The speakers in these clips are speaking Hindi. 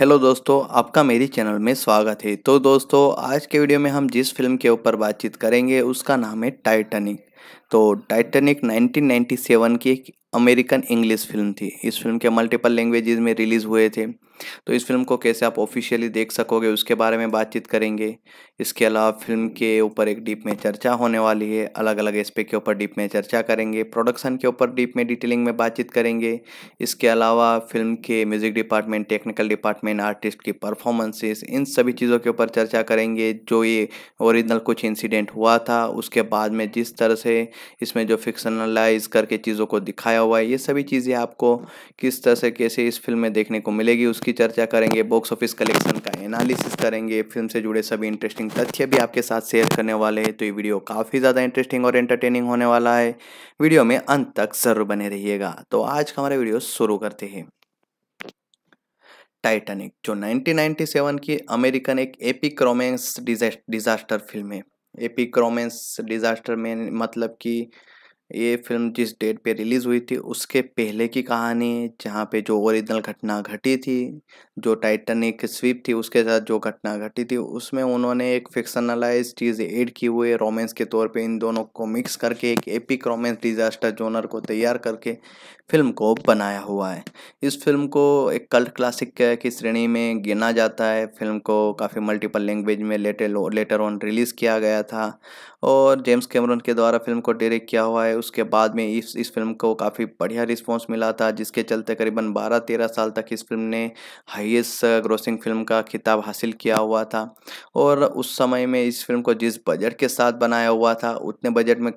हेलो दोस्तों आपका मेरी चैनल में स्वागत है तो दोस्तों आज के वीडियो में हम जिस फिल्म के ऊपर बातचीत करेंगे उसका नाम है टाइटनिक तो टाइटनिक 1997 की एक अमेरिकन इंग्लिश फिल्म थी इस फिल्म के मल्टीपल लैंग्वेजेस में रिलीज़ हुए थे तो इस फिल्म को कैसे आप ऑफिशियली देख सकोगे उसके बारे में बातचीत करेंगे इसके अलावा फिल्म के ऊपर एक डीप में चर्चा होने वाली है अलग अलग एस्पेक्ट के ऊपर डीप में चर्चा करेंगे प्रोडक्शन के ऊपर डीप में डिटेलिंग में बातचीत करेंगे इसके अलावा फिल्म के music department technical department artist की परफॉर्मेंसेस इन सभी चीज़ों के ऊपर चर्चा करेंगे जो ये ओरिजिनल कुछ इंसिडेंट हुआ था उसके बाद में जिस तरह से इसमें जो फिक्सनलाइज करके चीज़ों को दिखाया हुआ है ये सभी चीज़ें आपको किस तरह से कैसे इस फिल्म में देखने को मिलेगी उसकी चर्चा करेंगे बॉक्स ऑफिस कलेक्शन का एनालिसिस करेंगे फिल्म से जुड़े सभी इंटरेस्टिंग इंटरेस्टिंग तथ्य भी आपके साथ शेयर करने वाले हैं तो ये वीडियो काफ़ी ज़्यादा इंटरेस्टिंग और एंटरटेनिंग होने वाला है वीडियो में अंत तक जरूर बने रहिएगा तो आज का हमारा वीडियो शुरू करते हैं टाइटैनिक जो 1997 की अमेरिकन एक एपिक रोमेंस डिजास्टर फिल्म है एपिक रोमेंस डिजास्टर में मतलब कि ये फिल्म जिस डेट पे रिलीज़ हुई थी उसके पहले की कहानी जहाँ पे जो ओरिजिनल घटना घटी थी जो टाइटनिक स्वीप थी उसके साथ जो घटना घटी थी उसमें उन्होंने एक फिक्शनलाइज चीज़ ऐड की हुई है रोमांस के तौर पे इन दोनों को मिक्स करके एक एपिक रोमांस डिजास्टर जोनर को तैयार करके फिल्म को बनाया हुआ है इस फिल्म को एक कल्ट क्लासिक की श्रेणी में गिना जाता है फिल्म को काफ़ी मल्टीपल लैंग्वेज में लेटर लेटर ऑन रिलीज़ किया गया था और जेम्स कैमरन के द्वारा फिल्म को डायरेक्ट किया हुआ है उसके बाद में इस इस फिल्म को काफ़ी बढ़िया रिस्पॉन्स मिला था जिसके चलते करीबन 12-13 साल तक इस फिल्म ने हाईएस्ट ग्रोसिंग फिल्म का खिताब हासिल किया हुआ था और उस समय में इस फिल्म को जिस बजट के साथ बनाया हुआ था उतने बजट में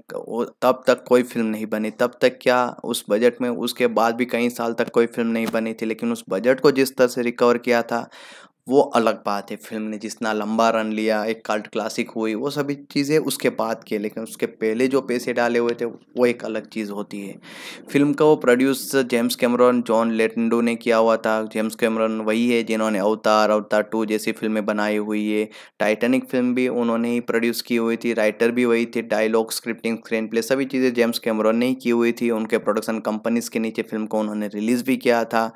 तब तक कोई फिल्म नहीं बनी तब तक क्या उस बजट में उसके बाद भी कई साल तक कोई फिल्म नहीं बनी थी लेकिन उस बजट को जिस तरह से रिकवर किया था वो अलग बात है फिल्म ने जितना लंबा रन लिया एक कल्ट क्लासिक हुई वो सभी चीज़ें उसके बाद के लेकिन उसके पहले जो पैसे डाले हुए थे वो एक अलग चीज़ होती है फिल्म का वो प्रोड्यूस जेम्स कैमरन जॉन लेटेंडो ने किया हुआ था जेम्स कैमरन वही है जिन्होंने अवतार अवतार टू जैसी फिल्में बनाई हुई है टाइटेनिक फिल्म भी उन्होंने ही प्रोड्यूस की हुई थी राइटर भी वही थे डायलॉग स्क्रिप्टिंग स्क्रीन प्ले सभी चीज़ें जेम्स कैमरॉन ने ही की हुई थी उनके प्रोडक्शन कंपनीज़ के नीचे फिल्म को उन्होंने रिलीज़ भी किया था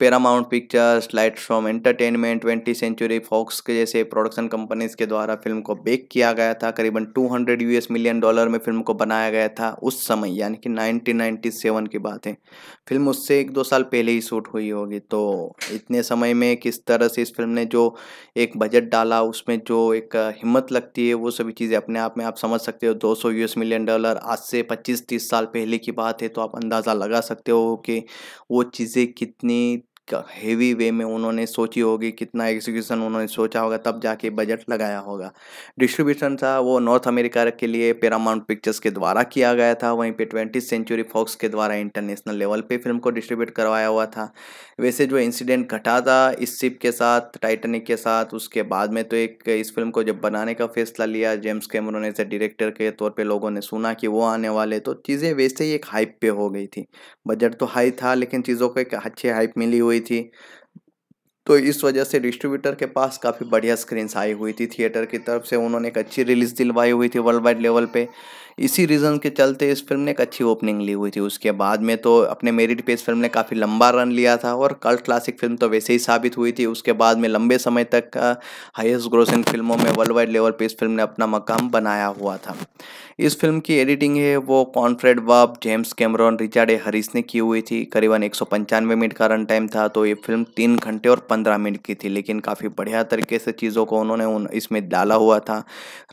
Paramount Pictures light from entertainment twenty century Fox के जैसे प्रोडक्शन कंपनीज के द्वारा फिल्म को बेक किया गया था करीबन 200 यूएस मिलियन डॉलर में फिल्म को बनाया गया था उस समय यानी कि 1997 की बात है फिल्म उससे एक दो साल पहले ही शूट हुई होगी तो इतने समय में किस तरह से इस फिल्म ने जो एक बजट डाला उसमें जो एक हिम्मत लगती है वो सभी चीज़ें अपने आप में आप समझ सकते हो दो सौ मिलियन डॉलर आज से पच्चीस तीस साल पहले की बात है तो आप अंदाज़ा लगा सकते हो कि वो चीज़ें कितनी हेवी वे में उन्होंने सोची होगी कितना एग्जीक्यूशन उन्होंने सोचा होगा तब जाके बजट लगाया होगा डिस्ट्रीब्यूशन था वो नॉर्थ अमेरिका के लिए पैरामाउंट पिक्चर्स के द्वारा किया गया था वहीं पे ट्वेंटी सेंचुरी फॉक्स के द्वारा इंटरनेशनल लेवल पे फिल्म को डिस्ट्रीब्यूट करवाया हुआ था वैसे जो इंसिडेंट घटा था इस शिप के साथ टाइटनिक के साथ उसके बाद में तो एक इस फिल्म को जब बनाने का फैसला लिया James Cameron as a director के तौर पर लोगों ने सुना कि वो आने वाले तो चीज़ें वैसे ही एक हाइप पे हो गई थी बजट तो हाई था लेकिन चीज़ों को एक अच्छी हाइप मिली हुई हुई थी तो इस वजह से डिस्ट्रीब्यूटर के पास काफ़ी बढ़िया स्क्रीन्स आई हुई थी थिएटर की तरफ से उन्होंने एक अच्छी रिलीज़ दिलवाई हुई थी वर्ल्ड वाइड लेवल पे इसी रीज़न के चलते इस फिल्म ने एक अच्छी ओपनिंग ली हुई थी उसके बाद में तो अपने मेरिट पे इस फिल्म ने काफ़ी लंबा रन लिया था और कल क्लासिक फिल्म तो वैसे ही साबित हुई थी उसके बाद में लंबे समय तक हाइस्ट ग्रोसिंग फिल्मों में वर्ल्ड वाइड लेवल पर इस फिल्म ने अपना मकाम बनाया हुआ था इस फिल्म की एडिटिंग है वो कॉन्फ्रेड बाब जेम्स कैमरॉन रिचार्ड ए ने की हुई थी करीबन एक मिनट का रन टाइम था तो ये फिल्म तीन घंटे और पंद्रह मिनट की थी लेकिन काफ़ी बढ़िया तरीके से चीज़ों को उन्होंने उन इसमें डाला हुआ था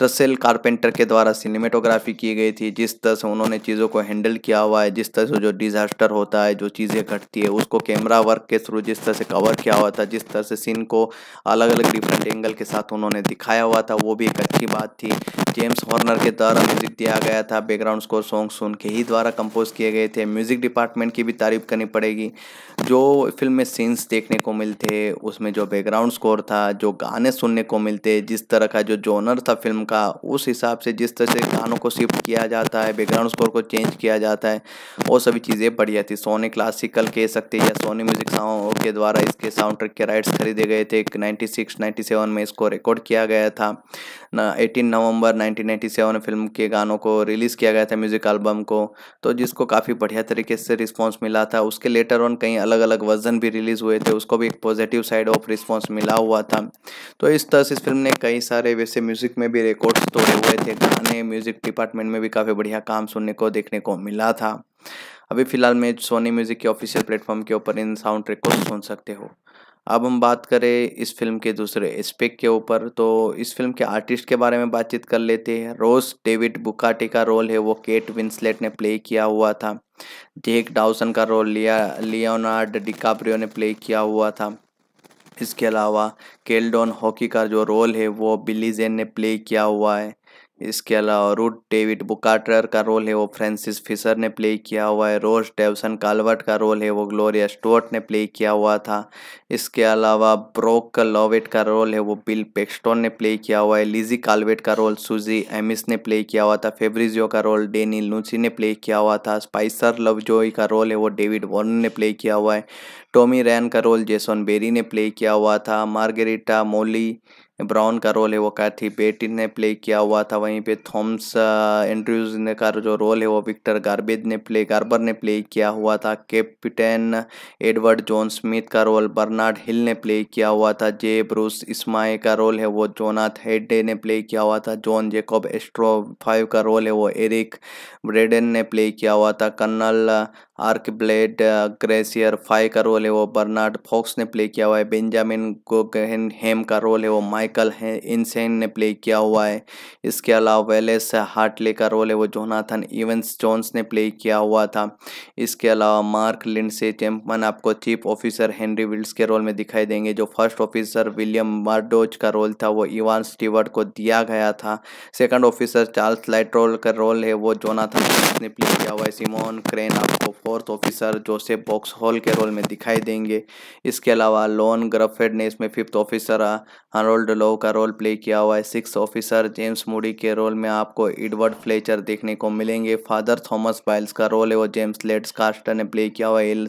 रसेल कारपेंटर के द्वारा सिनेमेटोग्राफी की गई थी जिस तरह से उन्होंने चीज़ों को हैंडल किया हुआ है जिस तरह से जो डिज़ास्टर होता है जो चीज़ें घटती है उसको कैमरा वर्क के थ्रू जिस तरह से कवर किया हुआ था जिस तरह से सीन को अलग अलग डिफरेंट एंगल के साथ उन्होंने दिखाया हुआ था वो भी एक अच्छी बात थी जेम्स हॉर्नर के द्वारा म्यूजिक दिया गया था बैकग्राउंड स्कोर सॉन्ग सुन के ही द्वारा कंपोज किए गए थे म्यूज़िक डिपार्टमेंट की भी तारीफ करनी पड़ेगी जो फिल्म में सीन्स देखने को मिलते उसमें जो बैकग्राउंड स्कोर था जो गाने सुनने को मिलते जिस तरह का जो जोनर था फिल्म का उस हिसाब से जिस तरह से गानों को शिफ्ट किया जाता है बैकग्राउंड स्कोर को चेंज किया जाता है वो सभी चीज़ें बढ़िया थी सोनी क्लासिकल कह सकते या सोनी म्यूज़िक साउंड के द्वारा इसके साउंड ट्रैक के राइट्स खरीदे गए थे नाइन्टी सिक्स नाइन्टी सेवन में इसको रिकॉर्ड किया गया था एटीन नवंबर 1997 फिल्म के गानों को रिलीज़ किया गया था म्यूज़िक एल्बम को तो जिसको काफ़ी बढ़िया तरीके से रिस्पॉन्स मिला था उसके लेटर ऑन कई अलग अलग वर्जन भी रिलीज़ हुए थे उसको भी एक पॉजिटिव साइड ऑफ रिस्पॉन्स मिला हुआ था तो इस तरह से इस फिल्म ने कई सारे वैसे म्यूज़िक में भी रिकॉर्ड्स तोड़े हुए थे गाने म्यूज़िक डिपार्टमेंट में भी काफ़ी बढ़िया काम सुनने को देखने को मिला था अभी फिलहाल में सोनी म्यूज़िक के ऑफिशियल प्लेटफॉर्म के ऊपर इन साउंड ट्रैक को सुन सकते हो अब हम बात करें इस फिल्म के दूसरे स्पेक के ऊपर तो इस फिल्म के आर्टिस्ट के बारे में बातचीत कर लेते हैं रोज डेविड बुकाटी का रोल है वो केट विंसलेट ने प्ले किया हुआ था जेक डाउसन का रोल लिया लियोनार्ड डिकाप्रियो ने प्ले किया हुआ था इसके अलावा केल्डोन हॉकी का जो रोल है वो बिली जेन ने प्ले किया हुआ है इसके अलावा रूट डेविड बुकाटर का रोल है वो फ्रांसिस फिशर ने प्ले किया हुआ है रोज डेवसन कालवर्ट का रोल है वो ग्लोरिया स्टोर्ट ने प्ले किया हुआ था इसके अलावा ब्रोक लॉवेट का रोल है वो बिल पेक्स्टोन ने प्ले किया हुआ है लिजी कालवेट का रोल सुजी एमिस ने प्ले किया हुआ था फेब्रिजियो का रोल डेनी लूसी ने प्ले किया हुआ था स्पाइसर लवजोई का रोल है वो डेविड वॉर्न ने प्ले किया हुआ है टॉमी रैन का रोल जेसन बेरी ने प्ले किया हुआ था मार्गेरिटा मोली ब्राउन का रोल है वो कैथी बेटिन ने प्ले किया हुआ था वहीं पे थॉम्स एंड्रयूज ने का जो रोल है वो विक्टर गार्बेज ने प्ले गार्बर ने प्ले किया हुआ था कैप्टन एडवर्ड जॉन स्मिथ का रोल बर्नार्ड हिल ने प्ले किया हुआ था जे ब्रूस इस्माई का रोल है वो जोनाथ हेडे ने प्ले किया हुआ था जॉन जेकॉब एस्ट्रो फाइव का रोल है वो एरिक ब्रेडन ने प्ले किया हुआ था colonel Archibald Gracie phi का रोल है वो बर्नार्ड फॉक्स ने प्ले किया हुआ है बेंजामिन गोगहन हेम का रोल है वो माइकल है इनसेन ने प्ले किया हुआ है इसके अलावा वेलेस हार्टले का रोल है वो जोनाथन इवेंस जोन्स ने प्ले किया हुआ था इसके अलावा मार्क लिंडसे चैम्पमन आपको चीफ ऑफिसर हेनरी विल्स के रोल में दिखाई देंगे जो फर्स्ट ऑफिसर विलियम मार्डोज का रोल था वो इवान स्टीवर्ट को दिया गया था सेकेंड ऑफिसर चार्ल्स लाइट्रोल का रोल है वो जोनाथन ने प्ले किया हुआ है सिमोन क्रेन आपको fourth officer Joseph Boxhall के रोल में दिखाई देंगे इसके अलावा लॉन ग्रफेड ने इसमें फिफ्थ ऑफिसर हरोल्ड लो का रोल प्ले किया हुआ है सिक्स ऑफिसर जेम्स मूडी के रोल में आपको एडवर्ड फ्लेचर देखने को मिलेंगे फादर थॉमस बाइल्स का रोल है वो जेम्स लेट्स कास्टर ने प्ले किया हुआ है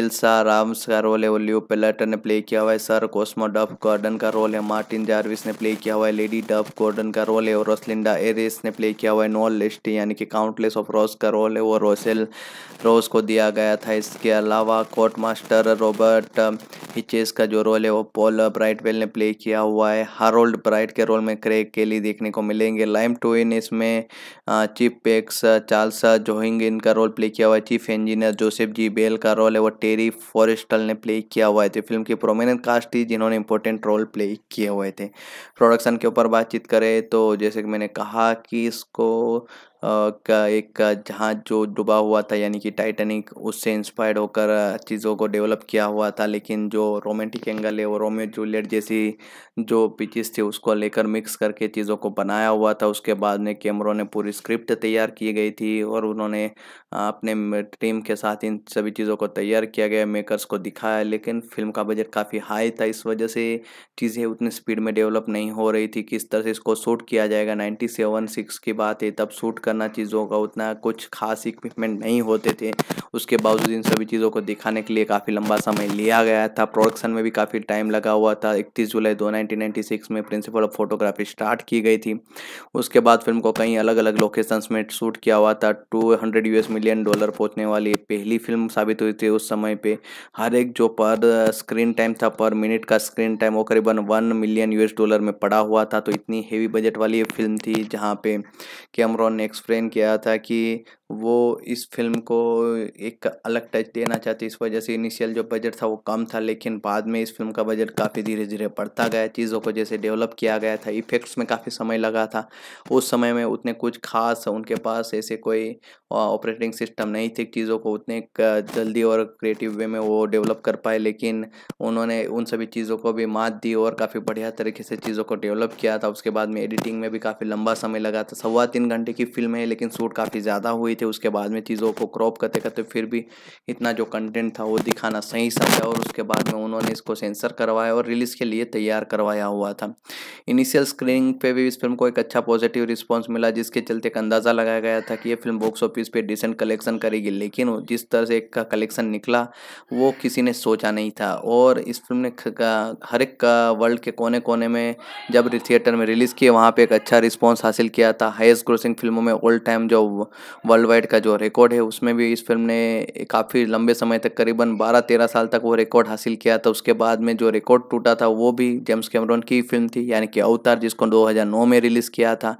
एल्सा राम्स का रोल है वो ल्यू पेलेटर ने प्ले किया हुआ है सर कोस्मो डफ गॉर्डन का रोल है मार्टिन जारविस ने प्ले किया हुआ है लेडी डफ गॉर्डन का रोल है और रोसलिंडा एरिस ने प्ले किया हुआ है नॉल लिस्टी यानी कि काउंटलेस ऑफ रोस का रोल है वो रोसेल रोस बोस को दिया गया था इसके अलावा कोर्ट मास्टर रॉबर्ट हिचेस का जो रोल है वो पॉल ब्राइटवेल ने प्ले किया हुआ है हारोल्ड ब्राइट के रोल में क्रेग केली देखने को मिलेंगे लाइम टोइन इसमें चीफ पेक्स चार्ल्स जोहिंग इनका रोल प्ले किया हुआ है chief engineer Joseph G Bell का रोल है वो टेरी फॉरेस्टल ने प्ले किया हुआ है तो फिल्म की प्रोमिनेंट कास्ट थी जिन्होंने इंपॉर्टेंट रोल प्ले किए हुए थे प्रोडक्शन के ऊपर बातचीत करें तो जैसे कि मैंने कहा कि इसको का एक जहाज जो डूबा हुआ था यानी कि टाइटैनिक उससे इंस्पायर्ड होकर चीज़ों को डेवलप किया हुआ था लेकिन जो रोमांटिक एंगल है वो रोमियो जूलियट जैसी जो पिचेस थी उसको लेकर मिक्स करके चीज़ों को बनाया हुआ था उसके बाद में कैमरों ने पूरी स्क्रिप्ट तैयार की गई थी और उन्होंने अपने टीम के साथ इन सभी चीज़ों को तैयार किया गया मेकर्स को दिखाया लेकिन फिल्म का बजट काफ़ी हाई था इस वजह से चीज़ें उतनी स्पीड में डेवलप नहीं हो रही थी किस तरह से इसको शूट किया जाएगा नाइन्टी सेवन सिक्स की बात है तब शूट करना चीज़ों का उतना कुछ खास इक्विपमेंट नहीं होते थे उसके बावजूद इन सभी चीज़ों को दिखाने के लिए काफ़ी लंबा समय लिया गया था प्रोडक्शन में भी काफ़ी टाइम लगा हुआ था इकतीस जुलाई दो में प्रिंसिपल ऑफ फोटोग्राफी स्टार्ट की गई थी उसके बाद फिल्म को कई अलग अलग लोकेशंस में शूट किया हुआ था टू हंड्रेड में मिलियन डॉलर पहुंचने वाली पहली फिल्म साबित हुई थी उस समय पे हर एक जो पर स्क्रीन टाइम था पर मिनट का स्क्रीन टाइम वो करीबन वन मिलियन यूएस डॉलर में पड़ा हुआ था तो इतनी हेवी बजट वाली ये फिल्म थी जहाँ पे कैमरॉन ने एक्सप्लेन किया था कि वो इस फिल्म को एक अलग टच देना चाहती इस वजह से इनिशियल जो बजट था वो कम था लेकिन बाद में इस फिल्म का बजट काफ़ी धीरे धीरे बढ़ता गया चीज़ों को जैसे डेवलप किया गया था इफ़ेक्ट्स में काफ़ी समय लगा था उस समय में उतने कुछ खास उनके पास ऐसे कोई ऑपरेटिंग सिस्टम नहीं थे चीज़ों को उतने जल्दी और क्रिएटिव वे में वो डेवलप कर पाए लेकिन उन्होंने उन सभी चीज़ों को भी मात दी और काफ़ी बढ़िया तरीके से चीज़ों को डेवलप किया था उसके बाद में एडिटिंग में भी काफ़ी लंबा समय लगा था सवा तीन घंटे की फिल्म है लेकिन शूट काफ़ी ज़्यादा हुई थी थे उसके बाद में चीज़ों को क्रॉप करते करते फिर भी इतना जो कंटेंट था वो दिखाना सही समझा और उसके बाद में उन्होंने इसको सेंसर करवाया और रिलीज़ के लिए तैयार करवाया हुआ था इनिशियल स्क्रीनिंग पे भी इस फिल्म को एक अच्छा पॉजिटिव रिस्पॉन्स मिला जिसके चलते एक अंदाज़ा लगाया गया था कि ये फिल्म बॉक्स ऑफिस पर डिसेंट कलेक्शन करेगी लेकिन जिस तरह से का कलेक्शन निकला वो किसी ने सोचा नहीं था और इस फिल्म ने हर एक वर्ल्ड के कोने कोने में जब थिएटर में रिलीज़ किए वहाँ पर एक अच्छा रिस्पॉन्स हासिल किया था हाइस्ट ग्रोसिंग फिल्मों में ओल्ड टाइम जो वर्ल्ड वर्ल्ड वाइड का जो रिकॉर्ड है उसमें भी इस फिल्म ने काफ़ी लंबे समय तक करीबन 12-13 साल तक वो रिकॉर्ड हासिल किया था उसके बाद में जो रिकॉर्ड टूटा था वो भी जेम्स कैमरॉन की फिल्म थी यानी कि अवतार जिसको 2009 में रिलीज़ किया था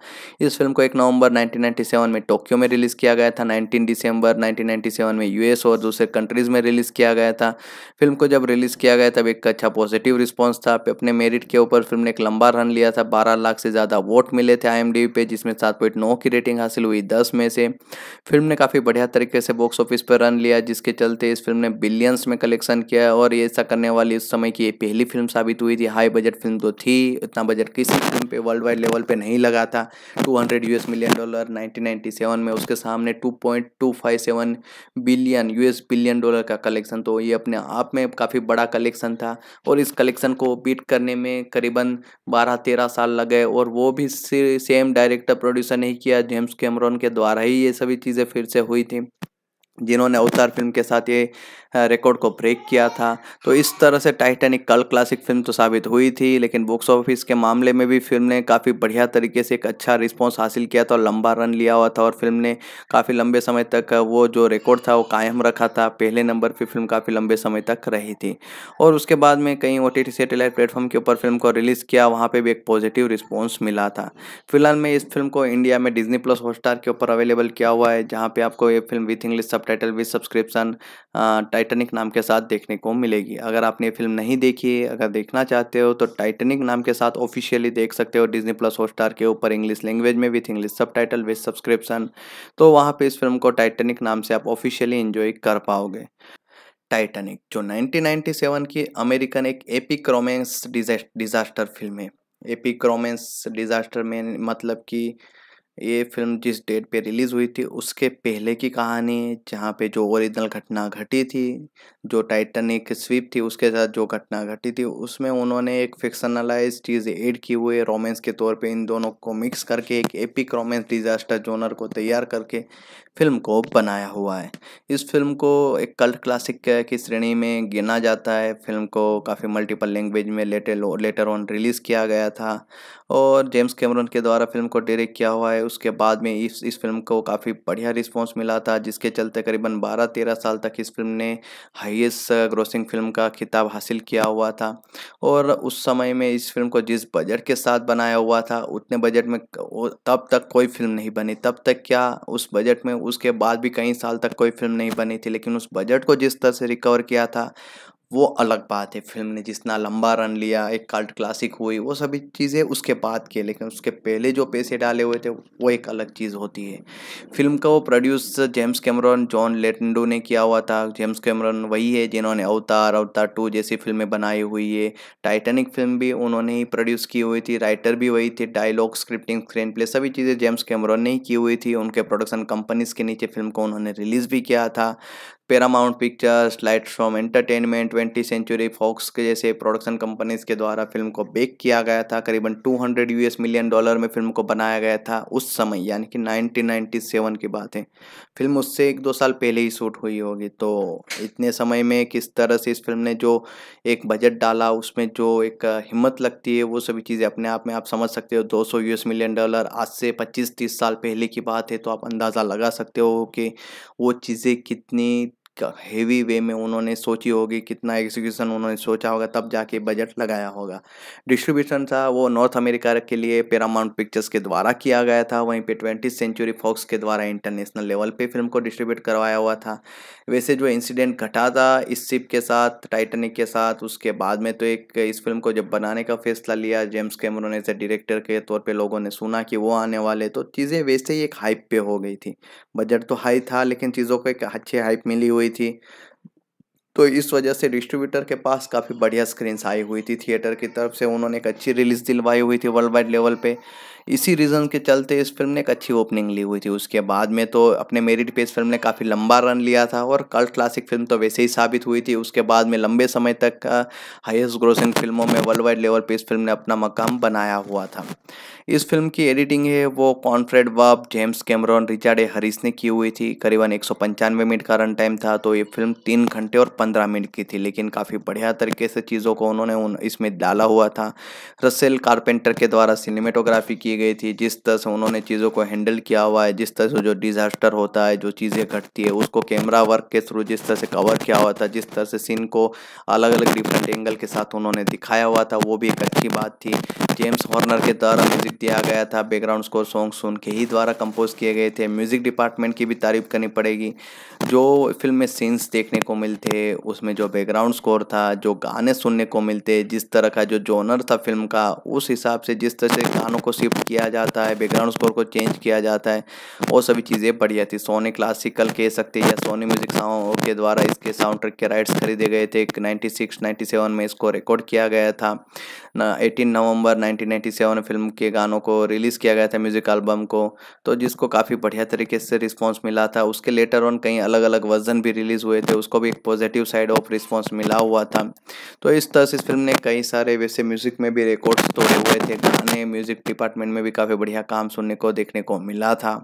इस फिल्म को एक नवंबर 1997 में टोक्यो में रिलीज़ किया गया था नाइनटीन दिसंबर नाइनटीन में यूएस और दूसरे कंट्रीज़ में रिलीज़ किया गया था फिल्म को जब रिलीज़ किया गया तब एक अच्छा पॉजिटिव रिस्पॉन्स था अपने मेरिट के ऊपर फिल्म ने एक लंबा रन लिया था बारह लाख से ज़्यादा वोट मिले थे आई पे जिसमें सात की रेटिंग हासिल हुई दस में से फिल्म ने काफ़ी बढ़िया तरीके से बॉक्स ऑफिस पर रन लिया जिसके चलते इस फिल्म ने बिलियंस में कलेक्शन किया और ये ऐसा करने वाली उस समय की ये पहली फिल्म साबित हुई थी हाई बजट फिल्म तो थी इतना बजट किसी फिल्म पे वर्ल्ड वाइड लेवल पे नहीं लगा था 200 यूएस मिलियन डॉलर नाइनटीन में उसके सामने two billion US billion dollar का कलेक्शन तो ये अपने आप में काफ़ी बड़ा कलेक्शन था और इस कलेक्शन को बीट करने में करीबन बारह तेरह साल लगे और वो भी सेम डायरेक्टर प्रोड्यूसर नहीं किया जेम्स कैमरॉन के द्वारा ही ये सभी चीज़ें फिर से हुई थी जिन्होंने अवतार फिल्म के साथ ये रिकॉर्ड को ब्रेक किया था तो इस तरह से टाइटेनिक कल क्लासिक फिल्म तो साबित हुई थी लेकिन बॉक्स ऑफिस के मामले में भी फिल्म ने काफ़ी बढ़िया तरीके से एक अच्छा रिस्पॉन्स हासिल किया था और लंबा रन लिया हुआ था और फिल्म ने काफ़ी लंबे समय तक वो जो रिकॉर्ड था वो कायम रखा था पहले नंबर पर फिल्म काफ़ी लंबे समय तक रही थी और उसके बाद में कई ओ टी सैटेलाइट प्लेटफॉर्म के ऊपर फिल्म को रिलीज़ किया वहाँ पर भी एक पॉजिटिव रिस्पॉन्स मिला था फिलहाल में इस फिल्म को इंडिया में डिजनी प्लस हॉटस्टार के ऊपर अवेलेबल किया हुआ है जहाँ पे आपको ये film with English subtitle with subscription Titanic नाम के साथ देखने को मिलेगी अगर आपने ये फिल्म नहीं देखी है अगर देखना चाहते हो तो टाइटेनिक नाम के साथ ऑफिशियली देख सकते हो डिजनी प्लस हॉटस्टार के ऊपर इंग्लिश लैंग्वेज में with English subtitle with subscription तो वहाँ पर इस फिल्म को टाइटेनिक नाम से आप ऑफिशियली इन्जॉय कर पाओगे टाइटेनिक जो 1997 की अमेरिकन एक एपिक रोमेंस डिजास्टर फिल्म है एपिक रोमेंस डिजास्टर में मतलब कि ये फिल्म जिस डेट पे रिलीज़ हुई थी उसके पहले की कहानी है जहाँ पे जो ओरिजिनल घटना घटी थी जो टाइटनिक स्वीप थी उसके साथ जो घटना घटी थी उसमें उन्होंने एक फिक्शनलाइज चीज़ ऐड की हुई है रोमांस के तौर पे इन दोनों को मिक्स करके एक एपिक रोमांस डिजास्टर जोनर को तैयार करके फिल्म को बनाया हुआ है इस फिल्म को एक कल्ट क्लासिक की श्रेणी में गिना जाता है फिल्म को काफ़ी मल्टीपल लैंग्वेज में लेटर लेटर ऑन रिलीज़ किया गया था और जेम्स कैमरन के द्वारा फिल्म को डायरेक्ट किया हुआ है उसके बाद में इस इस फिल्म को काफ़ी बढ़िया रिस्पॉन्स मिला था जिसके चलते करीबन 12-13 साल तक इस फिल्म ने हाईएस्ट ग्रोसिंग फिल्म का खिताब हासिल किया हुआ था और उस समय में इस फिल्म को जिस बजट के साथ बनाया हुआ था उतने बजट में तब तक कोई फिल्म नहीं बनी तब तक क्या उस बजट में उसके बाद भी कई साल तक कोई फिल्म नहीं बनी थी लेकिन उस बजट को जिस तरह से रिकवर किया था वो अलग बात है फिल्म ने जितना लंबा रन लिया एक कल्ट क्लासिक हुई वो सभी चीज़ें उसके बाद की लेकिन उसके पहले जो पैसे डाले हुए थे वो एक अलग चीज़ होती है फिल्म का वो प्रोड्यूस जेम्स कैमरन जॉन लेटेंडो ने किया हुआ था जेम्स कैमरन वही है जिन्होंने अवतार अवतार टू जैसी फिल्में बनाई हुई है टाइटेनिक फिल्म भी उन्होंने ही प्रोड्यूस की हुई थी राइटर भी वही थे डायलॉग स्क्रिप्टिंग स्क्रीन प्ले सभी चीज़ें जेम्स कैमरॉन ने ही की हुई थी उनके प्रोडक्शन कंपनीज़ के नीचे फिल्म को उन्होंने रिलीज़ भी किया था Paramount Pictures light from entertainment twenty century Fox के जैसे प्रोडक्शन कंपनीज के द्वारा फिल्म को बेक किया गया था करीबन 200 यूएस मिलियन डॉलर में फिल्म को बनाया गया था उस समय यानी कि 1997 की बात है फिल्म उससे एक दो साल पहले ही शूट हुई होगी तो इतने समय में किस तरह से इस फिल्म ने जो एक बजट डाला उसमें जो एक हिम्मत लगती है वो सभी चीज़ें अपने आप में आप समझ सकते हो दो सौ मिलियन डॉलर आज से पच्चीस तीस साल पहले की बात है तो आप अंदाज़ा लगा सकते हो कि वो चीज़ें कितनी हेवी वे में उन्होंने सोची होगी कितना एग्जीक्यूशन उन्होंने सोचा होगा तब जाके बजट लगाया होगा डिस्ट्रीब्यूशन था वो नॉर्थ अमेरिका के लिए पैरामाउंट पिक्चर्स के द्वारा किया गया था वहीं पे ट्वेंटी सेंचुरी फॉक्स के द्वारा इंटरनेशनल लेवल पे फिल्म को डिस्ट्रीब्यूट करवाया हुआ था वैसे जो इंसिडेंट घटा था इस शिप के साथ टाइटनिक के साथ उसके बाद में तो एक इस फिल्म को जब बनाने का फैसला लिया James Cameron as a director के तौर पर लोगों ने सुना कि वो आने वाले तो चीज़ें वैसे ही एक हाइप पे हो गई थी बजट तो हाई था लेकिन चीज़ों को एक अच्छी हाइप मिली हुई हुई थी तो इस वजह से डिस्ट्रीब्यूटर के पास काफ़ी बढ़िया स्क्रीन्स आई हुई थी थिएटर की तरफ से उन्होंने एक अच्छी रिलीज़ दिलवाई हुई थी वर्ल्ड वाइड लेवल पे इसी रीज़न के चलते इस फिल्म ने एक अच्छी ओपनिंग ली हुई थी उसके बाद में तो अपने मेरिट पे इस फिल्म ने काफ़ी लंबा रन लिया था और कल्ट क्लासिक फिल्म तो वैसे ही साबित हुई थी उसके बाद में लंबे समय तक हाइस्ट ग्रोसिंग फिल्मों में वर्ल्ड वाइड लेवल पर इस फिल्म ने अपना मकाम बनाया हुआ था इस फिल्म की एडिटिंग है वो कॉन्फ्रेड Wahab James Cameron Richard A Harris ने की हुई थी करीबन एक मिनट का रन टाइम था तो ये फिल्म तीन घंटे और पंद्रह मिनट की थी लेकिन काफ़ी बढ़िया तरीके से चीज़ों को उन्होंने उन, इसमें डाला हुआ था रसेल कारपेंटर के द्वारा सिनेमेटोग्राफी की की गई थी जिस तरह से उन्होंने चीज़ों को हैंडल किया हुआ है जिस तरह से जो डिज़ास्टर होता है जो चीज़ें घटती है उसको कैमरा वर्क के थ्रू जिस तरह से कवर किया हुआ था जिस तरह से सीन को अलग अलग डिफरेंट एंगल के साथ उन्होंने दिखाया हुआ था वो भी एक अच्छी बात थी जेम्स हॉर्नर के द्वारा म्यूज़िक दिया गया था बैकग्राउंड स्कोर सॉन्ग सुन के ही द्वारा कंपोज किए गए थे म्यूज़िक डिपार्टमेंट की भी तारीफ करनी पड़ेगी जो फिल्म में सीन्स देखने को मिलते उसमें जो बैकग्राउंड स्कोर था जो गाने सुनने को मिलते जिस तरह का जो जोनर था फिल्म का उस हिसाब से जिस तरह से गानों को शिफ्ट किया जाता है बैकग्राउंड स्कोर को चेंज किया जाता है वो सभी चीज़ें बढ़िया थी सोनी क्लासिकल कह सकते या सोनी म्यूजिक साउंड के द्वारा इसके साउंड ट्रैक के राइट्स खरीदे गए थे नाइन्टी सिक्स नाइन्टी सेवन में इसको रिकॉर्ड किया गया था एटीन नवंबर नाइनटीन नाइन्टी सेवन फिल्म के गानों को रिलीज़ किया गया था म्यूज़िक एल्बम को तो जिसको काफ़ी बढ़िया तरीके से रिस्पॉन्स मिला था उसके लेटर ऑन कई अलग अलग वर्जन भी रिलीज़ हुए थे उसको भी एक पॉजिटिव साइड ऑफ रिस्पॉन्स मिला हुआ था तो इस तरह से इस फिल्म ने कई सारे वैसे म्यूज़िक में भी रिकॉर्ड्स तोड़े हुए थे गाने म्यूज़िक डिपार्टमेंट में भी काफ़ी बढ़िया काम सुनने को देखने को मिला था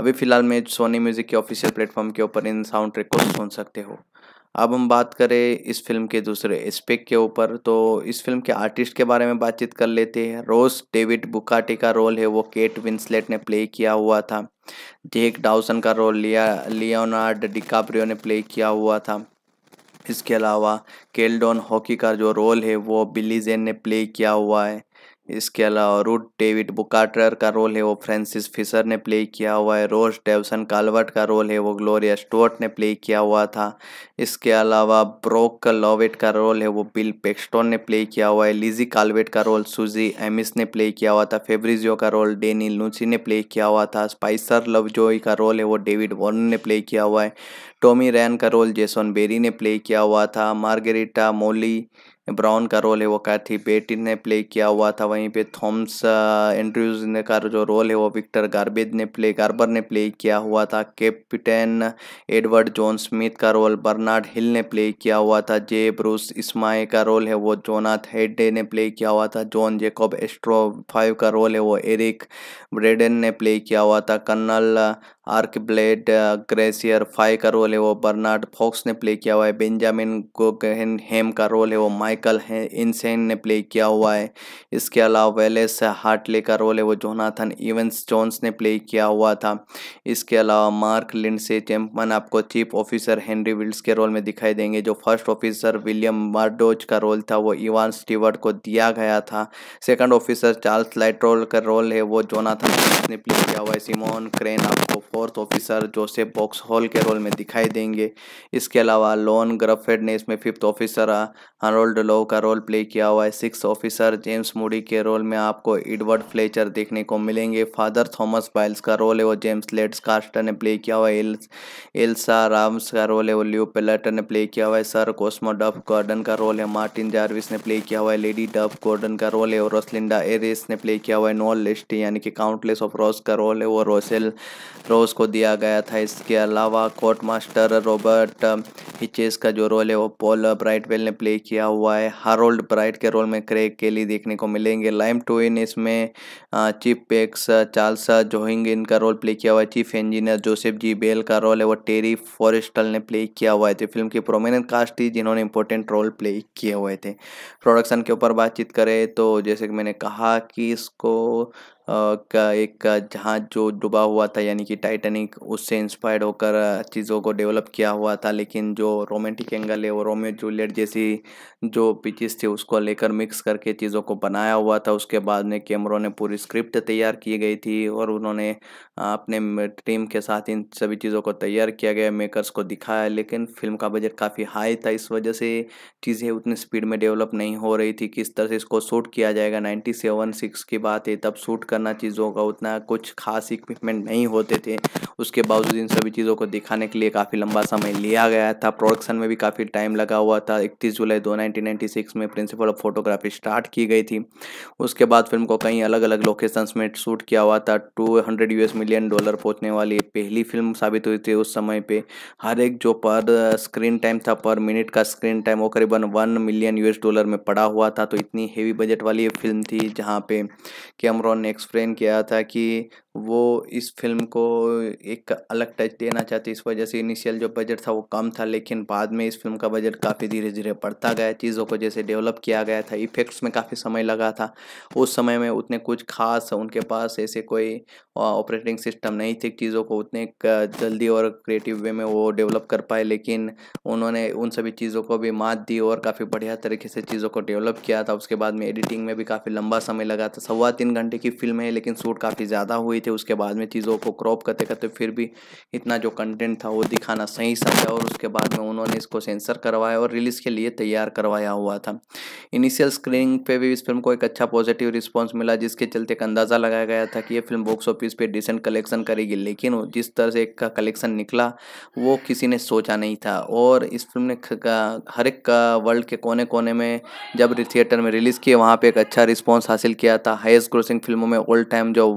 अभी फ़िलहाल में सोनी म्यूज़िक के ऑफिशियल प्लेटफॉर्म के ऊपर इन साउंड ट्रैक को सुन सकते हो अब हम बात करें इस फिल्म के दूसरे एस्पेक्ट के ऊपर तो इस फिल्म के आर्टिस्ट के बारे में बातचीत कर लेते हैं रोज डेविड बुकाटे का रोल है वो केट विंसलेट ने प्ले किया हुआ था जेक डाउसन का रोल लिया लियोनार्ड डिकाप्रियो ने प्ले किया हुआ था इसके अलावा केल्डोन हॉकी का जो रोल है वो बिली जेन ने प्ले किया हुआ है इसके अलावा रूट डेविड बुकाटर का रोल है वो फ्रांसिस फिशर ने प्ले किया हुआ है रोज डेवसन कालवर्ट का रोल है वो ग्लोरिया स्टोर्ट ने प्ले किया हुआ था इसके अलावा ब्रोक लॉवेट का रोल है वो बिल पेक्स्टोन ने प्ले किया हुआ है लिजी कालवेट का रोल सुजी एमिस ने प्ले किया हुआ था फेब्रिजियो का रोल डेनी लूसी ने प्ले किया हुआ था स्पाइसर लवजोई का रोल है वो डेविड वॉर्न ने प्ले किया हुआ है टॉमी रैन का रोल जेसन बेरी ने प्ले किया हुआ था मार्गेरिटा मोली ब्राउन का रोल है वो कैथी बेटिन ने प्ले किया हुआ था वहीं पे थॉम्स एंड्रयूज ने का जो रोल है वो विक्टर गार्बेज ने प्ले गार्बर ने प्ले किया हुआ था कैप्टन एडवर्ड जॉन स्मिथ का रोल बर्नार्ड हिल ने प्ले किया हुआ था जे ब्रूस इस्माई का रोल है वो जोनाथ हेडे ने प्ले किया हुआ था जॉन जेकॉब एस्ट्रो फाइव का रोल है वो एरिक ब्रेडन ने प्ले किया हुआ था colonel Archibald Gracie five का रोल है वो बर्नार्ड फॉक्स ने प्ले किया हुआ है बेंजामिन हेम का रोल है वो माइक माइकल हैं इनसेन ने प्ले किया हुआ है इसके अलावा वेलेस हार्टले का रोल है वो जोनाथन इवेंस जोन्स ने प्ले किया हुआ था इसके अलावा मार्क लिंडसे चैम्पमन आपको चीफ ऑफिसर हेनरी विल्स के रोल में दिखाई देंगे जो फर्स्ट ऑफिसर विलियम मार्डोज का रोल था वो इवान स्टीवर्ट को दिया गया था सेकंड ऑफिसर चार्ल्स लाइट्रोल का रोल है वो जोनाथन ने प्ले किया हुआ है सिमोन क्रेन आपको fourth officer Joseph Boxhall के रोल में दिखाई देंगे इसके अलावा लोन ग्रफेड ने इसमें फिफ्थ ऑफिसर हरोल्ड लोव का रोल प्ले किया हुआ है सिक्स ऑफिसर जेम्स मूडी के रोल में आपको एडवर्ड फ्लेचर देखने को मिलेंगे फादर थॉमस बाइल्स का रोल है वो जेम्स लेट्स कास्टर ने प्ले किया हुआ है एल्सा राम्स का रोल है वो ल्यू पेलेटर ने प्ले किया हुआ है सर कोस्मो डफ गॉर्डन का रोल है मार्टिन जारविस ने प्ले किया हुआ है लेडी डफ गॉर्डन का रोल है और रोसलिंडा एरिस ने प्ले किया हुआ है नॉल लिस्टी यानी कि काउंटलेस ऑफ रोज का रोल है वो रोसेल रोज को दिया गया था इसके अलावा कोर्ट मास्टर रॉबर्ट हिचेस का जो रोल है वो पॉल ब्राइटवेल ने प्ले किया हुआ है है हारोल्ड ब्राइट के रोल में क्रेग केली देखने को मिलेंगे लाइम टोइन इसमें चीफ पेक्स चार्ल्स जोहिंग इनका रोल प्ले किया हुआ है chief engineer Joseph G Bell का रोल है वो टेरी फॉरेस्टल ने प्ले किया हुआ है तो फिल्म की प्रोमिनेंट कास्ट थी जिन्होंने इंपॉर्टेंट रोल प्ले किए हुए थे प्रोडक्शन के ऊपर बातचीत करें तो जैसे कि मैंने कहा कि इसको का एक जहाज जो डूबा हुआ था यानी कि टाइटैनिक उससे इंस्पायर्ड होकर चीज़ों को डेवलप किया हुआ था लेकिन जो रोमांटिक एंगल है वो रोमियो जूलियट जैसी जो पिचेस थी उसको लेकर मिक्स करके चीज़ों को बनाया हुआ था उसके बाद में कैमरों ने पूरी स्क्रिप्ट तैयार की गई थी और उन्होंने अपने टीम के साथ इन सभी चीज़ों को तैयार किया गया मेकर्स को दिखाया लेकिन फिल्म का बजट काफ़ी हाई था इस वजह से चीज़ें उतनी स्पीड में डेवलप नहीं हो रही थी किस तरह से इसको शूट किया जाएगा नाइन्टी सेवन सिक्स की बात है तब शूट कर करना चीज़ों का उतना कुछ खास इक्विपमेंट नहीं होते थे उसके बावजूद इन सभी चीज़ों को दिखाने के लिए काफ़ी लंबा समय लिया गया था प्रोडक्शन में भी काफ़ी टाइम लगा हुआ था इकतीस जुलाई दो में प्रिंसिपल ऑफ फोटोग्राफी स्टार्ट की गई थी उसके बाद फिल्म को कई अलग अलग लोकेशंस में शूट किया हुआ था two hundred US million dollar पहुँचने वाली पहली फिल्म साबित हुई थी उस समय पर हर एक जो पर स्क्रीन uh, टाइम था पर मिनट का स्क्रीन टाइम वो करीबन वन मिलियन यूएस डॉलर में पड़ा हुआ था तो इतनी हेवी बजट वाली ये फिल्म थी जहाँ पे कैमरॉन ने एक्सप्लेन किया था कि वो इस फिल्म को एक अलग टच देना चाहती इस वजह से इनिशियल जो बजट था वो कम था लेकिन बाद में इस फिल्म का बजट काफ़ी धीरे धीरे बढ़ता गया चीज़ों को जैसे डेवलप किया गया था इफ़ेक्ट्स में काफ़ी समय लगा था उस समय में उतने कुछ खास उनके पास ऐसे कोई ऑपरेटिंग सिस्टम नहीं थी चीज़ों को उतने जल्दी और क्रिएटिव वे में वो डेवलप कर पाए लेकिन उन्होंने उन सभी चीज़ों को भी मात दी और काफ़ी बढ़िया तरीके से चीज़ों को डेवलप किया था उसके बाद में एडिटिंग में भी काफ़ी लंबा समय लगा था सवा तीन घंटे की फिल्म है लेकिन शूट काफ़ी ज़्यादा हुई थी थे उसके बाद में चीज़ों को क्रॉप करते करते फिर भी इतना जो कंटेंट था वो दिखाना सही समझा और उसके बाद में उन्होंने इसको सेंसर करवाया और रिलीज़ के लिए तैयार करवाया हुआ था इनिशियल स्क्रीनिंग पे भी इस फिल्म को एक अच्छा पॉजिटिव रिस्पॉन्स मिला जिसके चलते एक अंदाज़ा लगाया गया था कि ये फिल्म बॉक्स ऑफिस पर डिसेंट कलेक्शन करेगी लेकिन जिस तरह से का कलेक्शन निकला वो किसी ने सोचा नहीं था और इस फिल्म ने हर एक वर्ल्ड के कोने कोने में जब थिएटर में रिलीज़ किए वहाँ पर एक अच्छा रिस्पॉन्स हासिल किया था हाइस्ट ग्रोसिंग फिल्मों में ओल्ड टाइम जो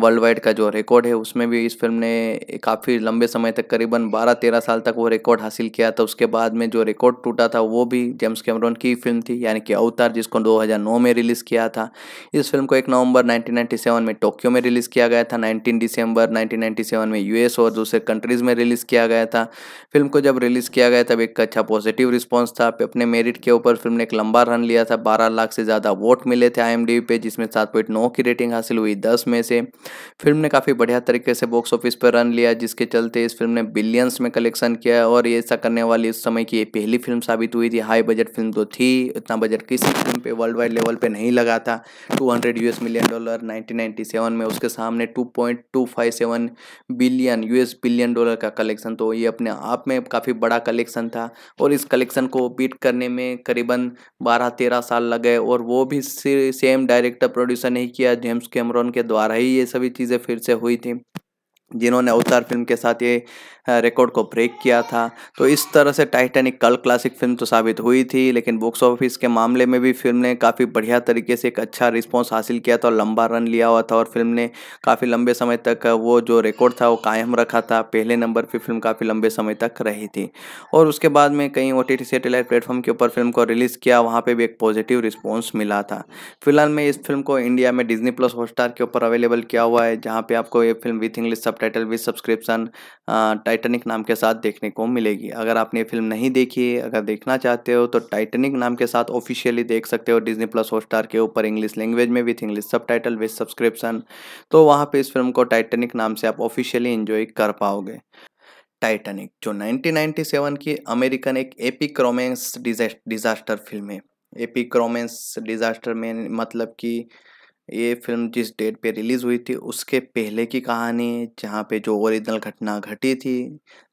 वर्ल्ड वर्ल्ड वाइड का जो रिकॉर्ड है उसमें भी इस फिल्म ने काफ़ी लंबे समय तक करीबन 12-13 साल तक वो रिकॉर्ड हासिल किया था उसके बाद में जो रिकॉर्ड टूटा था वो भी जेम्स कैमरॉन की फिल्म थी यानी कि अवतार जिसको 2009 में रिलीज़ किया था इस फिल्म को एक नवंबर 1997 में टोक्यो में रिलीज़ किया गया था नाइनटीन दिसंबर नाइनटीन में यूएस और दूसरे कंट्रीज़ में रिलीज़ किया गया था फिल्म को जब रिलीज़ किया गया तब एक अच्छा पॉजिटिव रिस्पॉन्स था अपने मेरिट के ऊपर फिल्म ने एक लंबा रन लिया था बारह लाख से ज़्यादा वोट मिले थे आई पे जिसमें सात की रेटिंग हासिल हुई दस में से फिल्म ने काफ़ी बढ़िया तरीके से बॉक्स ऑफिस पर रन लिया जिसके चलते इस फिल्म ने बिलियंस में कलेक्शन किया और ये ऐसा करने वाली उस समय की ये पहली फिल्म साबित हुई थी हाई बजट फिल्म तो थी इतना बजट किसी फिल्म पे वर्ल्ड वाइड लेवल पे नहीं लगा था two you US million dollar seven में उसके सामने two billion US billion dollar का कलेक्शन तो ये अपने आप में काफ़ी बड़ा कलेक्शन था और इस कलेक्शन को बीट करने में करीबन बारह तेरह साल लगे और वो भी सेम डायरेक्टर प्रोड्यूसर नहीं किया जेम्स कैमरॉन के द्वारा ही ये सभी चीज़ें फिर से हुई थी जिन्होंने अवतार फिल्म के साथ ये रिकॉर्ड को ब्रेक किया था तो इस तरह से टाइटैनिक कल क्लासिक फिल्म तो साबित हुई थी लेकिन बॉक्स ऑफिस के मामले में भी फिल्म ने काफ़ी बढ़िया तरीके से एक अच्छा रिस्पॉन्स हासिल किया था और लंबा रन लिया हुआ था और फिल्म ने काफ़ी लंबे समय तक वो जो रिकॉर्ड था वो कायम रखा था पहले नंबर पर फिल्म काफ़ी लंबे समय तक रही थी और उसके बाद में कई ओ टी सैटेलाइट प्लेटफॉर्म के ऊपर फिल्म को रिलीज़ किया वहाँ पर भी एक पॉजिटिव रिस्पॉन्स मिला था फिलहाल मैं इस फिल्म को इंडिया में डिजनी प्लस हॉटस्टार के ऊपर अवेलेबल किया हुआ है जहाँ पर आपको ये film with English subtitle with subscription Titanic नाम के साथ देखने को मिलेगी अगर आपने फिल्म नहीं देखी है अगर देखना चाहते हो तो टाइटेनिक नाम के साथ ऑफिशियली देख सकते हो डिजनी प्लस हॉटस्टार के ऊपर इंग्लिश लैंग्वेज में with English subtitle with subscription तो वहाँ पर इस फिल्म को टाइटेनिक नाम से आप ऑफिशियली इंजॉय कर पाओगे टाइटेनिक जो 1997 की अमेरिकन एक एपिक रोमेंस डिजास्टर फिल्म है एपिक रोमेंस डिजास्टर में मतलब कि ये फिल्म जिस डेट पे रिलीज़ हुई थी उसके पहले की कहानी जहाँ पे जो ओरिजिनल घटना घटी थी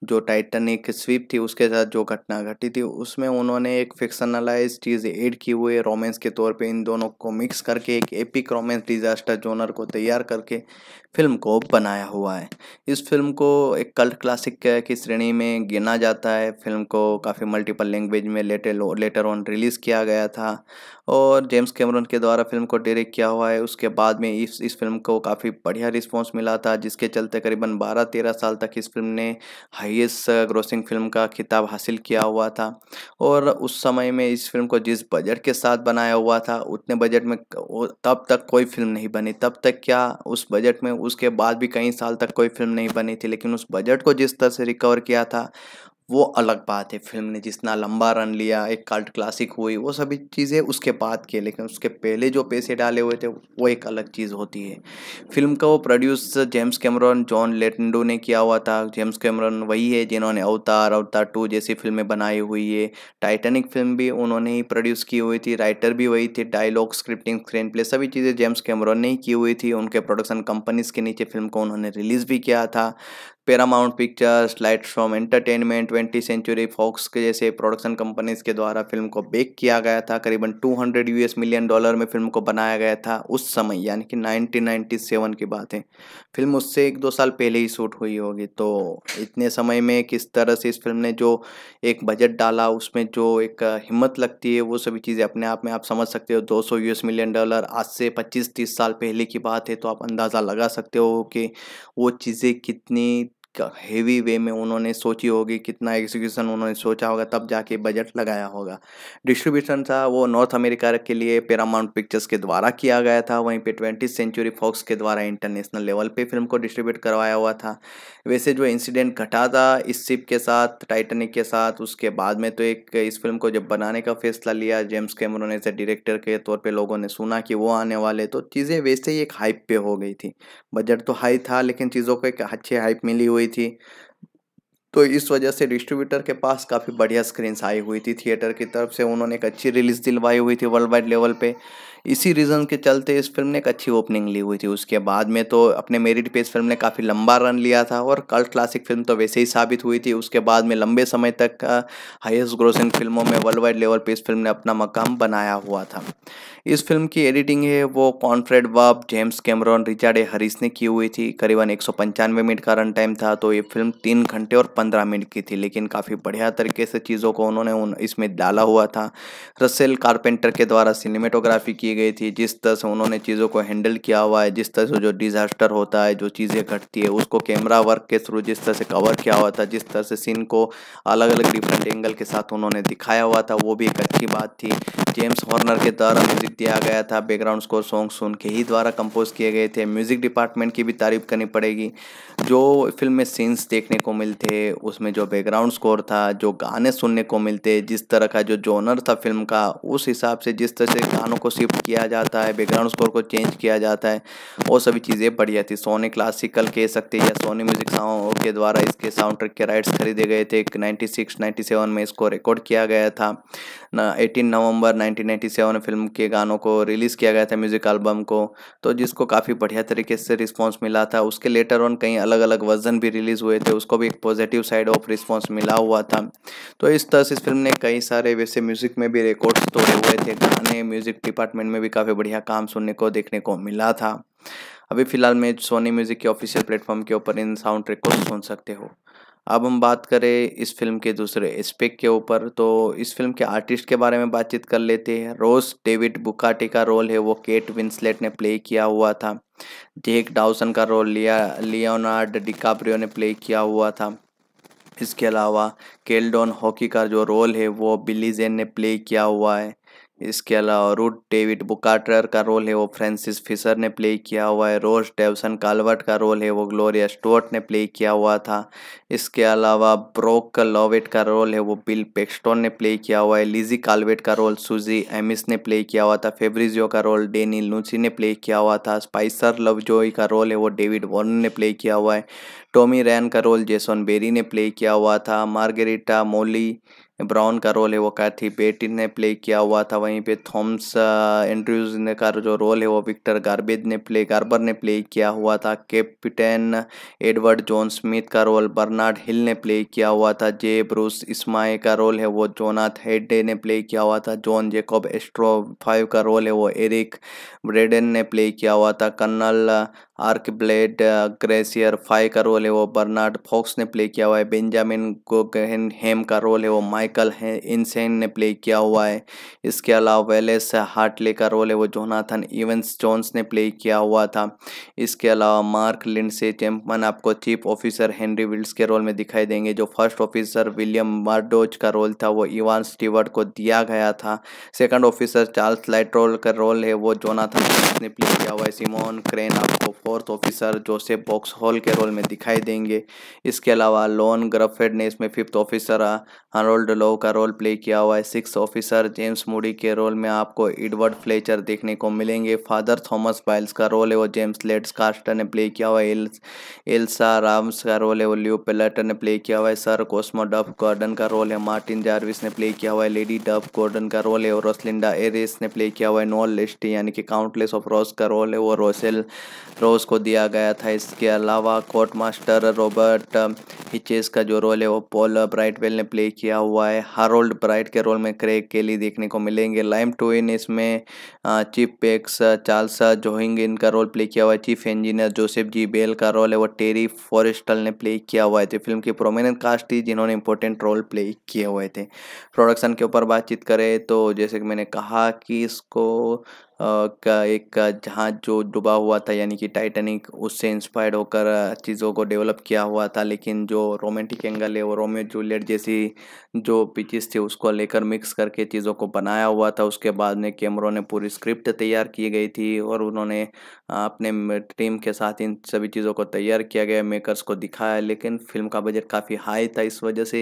जो टाइटनिक स्वीप थी उसके साथ जो घटना घटी थी उसमें उन्होंने एक फिक्शनलाइज चीज़ ऐड की हुई है रोमांस के तौर पे इन दोनों को मिक्स करके एक एपिक रोमांस डिजास्टर जोनर को तैयार करके फिल्म को बनाया हुआ है इस फिल्म को एक कल्ट क्लासिक की श्रेणी में गिना जाता है फिल्म को काफ़ी मल्टीपल लैंग्वेज में लेटर लेटर ऑन रिलीज़ किया गया था और जेम्स कैमरन के द्वारा फिल्म को डायरेक्ट किया हुआ है उसके बाद में इस इस फिल्म को काफ़ी बढ़िया रिस्पॉन्स मिला था जिसके चलते करीबन बारह तेरह साल तक इस फिल्म ने हाईएस्ट ग्रोसिंग फिल्म का खिताब हासिल किया हुआ था और उस समय में इस फिल्म को जिस बजट के साथ बनाया हुआ था उतने बजट में तब तक कोई फिल्म नहीं बनी तब तक क्या उस बजट में उसके बाद भी कई साल तक कोई फिल्म नहीं बनी थी लेकिन उस बजट को जिस तरह से रिकवर किया था वो अलग बात है फिल्म ने जितना लंबा रन लिया एक कल्ट क्लासिक हुई वो सभी चीज़ें उसके बाद की लेकिन उसके पहले जो पैसे डाले हुए थे वो एक अलग चीज़ होती है फिल्म का वो प्रोड्यूस जेम्स कैमरन जॉन लेटेंडो ने किया हुआ था जेम्स कैमरॉन वही है जिन्होंने अवतार अवतार टू जैसी फिल्में बनाई हुई है टाइटेनिक फिल्म भी उन्होंने ही प्रोड्यूस की हुई थी राइटर भी वही थी डायलॉग स्क्रिप्टिंग स्क्रीन प्ले सभी चीज़ें जेम्स कैमरॉन ने ही की हुई थी उनके प्रोडक्शन कंपनीज़ के नीचे फिल्म को उन्होंने रिलीज़ भी किया था Paramount Pictures light from entertainment twenty century Fox के जैसे प्रोडक्शन कंपनीज के द्वारा फिल्म को बेक किया गया था करीबन 200 यूएस मिलियन डॉलर में फिल्म को बनाया गया था उस समय यानी कि 1997 की बात है फिल्म उससे एक दो साल पहले ही शूट हुई होगी तो इतने समय में किस तरह से इस फिल्म ने जो एक बजट डाला उसमें जो एक हिम्मत लगती है वो सभी चीज़ें अपने आप में आप समझ सकते हो दो सौ मिलियन डॉलर आज से पच्चीस तीस साल पहले की बात है तो आप अंदाज़ा लगा सकते हो कि वो चीज़ें कितनी हेवी वे में उन्होंने सोची होगी कितना एग्जीक्यूशन उन्होंने सोचा होगा तब जाके बजट लगाया होगा डिस्ट्रीब्यूशन था वो नॉर्थ अमेरिका के लिए पैरामाउंट पिक्चर्स के द्वारा किया गया था वहीं पे ट्वेंटी सेंचुरी फॉक्स के द्वारा इंटरनेशनल लेवल पे फिल्म को डिस्ट्रीब्यूट करवाया हुआ था वैसे जो इंसिडेंट घटा था इस शिप के साथ टाइटनिक के साथ उसके बाद में तो एक इस फिल्म को जब बनाने का फैसला लिया जेम्स कैमरो ने डायरेक्टर के तौर पर लोगों ने सुना कि वो आने वाले तो चीज़ें वैसे ही एक हाइप पे हो गई थी बजट तो हाई था लेकिन चीज़ों को एक अच्छी हाइप मिली हुई हुई थी तो इस वजह से डिस्ट्रीब्यूटर के पास काफ़ी बढ़िया स्क्रीन्स आई हुई थी थिएटर की तरफ से उन्होंने एक अच्छी रिलीज़ दिलवाई हुई थी वर्ल्ड वाइड लेवल पे इसी रीज़न के चलते इस फिल्म ने एक अच्छी ओपनिंग ली हुई थी उसके बाद में तो अपने मेरिट पे इस फिल्म ने काफ़ी लंबा रन लिया था और कल क्लासिक फिल्म तो वैसे ही साबित हुई थी उसके बाद में लंबे समय तक हाइस्ट ग्रोसिंग फिल्मों में वर्ल्ड वाइड लेवल पर इस फिल्म ने अपना मकाम बनाया हुआ था इस फिल्म की एडिटिंग है वो कॉन्फ्रेड बब James Cameron Richard A Harris ने की हुई थी करीबन एक मिनट का रन टाइम था तो ये फिल्म तीन घंटे और पंद्रह मिनट की थी लेकिन काफ़ी बढ़िया तरीके से चीज़ों को उन्होंने उन इसमें डाला हुआ था रसेल कारपेंटर के द्वारा सिनेमेटोग्राफी की की गई थी जिस तरह से उन्होंने चीज़ों को हैंडल किया हुआ है जिस तरह से जो डिज़ास्टर होता है जो चीज़ें घटती है उसको कैमरा वर्क के थ्रू जिस तरह से कवर किया हुआ था जिस तरह से सीन को अलग अलग डिफरेंट एंगल के साथ उन्होंने दिखाया हुआ था वो भी एक अच्छी बात थी जेम्स हॉर्नर के द्वारा म्यूजिक दिया गया था बैकग्राउंड स्कोर सॉन्ग सुन के ही द्वारा कंपोज किए गए थे म्यूजिक डिपार्टमेंट की भी तारीफ करनी पड़ेगी जो फिल्म में सीन्स देखने को मिलते उसमें जो बैकग्राउंड स्कोर था जो गाने सुनने को मिलते जिस तरह का जो जोनर था फिल्म का उस हिसाब से जिस तरह से गानों को शिफ्ट किया जाता है बैकग्राउंड स्कोर को चेंज किया जाता है वो सभी चीज़ें बढ़िया थी सोनी क्लासिकल कह सकते या सोनी म्यूजिक साउंड के द्वारा इसके साउंड ट्रैक के राइट्स खरीदे गए थे नाइन्टी सिक्स नाइन्टी सेवन में इसको रिकॉर्ड किया गया था ना एटीन नवंबर नाइनटीन नाइन्टी सेवन फिल्म के गानों को रिलीज़ किया गया था म्यूज़िक एल्बम को तो जिसको काफ़ी बढ़िया तरीके से रिस्पॉन्स मिला था उसके लेटर ऑन कहीं अलग अलग अलग वर्जन भी रिलीज़ हुए थे उसको भी एक पॉजिटिव साइड ऑफ रिस्पॉन्स मिला हुआ था तो इस तरह से इस फिल्म ने कई सारे वैसे म्यूज़िक में भी रिकॉर्ड्स तोड़े हुए थे गाने म्यूज़िक डिपार्टमेंट में भी काफ़ी बढ़िया काम सुनने को देखने को मिला था अभी फ़िलहाल में सोनी म्यूज़िक के ऑफिशियल प्लेटफॉर्म के ऊपर इन साउंड ट्रैक को सुन सकते हो अब हम बात करें इस फिल्म के दूसरे एस्पेक्ट के ऊपर तो इस फिल्म के आर्टिस्ट के बारे में बातचीत कर लेते हैं रोज डेविड बुकाटी का रोल है वो केट विंसलेट ने प्ले किया हुआ था जेक डाउसन का रोल लिया लियोनार्ड डिकाप्रियो ने प्ले किया हुआ था इसके अलावा केल्डोन हॉकी का जो रोल है वो बिली जेन ने प्ले किया हुआ है इसके अलावा रूट डेविड बुकाटर का रोल है वो फ्रांसिस फिशर ने प्ले किया हुआ है रोज डेवसन कालवर्ट का रोल है वो ग्लोरिया स्टोर्ट ने प्ले किया हुआ था इसके अलावा ब्रोक लॉवेट का रोल है वो बिल पेक्स्टोन ने प्ले किया हुआ है लिजी कालवेट का रोल सुजी एमिस ने प्ले किया हुआ था फेब्रिजियो का रोल डेनी लूसी ने प्ले किया हुआ था स्पाइसर लवजोई का रोल है वो डेविड वॉर्न ने प्ले किया हुआ है टॉमी रैन का रोल जेसन बेरी ने प्ले किया हुआ था मार्गेरिटा मोली ब्राउन का रोल है वो कैथी बेटिन ने प्ले किया हुआ था वहीं पे थॉम्स एंड्रयूज ने का जो रोल है वो विक्टर गार्बेज ने प्ले गार्बर ने प्ले किया हुआ था कैप्टन एडवर्ड जॉन स्मिथ का रोल बर्नार्ड हिल ने प्ले किया हुआ था जे ब्रूस इस्माई का रोल है वो जोनाथ हेडे ने प्ले किया हुआ था जॉन जेकॉब एस्ट्रो फाइव का रोल है वो एरिक ब्रेडन ने प्ले किया हुआ था colonel Archibald Gracie phi का रोल है वो बर्नार्ड फॉक्स ने प्ले किया हुआ है बेंजामिन गोगहन हेम का रोल है वो माइकल है इनसेन ने प्ले किया हुआ है इसके अलावा वेलेस हार्टले का रोल है वो जोनाथन इवेंस जोन्स ने प्ले किया हुआ था इसके अलावा मार्क लिंडसे चैम्पमन आपको चीफ ऑफिसर हेनरी विल्स के रोल में दिखाई देंगे जो फर्स्ट ऑफिसर विलियम मार्डोज का रोल था वो इवान स्टीवर्ट को दिया गया था सेकंड ऑफिसर चार्ल्स लाइट्रोल का रोल है वो जोनाथन ने प्ले किया हुआ है सिमोन क्रेन आपको fourth officer Joseph Boxhall के रोल में दिखाई देंगे इसके अलावा लॉन ग्रफेड ने इसमें फिफ्थ ऑफिसर हरोल्ड लॉ का रोल प्ले किया हुआ है सिक्स ऑफिसर जेम्स मूडी के रोल में आपको एडवर्ड फ्लेचर देखने को मिलेंगे फादर थॉमस बाइल्स का रोल है वो जेम्स लेट्स कास्टर ने प्ले किया हुआ है एल्सा राम्स का रोल है वो ल्यू पेलेटर ने प्ले किया हुआ है सर कोस्मो डब गॉर्डन का रोल है मार्टिन जारविस ने प्ले किया हुआ है लेडी डब गॉर्डन का रोल है और रोसलिंडा एरिस ने प्ले किया हुआ है नॉल लिस्ट यानी कि काउंटलेस ऑफ रॉस का रोल है वो रोसेल रो रोज को दिया गया था इसके अलावा कोर्ट मास्टर रॉबर्ट हिचेस का जो रोल है वो पॉल ब्राइटवेल ने प्ले किया हुआ है हारोल्ड ब्राइट के रोल में क्रेग केली देखने को मिलेंगे लाइम टोइन इसमें चीफ पेक्स चार्ल्स जोहिंग इनका रोल प्ले किया हुआ है chief engineer Joseph G Bell का रोल है वो टेरी फॉरेस्टल ने प्ले किया हुआ है तो फिल्म की प्रोमिनेंट कास्ट थी जिन्होंने इंपॉर्टेंट रोल प्ले किए हुए थे प्रोडक्शन के ऊपर बातचीत करें तो जैसे कि मैंने कहा कि इसको का एक जहाज जो डूबा हुआ था यानी कि टाइटैनिक उससे इंस्पायर्ड होकर चीज़ों को डेवलप किया हुआ था लेकिन जो रोमांटिक एंगल है वो रोमियो जूलियट जैसी जो पिचेस थी उसको लेकर मिक्स करके चीज़ों को बनाया हुआ था उसके बाद में कैमरों ने पूरी स्क्रिप्ट तैयार की गई थी और उन्होंने अपने टीम के साथ इन सभी चीज़ों को तैयार किया गया मेकर्स को दिखाया लेकिन फिल्म का बजट काफ़ी हाई था इस वजह से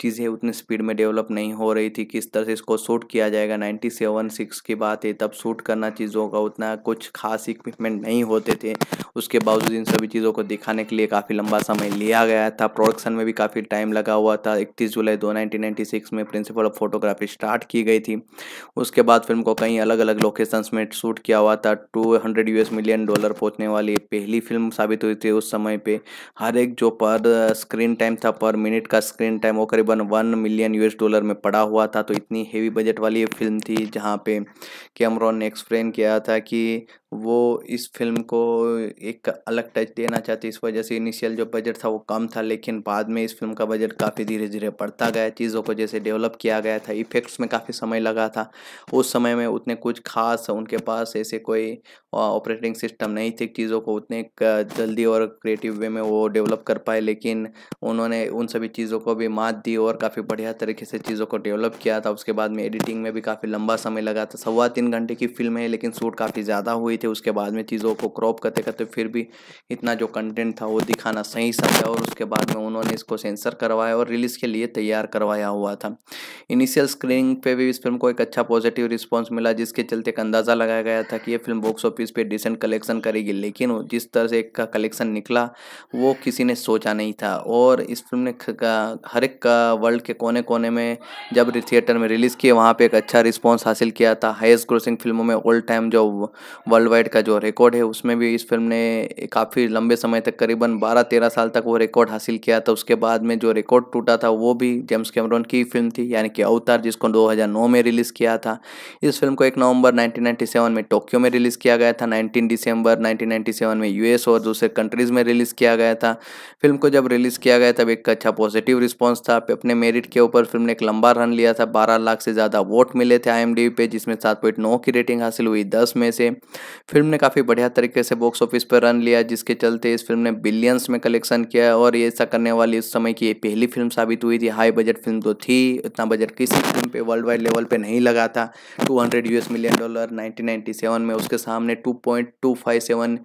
चीज़ें उतनी स्पीड में डेवलप नहीं हो रही थी किस तरह से इसको शूट किया जाएगा नाइन्टी सेवन सिक्स की बात है तब शूट करना चीज़ों का उतना कुछ खास इक्विपमेंट नहीं होते थे उसके बावजूद इन सभी चीज़ों को दिखाने के लिए काफ़ी लंबा समय लिया गया था प्रोडक्शन में भी काफ़ी टाइम लगा हुआ था इकतीस जुलाई दो में प्रिंसिपल ऑफ फोटोग्राफी स्टार्ट की गई थी उसके बाद फिल्म को कई अलग अलग लोकेशंस में शूट किया हुआ था two hundred US million dollar पहुंचने वाली पहली फिल्म साबित हुई थी उस समय पे हर एक जो पर स्क्रीन टाइम था पर मिनट का स्क्रीन टाइम वो करीबन वन मिलियन यूएस डॉलर में पड़ा हुआ था तो इतनी हेवी बजट वाली फिल्म थी जहाँ पे कैमरॉन ने एक एक्सप्लेन किया था कि वो इस फिल्म को एक अलग टच देना चाहती इस वजह से इनिशियल जो बजट था वो कम था लेकिन बाद में इस फिल्म का बजट काफ़ी धीरे धीरे बढ़ता गया चीज़ों को जैसे डेवलप किया गया था इफ़ेक्ट्स में काफ़ी समय लगा था उस समय में उतने कुछ खास उनके पास ऐसे कोई ऑपरेटिंग सिस्टम नहीं थे चीज़ों को उतने जल्दी और क्रिएटिव वे में वो डेवलप कर पाए लेकिन उन्होंने उन सभी चीज़ों को भी मात दी और काफ़ी बढ़िया तरीके से चीज़ों को डेवलप किया था उसके बाद में एडिटिंग में भी काफ़ी लंबा समय लगा था सवा तीन घंटे की फिल्म है लेकिन शूट काफ़ी ज़्यादा हुई रही थी उसके बाद में चीज़ों को क्रॉप करते करते फिर भी इतना जो कंटेंट था वो दिखाना सही समझा और उसके बाद में उन्होंने इसको सेंसर करवाया और रिलीज़ के लिए तैयार करवाया हुआ था इनिशियल स्क्रीनिंग पे भी इस फिल्म को एक अच्छा पॉजिटिव रिस्पॉन्स मिला जिसके चलते एक अंदाज़ा लगाया गया था कि ये फिल्म बॉक्स ऑफिस पर डिसेंट कलेक्शन करेगी लेकिन जिस तरह से एक का कलेक्शन निकला वो किसी ने सोचा नहीं था और इस फिल्म ने हर एक वर्ल्ड के कोने कोने में जब थिएटर में रिलीज़ किए वहाँ पे एक अच्छा रिस्पॉन्स हासिल किया था हाइस्ट ग्रोसिंग फिल्मों में ओल्ड टाइम जो वर्ल्ड वर्ल्ड वाइड का जो रिकॉर्ड है उसमें भी इस फिल्म ने काफ़ी लंबे समय तक करीबन 12-13 साल तक वो रिकॉर्ड हासिल किया था उसके बाद में जो रिकॉर्ड टूटा था वो भी जेम्स कैमरॉन की फिल्म थी यानी कि अवतार जिसको 2009 में रिलीज़ किया था इस फिल्म को एक नवंबर 1997 में टोक्यो में रिलीज़ किया गया था नाइनटीन दिसंबर नाइनटीन में यूएस और दूसरे कंट्रीज़ में रिलीज़ किया गया था फिल्म को जब रिलीज़ किया गया तब एक अच्छा पॉजिटिव रिस्पॉन्स था अपने मेरिट के ऊपर फिल्म ने एक लंबा रन लिया था बारह लाख से ज़्यादा वोट मिले थे आई पे जिसमें सात की रेटिंग हासिल हुई दस में से फिल्म ने काफ़ी बढ़िया तरीके से बॉक्स ऑफिस पर रन लिया जिसके चलते इस फिल्म ने बिलियंस में कलेक्शन किया और ये ऐसा करने वाली उस समय की ये पहली फिल्म साबित हुई थी हाई बजट फिल्म तो थी इतना बजट किसी फिल्म पे वर्ल्ड वाइड लेवल पे नहीं लगा था 200 यूएस मिलियन डॉलर 1997 में उसके सामने 2.257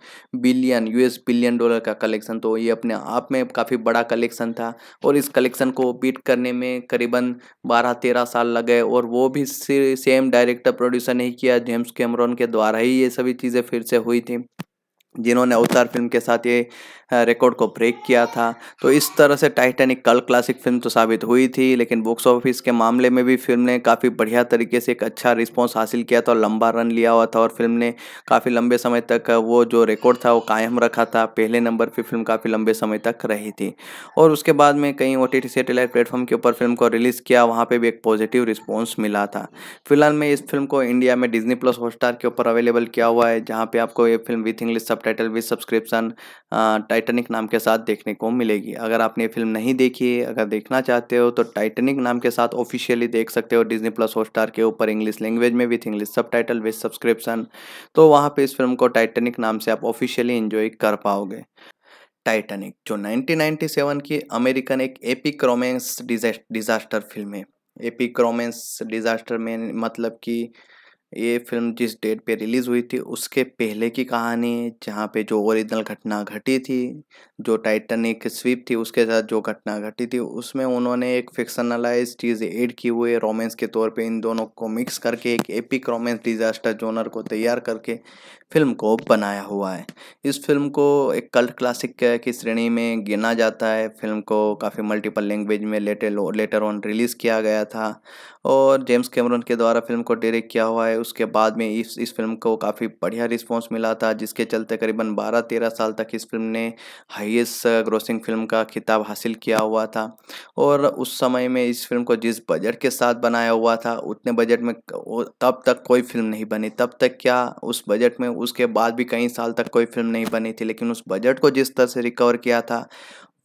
बिलियन यूएस बिलियन डॉलर का कलेक्शन तो ये अपने आप में काफ़ी बड़ा कलेक्शन था और इस कलेक्शन को बीट करने में करीबन बारह तेरह साल लगे और वो भी सेम डायरेक्टर प्रोड्यूसर नहीं किया जेम्स कैमरॉन के द्वारा ही ये सभी चीज़ रिलीज़ें फिर से हुई थी जिन्होंने अवतार फिल्म के साथ ये रिकॉर्ड को ब्रेक किया था तो इस तरह से टाइटेनिक कल क्लासिक फिल्म तो साबित हुई थी लेकिन बॉक्स ऑफिस के मामले में भी फिल्म ने काफ़ी बढ़िया तरीके से एक अच्छा रिस्पॉन्स हासिल किया था और लंबा रन लिया हुआ था और फिल्म ने काफ़ी लंबे समय तक वो जो रिकॉर्ड था वो कायम रखा था पहले नंबर पर फिल्म काफ़ी लंबे समय तक रही थी और उसके बाद में कई ओ टी सैटेलाइट प्लेटफॉर्म के ऊपर फिल्म को रिलीज़ किया वहाँ पर भी एक पॉजिटिव रिस्पॉन्स मिला था फिलहाल मैं इस फिल्म को इंडिया में डिजनी प्लस हॉटस्टार के ऊपर अवेलेबल किया हुआ है जहाँ पर आपको ये film with English subtitle with subscription टाइट टाइटनिक नाम के साथ देखने को मिलेगी अगर आपने ये फिल्म नहीं देखी है अगर देखना चाहते हो तो टाइटनिक नाम के साथ ऑफिशियली देख सकते हो डिजनी प्लस हॉटस्टार के ऊपर इंग्लिश लैंग्वेज में with English subtitle with subscription तो वहाँ पर इस फिल्म को टाइटेनिक नाम से आप ऑफिशियली इन्जॉय कर पाओगे टाइटेनिक जो नाइनटीन की अमेरिकन एक एपिक रोमेंस डिजास्टर फिल्म है एपिक रोमेंस डिजास्टर में मतलब कि ये फिल्म जिस डेट पे रिलीज़ हुई थी उसके पहले की कहानी जहाँ पे जो ओरिजिनल घटना घटी थी जो टाइटनिक स्वीप थी उसके साथ जो घटना घटी थी उसमें उन्होंने एक फिक्शनलाइज चीज़ ऐड की हुई है रोमांस के तौर पे इन दोनों को मिक्स करके एक एपिक रोमांस डिजास्टर जोनर को तैयार करके फिल्म को बनाया हुआ है इस फिल्म को एक कल्ट क्लासिक की श्रेणी में गिना जाता है फिल्म को काफ़ी मल्टीपल लैंग्वेज में लेटर लेटर ऑन रिलीज़ किया गया था और जेम्स कैमरन के द्वारा फिल्म को डायरेक्ट किया हुआ है उसके बाद में इस इस फिल्म को काफ़ी बढ़िया रिस्पॉन्स मिला था जिसके चलते करीबन बारह तेरह साल तक इस फिल्म ने हाईएस्ट ग्रोसिंग फिल्म का खिताब हासिल किया हुआ था और उस समय में इस फिल्म को जिस बजट के साथ बनाया हुआ था उतने बजट में तब तक कोई फिल्म नहीं बनी तब तक क्या उस बजट में उसके बाद भी कई साल तक कोई फिल्म नहीं बनी थी लेकिन उस बजट को जिस तरह से रिकवर किया था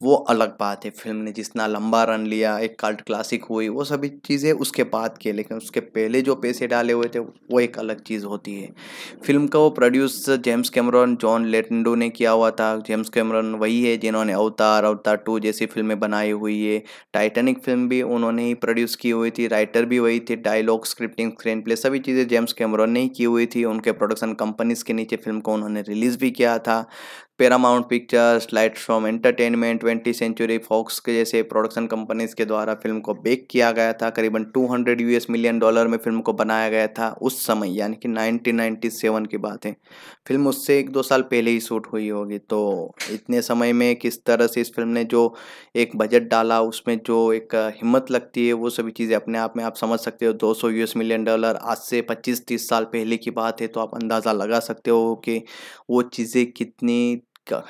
वो अलग बात है फिल्म ने जितना लंबा रन लिया एक कल्ट क्लासिक हुई वो सभी चीज़ें उसके बाद की लेकिन उसके पहले जो पैसे डाले हुए थे वो एक अलग चीज़ होती है फिल्म का वो प्रोड्यूस जेम्स कैमरन जॉन लेटेंडो ने किया हुआ था जेम्स कैमरन वही है जिन्होंने अवतार अवतार टू जैसी फिल्में बनाई हुई है टाइटेनिक फिल्म भी उन्होंने ही प्रोड्यूस की हुई थी राइटर भी वही थे डायलॉग स्क्रिप्टिंग स्क्रीन प्ले सभी चीज़ें जेम्स कैमरॉन ने ही की हुई थी उनके प्रोडक्शन कंपनीज के नीचे फिल्म को उन्होंने रिलीज़ भी किया था Paramount Pictures light from entertainment twenty century Fox के जैसे प्रोडक्शन कंपनीज के द्वारा फिल्म को बेक किया गया था करीबन 200 यूएस मिलियन डॉलर में फिल्म को बनाया गया था उस समय यानी कि 1997 की बात है फिल्म उससे एक दो साल पहले ही शूट हुई होगी तो इतने समय में किस तरह से इस फिल्म ने जो एक बजट डाला उसमें जो एक हिम्मत लगती है वो सभी चीज़ें अपने आप में आप समझ सकते हो दो सौ मिलियन डॉलर आज से पच्चीस तीस साल पहले की बात है तो आप अंदाज़ा लगा सकते हो कि वो चीज़ें कितनी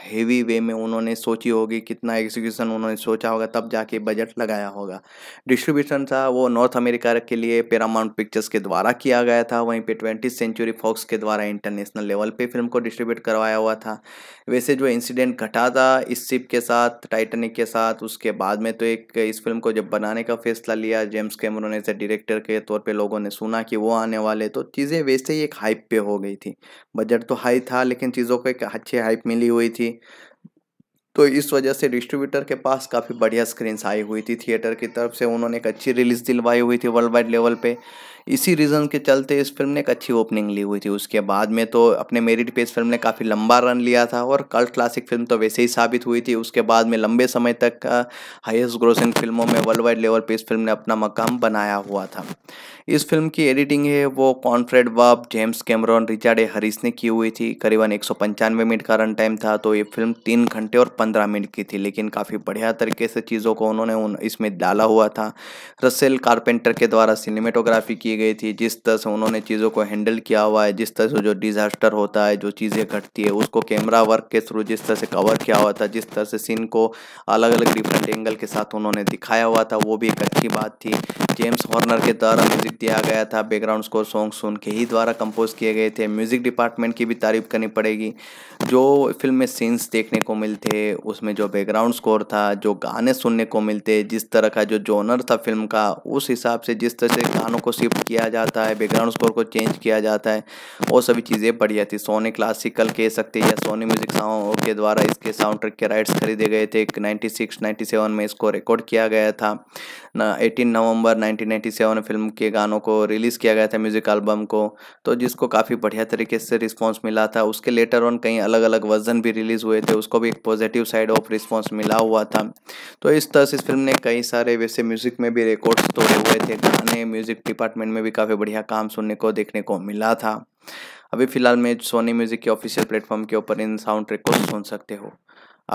हेवी वे में उन्होंने सोची होगी कितना एग्जीक्यूशन उन्होंने सोचा होगा तब जाके बजट लगाया होगा डिस्ट्रीब्यूशन था वो नॉर्थ अमेरिका के लिए पैरामाउंट पिक्चर्स के द्वारा किया गया था वहीं पे ट्वेंटी सेंचुरी फॉक्स के द्वारा इंटरनेशनल लेवल पे फिल्म को डिस्ट्रीब्यूट करवाया हुआ था वैसे जो इंसिडेंट घटा था इस शिप के साथ टाइटनिक के साथ उसके बाद में तो एक इस फिल्म को जब बनाने का फैसला लिया जेम्स कैमरोन ने ए डायरेक्टर के तौर पर लोगों ने सुना कि वो आने वाले तो चीज़ें वैसे ही एक हाइप पे हो गई थी बजट तो हाई था लेकिन चीज़ों को एक अच्छी हाइप मिली हुई हुई थी तो इस वजह से डिस्ट्रीब्यूटर के पास काफ़ी बढ़िया स्क्रीन्स आई हुई थी थिएटर की तरफ से उन्होंने एक अच्छी रिलीज़ दिलवाई हुई थी वर्ल्ड वाइड लेवल पे इसी रीज़न के चलते इस फिल्म ने एक अच्छी ओपनिंग ली हुई थी उसके बाद में तो अपने मेरिट पे इस फिल्म ने काफ़ी लंबा रन लिया था और कल्ट क्लासिक फिल्म तो वैसे ही साबित हुई थी उसके बाद में लंबे समय तक हाईएस्ट ग्रोसिंग फिल्मों में वर्ल्ड वाइड लेवल पर इस फिल्म ने अपना मकाम बनाया हुआ था इस फिल्म की एडिटिंग है वो कॉन्फ्रेड बब James Cameron Richard A Harris ने की हुई थी करीबन एक मिनट का रन टाइम था तो ये फिल्म तीन घंटे और पंद्रह मिनट की थी लेकिन काफ़ी बढ़िया तरीके से चीज़ों को उन्होंने उन इसमें डाला हुआ था रसेल कारपेंटर के द्वारा सिनेमेटोग्राफी की गई थी जिस तरह से उन्होंने चीज़ों को हैंडल किया हुआ है जिस तरह से जो डिज़ास्टर होता है जो चीज़ें घटती है उसको कैमरा वर्क के थ्रू जिस तरह से कवर किया हुआ था जिस तरह से सीन को अलग अलग डिफरेंट एंगल के साथ उन्होंने दिखाया हुआ था वो भी एक अच्छी बात थी जेम्स हॉर्नर के द्वारा म्यूजिक दिया गया था बैकग्राउंड स्कोर सॉन्ग सुन के ही द्वारा कंपोज किए गए थे म्यूजिक डिपार्टमेंट की भी तारीफ करनी पड़ेगी जो फिल्म में सीन्स देखने को मिलते उसमें जो बैकग्राउंड स्कोर था जो गाने सुनने को मिलते जिस तरह का जो जोनर था फिल्म का उस हिसाब से जिस तरह से गानों को शिफ्ट किया जाता है बैकग्राउंड स्कोर को चेंज किया जाता है वो सभी चीज़ें बढ़िया थी सोने क्लासिकल कह सकते या सोनी म्यूजिक साउंड के द्वारा इसके साउंड ट्रैक के राइट्स खरीदे गए थे नाइन्टी सिक्स नाइन्टी सेवन में इसको रिकॉर्ड किया गया था ना एटीन नवंबर नाइनटीन नाइन्टी सेवन फिल्म के गानों को रिलीज़ किया गया था म्यूज़िक एल्बम को तो जिसको काफ़ी बढ़िया तरीके से रिस्पॉन्स मिला था उसके लेटर ऑन कई अलग अलग वर्जन भी रिलीज़ हुए थे उसको भी एक पॉजिटिव साइड ऑफ रिस्पॉन्स मिला हुआ था तो इस तरह से इस फिल्म ने कई सारे वैसे म्यूज़िक में भी रिकॉर्ड तोड़े हुए थे गाने म्यूज़िक डिपार्टमेंट में भी काफ़ी बढ़िया काम सुनने को देखने को मिला था अभी फ़िलहाल में सोनी म्यूज़िक के ऑफिशियल प्लेटफॉर्म के ऊपर इन साउंड ट्रैक को सुन सकते हो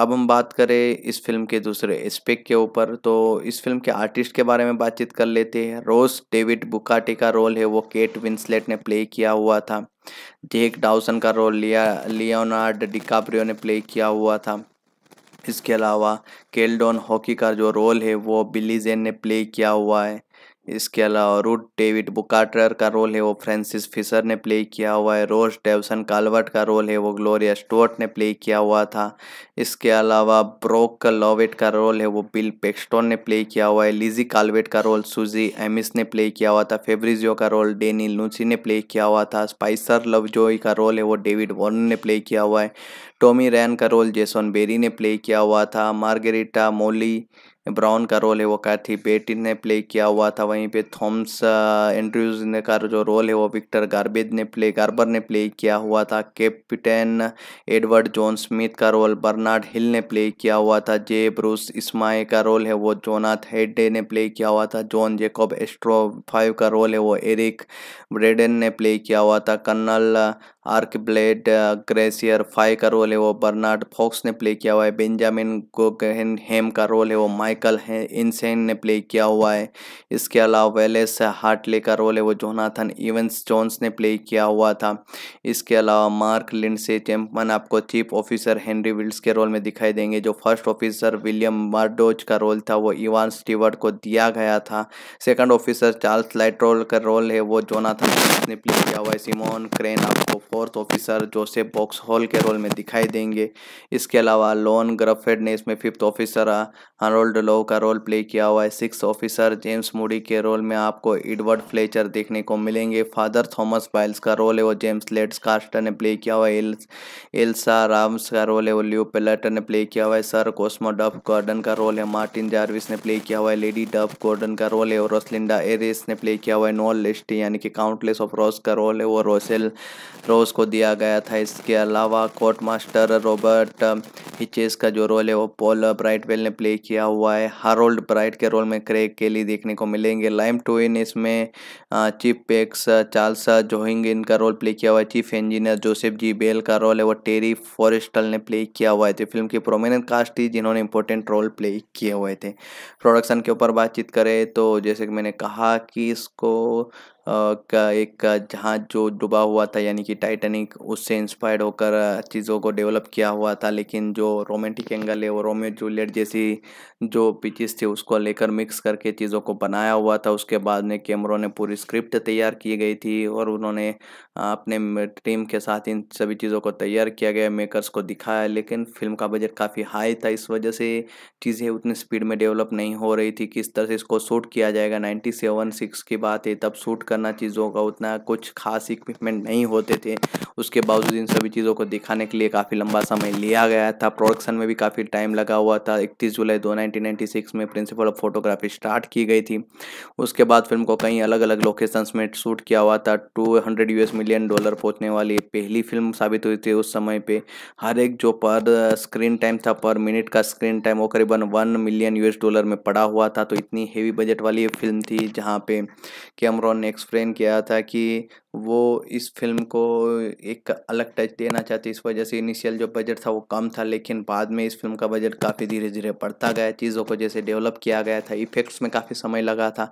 अब हम बात करें इस फिल्म के दूसरे एस्पेक्ट के ऊपर तो इस फिल्म के आर्टिस्ट के बारे में बातचीत कर लेते हैं रोज डेविड बुकाटे का रोल है वो केट विंसलेट ने प्ले किया हुआ था जेक डाउसन का रोल लिया लियोनार्ड डिकाप्रियो ने प्ले किया हुआ था इसके अलावा केल्डोन हॉकी का जो रोल है वो बिली जेन ने प्ले किया हुआ है इसके अलावा रूट डेविड बुकाटर का रोल है वो फ्रांसिस फिशर ने प्ले किया हुआ है रोज डेवसन कालवर्ट का रोल है वो ग्लोरिया स्टोर्ट ने प्ले किया हुआ था इसके अलावा ब्रोक लॉवेट का रोल है वो बिल पेक्स्टोन ने प्ले किया हुआ है लिजी कालवेट का रोल सुजी एमिस ने प्ले किया हुआ था फेब्रिजियो का रोल डेनी लूसी ने प्ले किया हुआ था स्पाइसर लवजोई का रोल है वो डेविड वॉर्न ने प्ले किया हुआ है टॉमी रैन का रोल जेसन बेरी ने प्ले किया हुआ था मार्गेरिटा मोली ब्राउन का रोल है वो कैथी बेटिन ने प्ले किया हुआ था वहीं पे थॉम्स एंड्रयूज ने का जो रोल है वो विक्टर गार्बेज ने प्ले गार्बर ने प्ले किया हुआ था कैप्टन एडवर्ड जॉन स्मिथ का रोल बर्नार्ड हिल ने प्ले किया हुआ था जे ब्रूस इस्माई का रोल है वो जोनाथ हेडे ने प्ले किया हुआ था जॉन जेकॉब एस्ट्रो फाइव का रोल है वो एरिक ब्रेडन ने प्ले किया हुआ था colonel Archibald Gracie phi का रोल है वो बर्नार्ड फॉक्स ने प्ले किया हुआ है बेंजामिन गोगहन हेम का रोल है वो माइकल है इनसेन ने प्ले किया हुआ है इसके अलावा वेलेस हार्टले का रोल है वो जोनाथन इवेंस जॉन्स ने प्ले किया हुआ था इसके अलावा मार्क लिंडसे चैम्पमन आपको चीफ ऑफिसर हेनरी विल्स के रोल में दिखाई देंगे जो फर्स्ट ऑफिसर विलियम मार्डोज का रोल था वो इवान स्टीवर्ट को दिया गया था सेकंड ऑफिसर चार्ल्स लाइट्रोल का रोल है वो जोनाथन ने प्ले किया हुआ है सिमोन क्रेन आपको fourth officer Joseph Boxhall के रोल में दिखाई देंगे इसके अलावा लॉन ग्रफेड ने इसमें फिफ्थ ऑफिसर हरोल्ड लो का रोल प्ले किया हुआ है सिक्स ऑफिसर जेम्स मूडी के रोल में आपको एडवर्ड फ्लेचर देखने को मिलेंगे फादर थॉमस बाइल्स का रोल है वो जेम्स लेट्स कास्टर ने प्ले किया हुआ एल्सा राम्स का रोल है वो ल्यू पेलेटर ने प्ले किया हुआ है सर कोस्मो डफ गॉर्डन का रोल है मार्टिन जारविस ने प्ले किया हुआ है लेडी डफ गॉर्डन का रोल है और रोसलिंडा एरिस ने प्ले किया हुआ है नॉल लिस्टी यानी कि काउंटलेस ऑफ रॉस का रोल है वो रोसेल रोज हाउस को दिया गया था इसके अलावा कोर्ट मास्टर रॉबर्ट हिचेस का जो रोल है वो पॉल ब्राइटवेल ने प्ले किया हुआ है हारोल्ड ब्राइट के रोल में क्रेग केली देखने को मिलेंगे लाइम टोइन इसमें चीफ पेक्स चार्ल्स जोहिंग इनका रोल प्ले किया हुआ है chief engineer Joseph G Bell का रोल है वो टेरी फॉरेस्टल ने प्ले किया हुआ है तो फिल्म की प्रोमिनेंट कास्ट थी जिन्होंने इंपॉर्टेंट रोल प्ले किए हुए थे प्रोडक्शन के ऊपर बातचीत करें तो जैसे कि मैंने कहा कि इसको का एक जहाज जो डूबा हुआ था यानी कि टाइटैनिक उससे इंस्पायर्ड होकर चीज़ों को डेवलप किया हुआ था लेकिन जो रोमांटिक एंगल है वो रोमियो जूलियट जैसी जो पिचिस थी उसको लेकर मिक्स करके चीज़ों को बनाया हुआ था उसके बाद में कैमरों ने पूरी स्क्रिप्ट तैयार की गई थी और उन्होंने अपने टीम के साथ इन सभी चीज़ों को तैयार किया गया मेकर्स को दिखाया लेकिन फिल्म का बजट काफ़ी हाई था इस वजह से चीज़ें उतनी स्पीड में डेवलप नहीं हो रही थी किस तरह से इसको शूट किया जाएगा नाइन्टी सेवन सिक्स की बात है तब शूट करना चीज़ों का उतना कुछ खास इक्विपमेंट नहीं होते थे उसके बावजूद इन सभी चीज़ों को दिखाने के लिए काफ़ी लंबा समय लिया गया था प्रोडक्शन में भी काफ़ी टाइम लगा हुआ था इकतीस जुलाई दो में प्रिंसिपल ऑफ फोटोग्राफी स्टार्ट की गई थी उसके बाद फिल्म को कई अलग अलग लोकेशंस में शूट किया हुआ था two hundred US million dollar पहुँचने वाली पहली फिल्म साबित हुई थी उस समय पर हर एक जो पर स्क्रीन टाइम था पर मिनट का स्क्रीन टाइम वो करीबन वन मिलियन यूएस डॉलर में पड़ा हुआ था तो इतनी हेवी बजट वाली फिल्म थी जहाँ पे कैमरॉन ने एक एक्सप्लेन किया था कि वो इस फिल्म को एक अलग टच देना चाहती इस वजह से इनिशियल जो बजट था वो कम था लेकिन बाद में इस फिल्म का बजट काफ़ी धीरे धीरे बढ़ता गया चीज़ों को जैसे डेवलप किया गया था इफ़ेक्ट्स में काफ़ी समय लगा था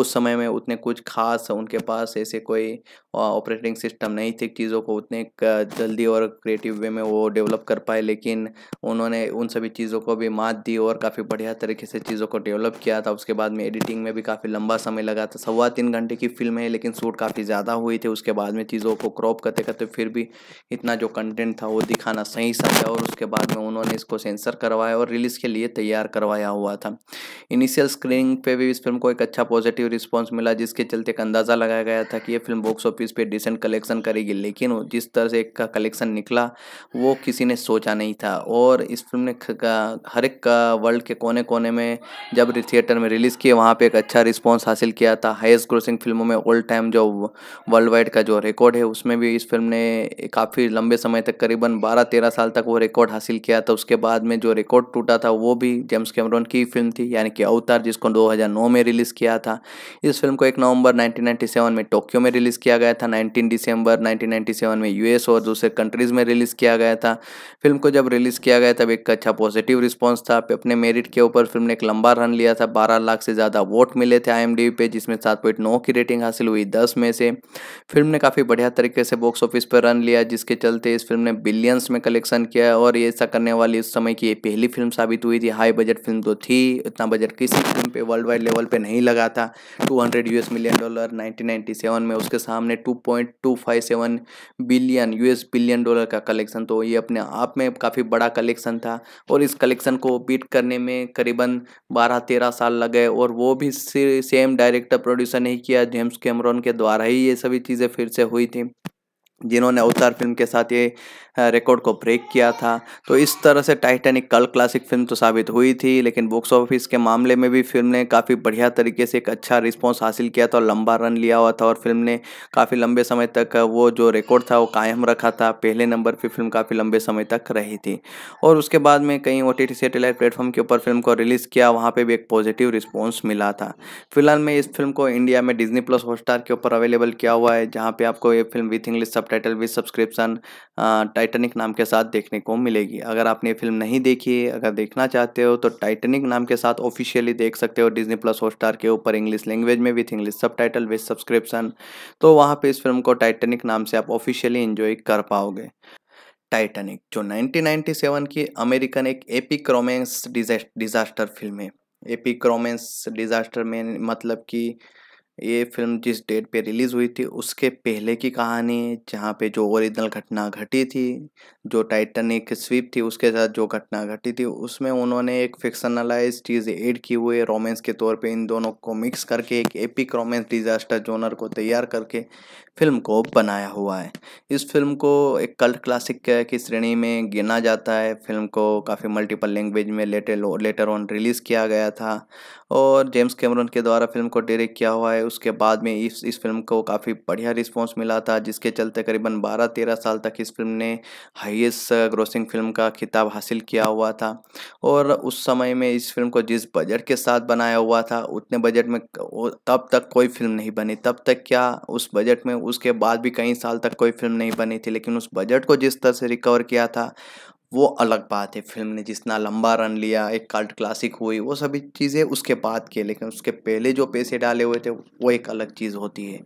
उस समय में उतने कुछ खास उनके पास ऐसे कोई ऑपरेटिंग सिस्टम नहीं थे चीज़ों को उतने जल्दी और क्रिएटिव वे में वो डेवलप कर पाए लेकिन उन्होंने उन सभी चीज़ों को भी मात दी और काफ़ी बढ़िया तरीके से चीज़ों को डेवलप किया था उसके बाद में एडिटिंग में भी काफ़ी लंबा समय लगा था सवा तीन घंटे की फिल्म है लेकिन शूट काफ़ी ज़्यादा हुई थे उसके बाद में चीज़ों को क्रॉप करते करते फिर भी इतना जो कंटेंट था वो दिखाना सही समझा और उसके बाद में उन्होंने इसको सेंसर करवाया और रिलीज़ के लिए तैयार करवाया हुआ था इनिशियल स्क्रीनिंग पे भी इस फिल्म को एक अच्छा पॉजिटिव रिस्पॉन्स मिला जिसके चलते एक अंदाज़ा लगाया गया था कि ये फिल्म बॉक्स ऑफिस पर डिसेंट कलेक्शन करेगी लेकिन जिस तरह से इसका कलेक्शन निकला वो किसी ने सोचा नहीं था और इस फिल्म ने हर एक वर्ल्ड के कोने कोने में जब थिएटर में रिलीज़ किए वहाँ पर एक अच्छा रिस्पॉन्स हासिल किया था हाइस्ट ग्रोसिंग फिल्मों में ओल्ड टाइम जो वर्ल्ड वाइड का जो रिकॉर्ड है उसमें भी इस फिल्म ने काफ़ी लंबे समय तक करीबन 12-13 साल तक वो रिकॉर्ड हासिल किया था तो उसके बाद में जो रिकॉर्ड टूटा था वो भी जेम्स कैमरॉन की फिल्म थी यानी कि अवतार जिसको 2009 में रिलीज़ किया था इस फिल्म को एक नवंबर 1997 में टोक्यो में रिलीज़ किया गया था नाइनटीन दिसंबर नाइनटीन में यूएस और दूसरे कंट्रीज़ में रिलीज़ किया गया था फिल्म को जब रिलीज़ किया गया तब एक अच्छा पॉजिटिव रिस्पॉन्स था अपने मेरिट के ऊपर फिल्म ने एक लंबा रन लिया था बारह लाख से ज़्यादा वोट मिले थे आई पे जिसमें सात पॉइंट नौ की रेटिंग हासिल हुई दस में से फिल्म ने काफ़ी बढ़िया तरीके से बॉक्स ऑफिस पर रन लिया जिसके चलते इस फिल्म ने बिलियंस में कलेक्शन किया और ये ऐसा करने वाली उस समय की ये पहली फिल्म साबित हुई थी हाई बजट फिल्म तो थी इतना बजट किसी फिल्म पर वर्ल्ड वाइड लेवल पर नहीं लगा था two US million dollar nineteen में उसके सामने two billion US billion dollar का कलेक्शन तो ये अपने आप में काफ़ी बड़ा कलेक्शन था और इस कलेक्शन को बीट करने में करीबन बारह तेरह साल लगे और वो भी सेम डायरेक्टर प्रोड्यूसर नहीं किया जेम्स कैमरॉन के द्वारा ही ये सभी चीज़ें फिर से हुई थी जिन्होंने अवतार फिल्म के साथ ये रिकॉर्ड को ब्रेक किया था तो इस तरह से टाइटेनिक कल क्लासिक फिल्म तो साबित हुई थी लेकिन बॉक्स ऑफिस के मामले में भी फिल्म ने काफ़ी बढ़िया तरीके से एक अच्छा रिस्पॉन्स हासिल किया था और लंबा रन लिया हुआ था और फिल्म ने काफ़ी लंबे समय तक वो जो रिकॉर्ड था वो कायम रखा था पहले नंबर पर फिल्म काफ़ी लंबे समय तक रही थी और उसके बाद में कई ओ टी सेटेलाइट प्लेटफॉर्म के ऊपर फिल्म को रिलीज़ किया वहाँ पर भी एक पॉजिटिव रिस्पॉन्स मिला था फिलहाल में इस फिल्म को इंडिया में डिजनी प्लस हॉटस्टार के ऊपर अवेलेबल किया हुआ है जहाँ पर आपको ये film with English subtitle with subscription Titanic नाम के साथ देखने को मिलेगी अगर आपने ये फिल्म नहीं देखी है अगर देखना चाहते हो तो टाइटनिक नाम के साथ ऑफिशियली देख सकते हो डिजनी प्लस हॉटस्टार के ऊपर इंग्लिश लैंग्वेज में with English subtitle with subscription तो वहाँ पर इस फिल्म को टाइटेनिक नाम से आप ऑफिशियली इन्जॉय कर पाओगे टाइटेनिक जो नाइनटीन की अमेरिकन एक एपिक रोमेंस डिजास्टर फिल्म है एपिक रोमेंस डिजास्टर में मतलब कि ये फिल्म जिस डेट पे रिलीज़ हुई थी उसके पहले की कहानी है जहाँ पे जो ओरिजिनल घटना घटी थी जो टाइटनिक स्वीप थी उसके साथ जो घटना घटी थी उसमें उन्होंने एक फिक्शनलाइज चीज़ ऐड की हुई है रोमांस के तौर पे इन दोनों को मिक्स करके एक एपिक रोमांस डिजास्टर जोनर को तैयार करके फिल्म को बनाया हुआ है इस फिल्म को एक कल्ट क्लासिक की श्रेणी में गिना जाता है फिल्म को काफ़ी मल्टीपल लैंग्वेज में लेटर लेटर ऑन रिलीज़ किया गया था और जेम्स कैमरन के द्वारा फिल्म को डायरेक्ट किया हुआ है उसके बाद में इस इस फिल्म को काफ़ी बढ़िया रिस्पॉन्स मिला था जिसके चलते करीबन 12-13 साल तक इस फिल्म ने हाईएस्ट ग्रोसिंग फिल्म का खिताब हासिल किया हुआ था और उस समय में इस फिल्म को जिस बजट के साथ बनाया हुआ था उतने बजट में तब तक कोई फिल्म नहीं बनी तब तक क्या उस बजट में उसके बाद भी कई साल तक कोई फिल्म नहीं बनी थी लेकिन उस बजट को जिस तरह से रिकवर किया था वो अलग बात है फिल्म ने जितना लंबा रन लिया एक कल्ट क्लासिक हुई वो सभी चीज़ें उसके बाद की लेकिन उसके पहले जो पैसे डाले हुए थे वो एक अलग चीज़ होती है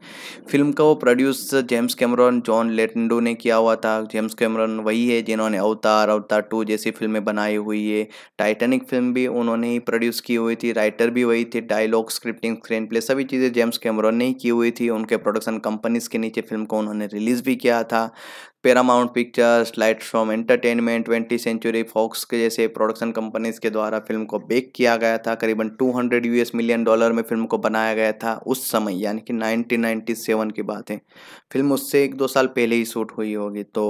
फिल्म का वो प्रोड्यूस जेम्स कैमरन जॉन लेटेंडो ने किया हुआ था जेम्स कैमरन वही है जिन्होंने अवतार अवतार टू जैसी फिल्में बनाई हुई है टाइटेनिक फिल्म भी उन्होंने ही प्रोड्यूस की हुई थी राइटर भी वही थे डायलॉग स्क्रिप्टिंग स्क्रीन प्ले सभी चीज़ें जेम्स कैमरॉन ने ही की हुई थी उनके प्रोडक्शन कंपनीज़ के नीचे फिल्म को उन्होंने रिलीज़ भी किया था Paramount Pictures light from entertainment twenty century Fox के जैसे प्रोडक्शन कंपनीज के द्वारा फिल्म को बेक किया गया था करीबन 200 यूएस मिलियन डॉलर में फिल्म को बनाया गया था उस समय यानी कि 1997 की बात है फिल्म उससे एक दो साल पहले ही शूट हुई होगी तो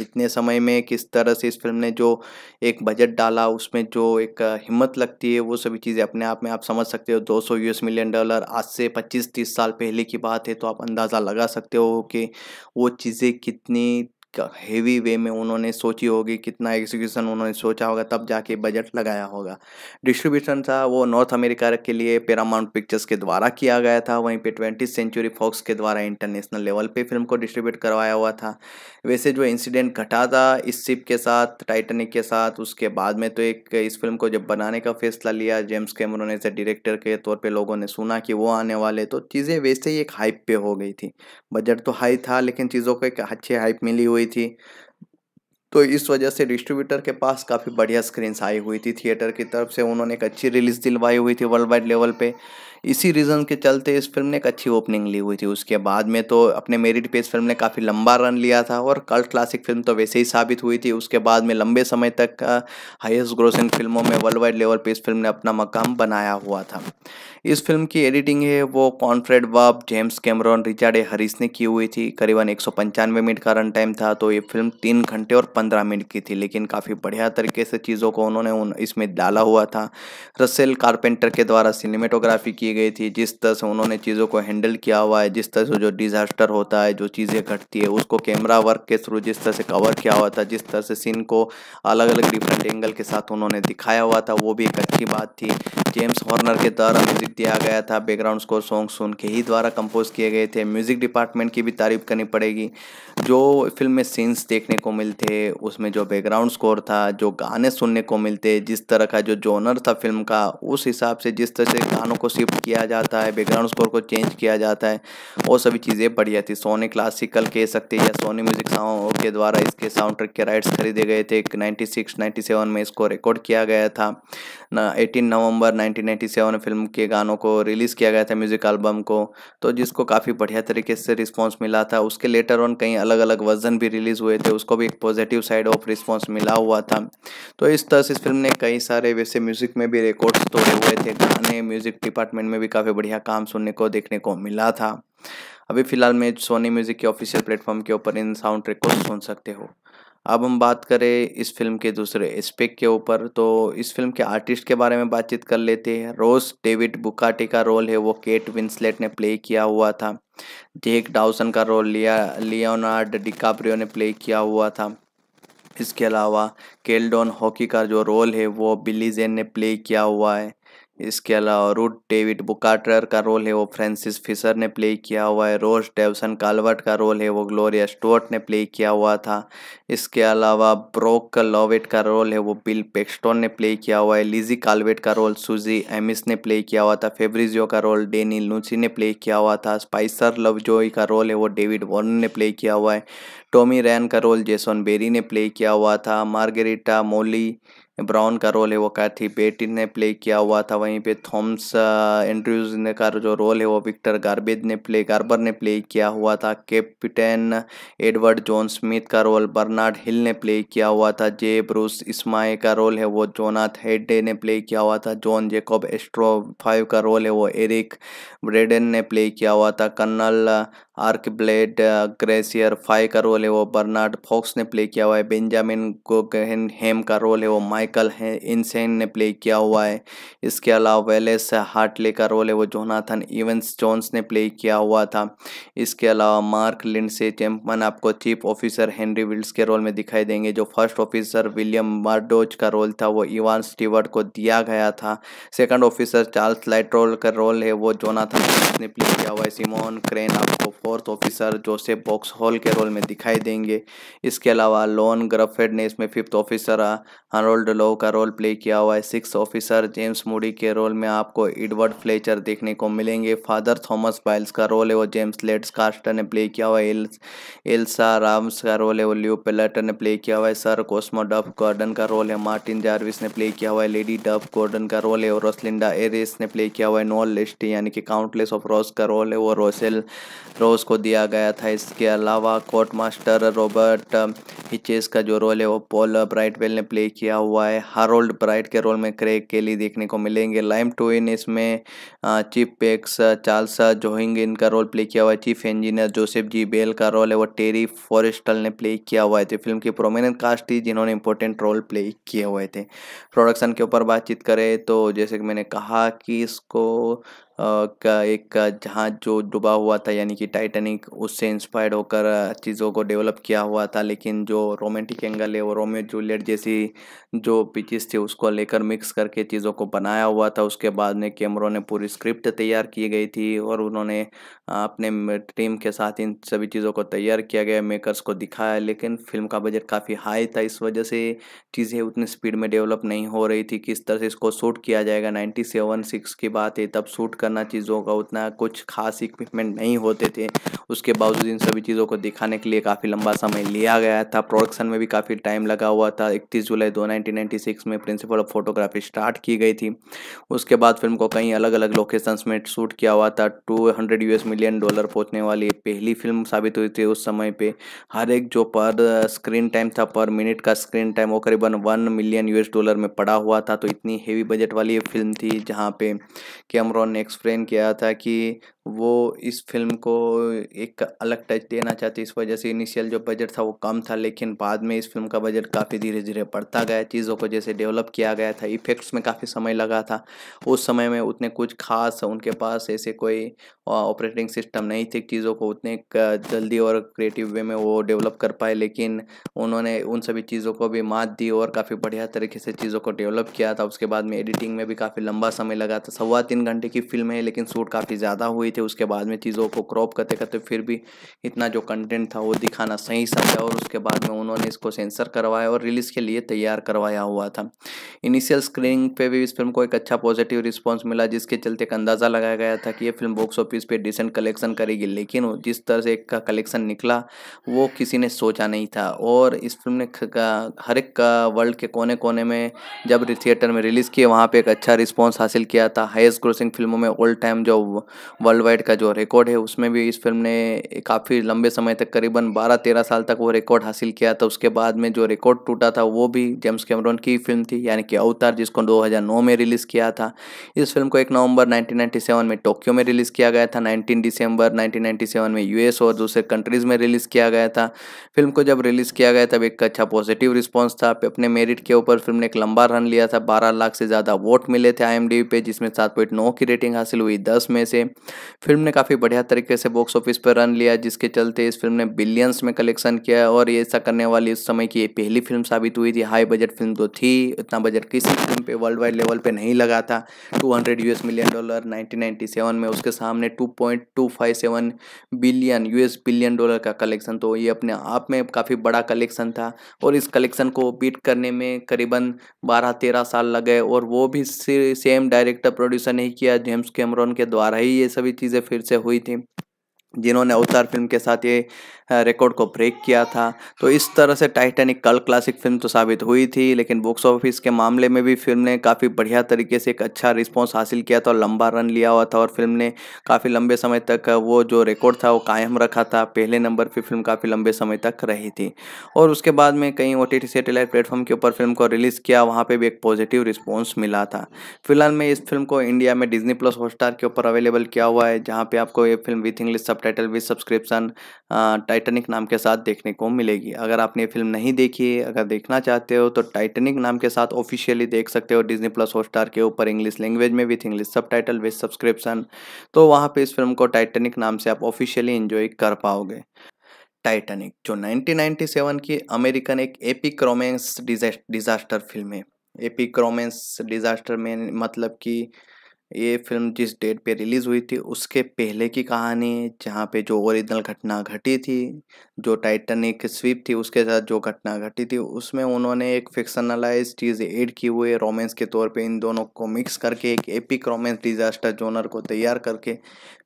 इतने समय में किस तरह से इस फिल्म ने जो एक बजट डाला उसमें जो एक हिम्मत लगती है वो सभी चीज़ें अपने आप में आप समझ सकते हो दो सौ मिलियन डॉलर आज से पच्चीस तीस साल पहले की बात है तो आप अंदाज़ा लगा सकते हो कि वो चीज़ें कितनी हेवी वे में उन्होंने सोची होगी कितना एग्जीक्यूशन उन्होंने सोचा होगा तब जाके बजट लगाया होगा डिस्ट्रीब्यूशन था वो नॉर्थ अमेरिका के लिए पैरामाउंट पिक्चर्स के द्वारा किया गया था वहीं पे ट्वेंटी सेंचुरी फॉक्स के द्वारा इंटरनेशनल लेवल पे फिल्म को डिस्ट्रीब्यूट करवाया हुआ था वैसे जो इंसिडेंट घटा था इस शिप के साथ टाइटनिक के साथ उसके बाद में तो एक इस फिल्म को जब बनाने का फैसला लिया James Cameron as a director के तौर पर लोगों ने सुना कि वो आने वाले तो चीज़ें वैसे ही एक हाइप पे हो गई थी बजट तो हाई था लेकिन चीज़ों को एक अच्छी हाइप मिली हुई हुई थी तो इस वजह से डिस्ट्रीब्यूटर के पास काफ़ी बढ़िया स्क्रीन्स आई हुई थी थिएटर की तरफ से उन्होंने एक अच्छी रिलीज़ दिलवाई हुई थी वर्ल्ड वाइड लेवल पे इसी रीज़न के चलते इस फिल्म ने एक अच्छी ओपनिंग ली हुई थी उसके बाद में तो अपने मेरिट पे इस फिल्म ने काफ़ी लंबा रन लिया था और कल्ट क्लासिक फिल्म तो वैसे ही साबित हुई थी उसके बाद में लंबे समय तक हाइस्ट ग्रोसिंग फिल्मों में वर्ल्ड वाइड लेवल पर इस फिल्म ने अपना मकाम बनाया हुआ था इस फिल्म की एडिटिंग है वो कॉन्फ्रेड बब James Cameron Richard A Harris ने की हुई थी करीबन एक मिनट का रन टाइम था तो ये फिल्म तीन घंटे और पंद्रह मिनट की थी लेकिन काफ़ी बढ़िया तरीके से चीज़ों को उन्होंने इसमें डाला हुआ था रसेल कारपेंटर के द्वारा सिनेमेटोग्राफी की की गई थी जिस तरह से उन्होंने चीज़ों को हैंडल किया हुआ है जिस तरह से जो डिज़ास्टर होता है जो चीज़ें घटती है उसको कैमरा वर्क के थ्रू जिस तरह से कवर किया हुआ था जिस तरह से सीन को अलग अलग डिफरेंट एंगल के साथ उन्होंने दिखाया हुआ था वो भी एक अच्छी बात थी जेम्स हॉर्नर के द्वारा म्यूज़िक दिया गया था बैकग्राउंड स्कोर सॉन्ग सुन के ही द्वारा कंपोज किए गए थे म्यूज़िक डिपार्टमेंट की भी तारीफ करनी पड़ेगी जो फिल्म में सीन्स देखने को मिलते उसमें जो बैकग्राउंड स्कोर था जो गाने सुनने को मिलते जिस तरह का जो जोनर था फिल्म का उस हिसाब से जिस तरह से गानों को शिफ्ट किया जाता है बैकग्राउंड स्कोर को चेंज किया जाता है वो सभी चीज़ें बढ़िया थी सोनी क्लासिकल कह सकते या सोनी म्यूजिक साउंड के द्वारा इसके साउंड ट्रैक के राइट्स खरीदे गए थे नाइन्टी सिक्स नाइन्टी सेवन में इसको रिकॉर्ड किया गया था एटीन नवंबर नाइनटीन नाइन्टी सेवन फिल्म के गानों को रिलीज़ किया गया था म्यूज़िक एल्बम को तो जिसको काफ़ी बढ़िया तरीके से रिस्पॉन्स मिला था उसके लेटर ऑन कई अलग अलग वर्जन भी रिलीज़ हुए थे उसको भी एक पॉजिटिव साइड ऑफ रिस्पॉन्स मिला हुआ था तो इस तरह से इस फिल्म ने कई सारे वैसे म्यूज़िक में भी रिकॉर्ड्स तोड़े हुए थे गाने म्यूज़िक म्यूज़िक डिपार्टमेंट में भी काफ़ी बढ़िया काम सुनने को देखने को मिला था अभी फ़िलहाल में सोनी म्यूज़िक के ऑफिशियल प्लेटफॉर्म के ऊपर इन साउंड ट्रैक को सुन सकते हो अब हम बात करें इस फिल्म के दूसरे एस्पेक्ट के ऊपर तो इस फिल्म के आर्टिस्ट के बारे में बातचीत कर लेते हैं रोज डेविड बुकाटे का रोल है वो केट विंसलेट ने प्ले किया हुआ था जेक डाउसन का रोल लिया लियोनार्ड डिकाप्रियो ने प्ले किया हुआ था इसके अलावा केल्डोन हॉकी का जो रोल है वो बिली जेन ने प्ले किया हुआ है इसके अलावा रूट डेविड बुकाटर का रोल है वो फ्रांसिस फिशर ने प्ले किया हुआ है रोज डेवसन कालवर्ट का रोल है वो ग्लोरिया स्टोर्ट ने प्ले किया हुआ था इसके अलावा ब्रोक लॉवेट का रोल है वो बिल पेक्स्टोन ने प्ले किया हुआ है लिजी कालवेट का रोल सुजी एमिस ने प्ले किया हुआ था फेब्रिजियो का रोल डेनी लूसी ने प्ले किया हुआ था स्पाइसर लवजोई का रोल है वो डेविड वॉर्न ने प्ले किया हुआ है टॉमी रैन का रोल जेसन बेरी ने प्ले किया हुआ था मार्गेरिटा मोली ब्राउन का रोल है वो कैथी बेटिन ने प्ले किया हुआ था वहीं पे थॉम्स एंड्रयूज ने का जो रोल है वो विक्टर गार्बेज ने प्ले गार्बर ने प्ले किया हुआ था कैप्टन एडवर्ड जॉन स्मिथ का रोल बर्नार्ड हिल ने प्ले किया हुआ था जे ब्रूस इस्माए का रोल है वो जोनाथ हेडे ने प्ले किया हुआ था जॉन जेकॉब एस्ट्रो फाइव का रोल है वो एरिक ब्रेडन ने प्ले किया हुआ था colonel Archibald Gracie phi का रोल है वो बर्नार्ड फॉक्स ने प्ले किया हुआ है बेंजामिन गोगहन हेम का रोल है वो माइकल है इंसेन ने प्ले किया हुआ है इसके अलावा वेलेस हार्टले का रोल है वो जोनाथन इवेंस जोन्स ने प्ले किया हुआ था इसके अलावा मार्क लिंडसे चैम्पमन आपको चीफ ऑफिसर हेनरी विल्स के रोल में दिखाई देंगे जो फर्स्ट ऑफिसर विलियम मार्डोज का रोल था वो इवान स्टीवर्ट को दिया गया था सेकेंड ऑफिसर चार्ल्स लाइट्रोल का रोल है वो जोनाथन ने प्ले किया हुआ है सिमोन क्रेन आपको fourth officer Joseph Boxhall के रोल में दिखाई देंगे इसके अलावा लॉन ग्रफेड ने इसमें फिफ्थ ऑफिसर हरोल्ड लो का रोल प्ले किया हुआ है सिक्स ऑफिसर जेम्स मूडी के रोल में आपको एडवर्ड फ्लेचर देखने को मिलेंगे फादर थॉमस बाइल्स का रोल है वो जेम्स लेट्स कास्टर ने प्ले किया हुआ है एल्सा राम्स का रोल है वो ल्यू पेलेटर ने प्ले किया हुआ है सर कोस्मो डफ गॉर्डन का रोल है मार्टिन जारविस ने प्ले किया हुआ है लेडी डफ गॉर्डन का रोल है और रोसलिंडा एरिस ने प्ले किया हुआ है नॉल लिस्टी यानी कि काउंटलेस ऑफ रोस का रोल है वो रोसेल रोस को दिया गया था इसके अलावा कोर्ट मास्टर रॉबर्ट हिचेस का जो रोल है वो पॉल ब्राइटवेल ने प्ले किया हुआ है हारोल्ड ब्राइट के रोल में क्रेग केली देखने को मिलेंगे लाइम टोइन इसमें चीफ पेक्स चार्ल्स जोहिंग इनका रोल प्ले किया हुआ है chief engineer Joseph G Bell का रोल है वो टेरी फॉरेस्टल ने प्ले किया हुआ है तो फिल्म की प्रोमिनेंट कास्ट थी जिन्होंने इंपॉर्टेंट रोल प्ले किए हुए थे प्रोडक्शन के ऊपर बातचीत करें तो जैसे कि मैंने कहा कि इसको का एक जहाज जो डूबा हुआ था यानी कि टाइटैनिक उससे इंस्पायर्ड होकर चीज़ों को डेवलप किया हुआ था लेकिन जो रोमांटिक एंगल है वो रोमियो जूलियट जैसी जो पिचिस थी उसको लेकर मिक्स करके चीज़ों को बनाया हुआ था उसके बाद में कैमरों ने पूरी स्क्रिप्ट तैयार की गई थी और उन्होंने अपने टीम के साथ इन सभी चीज़ों को तैयार किया गया मेकर्स को दिखाया लेकिन फिल्म का बजट काफ़ी हाई था इस वजह से चीज़ें उतनी स्पीड में डेवलप नहीं हो रही थी किस तरह से इसको शूट किया जाएगा नाइन्टी सेवन सिक्स की बात है तब शूट कर करना चीज़ों का उतना कुछ खास इक्विपमेंट नहीं होते थे उसके बावजूद इन सभी चीज़ों को दिखाने के लिए काफ़ी लंबा समय लिया गया था प्रोडक्शन में भी काफ़ी टाइम लगा हुआ था इकतीस जुलाई दो में प्रिंसिपल ऑफ फोटोग्राफी स्टार्ट की गई थी उसके बाद फिल्म को कई अलग अलग लोकेशंस में शूट किया हुआ था two hundred US million dollar पहुँचने वाली पहली फिल्म साबित हुई थी उस समय पर हर एक जो पर स्क्रीन uh, टाइम था पर मिनट का स्क्रीन टाइम वो करीबन वन मिलियन यूएस डॉलर में पड़ा हुआ था तो इतनी हेवी बजट वाली ये फिल्म थी जहाँ पे कैमरॉन ने एक्सप्लेन किया था कि वो इस फिल्म को एक अलग टच देना चाहती इस वजह से इनिशियल जो बजट था वो कम था लेकिन बाद में इस फिल्म का बजट काफ़ी धीरे धीरे बढ़ता गया चीज़ों को जैसे डेवलप किया गया था इफ़ेक्ट्स में काफ़ी समय लगा था उस समय में उतने कुछ खास उनके पास ऐसे कोई ऑपरेटिंग सिस्टम नहीं थे चीज़ों को उतने जल्दी और क्रिएटिव वे में वो डेवलप कर पाए लेकिन उन्होंने उन सभी चीज़ों को भी मात दी और काफ़ी बढ़िया तरीके से चीज़ों को डेवलप किया था उसके बाद में एडिटिंग में भी काफ़ी लंबा समय लगा था सवा तीन घंटे की फिल्म है लेकिन शूट काफ़ी ज़्यादा हुई थी थे उसके बाद में चीज़ों को क्रॉप करते करते फिर भी इतना जो कंटेंट था वो दिखाना सही समझा और उसके बाद में उन्होंने इसको सेंसर करवाया और रिलीज़ के लिए तैयार करवाया हुआ था इनिशियल स्क्रीनिंग पे भी इस फिल्म को एक अच्छा पॉजिटिव रिस्पॉन्स मिला जिसके चलते एक अंदाज़ा लगाया गया था कि ये फिल्म बॉक्स ऑफिस पर डिसेंट कलेक्शन करेगी लेकिन जिस तरह से का कलेक्शन निकला वो किसी ने सोचा नहीं था और इस फिल्म ने हर एक वर्ल्ड के कोने कोने में जब थिएटर में रिलीज़ किए वहाँ पर एक अच्छा रिस्पॉन्स हासिल किया था हाइस्ट ग्रोसिंग फिल्मों में ओल्ड टाइम जो वर्ल्ड वाइड का जो रिकॉर्ड है उसमें भी इस फिल्म ने काफ़ी लंबे समय तक करीबन 12-13 साल तक वो रिकॉर्ड हासिल किया था उसके बाद में जो रिकॉर्ड टूटा था वो भी जेम्स कैमरॉन की फिल्म थी यानी कि अवतार जिसको 2009 में रिलीज़ किया था इस फिल्म को एक नवंबर 1997 में टोक्यो में रिलीज़ किया गया था नाइनटीन दिसंबर नाइनटीन में यू और दूसरे कंट्रीज़ में रिलीज़ किया गया था फिल्म को जब रिलीज़ किया गया तब एक अच्छा पॉजिटिव रिस्पॉन्स था अपने मेरिट के ऊपर फिल्म ने एक लंबा रन लिया था बारह लाख से ज़्यादा वोट मिले थे आई पे जिसमें सात की रेटिंग हासिल हुई दस में से फिल्म ने काफ़ी बढ़िया तरीके से बॉक्स ऑफिस पर रन लिया जिसके चलते इस फिल्म ने बिलियंस में कलेक्शन किया और ये ऐसा करने वाली उस समय की ये पहली फिल्म साबित हुई थी हाई बजट फिल्म तो थी इतना बजट किसी फिल्म पे वर्ल्ड वाइड लेवल पे नहीं लगा था two U S million dollar seven में उसके सामने two billion US billion dollar का कलेक्शन तो ये अपने आप में काफ़ी बड़ा कलेक्शन था और इस कलेक्शन को बीट करने में करीबन बारह तेरह साल लगे और वो भी सेम डायरेक्टर प्रोड्यूसर नहीं किया जेम्स कैमरॉन के द्वारा ही ये सभी चीज़ें फिर से हुई थी जिन्होंने अवतार फिल्म के साथ ये रिकॉर्ड को ब्रेक किया था तो इस तरह से टाइटेनिक कल क्लासिक फिल्म तो साबित हुई थी लेकिन बॉक्स ऑफिस के मामले में भी फिल्म ने काफ़ी बढ़िया तरीके से एक अच्छा रिस्पॉन्स हासिल किया था और लंबा रन लिया हुआ था और फिल्म ने काफ़ी लंबे समय तक वो जो रिकॉर्ड था वो कायम रखा था पहले नंबर पर फिल्म काफ़ी लंबे समय तक रही थी और उसके बाद में कई ओ टी सैटेलाइट प्लेटफॉर्म के ऊपर फिल्म को रिलीज़ किया वहाँ पर भी एक पॉजिटिव रिस्पॉन्स मिला था फिलहाल में इस फिल्म को इंडिया में डिजनी प्लस हॉटस्टार के ऊपर अवेलेबल किया हुआ है जहाँ पर आपको ये film with English subtitle with subscription Titanic नाम के साथ देखने को मिलेगी अगर आपने ये फिल्म नहीं देखी है अगर देखना चाहते हो तो टाइटेनिक नाम के साथ ऑफिशियली देख सकते हो डिजनी प्लस हॉटस्टार के ऊपर इंग्लिश लैंग्वेज में with English subtitle with subscription तो वहाँ पर इस फिल्म को टाइटेनिक नाम से आप ऑफिशियली इंजॉय कर पाओगे टाइटेनिक जो 1997 की अमेरिकन एक एपिक रोमेंस डिजास्टर फिल्म है एपिक रोमेंस डिजास्टर में मतलब कि ये फिल्म जिस डेट पे रिलीज़ हुई थी उसके पहले की कहानी जहाँ पे जो ओरिजिनल घटना घटी थी जो टाइटनिक स्वीप थी उसके साथ जो घटना घटी थी उसमें उन्होंने एक फिक्शनलाइज चीज़ ऐड की हुई है रोमांस के तौर पे इन दोनों को मिक्स करके एक एपिक रोमांस डिजास्टर जोनर को तैयार करके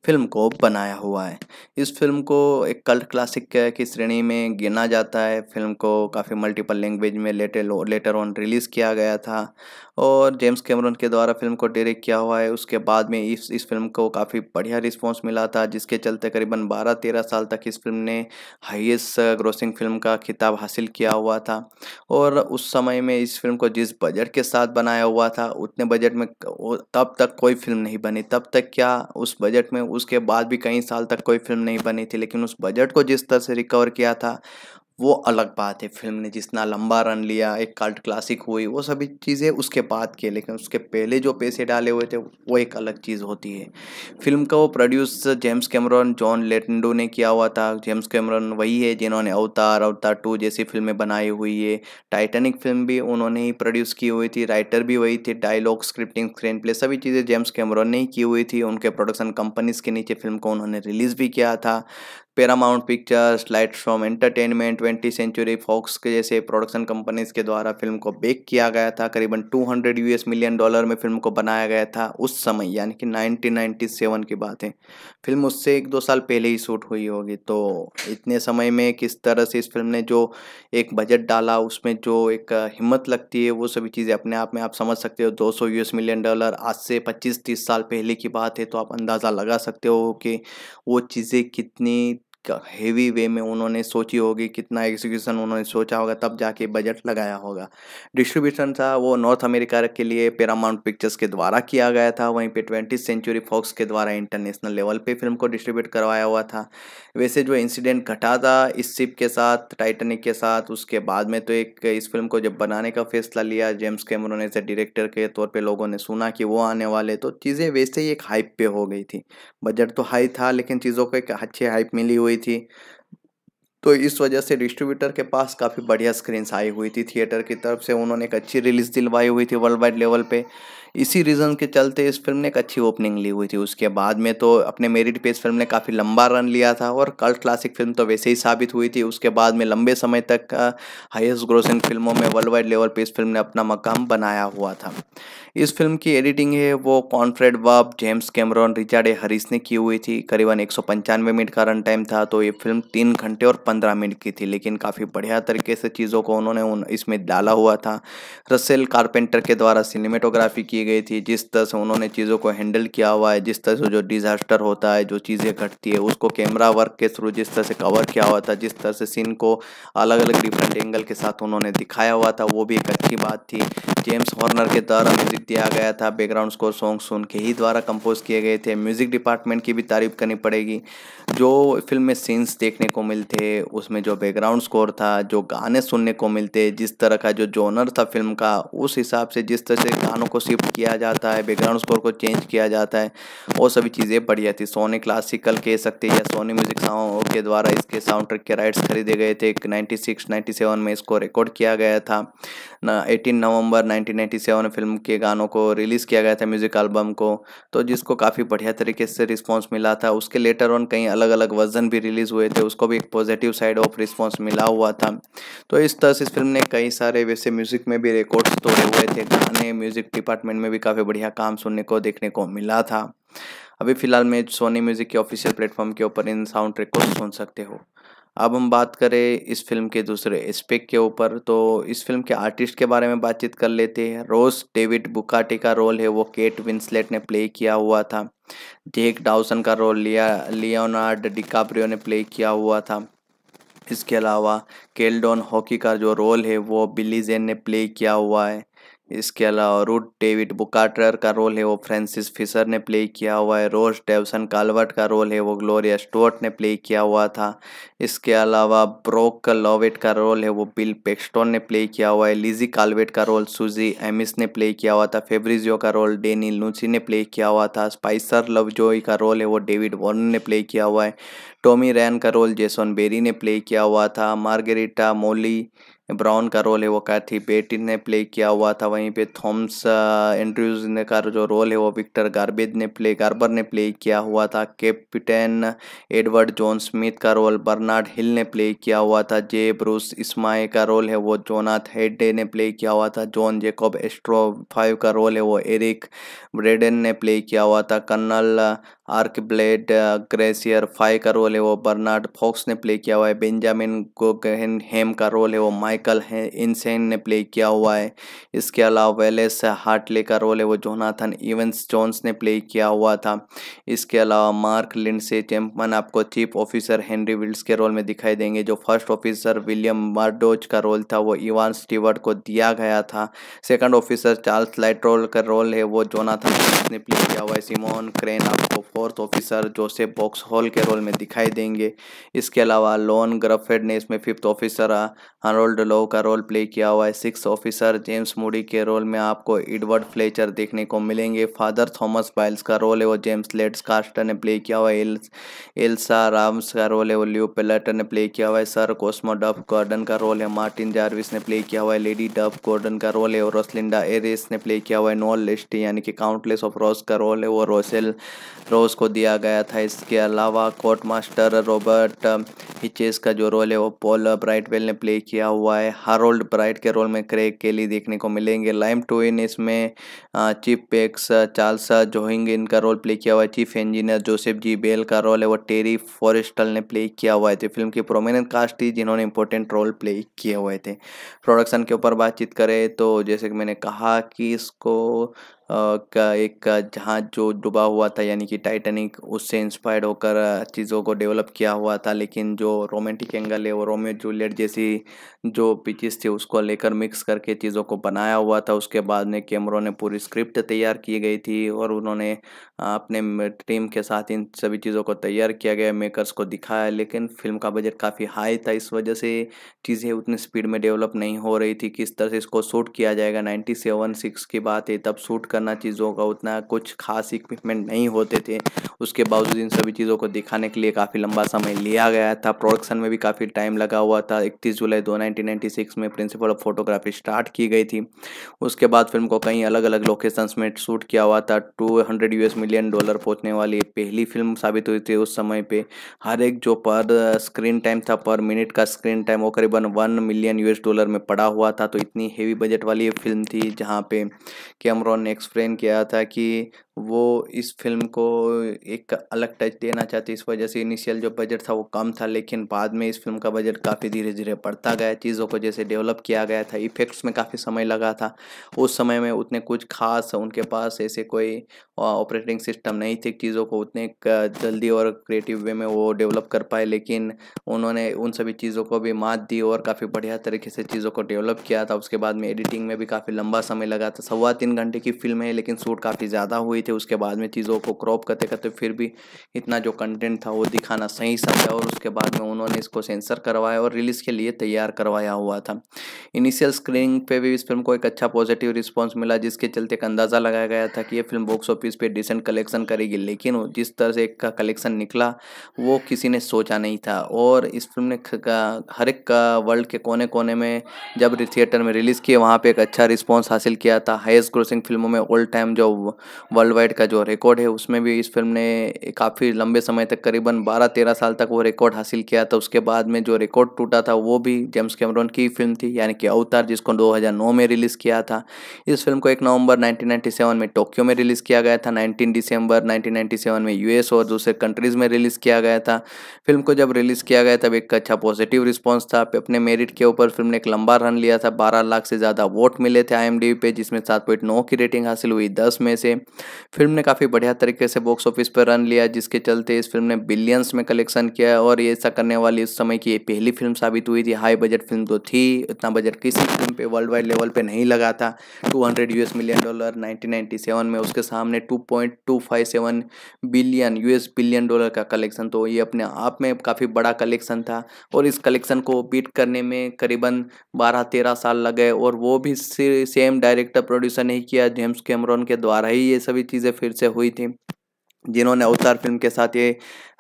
फिल्म को बनाया हुआ है इस फिल्म को एक कल्ट क्लासिक की श्रेणी में गिना जाता है फिल्म को काफ़ी मल्टीपल लैंग्वेज में लेटर लेटर ऑन रिलीज़ किया गया था और जेम्स कैमरन के द्वारा फिल्म को डायरेक्ट किया हुआ है उसके बाद में इस इस फिल्म को काफ़ी बढ़िया रिस्पॉन्स मिला था जिसके चलते करीबन बारह तेरह साल तक इस फिल्म ने हाईएस्ट ग्रोसिंग फिल्म का खिताब हासिल किया हुआ था और उस समय में इस फिल्म को जिस बजट के साथ बनाया हुआ था उतने बजट में तब तक कोई फिल्म नहीं बनी तब तक क्या उस बजट में उसके बाद भी कई साल तक कोई फिल्म नहीं बनी थी लेकिन उस बजट को जिस तरह से रिकवर किया था वो अलग बात है फिल्म ने जितना लंबा रन लिया एक कल्ट क्लासिक हुई वो सभी चीज़ें उसके बाद की लेकिन उसके पहले जो पैसे डाले हुए थे वो एक अलग चीज़ होती है फिल्म का वो प्रोड्यूस जेम्स कैमरॉन जॉन लेटेंडो ने किया हुआ था जेम्स कैमरॉन वही है जिन्होंने अवतार अवतार टू जैसी फिल्में बनाई हुई है टाइटेनिक फिल्म भी उन्होंने ही प्रोड्यूस की हुई थी राइटर भी वही थी डायलॉग स्क्रिप्टिंग स्क्रीन प्ले सभी चीज़ें जेम्स कैमरॉन ने ही की हुई थी उनके प्रोडक्शन कंपनीज़ के नीचे फिल्म को उन्होंने रिलीज़ भी किया था Paramount Pictures light from entertainment twenty century Fox के जैसे प्रोडक्शन कंपनीज के द्वारा फिल्म को बेक किया गया था करीबन 200 यूएस मिलियन डॉलर में फिल्म को बनाया गया था उस समय यानी कि 1997 की बात है फिल्म उससे एक दो साल पहले ही शूट हुई होगी तो इतने समय में किस तरह से इस फिल्म ने जो एक बजट डाला उसमें जो एक हिम्मत लगती है वो सभी चीज़ें अपने आप में आप समझ सकते हो दो सौ यूएस मिलियन डॉलर आज से पच्चीस तीस साल पहले की बात है तो आप अंदाज़ा लगा सकते हो कि वो चीज़ें कितनी हेवी वे में उन्होंने सोची होगी कितना एग्जीक्यूशन उन्होंने सोचा होगा तब जाके बजट लगाया होगा डिस्ट्रीब्यूशन था वो नॉर्थ अमेरिका के लिए पैरामाउंट पिक्चर्स के द्वारा किया गया था वहीं पे ट्वेंटी सेंचुरी फॉक्स के द्वारा इंटरनेशनल लेवल पे फिल्म को डिस्ट्रीब्यूट करवाया हुआ था वैसे जो इंसिडेंट घटा था इस शिप के साथ टाइटनिक के साथ उसके बाद में तो एक इस फिल्म को जब बनाने का फैसला लिया जेम्स कैमरो ने डायरेक्टर के तौर पर लोगों ने सुना कि वो आने वाले तो चीज़ें वैसे ही एक हाइप पे हो गई थी बजट तो हाई था लेकिन चीज़ों को एक अच्छी हाइप मिली हुई हुई थी तो इस वजह से डिस्ट्रीब्यूटर के पास काफ़ी बढ़िया स्क्रीन्स आई हुई थी थिएटर की तरफ से उन्होंने एक अच्छी रिलीज़ दिलवाई हुई थी वर्ल्ड वाइड लेवल पे इसी रीज़न के चलते इस फिल्म ने एक अच्छी ओपनिंग ली हुई थी उसके बाद में तो अपने मेरिट पे इस फिल्म ने काफ़ी लंबा रन लिया था और कल क्लासिक फिल्म तो वैसे ही साबित हुई थी उसके बाद में लंबे समय तक हाइस्ट ग्रोसिंग फिल्मों में वर्ल्ड वाइड लेवल पर इस फिल्म ने अपना मकाम बनाया हुआ था इस फिल्म की एडिटिंग है वो कॉन्फ्रेड बाब James Cameron Richard A Harris ने की हुई थी करीबन एक मिनट का रन टाइम था तो ये फिल्म तीन घंटे और पंद्रह मिनट की थी लेकिन काफ़ी बढ़िया तरीके से चीज़ों को उन्होंने उन इसमें डाला हुआ था रसेल कारपेंटर के द्वारा सिनेमेटोग्राफी की गई थी जिस तरह से उन्होंने चीज़ों को हैंडल किया हुआ है जिस तरह से जो डिज़ास्टर होता है जो चीज़ें घटती है उसको कैमरा वर्क के थ्रू जिस तरह से कवर किया हुआ था जिस तरह से सीन को अलग अलग डिफरेंट एंगल के साथ उन्होंने दिखाया हुआ था वो भी एक अच्छी बात थी जेम्स हॉर्नर के द्वारा म्यूजिक संगीत दिया गया था बैकग्राउंड स्कोर सॉन्ग सुन के ही द्वारा कंपोज किए गए थे म्यूज़िक डिपार्टमेंट की भी तारीफ करनी पड़ेगी जो फिल्म में सीन्स देखने को मिलते उसमें जो बैकग्राउंड स्कोर था जो गाने सुनने को मिलते जिस तरह का जो जोनर था फिल्म का उस हिसाब से जिस तरह से गानों को शिफ्ट किया जाता है बैकग्राउंड स्कोर को चेंज किया जाता है वो सभी चीज़ें बढ़िया थी सोनी क्लासिकल कह सकते या सोनी म्यूज़िक साउंड के द्वारा इसके साउंड ट्रैक के राइट्स खरीदे गए थे नाइन्टी सिक्स में इसको रिकॉर्ड किया गया था एटीन नवंबर 1997 फिल्म के गाने गानों को रिलीज़ किया गया था म्यूज़िक एल्बम को तो जिसको काफ़ी बढ़िया तरीके से रिस्पॉन्स मिला था उसके लेटर ऑन कई अलग अलग वर्जन भी रिलीज़ हुए थे उसको भी एक पॉजिटिव साइड ऑफ रिस्पॉन्स मिला हुआ था तो इस तरह से इस फिल्म ने कई सारे वैसे म्यूज़िक में भी रिकॉर्ड्स तोड़े हुए थे गाने म्यूज़िक डिपार्टमेंट में भी काफ़ी बढ़िया काम सुनने को देखने को मिला था अभी फ़िलहाल में सोनी म्यूज़िक के ऑफिशियल प्लेटफॉर्म के ऊपर इन साउंड ट्रैक को सुन सकते हो अब हम बात करें इस फिल्म के दूसरे एस्पेक्ट के ऊपर तो इस फिल्म के आर्टिस्ट के बारे में बातचीत कर लेते हैं रोज डेविड बुकाटे का रोल है वो केट विंसलेट ने प्ले किया हुआ था जेक डाउसन का रोल लिया लियोनार्ड डिकाप्रियो ने प्ले किया हुआ था इसके अलावा केल्डोन हॉकी का जो रोल है वो बिली जेन ने प्ले किया हुआ है इसके अलावा रूट डेविड बुकाटर का रोल है वो फ्रांसिस फिशर ने प्ले किया हुआ है रोज डेवसन कालवर्ट का रोल है वो ग्लोरिया स्टोर्ट ने प्ले किया हुआ था इसके अलावा ब्रोक लॉवेट का रोल है वो बिल पेक्स्टोन ने प्ले किया हुआ है लिजी कालवेट का रोल सुजी एमिस ने प्ले किया हुआ था फेब्रिजियो का रोल डेनी लूसी ने प्ले किया हुआ था स्पाइसर लवजोई का रोल है वो डेविड वॉर्न ने प्ले किया हुआ है टॉमी रैन का रोल जेसन बेरी ने प्ले किया हुआ था मार्गरीटा मोली ब्राउन का रोल है वो कैथी बेटिन ने प्ले किया हुआ था वहीं पे थॉम्स एंड्रयूज ने का जो रोल है वो विक्टर गार्बेज ने प्ले गार्बर ने प्ले किया हुआ था कैप्टन एडवर्ड जॉन स्मिथ का रोल बर्नार्ड हिल ने प्ले किया हुआ था जे ब्रूस इस्माई का रोल है वो जोनाथ हेडे ने प्ले किया हुआ था जॉन जेकॉब एस्ट्रो फाइव का रोल है वो एरिक ब्रेडन ने प्ले किया हुआ था colonel Archibald Gracie phi का रोल है वो बर्नार्ड फॉक्स ने प्ले किया हुआ है बेंजामिन गोगहन हेम का रोल है वो माइकल है इनसेन ने प्ले किया हुआ है इसके अलावा वेलेस हार्टले का रोल है वो जोनाथन इवेंस जोन्स ने प्ले किया हुआ था इसके अलावा मार्क लिंडसे चैम्पमन आपको चीफ ऑफिसर हेनरी विल्स के रोल में दिखाई देंगे जो फर्स्ट ऑफिसर विलियम मार्डोज का रोल था वो इवान स्टीवर्ट को दिया गया था सेकंड ऑफिसर चार्ल्स लाइट्रोल का रोल है वो जोनाथन ने प्ले किया हुआ है सिमोन क्रेन आपको fourth officer Joseph Boxhall के रोल में दिखाई देंगे इसके अलावा लॉन ग्रफेड ने इसमें फिफ्थ ऑफिसर हनरोल्ड लॉ का रोल प्ले किया हुआ है सिक्स ऑफिसर जेम्स मूडी के रोल में आपको एडवर्ड फ्लेचर देखने को मिलेंगे फादर थॉमस बाइल्स का रोल है वो जेम्स लेट्स कास्टर ने प्ले किया हुआ है एल्सा राम्स का रोल है वो ल्यू पेलेटर ने प्ले किया हुआ है सर कोस्मो डब गॉर्डन का रोल है मार्टिन जारविस ने प्ले किया हुआ है लेडी डब गॉर्डन का रोल है और रोसलिंडा एरिस ने प्ले किया हुआ है नॉल लिस्ट यानी कि काउंटलेस ऑफ रॉस का रोल है वो रोसेल रो रोज को दिया गया था इसके अलावा कोर्ट मास्टर रॉबर्ट हिचेस का जो रोल है वो पॉल ब्राइटवेल ने प्ले किया हुआ है हारोल्ड ब्राइट के रोल में क्रेग केली देखने को मिलेंगे लाइम टोइन इसमें चीफ पेक्स चार्ल्स जोहिंग इनका रोल प्ले किया हुआ है chief engineer Joseph G Bell का रोल है वो टेरी फॉरेस्टल ने प्ले किया हुआ है तो फिल्म की प्रोमिनेंट कास्ट थी जिन्होंने इंपॉर्टेंट रोल प्ले किए हुए थे प्रोडक्शन के ऊपर बातचीत करें तो जैसे कि मैंने कहा कि इसको का एक जहाज जो डूबा हुआ था यानी कि टाइटैनिक उससे इंस्पायर्ड होकर चीज़ों को डेवलप किया हुआ था लेकिन जो रोमांटिक एंगल है वो रोमियो जूलियट जैसी जो पिचेस थी उसको लेकर मिक्स करके चीज़ों को बनाया हुआ था उसके बाद में कैमरों ने पूरी स्क्रिप्ट तैयार की गई थी और उन्होंने अपने टीम के साथ इन सभी चीज़ों को तैयार किया गया मेकर्स को दिखाया लेकिन फिल्म का बजट काफ़ी हाई था इस वजह से चीज़ें उतनी स्पीड में डेवलप नहीं हो रही थी किस तरह से इसको शूट किया जाएगा नाइन्टी सेवन सिक्स की बात है तब शूट कर करना चीज़ों का उतना कुछ खास इक्विपमेंट नहीं होते थे उसके बावजूद इन सभी चीज़ों को दिखाने के लिए काफ़ी लंबा समय लिया गया था प्रोडक्शन में भी काफ़ी टाइम लगा हुआ था इकतीस जुलाई दो नाइनटीन में प्रिंसिपल ऑफ फोटोग्राफी स्टार्ट की गई थी उसके बाद फिल्म को कई अलग अलग लोकेशंस में शूट किया हुआ था two hundred US million dollar पहुंचने वाली पहली फिल्म साबित हुई थी उस समय पे हर एक जो पर स्क्रीन टाइम था पर मिनट का स्क्रीन टाइम वो करीबन वन मिलियन यूएस डॉलर में पड़ा हुआ था तो इतनी हेवी बजट वाली फिल्म थी जहाँ पे कैमरॉन ने एक एक्सप्लेन किया था कि वो इस फिल्म को एक अलग टच देना चाहती इस वजह से इनिशियल जो बजट था वो कम था लेकिन बाद में इस फिल्म का बजट काफ़ी धीरे धीरे बढ़ता गया चीज़ों को जैसे डेवलप किया गया था इफ़ेक्ट्स में काफ़ी समय लगा था उस समय में उतने कुछ खास उनके पास ऐसे कोई ऑपरेटिंग सिस्टम नहीं थे चीज़ों को उतने जल्दी और क्रिएटिव वे में वो डेवलप कर पाए लेकिन उन्होंने उन सभी चीज़ों को भी मात दी और काफ़ी बढ़िया तरीके से चीज़ों को डेवलप किया था उसके बाद में एडिटिंग में भी काफ़ी लंबा समय लगा था सवा तीन घंटे की फिल्म है लेकिन शूट काफ़ी ज़्यादा हुई हुई थी उसके बाद में चीज़ों को क्रॉप करते करते फिर भी इतना जो कंटेंट था वो दिखाना सही समझा और उसके बाद में उन्होंने इसको सेंसर करवाया और रिलीज़ के लिए तैयार करवाया हुआ था इनिशियल स्क्रीनिंग पे भी इस फिल्म को एक अच्छा पॉजिटिव रिस्पॉन्स मिला जिसके चलते एक अंदाज़ा लगाया गया था कि ये फिल्म बॉक्स ऑफिस पर डिसेंट कलेक्शन करेगी लेकिन जिस तरह से का कलेक्शन निकला वो किसी ने सोचा नहीं था और इस फिल्म ने हर एक वर्ल्ड के कोने कोने में जब थिएटर में रिलीज़ किए वहाँ पर एक अच्छा रिस्पॉन्स हासिल किया था हाइस्ट ग्रोसिंग फिल्मों में ओल्ड टाइम जो वर्ल्ड वर्ल्ड वाइड का जो रिकॉर्ड है उसमें भी इस फिल्म ने काफ़ी लंबे समय तक करीबन 12-13 साल तक वो रिकॉर्ड हासिल किया था उसके बाद में जो रिकॉर्ड टूटा था वो भी जेम्स कैमरॉन की फिल्म थी यानी कि अवतार जिसको 2009 में रिलीज़ किया था इस फिल्म को एक नवंबर 1997 में टोक्यो में रिलीज़ किया गया था नाइनटीन दिसंबर नाइनटीन में यूएस और दूसरे कंट्रीज़ में रिलीज़ किया गया था फिल्म को जब रिलीज़ किया गया तब एक अच्छा पॉजिटिव रिस्पॉन्स था अपने मेरिट के ऊपर फिल्म ने एक लंबा रन लिया था बारह लाख से ज़्यादा वोट मिले थे आई पे जिसमें सात की रेटिंग हासिल हुई दस में से फिल्म ने काफ़ी बढ़िया तरीके से बॉक्स ऑफिस पर रन लिया जिसके चलते इस फिल्म ने बिलियंस में कलेक्शन किया और ये ऐसा करने वाली उस समय की ये पहली फिल्म साबित हुई थी हाई बजट फिल्म तो थी इतना बजट किसी फिल्म पे वर्ल्ड वाइड लेवल पे नहीं लगा था U US million dollar nineteen में उसके सामने seven billion US billion dollar का कलेक्शन तो ये अपने आप में काफ़ी बड़ा कलेक्शन था और इस कलेक्शन को बीट करने में करीबन बारह तेरह साल लगे और वो भी सेम डायरेक्टर प्रोड्यूसर नहीं किया जेम्स कैमरॉन के द्वारा ही ये सभी चीज़ें फिर से हुई थी जिन्होंने अवतार फिल्म के साथ ये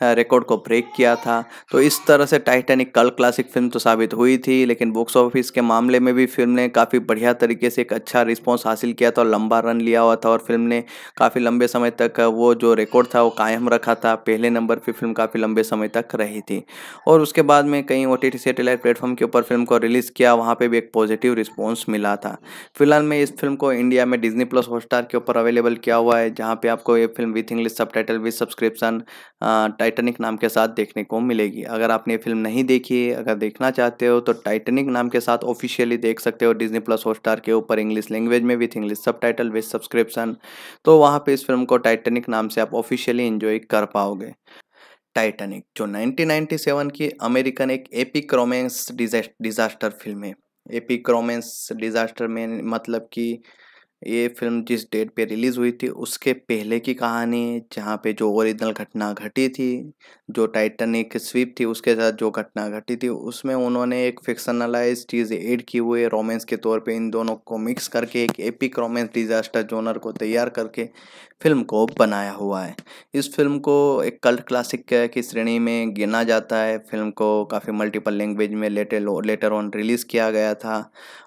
रिकॉर्ड को ब्रेक किया था तो इस तरह से टाइटेनिक कल क्लासिक फिल्म तो साबित हुई थी लेकिन बॉक्स ऑफिस के मामले में भी फिल्म ने काफ़ी बढ़िया तरीके से एक अच्छा रिस्पॉन्स हासिल किया था और लंबा रन लिया हुआ था और फिल्म ने काफ़ी लंबे समय तक वो जो रिकॉर्ड था वो कायम रखा था पहले नंबर पर फिल्म काफ़ी लंबे समय तक रही थी और उसके बाद में कई ओ टी सैटेलाइट प्लेटफॉर्म के ऊपर फिल्म को रिलीज़ किया वहाँ पर भी एक पॉजिटिव रिस्पॉन्स मिला था फिलहाल मैं इस फिल्म को इंडिया में डिजनी प्लस हॉटस्टार के ऊपर अवेलेबल किया हुआ है जहाँ पर आपको ये film with English subtitle with subscription Titanic नाम के साथ देखने को मिलेगी अगर आपने फिल्म नहीं देखी है अगर देखना चाहते हो तो टाइटेनिक नाम के साथ ऑफिशियली देख सकते हो डिजनी प्लस हॉटस्टार के ऊपर इंग्लिश लैंग्वेज में with English subtitle with subscription तो वहाँ पर इस फिल्म को टाइटेनिक नाम से आप ऑफिशियली इंजॉय कर पाओगे टाइटेनिक जो 1997 की अमेरिकन एक एपिक रोमेंस डिजास्टर फिल्म है एपिक रोमेंस डिजास्टर में मतलब कि ये फिल्म जिस डेट पे रिलीज़ हुई थी उसके पहले की कहानी जहाँ पे जो ओरिजिनल घटना घटी थी जो टाइटनिक स्वीप थी उसके साथ जो घटना घटी थी उसमें उन्होंने एक फिक्शनलाइज चीज़ ऐड की हुई है रोमांस के तौर पे इन दोनों को मिक्स करके एक एपिक रोमांस डिजास्टर जोनर को तैयार करके फिल्म को बनाया हुआ है इस फिल्म को एक कल्ट क्लासिक की श्रेणी में गिना जाता है फिल्म को काफ़ी मल्टीपल लैंग्वेज में लेटर लेटर ऑन रिलीज़ किया गया था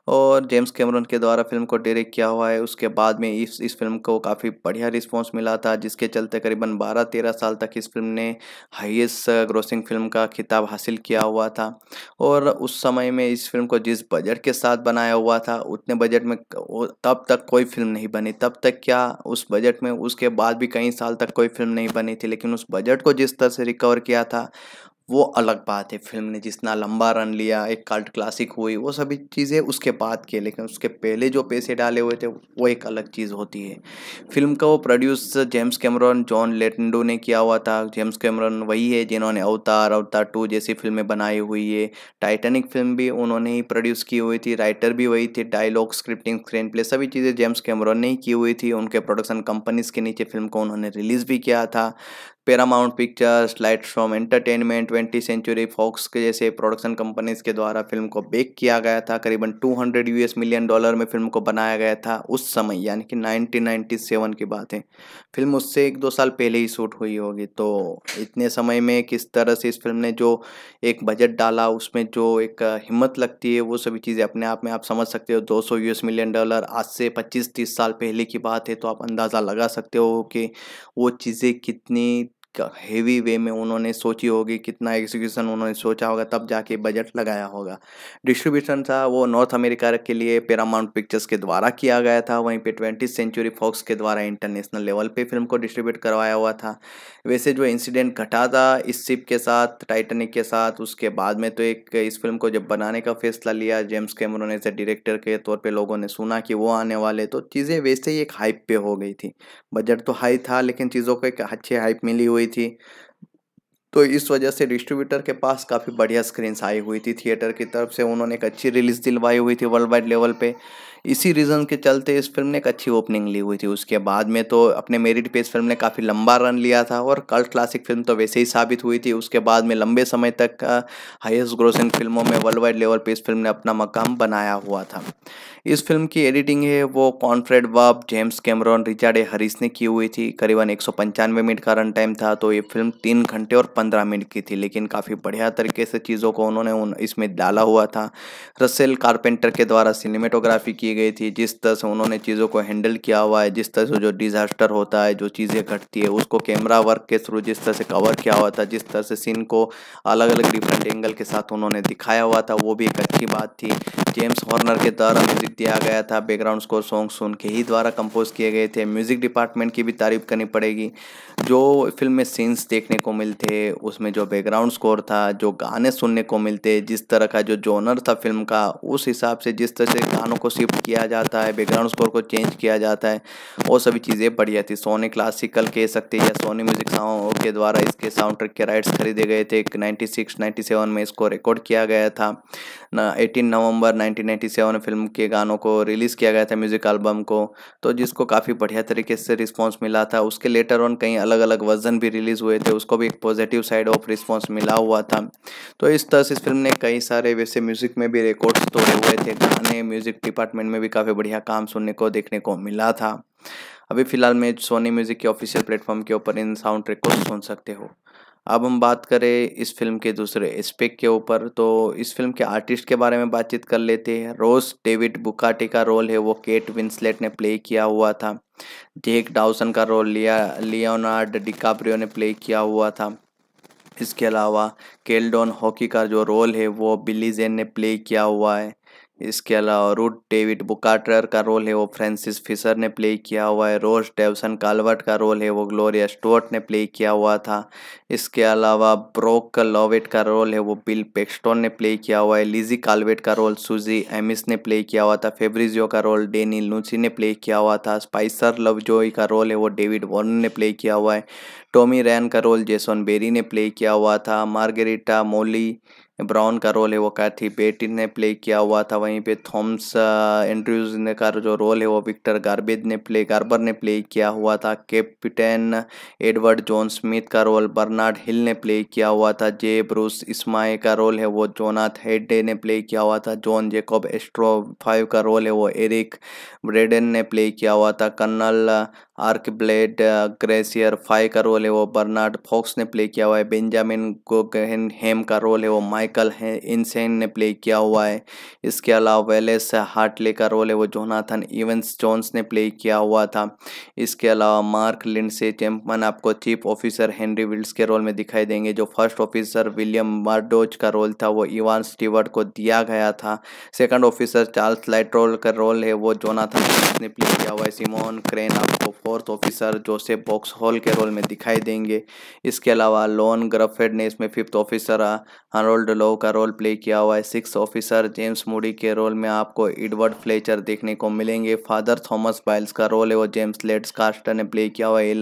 और जेम्स कैमरन के द्वारा फिल्म को डायरेक्ट किया हुआ है उसके बाद में इस इस फिल्म को काफ़ी बढ़िया रिस्पॉन्स मिला था जिसके चलते करीबन बारह तेरह साल तक इस फिल्म ने हाईएस्ट ग्रोसिंग फिल्म का खिताब हासिल किया हुआ था और उस समय में इस फिल्म को जिस बजट के साथ बनाया हुआ था उतने बजट में तब तक कोई फिल्म नहीं बनी तब तक क्या उस बजट में उसके बाद भी कई साल तक कोई फिल्म नहीं बनी थी लेकिन उस बजट को जिस तरह से रिकवर किया था वो अलग बात है फिल्म ने जितना लंबा रन लिया एक कल्ट क्लासिक हुई वो सभी चीज़ें उसके बाद के लेकिन उसके पहले जो पैसे डाले हुए थे वो एक अलग चीज़ होती है फिल्म का वो प्रोड्यूस जेम्स कैमरन जॉन लेटेंडो ने किया हुआ था जेम्स कैमरन वही है जिन्होंने अवतार अवतार टू जैसी फिल्में बनाई हुई है टाइटेनिक फिल्म भी उन्होंने ही प्रोड्यूस की हुई थी राइटर भी वही थे डायलॉग स्क्रिप्टिंग स्क्रीन प्ले सभी चीज़ें जेम्स कैमरॉन ने ही की हुई थी उनके प्रोडक्शन कंपनीज के नीचे फिल्म को उन्होंने रिलीज़ भी किया था Paramount Pictures light from entertainment twenty century Fox के जैसे प्रोडक्शन कंपनीज के द्वारा फिल्म को बेक किया गया था करीबन 200 यूएस मिलियन डॉलर में फिल्म को बनाया गया था उस समय यानी कि 1997 की बात है फिल्म उससे एक दो साल पहले ही शूट हुई होगी तो इतने समय में किस तरह से इस फिल्म ने जो एक बजट डाला उसमें जो एक हिम्मत लगती है वो सभी चीज़ें अपने आप में आप समझ सकते हो दो सौ मिलियन डॉलर आज से पच्चीस तीस साल पहले की बात है तो आप अंदाज़ा लगा सकते हो कि वो चीज़ें कितनी हेवी वे में उन्होंने सोची होगी कितना एग्जीक्यूशन उन्होंने सोचा होगा तब जाके बजट लगाया होगा डिस्ट्रीब्यूशन था वो नॉर्थ अमेरिका के लिए पैरामाउंट पिक्चर्स के द्वारा किया गया था वहीं पे ट्वेंटी सेंचुरी फॉक्स के द्वारा इंटरनेशनल लेवल पे फिल्म को डिस्ट्रीब्यूट करवाया हुआ था वैसे जो इंसिडेंट घटा था इस शिप के साथ टाइटनिक के साथ उसके बाद में तो एक इस फिल्म को जब बनाने का फैसला लिया जेम्स कैमरोन ने ए डायरेक्टर के तौर पे लोगों ने सुना कि वो आने वाले तो चीज़ें वैसे ही एक हाइप पे हो गई थी बजट तो हाई था लेकिन चीज़ों को एक अच्छी हाइप मिली हुई थी तो इस वजह से डिस्ट्रीब्यूटर के पास काफ़ी बढ़िया स्क्रीन्स आई हुई थी थिएटर की तरफ से उन्होंने एक अच्छी रिलीज़ दिलवाई हुई थी वर्ल्ड वाइड लेवल पे इसी रीज़न के चलते इस फिल्म ने एक अच्छी ओपनिंग ली हुई थी उसके बाद में तो अपने मेरिट पे इस फिल्म ने काफ़ी लंबा रन लिया था और कल्ट क्लासिक फिल्म तो वैसे ही साबित हुई थी उसके बाद में लंबे समय तक हाईएस्ट ग्रोसिंग फिल्मों में वर्ल्ड वाइड लेवल पर इस फिल्म ने अपना मकाम बनाया हुआ था इस फिल्म की एडिटिंग है वो कॉन्फ्रेड बाब जेम्स कैमरॉन रिचार्ड हरीस ने की हुई थी करीबन एक मिनट का रन टाइम था तो ये फिल्म तीन घंटे और पंद्रह मिनट की थी लेकिन काफ़ी बढ़िया तरीके से चीज़ों को उन्होंने उन इसमें डाला हुआ था रसेल कारपेंटर के द्वारा सिनेमेटोग्राफी की गई थी जिस तरह से उन्होंने चीज़ों को हैंडल किया हुआ है जिस तरह से जो डिज़ास्टर होता है जो चीज़ें घटती है उसको कैमरा वर्क के थ्रू जिस तरह से कवर किया हुआ था जिस तरह से सीन को अलग अलग डिफरेंट एंगल के साथ उन्होंने दिखाया हुआ था वो भी एक अच्छी बात थी जेम्स हॉर्नर के द्वारा म्यूजिक दिया गया था बैकग्राउंड स्कोर सॉन्ग सुन के ही द्वारा कंपोज किए गए थे म्यूजिक डिपार्टमेंट की भी तारीफ करनी पड़ेगी जो फिल्म में सीन्स देखने को मिलते उसमें जो बैकग्राउंड स्कोर था जो गाने सुनने को मिलते जिस तरह का जो जोनर था फिल्म का उस हिसाब से जिस तरह से गानों को शिफ्ट किया जाता है बैकग्राउंड स्कोर को चेंज किया जाता है वो सभी चीज़ें बढ़िया थी सोनी क्लासिकल कह सकते या सोनी म्यूजिक साउंड के द्वारा इसके साउंड ट्रैक के राइट्स खरीदे गए थे नाइन्टी सिक्स नाइन्टी सेवन में इसको रिकॉर्ड किया गया था एटीन नवंबर नाइनटीन नाइन्टी सेवन फिल्म के गानों को रिलीज़ किया गया था म्यूज़िक एल्बम को तो जिसको काफ़ी बढ़िया तरीके से रिस्पॉन्स मिला था उसके लेटर ऑन कई अलग अलग वर्जन भी रिलीज़ हुए थे उसको भी एक पॉजिटिव साइड ऑफ रिस्पॉन्स मिला हुआ था तो इस तरह से इस फिल्म ने कई सारे वैसे म्यूज़िक में भी रिकॉर्ड्स तोड़े हुए थे गाने म्यूज़िक म्यूज़िक डिपार्टमेंट में भी काफ़ी बढ़िया काम सुनने को देखने को मिला था अभी फ़िलहाल में सोनी म्यूज़िक के ऑफिशियल प्लेटफॉर्म के ऊपर इन साउंड ट्रैक को सुन सकते हो अब हम बात करें इस फिल्म के दूसरे एस्पेक्ट के ऊपर तो इस फिल्म के आर्टिस्ट के बारे में बातचीत कर लेते हैं रोज डेविड बुकाटे का रोल है वो केट विंसलेट ने प्ले किया हुआ था जेक डाउसन का रोल लिया लियोनार्ड डिकाप्रियो ने प्ले किया हुआ था इसके अलावा केल्डोन हॉकी का जो रोल है वो बिली जेन ने प्ले किया हुआ है इसके अलावा रूट डेविड बुकाटर का रोल है वो फ्रांसिस फिशर ने प्ले किया हुआ है रोज डेवसन कालवर्ट का रोल है वो ग्लोरिया स्टोर्ट ने प्ले किया हुआ था इसके अलावा ब्रोक लॉवेट का रोल है वो बिल पेक्स्टोन ने प्ले किया हुआ है लिजी कालवेट का रोल सुजी एमिस ने प्ले किया हुआ था फेब्रिजियो का रोल डेनी लूसी ने प्ले किया हुआ था स्पाइसर लवजोई का रोल है वो डेविड वॉर्न ने प्ले किया हुआ है टॉमी रैन का रोल जेसन बेरी ने प्ले किया हुआ था मार्गेरिटा मोली ब्राउन का रोल है वो कैथी बेटिन ने प्ले किया हुआ था वहीं पे थॉम्स एंड्रयूज ने का जो रोल है वो विक्टर गार्बेज ने प्ले गार्बर ने प्ले किया हुआ था कैप्टन एडवर्ड जॉन स्मिथ का रोल बर्नार्ड हिल ने प्ले किया हुआ था जे ब्रूस इस्माई का रोल है वो जोनाथ हेडे ने प्ले किया हुआ था जॉन जेकॉब एस्ट्रो फाइव का रोल है वो एरिक ब्रेडन ने प्ले किया हुआ था colonel Archibald Gracie phi का रोल है वो बर्नार्ड फॉक्स ने प्ले किया हुआ है बेंजामिन गोगहन हेम का रोल है वो माइकल है इनसेन ने प्ले किया हुआ है इसके अलावा वेलेस हार्टले का रोल है वो जोनाथन इवेंस जॉन्स ने प्ले किया हुआ था इसके अलावा मार्क लिंडसे चैम्पमन आपको चीफ ऑफिसर हेनरी विल्स के रोल में दिखाई देंगे जो फर्स्ट ऑफिसर विलियम मार्डोज का रोल था वो इवान स्टीवर्ट को दिया गया था सेकंड ऑफिसर चार्ल्स लाइट्रोल का रोल है वो जोनाथन ने प्ले किया हुआ है सिमोन क्रेन आपको fourth officer Joseph Boxhall के रोल में दिखाई देंगे इसके अलावा लॉन ग्रफेड ने इसमें फिफ्थ ऑफिसर हरोल्ड लो का रोल प्ले किया हुआ है सिक्स ऑफिसर जेम्स मूडी के रोल में आपको एडवर्ड फ्लेचर देखने को मिलेंगे फादर थॉमस बाइल्स का रोल है वो जेम्स लेट्स कास्टर ने प्ले किया हुआ है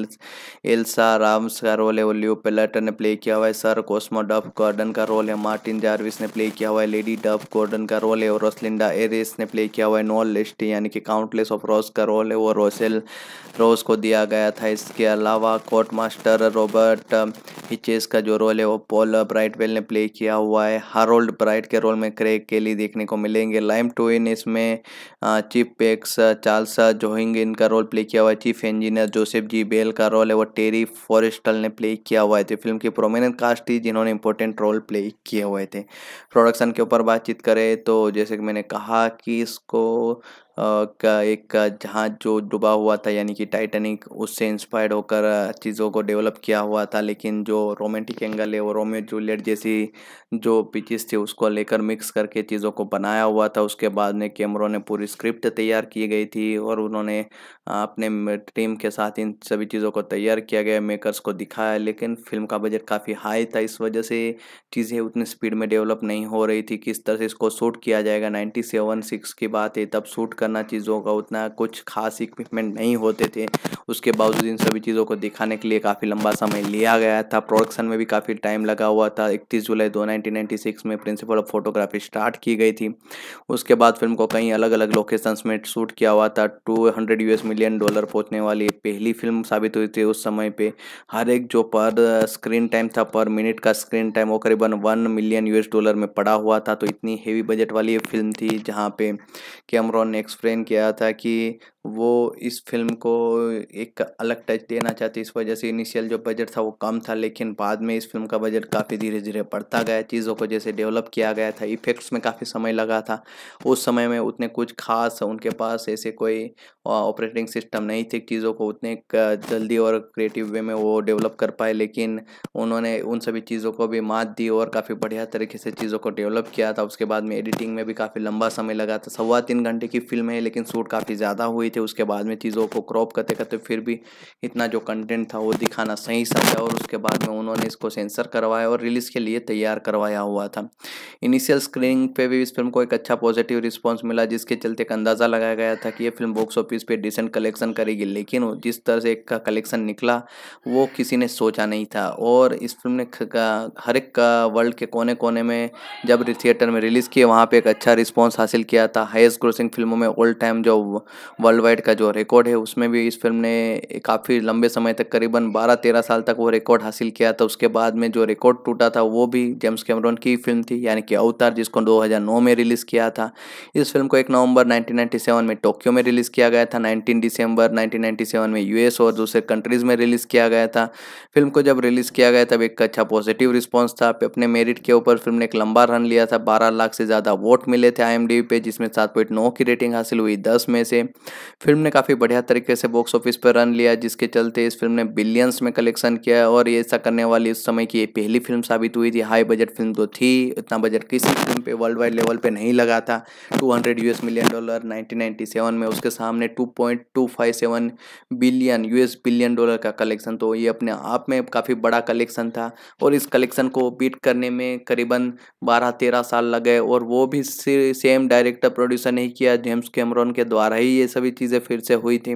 एल्सा राम्स का रोल है वो ल्यू पेलेटर ने प्ले किया हुआ है सर कोस्मो डफ गॉर्डन का रोल है मार्टिन जारविस ने प्ले किया हुआ है लेडी डफ गॉर्डन का रोल है और रोसलिंडा एरिस ने प्ले किया हुआ है नॉल लिस्टी यानी कि काउंटलेस ऑफ रॉस का रोल है वो रोसेल रोस उसको को दिया गया था इसके अलावा कोर्ट मास्टर रॉबर्ट हिचेस का जो रोल है वो पॉल ब्राइटवेल ने प्ले किया हुआ है हारोल्ड ब्राइट के रोल में क्रेग केली देखने को मिलेंगे लाइम टोइन इसमें चीफ पेक्स चार्ल्स जोहिंग इनका रोल प्ले किया हुआ है chief engineer Joseph G Bell का रोल है वो टेरी फॉरेस्टल ने प्ले किया हुआ है तो फिल्म की प्रोमिनेंट कास्ट थी जिन्होंने इंपॉर्टेंट रोल प्ले किए हुए थे प्रोडक्शन के ऊपर बातचीत करें तो जैसे कि मैंने कहा कि इसको का एक जहाज जो डूबा हुआ था यानी कि टाइटैनिक उससे इंस्पायर्ड होकर चीज़ों को डेवलप किया हुआ था लेकिन जो रोमांटिक एंगल है वो रोमियो जूलियट जैसी जो पिचिस थी उसको लेकर मिक्स करके चीज़ों को बनाया हुआ था उसके बाद में कैमरों ने पूरी स्क्रिप्ट तैयार की गई थी और उन्होंने अपने टीम के साथ इन सभी चीज़ों को तैयार किया गया मेकरस को दिखाया लेकिन फिल्म का बजट काफ़ी हाई था इस वजह से चीज़ें उतनी स्पीड में डेवलप नहीं हो रही थी किस तरह से इसको शूट किया जाएगा नाइन्टी सेवन सिक्स की बात है तब शूट करना चीज़ों का उतना कुछ खास इक्विपमेंट नहीं होते थे उसके बावजूद इन सभी चीज़ों को दिखाने के लिए काफ़ी लंबा समय लिया गया था प्रोडक्शन में भी काफ़ी टाइम लगा हुआ था इकतीस जुलाई दो में प्रिंसिपल ऑफ फोटोग्राफी स्टार्ट की गई थी उसके बाद फिल्म को कई अलग अलग लोकेशंस में शूट किया हुआ था two hundred US million dollar पहुँचने वाली पहली फिल्म साबित हुई थी उस समय पर हर एक जो पर स्क्रीन टाइम था पर मिनट का स्क्रीन टाइम वो करीबन वन मिलियन यूएस डॉलर में पड़ा हुआ था तो इतनी हेवी बजट वाली फिल्म थी जहाँ पे कैमरॉन ने एक एक्सप्लेन किया था कि वो इस फिल्म को एक अलग टच देना चाहती इस वजह से इनिशियल जो बजट था वो कम था लेकिन बाद में इस फिल्म का बजट काफ़ी धीरे धीरे बढ़ता गया चीज़ों को जैसे डेवलप किया गया था इफ़ेक्ट्स में काफ़ी समय लगा था उस समय में उतने कुछ खास उनके पास ऐसे कोई ऑपरेटिंग सिस्टम नहीं थे चीज़ों को उतने जल्दी और क्रिएटिव वे में वो डेवलप कर पाए लेकिन उन्होंने उन सभी चीज़ों को भी मात दी और काफ़ी बढ़िया तरीके से चीज़ों को डेवलप किया था उसके बाद में एडिटिंग में भी काफ़ी लंबा समय लगा था सवा तीन घंटे की फिल्म है लेकिन शूट काफ़ी ज़्यादा हुई थे उसके बाद में चीज़ों को क्रॉप करते करते फिर भी इतना जो कंटेंट था वो दिखाना सही समझा और उसके बाद में उन्होंने इसको सेंसर करवाया और रिलीज़ के लिए तैयार करवाया हुआ था इनिशियल स्क्रीनिंग पे भी इस फिल्म को एक अच्छा पॉजिटिव रिस्पॉन्स मिला जिसके चलते एक अंदाज़ा लगाया गया था कि यह फिल्म बॉक्स ऑफिस पर डिसेंट कलेक्शन करेगी लेकिन जिस तरह से एक कलेक्शन निकला वो किसी ने सोचा नहीं था और इस फिल्म ने हर एक वर्ल्ड के कोने कोने में जब थिएटर में रिलीज़ किए वहाँ पर एक अच्छा रिस्पॉन्स हासिल किया था हाइस्ट ग्रोसिंग फिल्मों में ओल्ड टाइम जो वर्ल्ड वाइड का जो रिकॉर्ड है उसमें भी इस फिल्म ने काफ़ी लंबे समय तक करीबन 12-13 साल तक वो रिकॉर्ड हासिल किया था उसके बाद में जो रिकॉर्ड टूटा था वो भी जेम्स कैमरॉन की फिल्म थी यानी कि अवतार जिसको 2009 में रिलीज़ किया था इस फिल्म को एक नवंबर 1997 में टोक्यो में रिलीज़ किया गया था नाइनटीन दिसंबर नाइनटीन में यू और दूसरे कंट्रीज़ में रिलीज़ किया गया था फिल्म को जब रिलीज़ किया गया तब एक अच्छा पॉजिटिव रिस्पॉन्स था अपने मेरिट के ऊपर फिल्म ने एक लंबा रन लिया था बारह लाख से ज़्यादा वोट मिले थे आई पे जिसमें सात पॉइंट नौ की रेटिंग हासिल हुई दस में से फिल्म ने काफ़ी बढ़िया तरीके से बॉक्स ऑफिस पर रन लिया जिसके चलते इस फिल्म ने बिलियंस में कलेक्शन किया और ये ऐसा करने वाली उस समय की ये पहली फिल्म साबित हुई थी हाई बजट फिल्म तो थी इतना बजट किसी फिल्म पर वर्ल्ड वाइड लेवल पर नहीं लगा था two US million dollar nineteen में उसके सामने two billion US billion dollar का कलेक्शन तो ये अपने आप में काफ़ी बड़ा कलेक्शन था और इस कलेक्शन को बीट करने में करीबन बारह तेरह साल लगे और वो भी सेम डायरेक्टर प्रोड्यूसर नहीं किया जेम्स कैमरॉन के द्वारा ही ये सभी चीज़ें फिर से हुई थी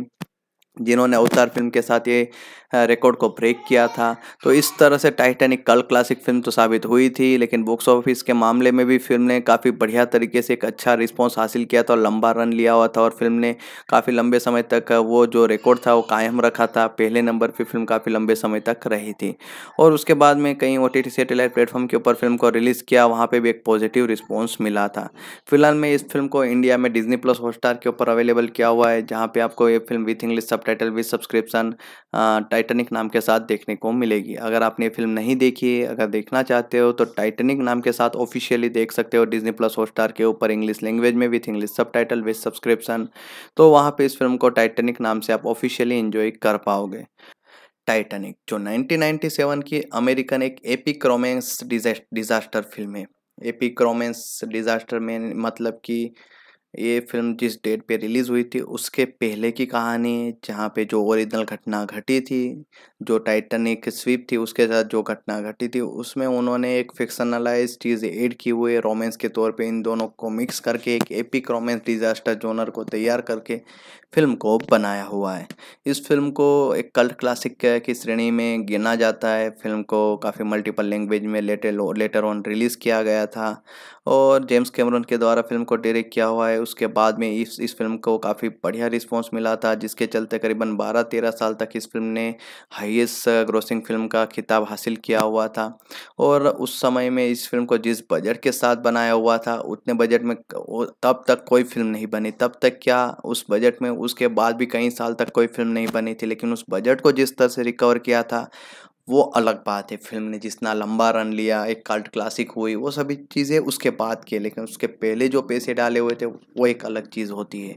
जिन्होंने अवतार फिल्म के साथ ये रिकॉर्ड को ब्रेक किया था तो इस तरह से टाइटेनिक कल क्लासिक फिल्म तो साबित हुई थी लेकिन बॉक्स ऑफिस के मामले में भी फिल्म ने काफ़ी बढ़िया तरीके से एक अच्छा रिस्पॉन्स हासिल किया था और लंबा रन लिया हुआ था और फिल्म ने काफ़ी लंबे समय तक वो जो रिकॉर्ड था वो कायम रखा था पहले नंबर पर फिल्म काफ़ी लंबे समय तक रही थी और उसके बाद में कई ओ टी सेटेलाइट प्लेटफॉर्म के ऊपर फिल्म को रिलीज़ किया वहाँ पर भी एक पॉजिटिव रिस्पॉन्स मिला था फिलहाल में इस फिल्म को इंडिया में डिजनी प्लस हॉटस्टार के ऊपर अवेलेबल किया हुआ है जहाँ पर आपको ये film with English subtitle with subscription Titanic नाम के साथ देखने को मिलेगी अगर आपने फिल्म नहीं देखी है अगर देखना चाहते हो तो टाइटनिक नाम के साथ ऑफिशियली देख सकते हो डिजनी प्लस हॉटस्टार के ऊपर इंग्लिश लैंग्वेज में with English subtitle with subscription तो वहाँ पर इस फिल्म को टाइटेनिक नाम से आप ऑफिशियली इन्जॉय कर पाओगे टाइटेनिक जो 1997 की अमेरिकन एक एपिक रोमेंस डिजास्टर फिल्म है एपिक रोमेंस डिजास्टर में मतलब कि ये फिल्म जिस डेट पे रिलीज़ हुई थी उसके पहले की कहानी जहाँ पे जो ओरिजिनल घटना घटी थी जो टाइटनिक स्वीप थी उसके साथ जो घटना घटी थी उसमें उन्होंने एक फिक्शनलाइज चीज़ ऐड की हुई है रोमांस के तौर पे इन दोनों को मिक्स करके एक एपिक रोमांस डिजास्टर जोनर को तैयार करके फिल्म को बनाया हुआ है इस फिल्म को एक कल्ट क्लासिक की श्रेणी में गिना जाता है फिल्म को काफ़ी मल्टीपल लैंग्वेज में लेटर लेटर ऑन रिलीज़ किया गया था और जेम्स कैमरन के द्वारा फिल्म को डायरेक्ट किया हुआ है उसके बाद में इस इस फिल्म को काफ़ी बढ़िया रिस्पॉन्स मिला था जिसके चलते करीबन 12-13 साल तक इस फिल्म ने हाईएस्ट ग्रोसिंग फिल्म का खिताब हासिल किया हुआ था और उस समय में इस फिल्म को जिस बजट के साथ बनाया हुआ था उतने बजट में तब तक कोई फिल्म नहीं बनी तब तक क्या उस बजट में उसके बाद भी कई साल तक कोई फिल्म नहीं बनी थी लेकिन उस बजट को जिस तरह से रिकवर किया था वो अलग बात है फिल्म ने जितना लंबा रन लिया एक कल्ट क्लासिक हुई वो सभी चीज़ें उसके बाद की लेकिन उसके पहले जो पैसे डाले हुए थे वो एक अलग चीज़ होती है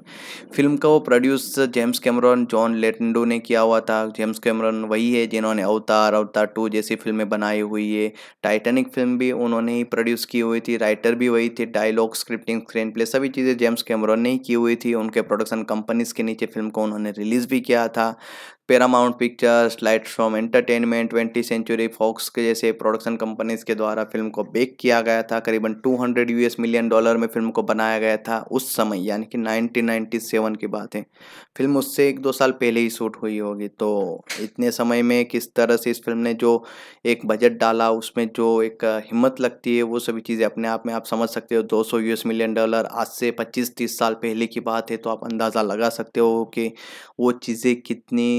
फिल्म का वो प्रोड्यूस जेम्स कैमरन जॉन लेटेंडो ने किया हुआ था जेम्स कैमरन वही है जिन्होंने अवतार अवतार टू जैसी फिल्में बनाई हुई है टाइटेनिक फिल्म भी उन्होंने ही प्रोड्यूस की हुई थी राइटर भी वही थे डायलॉग स्क्रिप्टिंग स्क्रीन प्ले सभी चीज़ें जेम्स कैमरॉन ने ही की हुई थी उनके प्रोडक्शन कंपनीज़ के नीचे फिल्म को उन्होंने रिलीज़ भी किया था Paramount Pictures light from entertainment twenty century Fox के जैसे प्रोडक्शन कंपनीज के द्वारा फिल्म को बेक किया गया था करीबन 200 यूएस मिलियन डॉलर में फिल्म को बनाया गया था उस समय यानी कि 1997 की बात है फिल्म उससे एक दो साल पहले ही शूट हुई होगी तो इतने समय में किस तरह से इस फिल्म ने जो एक बजट डाला उसमें जो एक हिम्मत लगती है वो सभी चीज़ें अपने आप में आप समझ सकते हो दो सौ मिलियन डॉलर आज से पच्चीस तीस साल पहले की बात है तो आप अंदाज़ा लगा सकते हो कि वो चीज़ें कितनी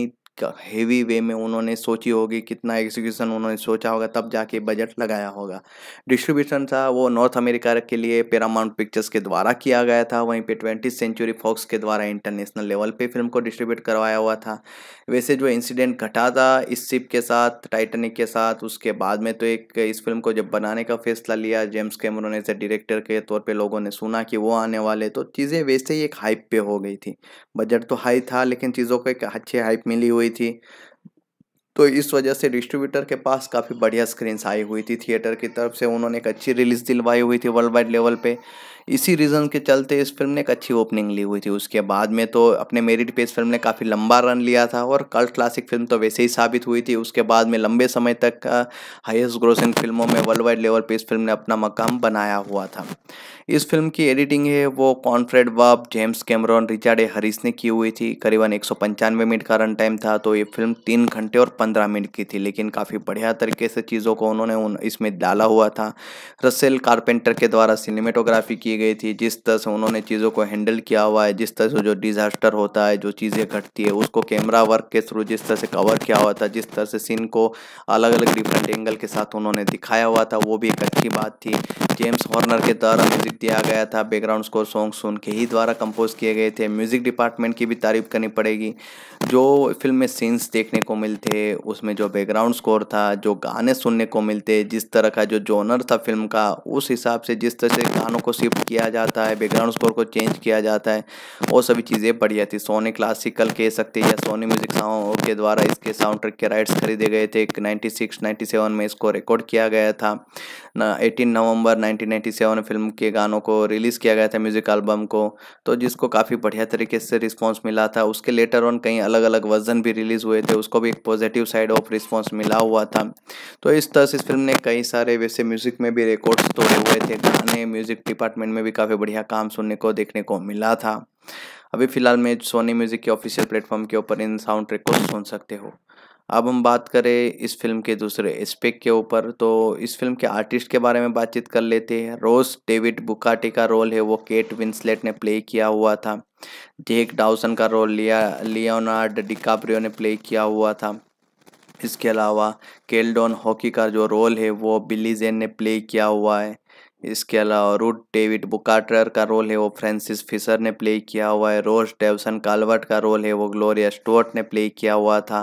हेवी वे में उन्होंने सोची होगी कितना एग्जीक्यूशन उन्होंने सोचा होगा तब जाके बजट लगाया होगा डिस्ट्रीब्यूशन था वो नॉर्थ अमेरिका के लिए पैरामाउंट पिक्चर्स के द्वारा किया गया था वहीं पे ट्वेंटी सेंचुरी फॉक्स के द्वारा इंटरनेशनल लेवल पे फिल्म को डिस्ट्रीब्यूट करवाया हुआ था वैसे जो इंसिडेंट घटा था इस शिप के साथ टाइटनिक के साथ उसके बाद में तो एक इस फिल्म को जब बनाने का फैसला लिया जेम्स कैमरोन ने ए डायरेक्टर के तौर पे लोगों ने सुना कि वो आने वाले तो चीज़ें वैसे ही एक हाइप पे हो गई थी बजट तो हाई था लेकिन चीज़ों को एक अच्छी हाइप मिली हुई थी तो इस वजह से डिस्ट्रीब्यूटर के पास काफ़ी बढ़िया स्क्रीन्स आई हुई थी थिएटर की तरफ से उन्होंने एक अच्छी रिलीज़ दिलवाई हुई थी वर्ल्ड वाइड लेवल पे इसी रीज़न के चलते इस फिल्म ने एक अच्छी ओपनिंग ली हुई थी उसके बाद में तो अपने मेरिट पे इस फिल्म ने काफ़ी लंबा रन लिया था और कल्ट क्लासिक फिल्म तो वैसे ही साबित हुई थी उसके बाद में लंबे समय तक हाइस्ट ग्रोसिंग फिल्मों में वर्ल्ड वाइड लेवल पर इस फिल्म ने अपना मकाम बनाया हुआ था इस फिल्म की एडिटिंग है वो कॉन्फ्रेड बाब James Cameron Richard A Harris ने की हुई थी करीबन एक मिनट का रन टाइम था तो ये फिल्म तीन घंटे और पंद्रह मिनट की थी लेकिन काफ़ी बढ़िया तरीके से चीज़ों को उन्होंने उन इसमें डाला हुआ था रसेल कारपेंटर के द्वारा सिनेमेटोग्राफी की गई थी जिस तरह से उन्होंने चीज़ों को हैंडल किया हुआ है जिस तरह से जो डिज़ास्टर होता है जो चीज़ें घटती है उसको कैमरा वर्क के थ्रू जिस तरह से कवर किया हुआ था जिस तरह से सीन को अलग अलग डिफरेंट एंगल के साथ उन्होंने दिखाया हुआ था वो भी एक अच्छी बात थी जेम्स हॉर्नर के द्वारा म्यूजिक दिया गया था बैकग्राउंड स्कोर सॉन्ग सुन के ही द्वारा कंपोज किए गए थे म्यूज़िक डिपार्टमेंट की भी तारीफ करनी पड़ेगी जो फिल्म में सीन्स देखने को मिलते उसमें जो बैकग्राउंड स्कोर था जो गाने सुनने को मिलते जिस तरह का जो जोनर था फिल्म का उस हिसाब से जिस तरह से गानों को शिफ्ट किया जाता है बैकग्राउंड स्कोर को चेंज किया जाता है वो सभी चीज़ें बढ़िया थी सोनी क्लासिकल कह सकते या सोनी म्यूज़िक साउंड के द्वारा इसके साउंड ट्रैक के राइट्स खरीदे गए थे नाइन्टी सिक्स में इसको रिकॉर्ड किया गया था एटीन नवंबर नाइनटीन फिल्म के गानों को रिलीज़ किया गया था म्यूज़िक एल्बम को तो जिसको काफ़ी बढ़िया तरीके से रिस्पॉन्स मिला था उसके लेटर ऑन कई अलग अलग वर्जन भी रिलीज़ हुए थे उसको भी एक पॉजिटिव साइड ऑफ रिस्पॉन्स मिला हुआ था तो इस तरह से इस फिल्म ने कई सारे वैसे म्यूज़िक में भी रिकॉर्ड्स तोड़े हुए थे गाने म्यूज़िक डिपार्टमेंट में भी काफ़ी बढ़िया काम सुनने को देखने को मिला था अभी फिलहाल में सोनी म्यूज़िक के ऑफिशियल प्लेटफॉर्म के ऊपर इन साउंड ट्रैक को सुन सकते हो अब हम बात करें इस फिल्म के दूसरे स्पेक के ऊपर तो इस फिल्म के आर्टिस्ट के बारे में बातचीत कर लेते हैं रोज डेविड बुकाटी का रोल है वो केट विंसलेट ने प्ले किया हुआ था जेक डाउसन का रोल लिया लियोनार्ड डिकाप्रियो ने प्ले किया हुआ था इसके अलावा केल्डोन हॉकी का जो रोल है वो बिली जेन ने प्ले किया हुआ है इसके अलावा रूट डेविड बुकाटर का रोल है वो फ्रांसिस फिशर ने प्ले किया हुआ है रोज डेवसन कालवर्ट का रोल है वो ग्लोरिया स्टोर्ट ने प्ले किया हुआ था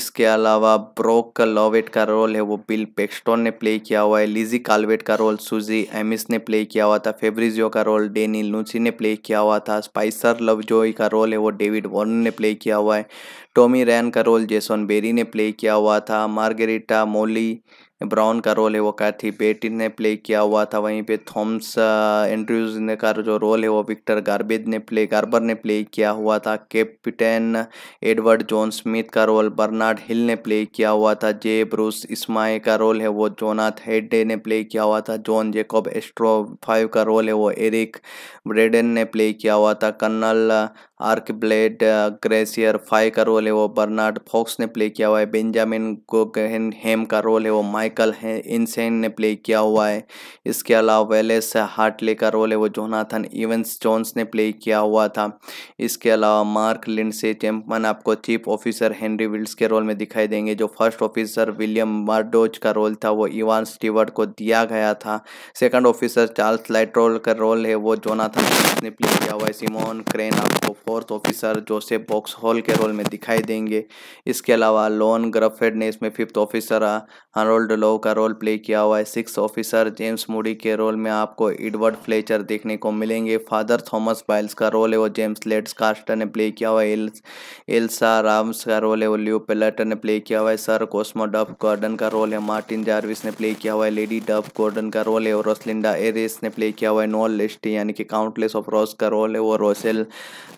इसके अलावा ब्रोक लॉवेट का रोल है वो बिल पेक्स्टोन ने प्ले किया हुआ है लिजी कालवेट का रोल सुजी एमिस ने प्ले किया हुआ था फेब्रिजियो का रोल डेनी लूसी ने प्ले किया हुआ था स्पाइसर लवजोई का रोल है वो डेविड वॉर्न ने प्ले किया हुआ है टॉमी रैन का रोल जेसन बेरी ने प्ले किया हुआ था मार्गेरिटा मोली ब्राउन का रोल है वो कैथी बेटिन ने प्ले किया हुआ था वहीं पे थॉम्स एंड्रयूज ने का जो रोल है वो विक्टर गार्बेज ने प्ले गार्बर ने प्ले किया हुआ था कैप्टन एडवर्ड जॉन स्मिथ का रोल बर्नार्ड हिल ने प्ले किया हुआ था जे ब्रूस इस्माए का रोल है वो जोनाथ हेडे ने प्ले किया हुआ था जॉन जेकॉब एस्ट्रो फाइव का रोल है वो एरिक ब्रेडन ने प्ले किया हुआ था colonel Archibald Gracie phi का रोल है वो बर्नार्ड फॉक्स ने प्ले किया हुआ है बेंजामिन गोगहन हेम का रोल है वो माइकल है इंसेन ने प्ले किया हुआ है इसके अलावा वेलेस हार्टले का रोल है वो जोनाथन इवेंस जोन्स ने प्ले किया हुआ था इसके अलावा मार्क लिंडसे चैम्पमन आपको चीफ ऑफिसर हेनरी विल्स के रोल में दिखाई देंगे जो फर्स्ट ऑफिसर विलियम मार्डोज का रोल था वो इवान स्टीवर्ट को दिया गया था सेकेंड ऑफिसर चार्ल्स लाइट्रोल का रोल है वो जोनाथन ने प्ले किया हुआ है सिमोन क्रेन आपको fourth officer Joseph Boxhall के रोल में दिखाई देंगे इसके अलावा लॉन ग्रफेड ने इसमें फिफ्थ ऑफिसर हरोल्ड लो का रोल प्ले किया हुआ है सिक्स ऑफिसर जेम्स मूडी के रोल में आपको एडवर्ड फ्लेचर देखने को मिलेंगे फादर थॉमस बाइल्स का रोल है वो जेम्स लेट्स कास्टर ने प्ले किया हुआ है एल्सा राम्स का रोल है वो ल्यू पेलेटर ने प्ले किया हुआ है सर कोस्मो डफ गॉर्डन का रोल है मार्टिन जारविस ने प्ले किया हुआ है लेडी डफ गॉर्डन का रोल है और रोसलिंडा एरिस ने प्ले किया हुआ है नॉल लिस्टी यानी कि काउंटलेस ऑफ रॉस का रोल है वो रोसेल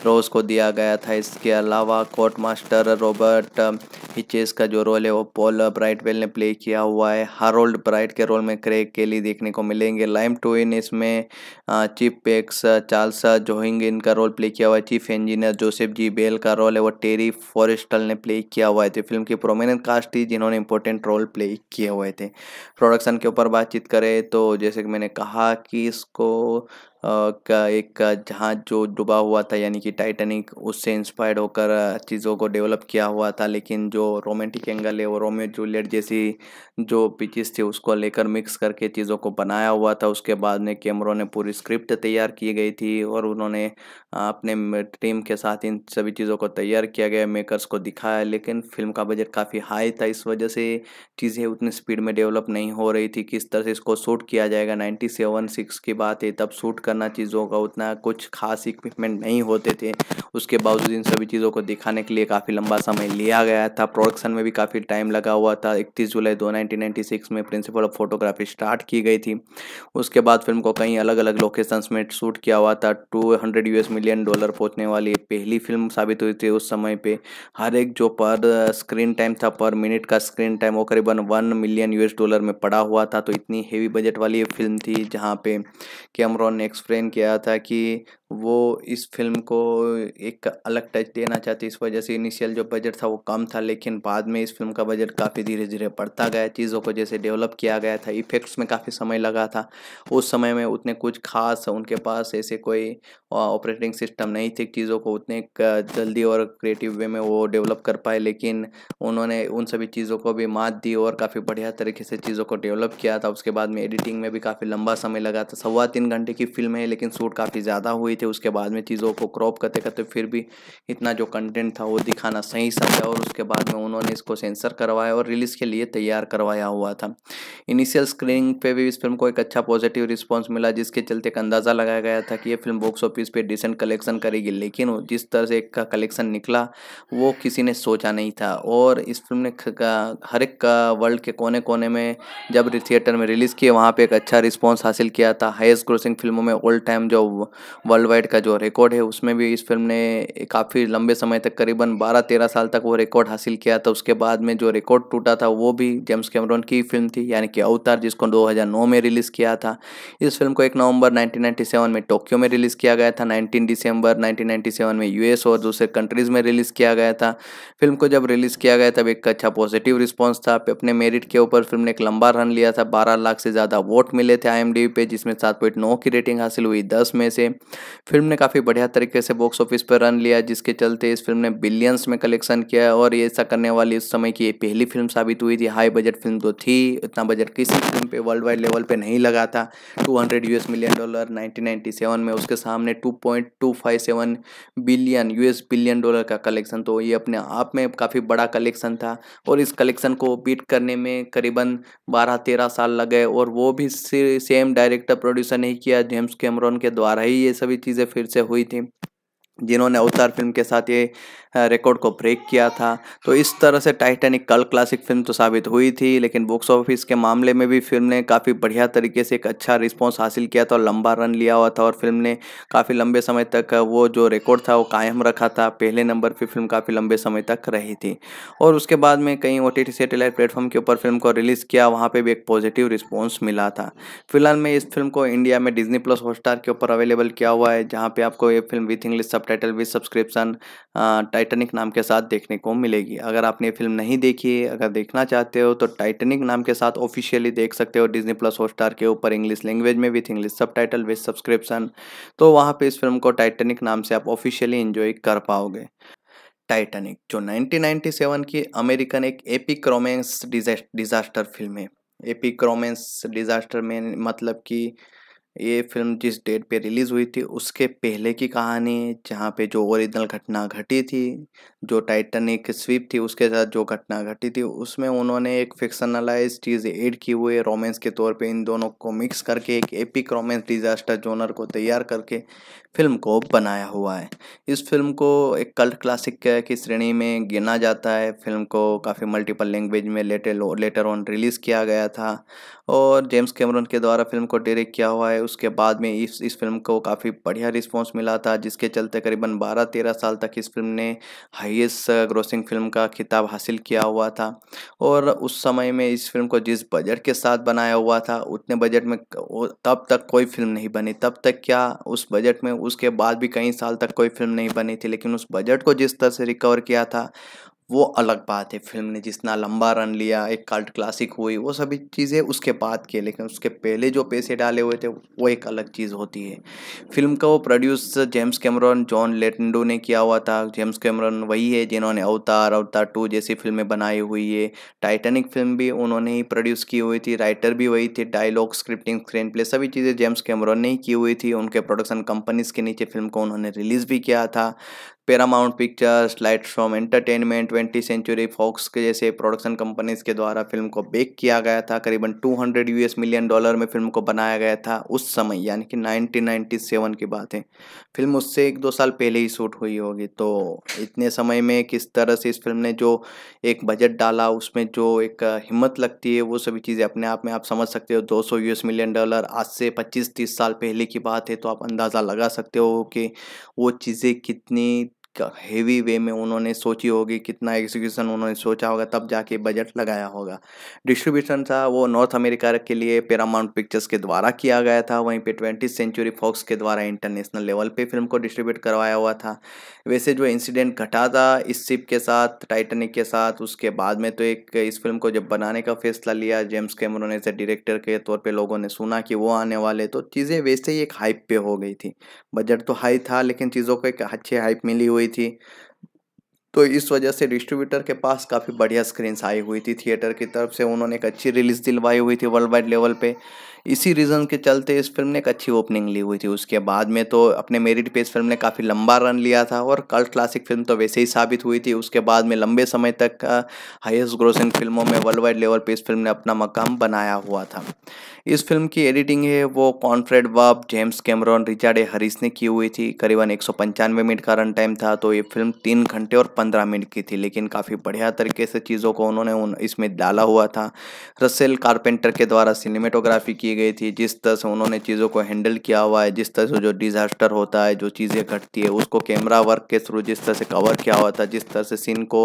रोस को दिया गया था इसके अलावा कोर्ट मास्टर रॉबर्ट हिचेस का जो रोल है वो पॉल ब्राइटवेल ने प्ले किया हुआ है हारोल्ड ब्राइट के रोल में क्रेग केली देखने को मिलेंगे लाइम टोइन इसमें चीफ पेक्स चार्ल्स जोहिंग इनका रोल प्ले किया हुआ है chief engineer Joseph G Bell का रोल है वो टेरी फॉरेस्टल ने प्ले किया हुआ है तो फिल्म की प्रोमिनेंट कास्ट थी जिन्होंने इंपॉर्टेंट रोल प्ले किए हुए थे प्रोडक्शन के ऊपर बातचीत करें तो जैसे कि मैंने कहा कि इसको का एक जहाज जो डूबा हुआ था यानी कि टाइटैनिक उससे इंस्पायर्ड होकर चीज़ों को डेवलप किया हुआ था लेकिन जो रोमांटिक एंगल है वो रोमियो जूलियट जैसी जो पिचिस थी उसको लेकर मिक्स करके चीज़ों को बनाया हुआ था उसके बाद में कैमरों ने पूरी स्क्रिप्ट तैयार की गई थी और उन्होंने अपने टीम के साथ इन सभी चीज़ों को तैयार किया गया मेकर्स को दिखाया लेकिन फिल्म का बजट काफ़ी हाई था इस वजह से चीज़ें उतनी स्पीड में डेवलप नहीं हो रही थी किस तरह से इसको शूट किया जाएगा नाइन्टी सेवन सिक्स की बात है तब शूट कर करना चीज़ों का उतना कुछ खास इक्विपमेंट नहीं होते थे उसके बावजूद इन सभी चीज़ों को दिखाने के लिए काफ़ी लंबा समय लिया गया था प्रोडक्शन में भी काफ़ी टाइम लगा हुआ था इकतीस जुलाई दो में प्रिंसिपल ऑफ फोटोग्राफी स्टार्ट की गई थी उसके बाद फिल्म को कई अलग अलग लोकेशंस में शूट किया हुआ था two hundred US million dollar पहुँचने वाली पहली फिल्म साबित हुई थी उस समय पर हर एक जो पर स्क्रीन टाइम था पर मिनट का स्क्रीन टाइम वो करीबन वन मिलियन यूएस डॉलर में पड़ा हुआ था तो इतनी हेवी बजट वाली फिल्म थी जहाँ पे कैमरॉन ने एक्सप्लेन किया था कि वो इस फिल्म को एक अलग टच देना चाहती इस वजह से इनिशियल जो बजट था वो कम था लेकिन बाद में इस फिल्म का बजट काफ़ी धीरे धीरे बढ़ता गया चीज़ों को जैसे डेवलप किया गया था इफ़ेक्ट्स में काफ़ी समय लगा था उस समय में उतने कुछ खास उनके पास ऐसे कोई ऑपरेटिंग सिस्टम नहीं थी चीज़ों को उतने जल्दी और क्रिएटिव वे में वो डेवलप कर पाए लेकिन उन्होंने उन सभी चीज़ों को भी मात दी और काफ़ी बढ़िया तरीके से चीज़ों को डेवलप किया था उसके बाद में एडिटिंग में भी काफ़ी लंबा समय लगा था सवा तीन घंटे की फिल्म है लेकिन शूट काफ़ी ज़्यादा हुई थे उसके बाद में चीज़ों को क्रॉप करते करते फिर भी इतना जो कंटेंट था वो दिखाना सही समझा और उसके बाद में उन्होंने इसको सेंसर करवाया और रिलीज़ के लिए तैयार करवाया हुआ था इनिशियल स्क्रीनिंग पे भी इस फिल्म को एक अच्छा पॉजिटिव रिस्पॉन्स मिला जिसके चलते एक अंदाज़ा लगाया गया था कि ये फिल्म बॉक्स ऑफिस पर डिसेंट कलेक्शन करेगी लेकिन जिस तरह से का कलेक्शन निकला वो किसी ने सोचा नहीं था और इस फिल्म ने हर एक वर्ल्ड के कोने कोने में जब थिएटर में रिलीज़ किए वहाँ पर एक अच्छा रिस्पॉन्स हासिल किया था हाइस्ट ग्रोसिंग फिल्मों में ओल्ड टाइम जो वर्ल्ड वाइड का जो रिकॉर्ड है उसमें भी इस फिल्म ने काफ़ी लंबे समय तक करीबन 12-13 साल तक वो रिकॉर्ड हासिल किया था उसके बाद में जो रिकॉर्ड टूटा था वो भी जेम्स कैमरॉन की फिल्म थी यानी कि अवतार जिसको 2009 में रिलीज़ किया था इस फिल्म को एक नवंबर 1997 में टोक्यो में रिलीज़ किया गया था नाइनटीन दिसंबर नाइनटीन में यू और दूसरे कंट्रीज़ में रिलीज़ किया गया था फिल्म को जब रिलीज़ किया गया तब एक अच्छा पॉजिटिव रिस्पॉन्स था अपने मेरिट के ऊपर फिल्म ने एक लंबा रन लिया था बारह लाख से ज़्यादा वोट मिले थे आई पे जिसमें सात पॉइंट नौ की रेटिंग हासिल हुई दस में से फिल्म ने काफ़ी बढ़िया तरीके से बॉक्स ऑफिस पर रन लिया जिसके चलते इस फिल्म ने बिलियंस में कलेक्शन किया और ये ऐसा करने वाली उस समय की ये पहली फिल्म साबित हुई थी हाई बजट फिल्म तो थी इतना बजट किसी फिल्म पे वर्ल्ड वाइड लेवल पे नहीं लगा था 200 यूएस मिलियन डॉलर 1997 में उसके सामने 2.257 बिलियन यूएस बिलियन डॉलर का कलेक्शन तो ये अपने आप में काफ़ी बड़ा कलेक्शन था और इस कलेक्शन को बीट करने में करीबन बारह तेरह साल लगे और वो भी सेम डायरेक्टर प्रोड्यूसर नहीं किया जेम्स कैमरॉन के द्वारा ही ये सभी चीज़ें फिर से हुई थी जिन्होंने अवतार फिल्म के साथ ये रिकॉर्ड को ब्रेक किया था तो इस तरह से टाइटेनिक कल क्लासिक फिल्म तो साबित हुई थी लेकिन बॉक्स ऑफिस के मामले में भी फिल्म ने काफ़ी बढ़िया तरीके से एक अच्छा रिस्पॉन्स हासिल किया था और लंबा रन लिया हुआ था और फिल्म ने काफ़ी लंबे समय तक वो जो रिकॉर्ड था वो कायम रखा था पहले नंबर पर फिल्म काफ़ी लंबे समय तक रही थी और उसके बाद में कई ओ टी सैटेलाइट प्लेटफॉर्म के ऊपर फिल्म को रिलीज़ किया वहाँ पर भी एक पॉजिटिव रिस्पॉन्स मिला था फिलहाल में इस फिल्म को इंडिया में डिजनी प्लस हॉटस्टार के ऊपर अवेलेबल किया हुआ है जहाँ पे आपको ये film with English subtitle with subscription Titanic नाम के साथ देखने को मिलेगी अगर आपने ये फिल्म नहीं देखी है अगर देखना चाहते हो तो टाइटेनिक नाम के साथ ऑफिशियली देख सकते हो डिजनी प्लस हॉटस्टार के ऊपर इंग्लिश लैंग्वेज में with English subtitle with subscription तो वहाँ पर इस फिल्म को टाइटेनिक नाम से आप ऑफिशियली इंजॉय कर पाओगे टाइटेनिक जो 1997 की अमेरिकन एक एपिक रोमेंस डिजास्टर फिल्म है एपिक रोमेंस डिजास्टर में मतलब कि ये फिल्म जिस डेट पे रिलीज़ हुई थी उसके पहले की कहानी जहाँ पे जो ओरिजिनल घटना घटी थी जो टाइटनिक स्वीप थी उसके साथ जो घटना घटी थी उसमें उन्होंने एक फिक्शनलाइज चीज़ ऐड की हुई है रोमांस के तौर पे इन दोनों को मिक्स करके एक एपिक रोमांस डिजास्टर जोनर को तैयार करके फिल्म को बनाया हुआ है इस फिल्म को एक कल्ट क्लासिक की श्रेणी में गिना जाता है फिल्म को काफ़ी मल्टीपल लैंग्वेज में लेटर लेटर ऑन रिलीज़ किया गया था और जेम्स कैमरन के द्वारा फिल्म को डायरेक्ट किया हुआ है उसके बाद में इस इस फिल्म को काफ़ी बढ़िया रिस्पॉन्स मिला था जिसके चलते करीबन बारह तेरह साल तक इस फिल्म ने हाईएस्ट ग्रोसिंग फिल्म का खिताब हासिल किया हुआ था और उस समय में इस फिल्म को जिस बजट के साथ बनाया हुआ था उतने बजट में तब तक कोई फिल्म नहीं बनी तब तक क्या उस बजट में उसके बाद भी कई साल तक कोई फिल्म नहीं बनी थी लेकिन उस बजट को जिस तरह से रिकवर किया था वो अलग बात है फिल्म ने जितना लंबा रन लिया एक कल्ट क्लासिक हुई वो सभी चीज़ें उसके बाद की लेकिन उसके पहले जो पैसे डाले हुए थे वो एक अलग चीज़ होती है फिल्म का वो प्रोड्यूस जेम्स कैमरॉन जॉन लेटेंडो ने किया हुआ था जेम्स कैमरॉन वही है जिन्होंने अवतार अवतार टू जैसी फिल्में बनाई हुई है टाइटेनिक फिल्म भी उन्होंने ही प्रोड्यूस की हुई थी राइटर भी वही थे डायलॉग स्क्रिप्टिंग स्क्रीन प्ले सभी चीज़ें जेम्स कैमरॉन ने ही की हुई थी उनके प्रोडक्शन कंपनीज़ के नीचे फिल्म को उन्होंने रिलीज़ भी किया था Paramount Pictures light from entertainment twenty century Fox के जैसे प्रोडक्शन कंपनीज के द्वारा फिल्म को बेक किया गया था करीबन 200 यूएस मिलियन डॉलर में फिल्म को बनाया गया था उस समय यानी कि 1997 की बात है फिल्म उससे एक दो साल पहले ही शूट हुई होगी तो इतने समय में किस तरह से इस फिल्म ने जो एक बजट डाला उसमें जो एक हिम्मत लगती है वो सभी चीज़ें अपने आप में आप समझ सकते हो दो सौ मिलियन डॉलर आज से पच्चीस तीस साल पहले की बात है तो आप अंदाज़ा लगा सकते हो कि वो चीज़ें कितनी हेवी वे में उन्होंने सोची होगी कितना एग्जीक्यूशन उन्होंने सोचा होगा तब जाके बजट लगाया होगा डिस्ट्रीब्यूशन था वो नॉर्थ अमेरिका के लिए पैरामाउंट पिक्चर्स के द्वारा किया गया था वहीं पे ट्वेंटी सेंचुरी फॉक्स के द्वारा इंटरनेशनल लेवल पे फिल्म को डिस्ट्रीब्यूट करवाया हुआ था वैसे जो इंसिडेंट घटा था इस शिप के साथ टाइटनिक के साथ उसके बाद में तो एक इस फिल्म को जब बनाने का फैसला लिया जेम्स कैमरो ने डायरेक्टर के तौर पर लोगों ने सुना कि वो आने वाले तो चीज़ें वैसे ही एक हाइप पे हो गई थी बजट तो हाई था लेकिन चीज़ों को एक अच्छी हाइप मिली हुई हुई थी तो इस वजह से डिस्ट्रीब्यूटर के पास काफ़ी बढ़िया स्क्रीन्स आई हुई थी थिएटर की तरफ से उन्होंने एक अच्छी रिलीज़ दिलवाई हुई थी वर्ल्ड वाइड लेवल पे इसी रीज़न के चलते इस फिल्म ने एक अच्छी ओपनिंग ली हुई थी उसके बाद में तो अपने मेरिट पे इस फिल्म ने काफ़ी लंबा रन लिया था और कल क्लासिक फिल्म तो वैसे ही साबित हुई थी उसके बाद में लंबे समय तक हाइस्ट ग्रोसिंग फिल्मों में वर्ल्ड वाइड लेवल पर इस फिल्म ने अपना मकाम बनाया हुआ था इस फिल्म की एडिटिंग है वो कॉन्फ्रेड Wahab James Cameron Richard A Harris ने की हुई थी करीबन एक मिनट का रन टाइम था तो ये फिल्म तीन घंटे और पंद्रह मिनट की थी लेकिन काफ़ी बढ़िया तरीके से चीज़ों को उन्होंने उन इसमें डाला हुआ था रसेल कारपेंटर के द्वारा सिनेमेटोग्राफी की गई थी जिस तरह से उन्होंने चीज़ों को हैंडल किया हुआ है जिस तरह से जो डिज़ास्टर होता है जो चीज़ें घटती है उसको कैमरा वर्क के थ्रू जिस तरह से कवर किया हुआ था जिस तरह से सीन को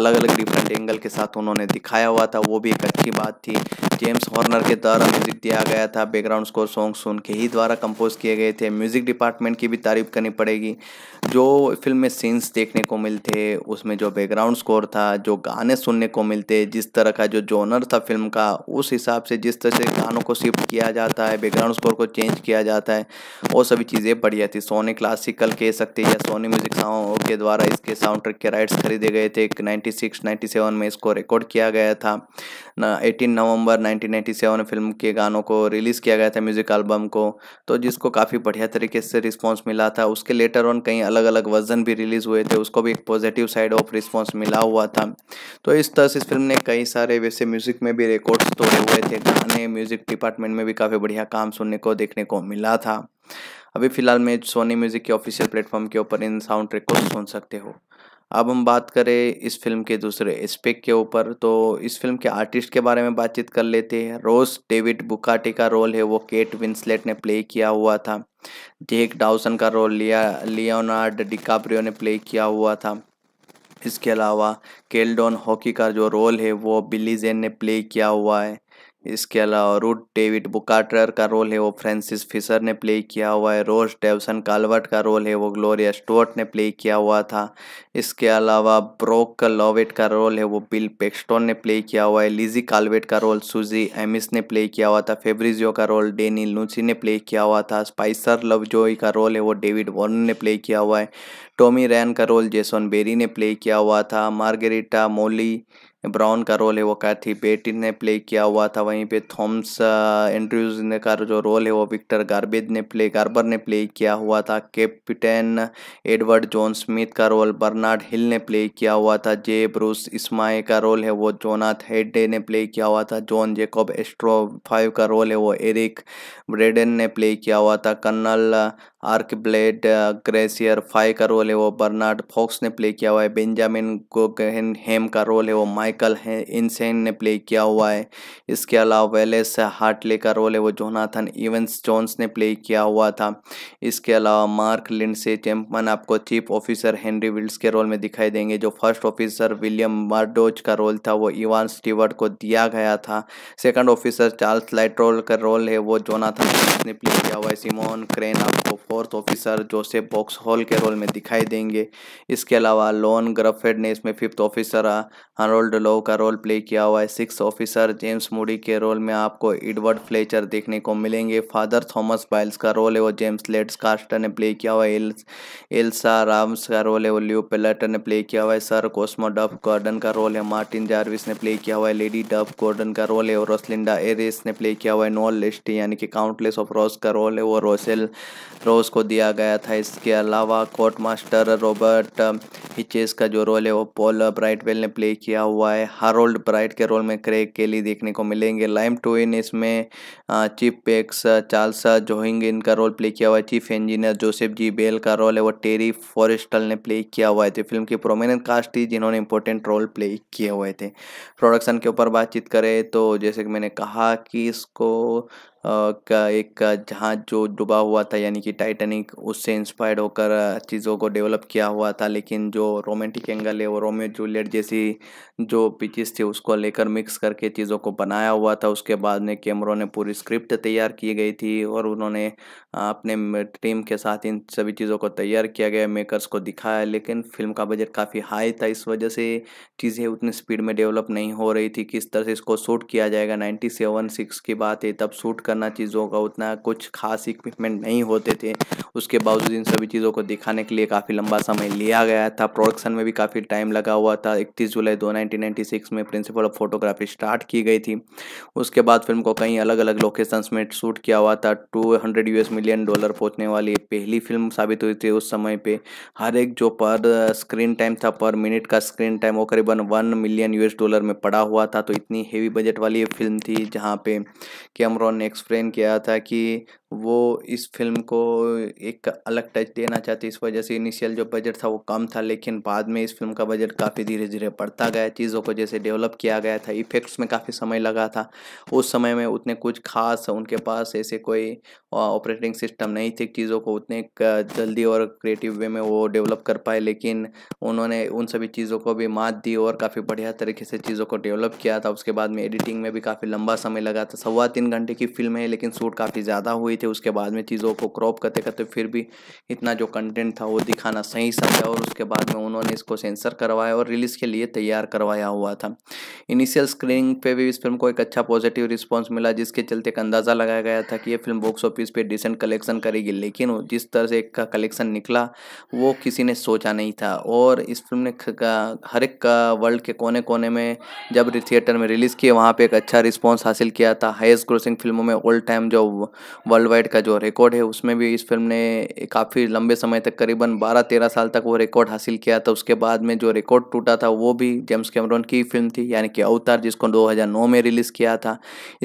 अलग अलग डिफरेंट एंगल के साथ उन्होंने दिखाया हुआ था वो भी एक अच्छी बात थी जेम्स हॉर्नर के द्वारा म्यूजिक संगीत दिया गया था बैकग्राउंड स्कोर सॉन्ग सुन के ही द्वारा कंपोज किए गए थे म्यूज़िक डिपार्टमेंट की भी तारीफ करनी पड़ेगी जो फिल्म में सीन्स देखने को मिलते उसमें जो बैकग्राउंड स्कोर था जो गाने सुनने को मिलते जिस तरह का जो जोनर था फिल्म का उस हिसाब से जिस तरह से गानों को शिफ्ट किया जाता है बैकग्राउंड स्कोर को चेंज किया जाता है वो सभी चीज़ें बढ़िया थी सोनी क्लासिकल कह सकते या सोनी म्यूजिक साउंड के द्वारा इसके साउंड ट्रैक के राइट्स खरीदे गए थे नाइन्टी सिक्स नाइन्टी सेवन में इसको रिकॉर्ड किया गया था एटीन नवंबर नाइनटीन नाइन्टी सेवन फिल्म के गानों को रिलीज़ किया गया था म्यूज़िक एल्बम को तो जिसको काफ़ी बढ़िया तरीके से रिस्पॉन्स मिला था उसके लेटर ऑन कहीं अलग अलग अलग वर्जन भी रिलीज़ हुए थे उसको भी एक पॉजिटिव साइड ऑफ रिस्पॉन्स मिला हुआ था तो इस तरह से इस फिल्म ने कई सारे वैसे म्यूज़िक में भी रिकॉर्ड्स तोड़े हुए थे गाने म्यूज़िक डिपार्टमेंट में भी काफ़ी बढ़िया काम सुनने को देखने को मिला था अभी फ़िलहाल में सोनी म्यूज़िक के ऑफिशियल प्लेटफॉर्म के ऊपर इन साउंड ट्रैक को सुन सकते हो अब हम बात करें इस फिल्म के दूसरे एस्पेक्ट के ऊपर तो इस फिल्म के आर्टिस्ट के बारे में बातचीत कर लेते हैं रोज डेविड बुकाटे का रोल है वो केट विंसलेट ने प्ले किया हुआ था जेक डाउसन का रोल लिया लियोनार्ड डिकाप्रियो ने प्ले किया हुआ था इसके अलावा केलडोन हॉकी का जो रोल है वो बिली जेन ने प्ले किया हुआ है इसके अलावा रूट डेविड बुकाटर का रोल है वो फ्रांसिस फिशर ने प्ले किया हुआ है रोज डेवसन कालवर्ट का रोल है वो ग्लोरिया स्टोर्ट ने प्ले किया हुआ था इसके अलावा ब्रोक लॉवेट का रोल है वो बिल पेक्स्टोन ने प्ले किया हुआ है लिजी कालवेट का रोल सुजी एमिस ने प्ले किया हुआ था फेब्रिजियो का रोल डेनी लूसी ने प्ले किया हुआ था स्पाइसर लवजोई का रोल है वो डेविड वॉर्न ने प्ले किया हुआ है टॉमी रैन का रोल जेसन बेरी ने प्ले किया हुआ था मार्गेरिटा मोली ब्राउन का रोल है वो कैथी बेटिन ने प्ले किया हुआ था वहीं पे थॉम्स एंड्रयूज ने का जो रोल है वो विक्टर गार्बेद ने प्ले गार्बर ने प्ले किया हुआ था कैप्टन एडवर्ड जॉन स्मिथ का रोल बर्नार्ड हिल ने प्ले किया हुआ था जे ब्रूस इस्माई का रोल है वो जोनाथ हेडे ने प्ले किया हुआ था जॉन जेकॉब एस्ट्रो फाइव का रोल है वो एरिक ब्रेडन ने प्ले किया हुआ था colonel Archibald Gracie phi का रोल है वो बर्नार्ड फॉक्स ने प्ले किया हुआ है बेंजामिन गोगहन हेम का रोल है वो माइकल है इनसेन ने प्ले किया हुआ है इसके अलावा वेलेस हार्टले का रोल है वो जोनाथन इवेंस जोन्स ने प्ले किया हुआ था इसके अलावा मार्क लिंडसे चैम्पमन आपको चीफ ऑफिसर हेनरी विल्स के रोल में दिखाई देंगे जो फर्स्ट ऑफिसर विलियम मार्डोज का रोल था वो इवान स्टीवर्ट को दिया गया था सेकेंड ऑफिसर चार्ल्स लाइट्रोल का रोल है वो जोनाथन ने प्ले किया हुआ है सिमोन क्रेन आपको fourth officer Joseph Boxhall के रोल में दिखाई देंगे इसके अलावा लॉन ग्रफेड ने इसमें फिफ्थ ऑफिसर हनरोल्ड लो का रोल प्ले किया हुआ है सिक्स ऑफिसर जेम्स मूडी के रोल में आपको एडवर्ड फ्लेचर देखने को मिलेंगे फादर थॉमस बाइल्स का रोल है वो जेम्स लेट्स कास्टर ने प्ले किया हुआ है एल्सा राम्स का रोल है वो ल्यू पेलेटर ने प्ले किया हुआ है सर कोस्मो डब गॉर्डन का रोल है मार्टिन जारविस ने प्ले किया हुआ है लेडी डब गॉर्डन का रोल है और रोसलिंडा एरिस ने प्ले किया हुआ है नोल लिस्टी यानी कि काउंटलेस ऑफ रोस का रोल है वो रोसेल रोस रोस को दिया गया था इसके अलावा कोर्ट मास्टर रॉबर्ट हिचेस का जो रोल है वो पॉल ब्राइटवेल ने प्ले किया हुआ है हारोल्ड ब्राइट के रोल में क्रेग केली देखने को मिलेंगे लाइम टोइन इसमें चीफ पेक्स चार्ल्स जोहिंग इनका रोल प्ले किया हुआ है chief engineer Joseph G Bell का रोल है वो टेरी फॉरेस्टल ने प्ले किया हुआ है तो फिल्म की प्रोमिनेंट कास्ट थी जिन्होंने इंपॉर्टेंट रोल प्ले किए हुए थे प्रोडक्शन के ऊपर बातचीत करें तो जैसे कि मैंने कहा कि इसको का एक जहाज जो डूबा हुआ था यानी कि टाइटैनिक उससे इंस्पायर्ड होकर चीज़ों को डेवलप किया हुआ था लेकिन जो रोमांटिक एंगल है वो रोमियो जूलियट जैसी जो पिचेस थी उसको लेकर मिक्स करके चीज़ों को बनाया हुआ था उसके बाद में कैमरों ने पूरी स्क्रिप्ट तैयार की गई थी और उन्होंने अपने टीम के साथ इन सभी चीज़ों को तैयार किया गया मेकर्स को दिखाया लेकिन फिल्म का बजट काफ़ी हाई था इस वजह से चीज़ें उतनी स्पीड में डेवलप नहीं हो रही थी किस तरह से इसको शूट किया जाएगा नाइन्टी सेवन सिक्स की बात है तब शूट करना चीज़ों का उतना कुछ खास इक्विपमेंट नहीं होते थे उसके बावजूद इन सभी चीज़ों को दिखाने के लिए काफ़ी लंबा समय लिया गया था प्रोडक्शन में भी काफ़ी टाइम लगा हुआ था इकतीस जुलाई दो में प्रिंसिपल ऑफ फोटोग्राफी स्टार्ट की गई थी उसके बाद फिल्म को कई अलग अलग लोकेशंस में शूट किया हुआ था टू हंड्रेड मिलियन डॉलर पहुंचने वाली पहली फिल्म साबित हुई थी उस समय पे हर एक जो पर स्क्रीन टाइम था पर मिनट का स्क्रीन टाइम वो करीबन वन मिलियन यूएस डॉलर में पड़ा हुआ था तो इतनी हेवी बजट वाली फिल्म थी जहाँ पे कैमरॉन ने एक्सप्लेन किया था कि वो इस फिल्म को एक अलग टच देना चाहती इस वजह से इनिशियल जो बजट था वो कम था लेकिन बाद में इस फिल्म का बजट काफ़ी धीरे धीरे बढ़ता गया चीज़ों को जैसे डेवलप किया गया था इफ़ेक्ट्स में काफ़ी समय लगा था उस समय में उतने कुछ खास उनके पास ऐसे कोई ऑपरेटिंग सिस्टम नहीं थे चीज़ों को उतने जल्दी और क्रिएटिव वे में वो डेवलप कर पाए लेकिन उन्होंने उन सभी चीज़ों को भी मात दी और काफ़ी बढ़िया तरीके से चीज़ों को डेवलप किया था उसके बाद में एडिटिंग में भी काफ़ी लंबा समय लगा था सवा तीन घंटे की फिल्म है लेकिन शूट काफ़ी ज़्यादा हुई हुई थी उसके बाद में चीज़ों को क्रॉप करते करते फिर भी इतना जो कंटेंट था वो दिखाना सही समझा और उसके बाद में उन्होंने इसको सेंसर करवाया और रिलीज़ के लिए तैयार करवाया हुआ था इनिशियल स्क्रीनिंग पे भी इस फिल्म को एक अच्छा पॉजिटिव रिस्पॉन्स मिला जिसके चलते एक अंदाज़ा लगाया गया था कि यह फिल्म बॉक्स ऑफिस पर डिसेंट कलेक्शन करेगी लेकिन जिस तरह से एक का कलेक्शन निकला वो किसी ने सोचा नहीं था और इस फिल्म ने हर एक वर्ल्ड के कोने कोने में जब थिएटर में रिलीज़ किया वहाँ पर एक अच्छा रिस्पॉन्स हासिल किया था हाइस्ट ग्रोसिंग फिल्मों में ऑल टाइम जो वर्ल्ड वर्ल्ड वाइड का जो रिकॉर्ड है उसमें भी इस फिल्म ने काफ़ी लंबे समय तक करीबन 12-13 साल तक वो रिकॉर्ड हासिल किया था उसके बाद में जो रिकॉर्ड टूटा था वो भी जेम्स कैमरॉन की फिल्म थी यानी कि अवतार जिसको 2009 में रिलीज़ किया था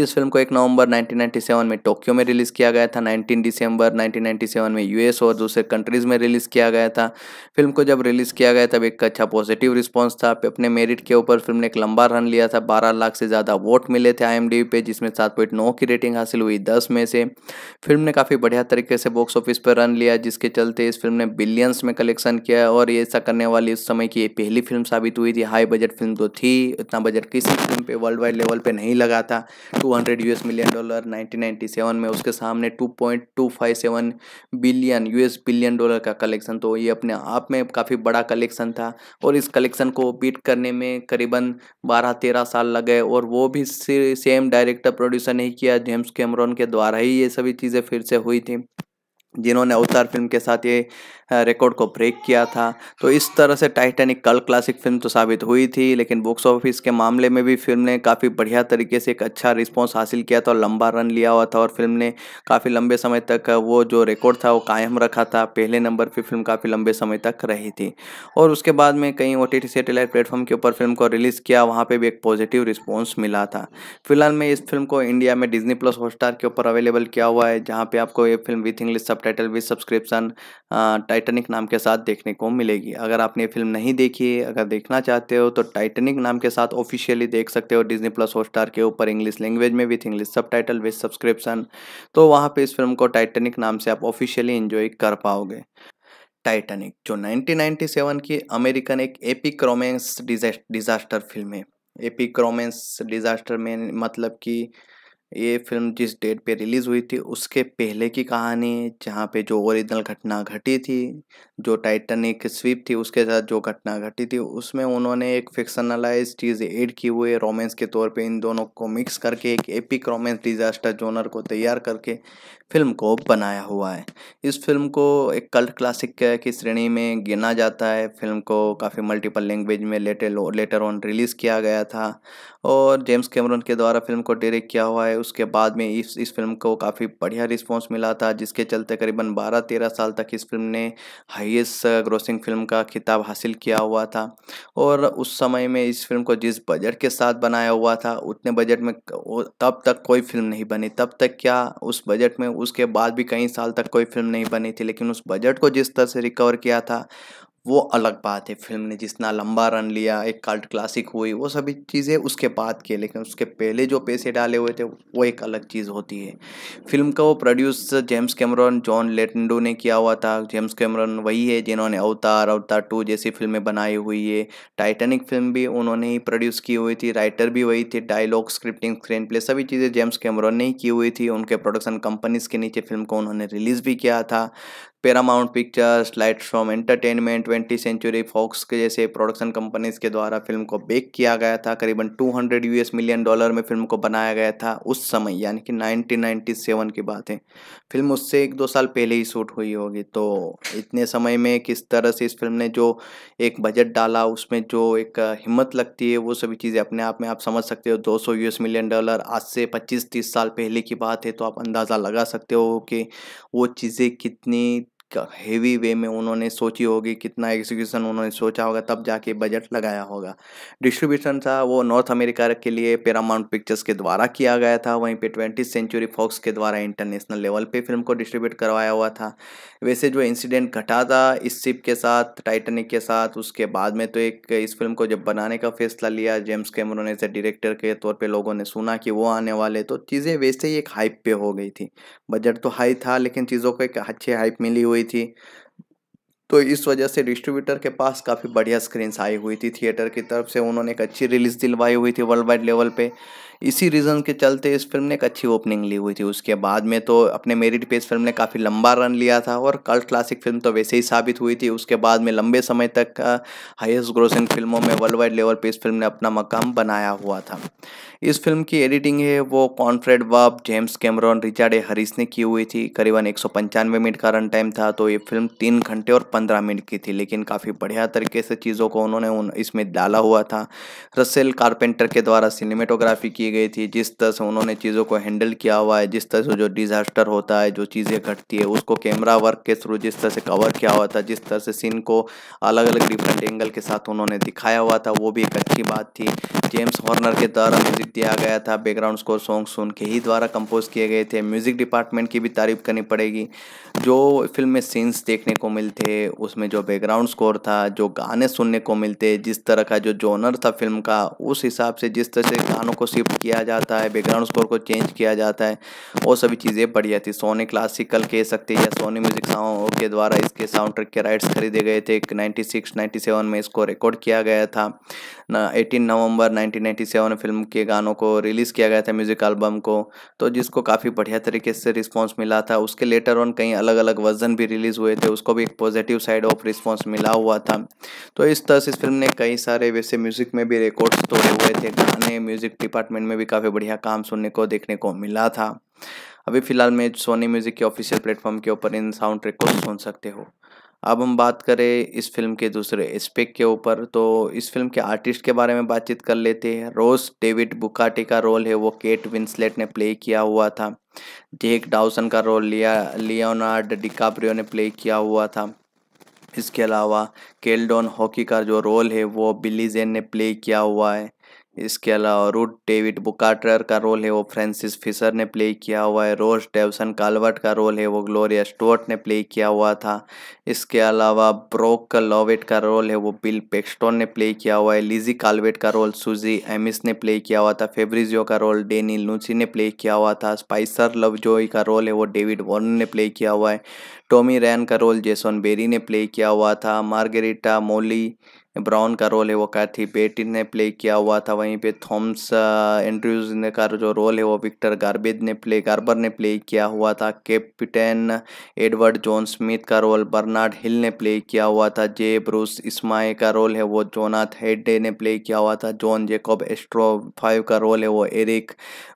इस फिल्म को एक नवंबर 1997 में टोक्यो में रिलीज़ किया गया था नाइनटीन दिसंबर नाइनटीन में यूएस और दूसरे कंट्रीज़ में रिलीज़ किया गया था फिल्म को जब रिलीज़ किया गया तब एक अच्छा पॉजिटिव रिस्पॉन्स था अपने मेरिट के ऊपर फिल्म ने एक लंबा रन लिया था बारह लाख से ज़्यादा वोट मिले थे आई पे जिसमें सात की रेटिंग हासिल हुई दस में से फिल्म ने काफ़ी बढ़िया तरीके से बॉक्स ऑफिस पर रन लिया जिसके चलते इस फिल्म ने बिलियंस में कलेक्शन किया और ऐसा करने वाली उस समय की पहली फिल्म साबित हुई थी हाई बजट फिल्म तो थी इतना बजट किसी फिल्म पर वर्ल्ड वाइड लेवल पर नहीं लगा था U US million dollar nineteen में उसके सामने 2.257 बिलियन यूएस बिलियन डॉलर का कलेक्शन तो ये अपने आप में काफ़ी बड़ा कलेक्शन था और इस कलेक्शन को बीट करने में करीबन बारह तेरह साल लगे और वो भी सेम डायरेक्टर प्रोड्यूसर नहीं किया जेम्स कैमरॉन के द्वारा ही ये सभी चीज़ें फिर से हुई थी जिन्होंने अवतार फिल्म के साथ ये रिकॉर्ड को ब्रेक किया था तो इस तरह से टाइटेनिक कल क्लासिक फिल्म तो साबित हुई थी लेकिन बॉक्स ऑफिस के मामले में भी फिल्म ने काफ़ी बढ़िया तरीके से एक अच्छा रिस्पॉन्स हासिल किया था और लंबा रन लिया हुआ था और फिल्म ने काफ़ी लंबे समय तक वो जो रिकॉर्ड था वो कायम रखा था पहले नंबर पर फिल्म काफ़ी लंबे समय तक रही थी और उसके बाद में कई ओ टी सैटेलाइट प्लेटफॉर्म के ऊपर फिल्म को रिलीज़ किया वहाँ पर भी एक पॉजिटिव रिस्पॉन्स मिला था फिलहाल मैं इस फिल्म को इंडिया में डिजनी प्लस हॉटस्टार के ऊपर अवेलेबल किया हुआ है जहाँ पे आपको ये film with English subtitle with subscription Titanic नाम के साथ देखने को मिलेगी अगर आपने फिल्म नहीं देखी है अगर देखना चाहते हो तो टाइटेनिक नाम के साथ ऑफिशियली देख सकते हो डिजनी प्लस हॉट स्टार के ऊपर इंग्लिश लैंग्वेज में with English subtitle with subscription तो वहाँ पर इस फिल्म को टाइटेनिक नाम से आप ऑफिशियली इन्जॉय कर पाओगे टाइटेनिक जो 1997 की अमेरिकन एक एपिक रोमेंस डिजास्टर फिल्म है एपिक रोमेंस डिजास्टर में मतलब कि ये फिल्म जिस डेट पे रिलीज़ हुई थी उसके पहले की कहानी जहाँ पे जो ओरिजिनल घटना घटी थी जो टाइटनिक स्वीप थी उसके साथ जो घटना घटी थी उसमें उन्होंने एक फिक्शनलाइज चीज़ ऐड की हुई है रोमांस के तौर पे इन दोनों को मिक्स करके एक एपिक रोमांस डिजास्टर जोनर को तैयार करके फिल्म को बनाया हुआ है इस फिल्म को एक कल्ट क्लासिक की श्रेणी में गिना जाता है फिल्म को काफ़ी मल्टीपल लैंग्वेज में लेटर लेटर ऑन रिलीज़ किया गया था और जेम्स कैमरन के द्वारा फिल्म को डायरेक्ट किया हुआ है उसके बाद में इस इस फिल्म को काफ़ी बढ़िया रिस्पॉन्स मिला था जिसके चलते करीबन बारह तेरह साल तक इस फिल्म ने हाईएस्ट ग्रोसिंग फिल्म का खिताब हासिल किया हुआ था और उस समय में इस फिल्म को जिस बजट के साथ बनाया हुआ था उतने बजट में तब तक कोई फिल्म नहीं बनी तब तक क्या उस बजट में उसके बाद भी कई साल तक कोई फिल्म नहीं बनी थी लेकिन उस बजट को जिस तरह से रिकवर किया था वो अलग बात है फिल्म ने जितना लंबा रन लिया एक कल्ट क्लासिक हुई वो सभी चीज़ें उसके बाद के लेकिन उसके पहले जो पैसे डाले हुए थे वो एक अलग चीज़ होती है फिल्म का वो प्रोड्यूस जेम्स कैमरन जॉन लेटेंडो ने किया हुआ था जेम्स कैमरॉन वही है जिन्होंने अवतार अवतार टू जैसी फिल्में बनाई हुई है टाइटेनिक फिल्म भी उन्होंने ही प्रोड्यूस की हुई थी राइटर भी वही थे डायलॉग स्क्रिप्टिंग स्क्रीन प्ले सभी चीज़ें जेम्स कैमरॉन ने ही की हुई थी उनके प्रोडक्शन कंपनीज के नीचे फिल्म को उन्होंने रिलीज़ भी किया था Paramount Pictures light from entertainment twenty century Fox के जैसे प्रोडक्शन कंपनीज के द्वारा फिल्म को बेक किया गया था करीबन 200 यूएस मिलियन डॉलर में फिल्म को बनाया गया था उस समय यानी कि 1997 की बात है फिल्म उससे एक दो साल पहले ही शूट हुई होगी तो इतने समय में किस तरह से इस फिल्म ने जो एक बजट डाला उसमें जो एक हिम्मत लगती है वो सभी चीज़ें अपने आप में आप समझ सकते हो दो सौ मिलियन डॉलर आज से पच्चीस तीस साल पहले की बात है तो आप अंदाज़ा लगा सकते हो कि वो चीज़ें कितनी हेवी वे में उन्होंने सोची होगी कितना एग्जीक्यूशन उन्होंने सोचा होगा तब जाके बजट लगाया होगा डिस्ट्रीब्यूशन था वो नॉर्थ अमेरिका के लिए पैरामाउंट पिक्चर्स के द्वारा किया गया था वहीं पे ट्वेंटी सेंचुरी फॉक्स के द्वारा इंटरनेशनल लेवल पे फिल्म को डिस्ट्रीब्यूट करवाया हुआ था वैसे जो इंसिडेंट घटा था इस शिप के साथ टाइटनिक के साथ उसके बाद में तो एक इस फिल्म को जब बनाने का फैसला लिया जेम्स कैमरो ने डायरेक्टर के तौर पर लोगों ने सुना कि वो आने वाले तो चीज़ें वैसे ही एक हाइप पे हो गई थी बजट तो हाई था लेकिन चीज़ों को एक अच्छी हाइप मिली हुई हुई थी तो इस वजह से डिस्ट्रीब्यूटर के पास काफ़ी बढ़िया स्क्रीन्स आई हुई थी थिएटर की तरफ से उन्होंने एक अच्छी रिलीज दिलवाई हुई थी वर्ल्ड वाइड लेवल पे इसी रीज़न के चलते इस फिल्म ने एक अच्छी ओपनिंग ली हुई थी उसके बाद में तो अपने मेरिट पे इस फिल्म ने काफ़ी लंबा रन लिया था और कल क्लासिक फिल्म तो वैसे ही साबित हुई थी उसके बाद में लंबे समय तक हाइस्ट ग्रोसिंग फिल्मों में वर्ल्ड वाइड लेवल पर इस फिल्म ने अपना मकाम बनाया हुआ था इस फिल्म की एडिटिंग है वो कॉन्फ्रेड बाब जेम्स कैमरॉन रिचार्ड हरीस ने की हुई थी करीबन एक मिनट का रन टाइम था तो ये फिल्म तीन घंटे और पंद्रह मिनट की थी लेकिन काफ़ी बढ़िया तरीके से चीज़ों को उन्होंने उन इसमें डाला हुआ था रसेल कारपेंटर के द्वारा सिनेमेटोग्राफी की गई थी जिस तरह से उन्होंने चीज़ों को हैंडल किया हुआ है जिस तरह से जो डिज़ास्टर होता है जो चीज़ें घटती है उसको कैमरा वर्क के थ्रू जिस तरह से कवर किया हुआ था जिस तरह से सीन को अलग अलग डिफरेंट एंगल के साथ उन्होंने दिखाया हुआ था वो भी एक अच्छी बात थी जेम्स हॉर्नर के द्वारा म्यूजिक दिया गया था बैकग्राउंड स्कोर सॉन्ग सुन के ही द्वारा कंपोज किए गए थे म्यूज़िक डिपार्टमेंट की भी तारीफ करनी पड़ेगी जो फिल्म में सीन्स देखने को मिलते उसमें जो बैकग्राउंड स्कोर था जो गाने सुनने को मिलते जिस तरह का जो जोनर था फिल्म का उस हिसाब से जिस तरह से गानों को शिफ्ट किया जाता है बैकग्राउंड स्कोर को चेंज किया जाता है वो सभी चीज़ें बढ़िया थी सोनी क्लासिकल कह सकते या सोनी म्यूज़िक साउंड के द्वारा इसके साउंड ट्रैक के राइट्स खरीदे गए थे नाइन्टी सिक्स नाइन्टी सेवन में इसको रिकॉर्ड किया गया था एटीन नवंबर 1997 सेवन फिल्म के गानों को रिलीज़ किया गया था म्यूज़िक एल्बम को तो जिसको काफ़ी बढ़िया तरीके से रिस्पॉन्स मिला था उसके लेटर ऑन कई अलग अलग वर्जन भी रिलीज़ हुए थे उसको भी एक पॉजिटिव साइड ऑफ रिस्पॉन्स मिला हुआ था तो इस तरह से इस फिल्म ने कई सारे वैसे म्यूज़िक में भी रिकॉर्ड्स तोड़े हुए थे गाने म्यूज़िक डिपार्टमेंट में भी काफ़ी बढ़िया काम सुनने को देखने को मिला था अभी फिलहाल में सोनी म्यूज़िक के ऑफिशियल प्लेटफॉर्म के ऊपर इन साउंड ट्रैक को सुन सकते हो अब हम बात करें इस फिल्म के दूसरे एस्पेक्ट के ऊपर तो इस फिल्म के आर्टिस्ट के बारे में बातचीत कर लेते हैं रोज डेविड बुकाटे का रोल है वो केट विंसलेट ने प्ले किया हुआ था जेक डाउसन का रोल लिया लियोनार्ड डिकाप्रियो ने प्ले किया हुआ था इसके अलावा केल्डोन हॉकी का जो रोल है वो बिली जेन ने प्ले किया हुआ है इसके अलावा रूट डेविड बुकाटर का रोल है वो फ्रांसिस फिशर ने प्ले किया हुआ है रोज डेवसन कालवर्ट का रोल है वो ग्लोरिया स्टोर्ट ने प्ले किया हुआ था इसके अलावा ब्रोक लॉवेट का रोल है वो बिल पेक्स्टोन ने प्ले किया हुआ है लिजी कालवेट का रोल सुजी एमिस ने प्ले किया हुआ था फेब्रिजियो का रोल डेनी लूसी ने प्ले किया हुआ था स्पाइसर लवजोई का रोल है वो डेविड वॉर्न ने प्ले किया हुआ है टॉमी रैन का रोल जेसन बेरी ने प्ले किया हुआ था मार्गेरिटा मोली ब्राउन का रोल है वो कैथी पेटिन ने प्ले किया हुआ था वहीं पे थॉम्स एंड्रयूज ने का जो रोल है वो विक्टर गार्बेज ने प्ले गार्बर ने प्ले किया हुआ था कैप्टन एडवर्ड जॉन स्मिथ का रोल बर्नार्ड हिल ने प्ले किया हुआ था जे ब्रूस इस्माई का रोल है वो जोनाथ हेडे ने प्ले किया हुआ था जॉन जेकॉब एस्ट्रो फाइव का रोल है वो एरिक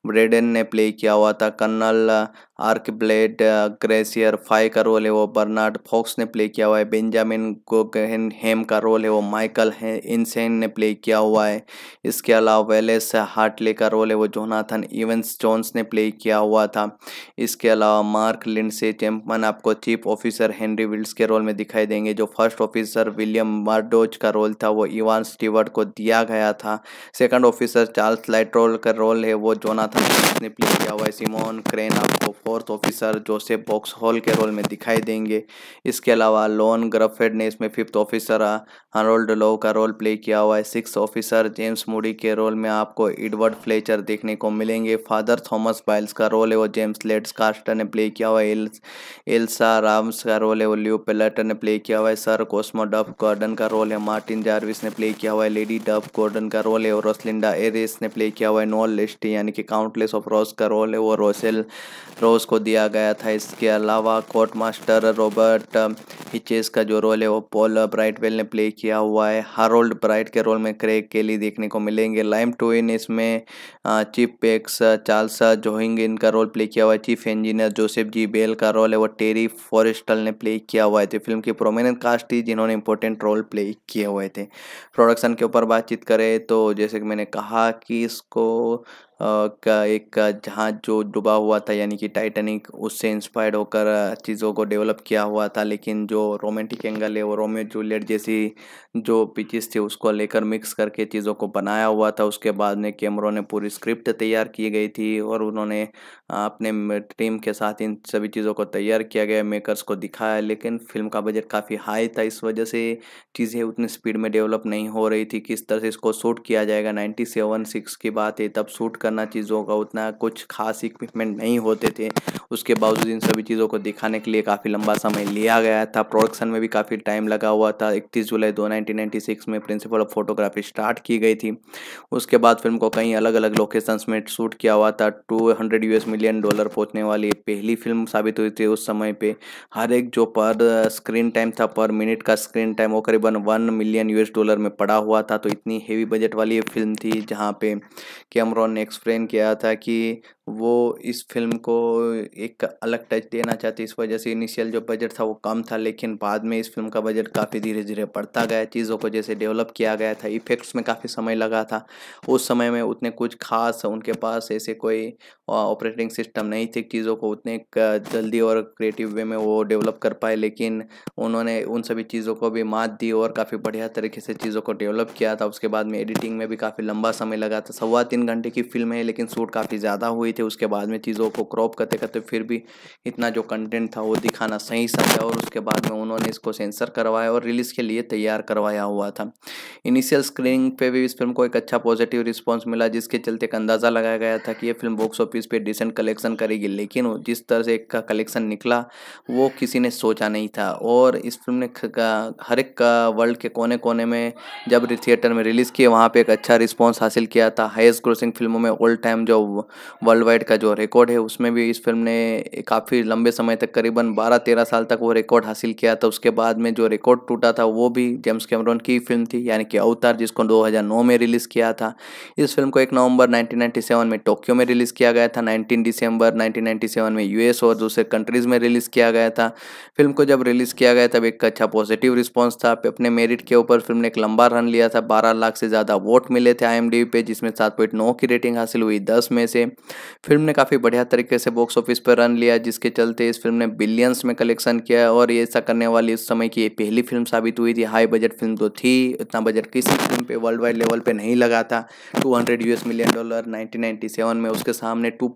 ब्रेडन ने प्ले किया हुआ था colonel Archibald Gracie phi का रोल है वो बर्नार्ड फॉक्स ने प्ले किया हुआ है बेंजामिन गोगहन हेम का रोल है वो माइकल है इनसेन ने प्ले किया हुआ है इसके अलावा वेलेस हार्टले का रोल है वो जोनाथन इवेंस जोन्स ने प्ले किया हुआ था इसके अलावा मार्क लिंडसे चैम्पमन आपको चीफ ऑफिसर हेनरी विल्स के रोल में दिखाई देंगे जो फर्स्ट ऑफिसर विलियम मार्डोज का रोल था वो इवान स्टीवर्ट को दिया गया था सेकेंड ऑफिसर चार्ल्स लाइट्रोल का रोल है वो जोनाथन ने प्ले किया हुआ है सिमोन क्रेन आपको fourth officer Joseph Boxhall के रोल में दिखाई देंगे इसके अलावा लॉन ग्रफेड ने इसमें फिफ्थ ऑफिसर हरोल्ड लो का रोल प्ले किया हुआ है सिक्स ऑफिसर जेम्स मूडी के रोल में आपको एडवर्ड फ्लेचर देखने को मिलेंगे फादर थॉमस बाइल्स का रोल है वो जेम्स लेट्स कास्टर ने प्ले किया हुआ है एल्सा राम्स का रोल है वो ल्यू पेलेटर ने प्ले किया हुआ है सर कोस्मो डफ गॉर्डन का रोल है मार्टिन जारविस ने प्ले किया हुआ है लेडी डफ गॉर्डन का रोल है और रोसलिंडा एरिस ने प्ले किया हुआ है नॉल लिस्ट यानी कि काउंटलेस ऑफ रॉस का रोल है वो रोसेल रो हाउस को दिया गया था इसके अलावा कोर्ट मास्टर रॉबर्ट हिचेस का जो रोल है वो पॉल ब्राइटवेल ने प्ले किया हुआ है हारोल्ड ब्राइट के रोल में क्रेग केली देखने को मिलेंगे लाइम टोइन इसमें चिप पेक्स चार्ल्स जोहिंग इनका रोल प्ले किया हुआ है chief engineer Joseph G Bell का रोल है वो टेरी फॉरेस्टल ने प्ले किया हुआ है तो फिल्म की प्रोमिनेंट कास्ट थी जिन्होंने इंपॉर्टेंट रोल प्ले किए हुए थे प्रोडक्शन के ऊपर बातचीत करें तो जैसे कि मैंने कहा कि इसको का एक जहाज जो डूबा हुआ था यानी कि टाइटैनिक उससे इंस्पायर्ड होकर चीज़ों को डेवलप किया हुआ था लेकिन जो रोमांटिक एंगल है वो रोमियो जूलियट जैसी जो पिचिस थी उसको लेकर मिक्स करके चीज़ों को बनाया हुआ था उसके बाद में कैमरों ने पूरी स्क्रिप्ट तैयार की गई थी और उन्होंने अपने टीम के साथ इन सभी चीज़ों को तैयार किया गया मेकर्स को दिखाया लेकिन फिल्म का बजट काफ़ी हाई था इस वजह से चीज़ें उतनी स्पीड में डेवलप नहीं हो रही थी किस तरह से इसको शूट किया जाएगा नाइन्टी सेवन सिक्स की बात है तब शूट करना चीज़ों का उतना कुछ खास इक्विपमेंट नहीं होते थे उसके बावजूद इन सभी चीज़ों को दिखाने के लिए काफ़ी लंबा समय लिया गया था प्रोडक्शन में भी काफ़ी टाइम लगा हुआ था इकतीस जुलाई दो में प्रिंसिपल ऑफ फोटोग्राफी स्टार्ट की गई थी उसके बाद फिल्म को कई अलग अलग लोकेशंस में शूट किया हुआ था टू हंड्रेड मिलियन डॉलर पहुंचने वाली पहली फिल्म साबित हुई थी उस समय पे हर एक जो पर स्क्रीन टाइम था पर मिनट का स्क्रीन टाइम वो करीबन वन मिलियन यूएस डॉलर में पड़ा हुआ था तो इतनी हेवी बजट वाली ये फिल्म थी जहाँ पे कैमरॉन ने एक्सप्लेन किया था कि वो इस फिल्म को एक अलग टच देना चाहते इस वजह से इनिशियल जो बजट था वो कम था लेकिन बाद में इस फिल्म का बजट काफ़ी धीरे धीरे बढ़ता गया चीज़ों को जैसे डेवलप किया गया था इफ़ेक्ट्स में काफ़ी समय लगा था उस समय में उतने कुछ खास उनके पास ऐसे कोई ऑपरेटिंग सिस्टम नहीं थे चीज़ों को उतने जल्दी और क्रिएटिव वे में वो डेवलप कर पाए लेकिन उन्होंने उन सभी चीज़ों को भी मात दी और काफ़ी बढ़िया तरीके से चीज़ों को डेवलप किया था उसके बाद में एडिटिंग में भी काफ़ी लंबा समय लगा था सवा तीन घंटे की फिल्म है लेकिन शूट काफ़ी ज़्यादा हुई थे उसके बाद में चीज़ों को क्रॉप करते करते फिर भी इतना जो कंटेंट था वो दिखाना सही समझा और उसके बाद में उन्होंने इसको सेंसर करवाया और रिलीज़ के लिए तैयार करवाया हुआ था इनिशियल स्क्रीनिंग पे भी इस फिल्म को एक अच्छा पॉजिटिव रिस्पॉन्स मिला जिसके चलते एक अंदाज़ा लगाया गया था कि यह फिल्म बॉक्स ऑफिस पर डिसेंट कलेक्शन करेगी लेकिन जिस तरह से का कलेक्शन निकला वो किसी ने सोचा नहीं था और इस फिल्म ने हर एक वर्ल्ड के कोने कोने में जब थिएटर में रिलीज़ किए वहाँ पर एक अच्छा रिस्पॉन्स हासिल किया था हाइस्ट ग्रोसिंग फिल्मों में ओल्ड टाइम जो वर्ल्ड वाइड का जो रिकॉर्ड है उसमें भी इस फिल्म ने काफ़ी लंबे समय तक करीबन 12-13 साल तक वो रिकॉर्ड हासिल किया था उसके बाद में जो रिकॉर्ड टूटा था वो भी जेम्स कैमरॉन की फिल्म थी यानी कि अवतार जिसको 2009 में रिलीज़ किया था इस फिल्म को एक नवंबर 1997 में टोक्यो में रिलीज़ किया गया था नाइनटीन दिसंबर नाइनटीन में यू और दूसरे कंट्रीज़ में रिलीज़ किया गया था फिल्म को जब रिलीज़ किया गया तब एक अच्छा पॉजिटिव रिस्पॉन्स था अपने मेरिट के ऊपर फिल्म ने एक लंबा रन लिया था बारह लाख से ज़्यादा वोट मिले थे आई पे जिसमें सात की रेटिंग हासिल हुई दस में से फिल्म ने काफ़ी बढ़िया तरीके से बॉक्स ऑफिस पर रन लिया जिसके चलते इस फिल्म ने बिलियंस में कलेक्शन किया और ये ऐसा करने वाली उस समय की पहली फिल्म साबित हुई थी हाई बजट फिल्म तो थी इतना बजट किसी फिल्म पर वर्ल्ड वाइड लेवल पर नहीं लगा था two US million dollar nineteen में उसके सामने two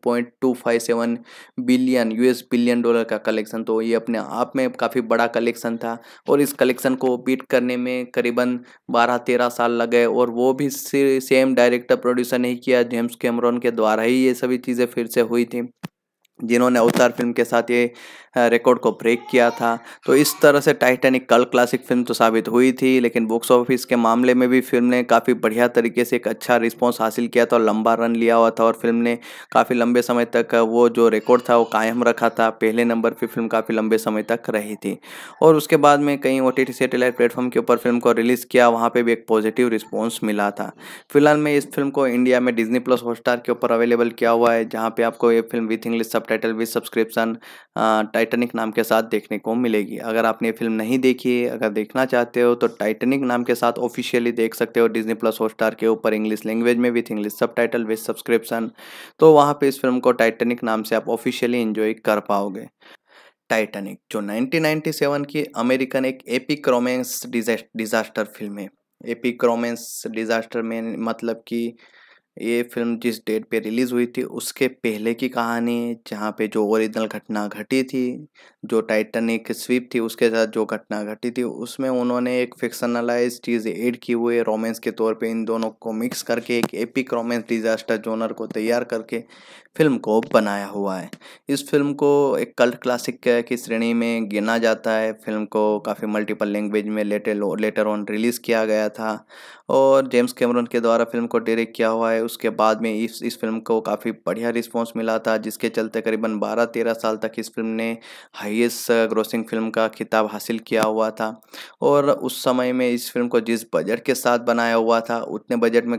billion US billion dollar का कलेक्शन तो ये अपने आप में काफ़ी बड़ा कलेक्शन था और इस कलेक्शन को बीट करने में करीबन बारह तेरह साल लगे और वो भी सेम डायरेक्टर प्रोड्यूसर नहीं किया जेम्स कैमरॉन के द्वारा ही ये सभी चीज़ें फिर से हुई थी जिन्होंने अवतार फिल्म के साथ ये रिकॉर्ड को ब्रेक किया था तो इस तरह से टाइटैनिक कल क्लासिक फिल्म तो साबित हुई थी लेकिन बॉक्स ऑफिस के मामले में भी फिल्म ने काफ़ी बढ़िया तरीके से एक अच्छा रिस्पॉन्स हासिल किया था और लंबा रन लिया हुआ था और फिल्म ने काफ़ी लंबे समय तक वो जो रिकॉर्ड था वो कायम रखा था पहले नंबर पर फिल्म काफ़ी लंबे समय तक रही थी और उसके बाद में कई ओ टी सेटेलाइट प्लेटफॉर्म के ऊपर फिल्म को रिलीज़ किया वहाँ पर भी एक पॉजिटिव रिस्पॉन्स मिला था फिलहाल में इस फिल्म को इंडिया में डिजनी प्लस हॉटस्टार के ऊपर अवेलेबल किया हुआ है जहाँ पर आपको ये film with English subtitle with subscription Titanic नाम के साथ देखने को मिलेगी अगर आपने फिल्म नहीं देखी है अगर देखना चाहते हो तो टाइटनिक नाम के साथ ऑफिशियली देख सकते हो डिजनी प्लस हॉटस्टार के ऊपर इंग्लिश लैंग्वेज में with English subtitle with subscription तो वहाँ पर इस फिल्म को टाइटनिक नाम से आप ऑफिशियली इन्जॉय कर पाओगे टाइटनिक जो 1997 की अमेरिकन एक एपिक रोमेंस डिजास्टर फिल्म है एपिक रोमेंस डिजास्टर में मतलब कि ये फिल्म जिस डेट पे रिलीज़ हुई थी उसके पहले की कहानी जहाँ पे जो ओरिजिनल घटना घटी थी जो टाइटनिक स्वीप थी उसके साथ जो घटना घटी थी उसमें उन्होंने एक फिक्शनलाइज चीज़ ऐड की हुई है रोमांस के तौर पे इन दोनों को मिक्स करके एक एपिक रोमांस डिजास्टर जोनर को तैयार करके फिल्म को बनाया हुआ है इस फिल्म को एक कल्ट क्लासिक की श्रेणी में गिना जाता है फिल्म को काफ़ी मल्टीपल लैंग्वेज में लेटर लेटर ऑन रिलीज़ किया गया था और जेम्स कैमरन के द्वारा फिल्म को डायरेक्ट किया हुआ है उसके बाद में इस इस फिल्म को काफ़ी बढ़िया रिस्पॉन्स मिला था जिसके चलते करीबन 12-13 साल तक इस फिल्म ने हाईएस्ट ग्रोसिंग फिल्म का खिताब हासिल किया हुआ था और उस समय में इस फिल्म को जिस बजट के साथ बनाया हुआ था उतने बजट में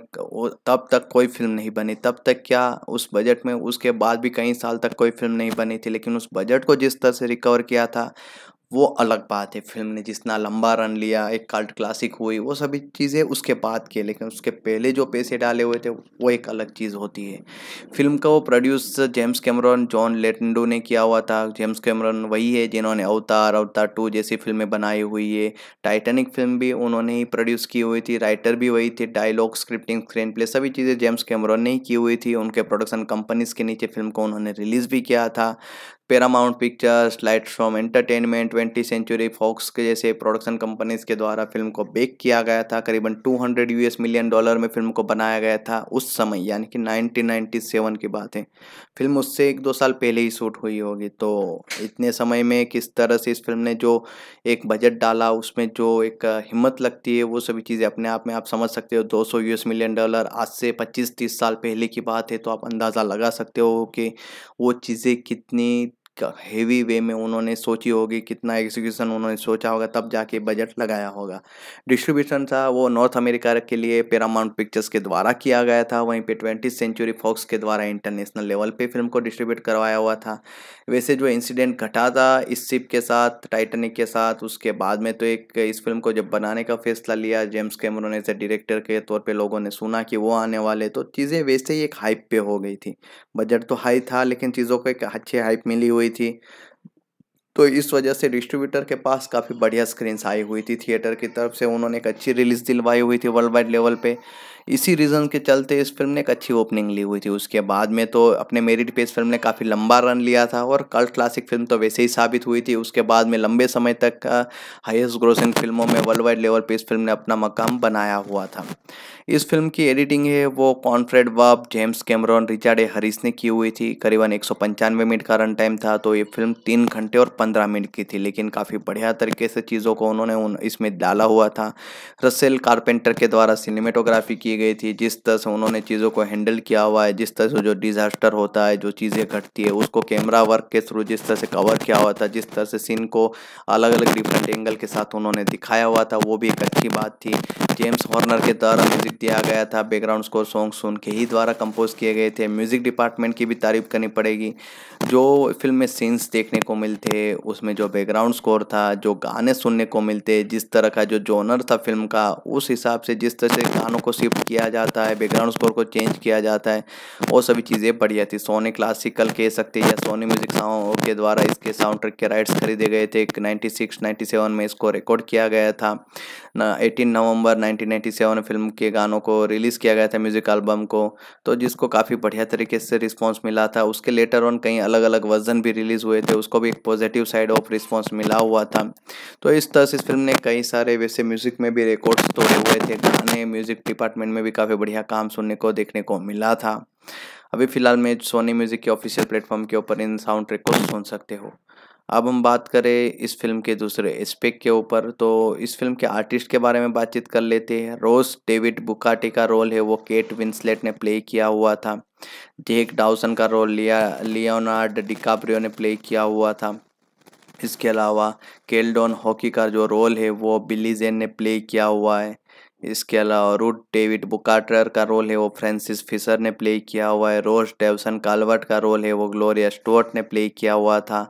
तब तक कोई फिल्म नहीं बनी तब तक क्या उस बजट में उसके बाद भी कई साल तक कोई फिल्म नहीं बनी थी लेकिन उस बजट को जिस तरह से रिकवर किया था वो अलग बात है फिल्म ने जितना लंबा रन लिया एक कल्ट क्लासिक हुई वो सभी चीज़ें उसके बाद की लेकिन उसके पहले जो पैसे डाले हुए थे वो एक अलग चीज़ होती है फिल्म का वो प्रोड्यूस जेम्स कैमरन जॉन लेटेंडो ने किया हुआ था जेम्स कैमरन वही है जिन्होंने अवतार अवतार टू जैसी फिल्में बनाई हुई है टाइटेनिक फिल्म भी उन्होंने ही प्रोड्यूस की हुई थी राइटर भी वही थे डायलॉग स्क्रिप्टिंग स्क्रीन प्ले सभी चीज़ें जेम्स कैमरॉन ने ही की हुई थी उनके प्रोडक्शन कंपनीज़ के नीचे फिल्म को उन्होंने रिलीज़ भी किया था Paramount Pictures light from entertainment twenty century Fox के जैसे प्रोडक्शन कंपनीज के द्वारा फिल्म को बेक किया गया था करीबन 200 यूएस मिलियन डॉलर में फिल्म को बनाया गया था उस समय यानी कि 1997 की बात है फिल्म उससे एक दो साल पहले ही शूट हुई होगी तो इतने समय में किस तरह से इस फिल्म ने जो एक बजट डाला उसमें जो एक हिम्मत लगती है वो सभी चीज़ें अपने आप में आप समझ सकते हो दो सौ मिलियन डॉलर आज से पच्चीस तीस साल पहले की बात है तो आप अंदाज़ा लगा सकते हो कि वो चीज़ें कितनी हेवी वे में उन्होंने सोची होगी कितना एग्जीक्यूशन उन्होंने सोचा होगा तब जाके बजट लगाया होगा डिस्ट्रीब्यूशन था वो नॉर्थ अमेरिका के लिए पैरामाउंट पिक्चर्स के द्वारा किया गया था वहीं पे ट्वेंटी सेंचुरी फॉक्स के द्वारा इंटरनेशनल लेवल पे फिल्म को डिस्ट्रीब्यूट करवाया हुआ था वैसे जो इंसिडेंट घटा था इस शिप के साथ टाइटनिक के साथ उसके बाद में तो एक इस फिल्म को जब बनाने का फैसला लिया जेम्स कैमरोन ने डायरेक्टर के तौर पर लोगों ने सुना कि वो आने वाले तो चीज़ें वैसे ही एक हाइप पे हो गई थी बजट तो हाई था लेकिन चीज़ों को एक अच्छी हाइप मिली हुई हुई थी तो इस वजह से डिस्ट्रीब्यूटर के पास काफ़ी बढ़िया स्क्रीन्स आई हुई थी थिएटर की तरफ से उन्होंने एक अच्छी रिलीज़ दिलवाई हुई थी वर्ल्ड वाइड लेवल पे इसी रीज़न के चलते इस फिल्म ने एक अच्छी ओपनिंग ली हुई थी उसके बाद में तो अपने मेरिट पे इस फिल्म ने काफ़ी लंबा रन लिया था और कल्ट क्लासिक फिल्म तो वैसे ही साबित हुई थी उसके बाद में लंबे समय तक हाइस्ट ग्रोसिंग फिल्मों में वर्ल्ड वाइड लेवल पर इस फिल्म ने अपना मकाम बनाया हुआ था इस फिल्म की एडिटिंग है वो कॉन्फ्रेड Wahab James Cameron Richard A Harris ने की हुई थी करीबन एक मिनट का रन टाइम था तो ये फिल्म तीन घंटे और पंद्रह मिनट की थी लेकिन काफ़ी बढ़िया तरीके से चीज़ों को उन्होंने उन, इसमें डाला हुआ था रसेल कारपेंटर के द्वारा सिनेमेटोग्राफी की की गई थी जिस तरह से उन्होंने चीज़ों को हैंडल किया हुआ है जिस तरह से जो डिज़ास्टर होता है जो चीज़ें घटती है उसको कैमरा वर्क के थ्रू जिस तरह से कवर किया हुआ था जिस तरह से सीन को अलग अलग डिफरेंट एंगल के साथ उन्होंने दिखाया हुआ था वो भी एक अच्छी बात थी जेम्स हॉर्नर के द्वारा म्यूज़िक दिया गया था बैकग्राउंड स्कोर सॉन्ग सुन के ही द्वारा कंपोज किए गए थे म्यूज़िक डिपार्टमेंट की भी तारीफ करनी पड़ेगी जो फिल्म में सीन्स देखने को मिलते उसमें जो बैकग्राउंड स्कोर था जो गाने सुनने को मिलते जिस तरह का जो जोनर था फिल्म का उस हिसाब से जिस तरह से गानों को शिफ्ट किया जाता है बैकग्राउंड स्कोर को चेंज किया जाता है वो सभी चीज़ें बढ़िया थी सोनी क्लासिकल कह सकते या सोनी म्यूजिक साउंड के द्वारा इसके साउंड ट्रैक के राइट्स खरीदे गए थे नाइन्टी सिक्स में इसको रिकॉर्ड किया गया था एटीन नवंबर 1997 फिल्म के गानों को रिलीज़ किया गया था म्यूज़िक एल्बम को तो जिसको काफ़ी बढ़िया तरीके से रिस्पॉन्स मिला था उसके लेटर ऑन कई अलग अलग वर्जन भी रिलीज़ हुए थे उसको भी एक पॉजिटिव साइड ऑफ रिस्पॉन्स मिला हुआ था तो इस तरह से इस फिल्म ने कई सारे वैसे म्यूज़िक में भी रिकॉर्ड्स तोड़े हुए थे गाने म्यूज़िक डिपार्टमेंट में भी काफ़ी बढ़िया काम सुनने को देखने को मिला था अभी फिलहाल में सोनी म्यूज़िक के ऑफिशियल प्लेटफॉर्म के ऊपर इन साउंड ट्रैक को सुन सकते हो अब हम बात करें इस फिल्म के दूसरे एस्पेक्ट के ऊपर तो इस फिल्म के आर्टिस्ट के बारे में बातचीत कर लेते हैं रोज डेविड बुकाटे का रोल है वो केट विंसलेट ने प्ले किया हुआ था जेक डाउसन का रोल लिया लियोनार्ड डिकाप्रियो ने प्ले किया हुआ था इसके अलावा केल्डोन हॉकी का जो रोल है वो बिली जेन ने प्ले किया हुआ है इसके अलावा रूट डेविड बुकाटर का रोल है वो फ्रांसिस फिशर ने प्ले किया हुआ है रोज डेवसन कालवर्ट का रोल है वो ग्लोरिया स्टोर्ट ने प्ले किया हुआ था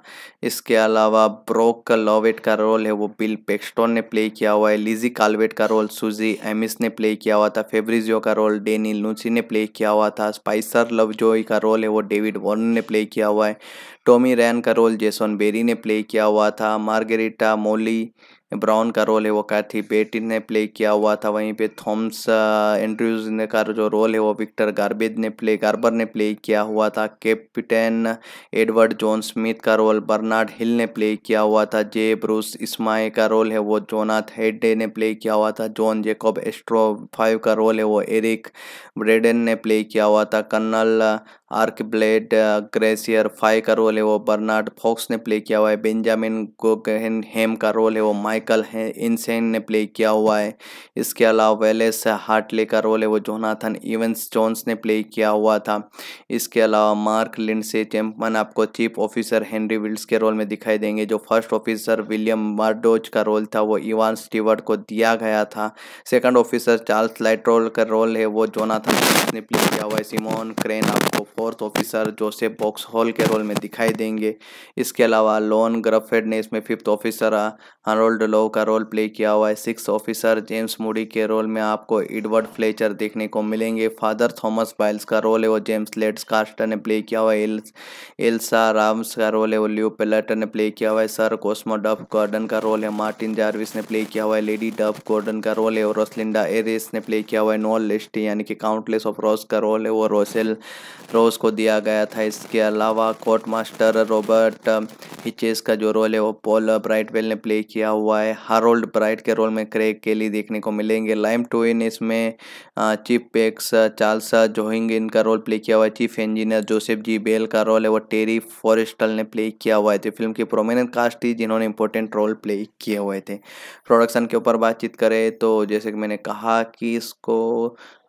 इसके अलावा ब्रोक लॉवेट का रोल है वो बिल पेक्स्टोन ने प्ले किया हुआ है लिजी कालवेट का रोल सुजी एमिस ने प्ले किया हुआ था फेब्रिजियो का रोल डेनी लूसी ने प्ले किया हुआ था स्पाइसर लवजोई का रोल है वो डेविड वॉर्न ने प्ले किया हुआ है टॉमी रैन का रोल जेसन बेरी ने प्ले किया हुआ था मार्गरीटा मोली ब्राउन का रोल है वो कैथी पेटिन ने प्ले किया हुआ था वहीं पे थॉम्स एंड्रयूज ने का जो रोल है वो विक्टर गार्बेज ने प्ले गार्बर ने प्ले किया हुआ था कैप्टन एडवर्ड जॉन स्मिथ का रोल बर्नार्ड हिल ने प्ले किया हुआ था जे ब्रूस इस्माई का रोल है वो जोनाथ हेडे ने प्ले किया हुआ था जॉन जेकॉब एस्ट्रो फाइव का रोल है वो एरिक ब्रेडन ने प्ले किया हुआ था colonel Archibald Gracie phi का रोल है वो बर्नार्ड फॉक्स ने प्ले किया हुआ है बेंजामिन गोगहन हेम का रोल है वो माइकल है इंसेन ने प्ले किया हुआ है इसके अलावा वेलेस हार्टले का रोल है वो जोनाथन इवेंस जोन्स ने प्ले किया हुआ था इसके अलावा मार्क लिंडसे चैम्पमन आपको चीफ ऑफिसर हेनरी विल्स के रोल में दिखाई देंगे जो फर्स्ट ऑफिसर विलियम मार्डोज का रोल था वो इवान स्टीवर्ट को दिया गया था सेकंड ऑफिसर चार्ल्स लाइट्रोल का रोल है वो जोनाथन ने प्ले किया हुआ है सिमोन क्रेन आपको fourth officer Joseph Boxhall के रोल में दिखाई देंगे इसके अलावा लॉन ग्रफेड ने इसमें फिफ्थ ऑफिसर हरोल्ड लो का रोल प्ले किया हुआ है सिक्स ऑफिसर जेम्स मूडी के रोल में आपको एडवर्ड फ्लेचर देखने को मिलेंगे फादर थॉमस बाइल्स का रोल है वो जेम्स लेट्स कास्टर ने प्ले किया हुआ है एल्सा राम्स का रोल है वो ल्यू पेलेटर ने प्ले किया हुआ है सर कोस्मो डफ गॉर्डन का रोल है मार्टिन जारविस ने प्ले किया हुआ है लेडी डफ गॉर्डन का रोल है और रोसलिंडा एरिस ने प्ले किया हुआ है नॉल लिस्टी यानी कि काउंटलेस ऑफ रॉस का रोल है वो रोसेल रोस रोज को दिया गया था इसके अलावा कोर्ट मास्टर रॉबर्ट हिचेस का जो रोल है वो पॉल ब्राइटवेल ने प्ले किया हुआ है हारोल्ड ब्राइट के रोल में क्रेग केली देखने को मिलेंगे लाइम टोइन इसमें चीफ पेक्स चार्ल्स जोहिंग इनका रोल प्ले किया हुआ है chief engineer Joseph G Bell का रोल है वो टेरी फॉरेस्टल ने प्ले किया हुआ है तो फिल्म की प्रोमिनेंट कास्ट थी जिन्होंने इंपॉर्टेंट रोल प्ले किए हुए थे प्रोडक्शन के ऊपर बातचीत करें तो जैसे कि मैंने कहा कि इसको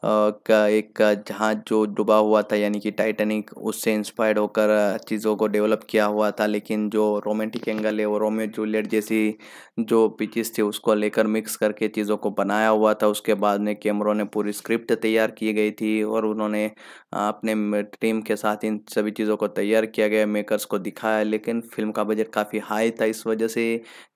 का एक जहाज जो डूबा हुआ था यानी कि टाइटैनिक उससे इंस्पायर्ड होकर चीज़ों को डेवलप किया हुआ था लेकिन जो रोमांटिक एंगल है वो रोमियो जूलियट जैसी जो पिचेस थी उसको लेकर मिक्स करके चीज़ों को बनाया हुआ था उसके बाद में कैमरों ने पूरी स्क्रिप्ट तैयार की गई थी और उन्होंने अपने टीम के साथ इन सभी चीज़ों को तैयार किया गया मेकर्स को दिखाया लेकिन फिल्म का बजट काफ़ी हाई था इस वजह से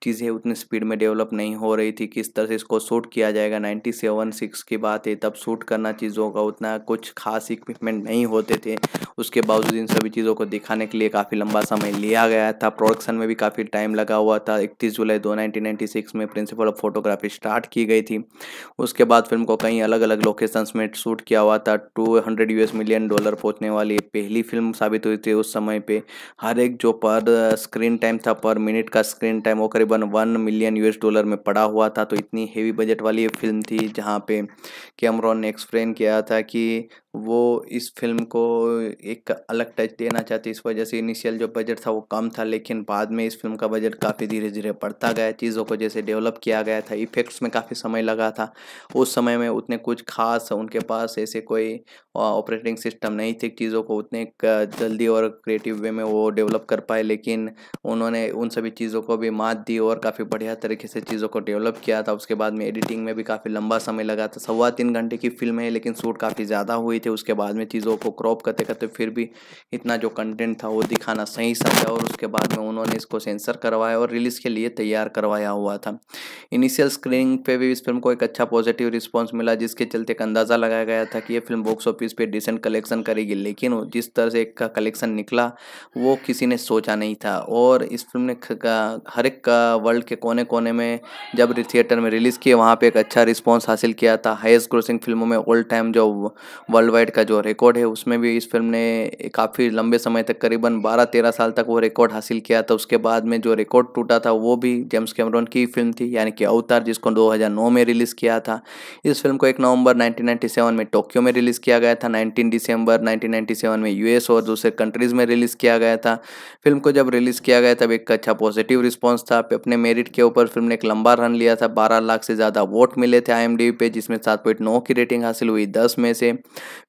चीज़ें उतनी स्पीड में डेवलप नहीं हो रही थी किस तरह से इसको शूट किया जाएगा नाइन्टी सेवन सिक्स की बात है तब शूट करना चीज़ों का उतना कुछ खास इक्विपमेंट नहीं होते थे उसके बावजूद इन सभी चीज़ों को दिखाने के लिए काफ़ी लंबा समय लिया गया था प्रोडक्शन में भी काफ़ी टाइम लगा हुआ था इकतीस जुलाई दो में प्रिंसिपल ऑफ फोटोग्राफी स्टार्ट की गई थी उसके बाद फिल्म को कई अलग अलग लोकेशंस में शूट किया हुआ था two hundred US million dollar पहुंचने वाली पहली फिल्म साबित हुई थी उस समय पे हर एक जो पर स्क्रीन टाइम था पर मिनट का स्क्रीन टाइम वो करीबन वन मिलियन यूएस डॉलर में पड़ा हुआ था तो इतनी हेवी बजट वाली फिल्म थी जहाँ पे कैमरॉन ने एक्सप्लेन किया था कि वो इस फिल्म को एक अलग टच देना चाहती इस वजह से इनिशियल जो बजट था वो कम था लेकिन बाद में इस फिल्म का बजट काफ़ी धीरे धीरे बढ़ता गया चीज़ों को जैसे डेवलप किया गया था इफ़ेक्ट्स में काफ़ी समय लगा था उस समय में उतने कुछ खास उनके पास ऐसे कोई ऑपरेटिंग सिस्टम नहीं थी चीज़ों को उतने जल्दी और क्रिएटिव वे में वो डेवलप कर पाए लेकिन उन्होंने उन सभी चीज़ों को भी मात दी और काफ़ी बढ़िया तरीके से चीज़ों को डेवलप किया था उसके बाद में एडिटिंग में भी काफ़ी लंबा समय लगा था सवा तीन घंटे की फिल्म है लेकिन शूट काफ़ी ज़्यादा हुई थे उसके बाद में चीज़ों को क्रॉप करते करते फिर भी इतना जो कंटेंट था वो दिखाना सही समझा और उसके बाद में उन्होंने इसको सेंसर करवाया और रिलीज़ के लिए तैयार करवाया हुआ था इनिशियल स्क्रीनिंग पे भी इस फिल्म को एक अच्छा पॉजिटिव रिस्पॉन्स मिला जिसके चलते एक अंदाज़ा लगाया गया था कि ये फिल्म बॉक्स ऑफिस पर डिसेंट कलेक्शन करेगी लेकिन जिस तरह से एक कलेक्शन निकला वो किसी ने सोचा नहीं था और इस फिल्म ने हर एक वर्ल्ड के कोने कोने में जब थिएटर में रिलीज़ किए वहाँ पे एक अच्छा रिस्पॉन्स हासिल किया था हाइस्ट ग्रोसिंग फिल्मों में ओल्ड टाइम जो वर्ल्ड वर्ल्ड का जो रिकॉर्ड है उसमें भी इस फिल्म ने काफ़ी लंबे समय तक करीबन 12-13 साल तक वो रिकॉर्ड हासिल किया था उसके बाद में जो रिकॉर्ड टूटा था वो भी जेम्स कैमरॉन की फिल्म थी यानी कि अवतार जिसको 2009 में रिलीज़ किया था इस फिल्म को एक नवंबर 1997 में टोक्यो में रिलीज़ किया गया था नाइनटीन दिसंबर नाइनटीन में यू और दूसरे कंट्रीज़ में रिलीज़ किया गया था फिल्म को जब रिलीज़ किया गया तब एक अच्छा पॉजिटिव रिस्पॉन्स था अपने मेरिट के ऊपर फिल्म ने एक लंबा रन लिया था बारह लाख से ज़्यादा वोट मिले थे आई पे जिसमें सात पॉइंट नौ की रेटिंग हासिल हुई दस में से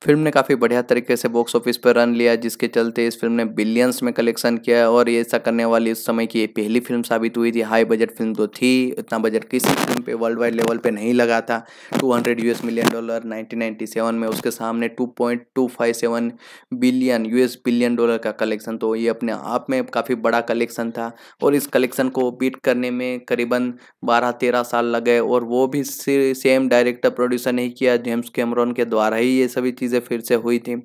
फिल्म ने काफ़ी बढ़िया तरीके से बॉक्स ऑफिस पर रन लिया जिसके चलते इस फिल्म ने बिलियंस में कलेक्शन किया और ये ऐसा करने वाली उस समय की पहली फिल्म साबित हुई थी हाई बजट फिल्म तो थी इतना बजट किसी फिल्म पर वर्ल्ड वाइड लेवल पर नहीं लगा था U US million dollar nineteen में उसके सामने seven billion US billion dollar का कलेक्शन तो ये अपने आप में काफ़ी बड़ा कलेक्शन था और इस कलेक्शन को बीट करने में करीबन बारह तेरह साल लगे और वो भी सेम डायरेक्टर प्रोड्यूसर नहीं किया जेम्स कैमरॉन के द्वारा ही ये सभी चीज़ें फिर से हुई थी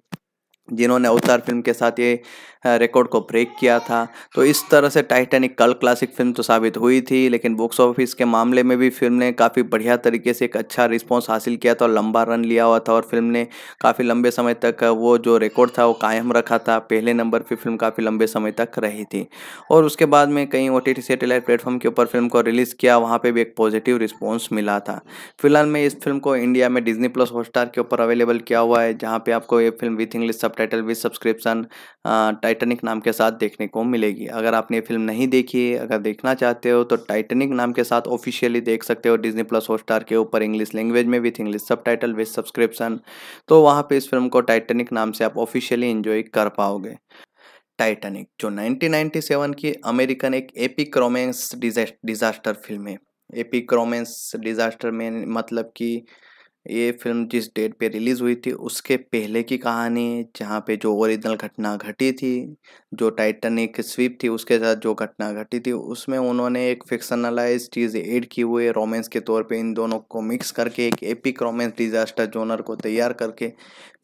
जिन्होंने अवतार फिल्म के साथ ये रिकॉर्ड को ब्रेक किया था तो इस तरह से टाइटैनिक कल क्लासिक फिल्म तो साबित हुई थी लेकिन बॉक्स ऑफिस के मामले में भी फिल्म ने काफ़ी बढ़िया तरीके से एक अच्छा रिस्पॉन्स हासिल किया था और लंबा रन लिया हुआ था और फिल्म ने काफ़ी लंबे समय तक वो जो रिकॉर्ड था वो कायम रखा था पहले नंबर पर फिल्म काफ़ी लंबे समय तक रही थी और उसके बाद में कई ओ टी सैटेलाइट प्लेटफॉर्म के ऊपर फिल्म को रिलीज़ किया वहाँ पर भी एक पॉजिटिव रिस्पॉन्स मिला था फिलहाल में इस फिल्म को इंडिया में डिजनी प्लस हॉटस्टार के ऊपर अवेलेबल किया हुआ है जहाँ पर आपको ये film with English subtitle with subscription Titanic नाम के साथ देखने को मिलेगी अगर आपने ये फिल्म नहीं देखी है अगर देखना चाहते हो तो टाइटनिक नाम के साथ ऑफिशियली देख सकते हो डिजनी प्लस हॉटस्टार के ऊपर इंग्लिश लैंग्वेज में with English subtitle with subscription तो वहाँ पर इस फिल्म को टाइटनिक नाम से आप ऑफिशियली इन्जॉय कर पाओगे टाइटनिक जो 1997 की अमेरिकन एक एपिक रोमेंस डिजास्टर फिल्म है एपिक रोमेंस डिजास्टर में मतलब कि ये फिल्म जिस डेट पे रिलीज़ हुई थी उसके पहले की कहानी जहाँ पे जो ओरिजिनल घटना घटी थी जो टाइटनिक स्वीप थी उसके साथ जो घटना घटी थी उसमें उन्होंने एक फिक्शनलाइज चीज़ ऐड की हुई है रोमांस के तौर पे इन दोनों को मिक्स करके एक एपिक रोमांस डिजास्टर जोनर को तैयार करके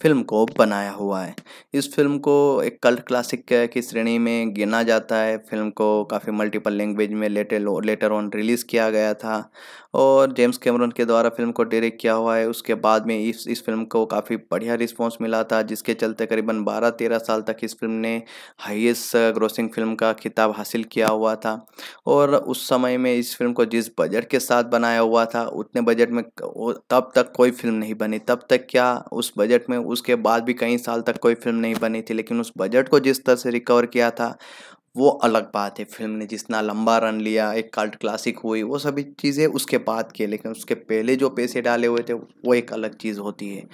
फिल्म को बनाया हुआ है इस फिल्म को एक कल्ट क्लासिक की श्रेणी में गिना जाता है फिल्म को काफ़ी मल्टीपल लैंग्वेज में लेटर लेटर ऑन रिलीज़ किया गया था और जेम्स कैमरन के द्वारा फिल्म को डायरेक्ट किया हुआ है उसके बाद में इस इस फिल्म को काफ़ी बढ़िया रिस्पॉन्स मिला था जिसके चलते करीबन 12-13 साल तक इस फिल्म ने हाईएस्ट ग्रोसिंग फिल्म का खिताब हासिल किया हुआ था और उस समय में इस फिल्म को जिस बजट के साथ बनाया हुआ था उतने बजट में तब तक कोई फिल्म नहीं बनी तब तक क्या उस बजट में उसके बाद भी कई साल तक कोई फिल्म नहीं बनी थी लेकिन उस बजट को जिस तरह से रिकवर किया था वो अलग बात है फिल्म ने जितना लंबा रन लिया एक कल्ट क्लासिक हुई वो सभी चीज़ें उसके बाद की लेकिन उसके पहले जो पैसे डाले हुए थे वो एक अलग चीज़ होती है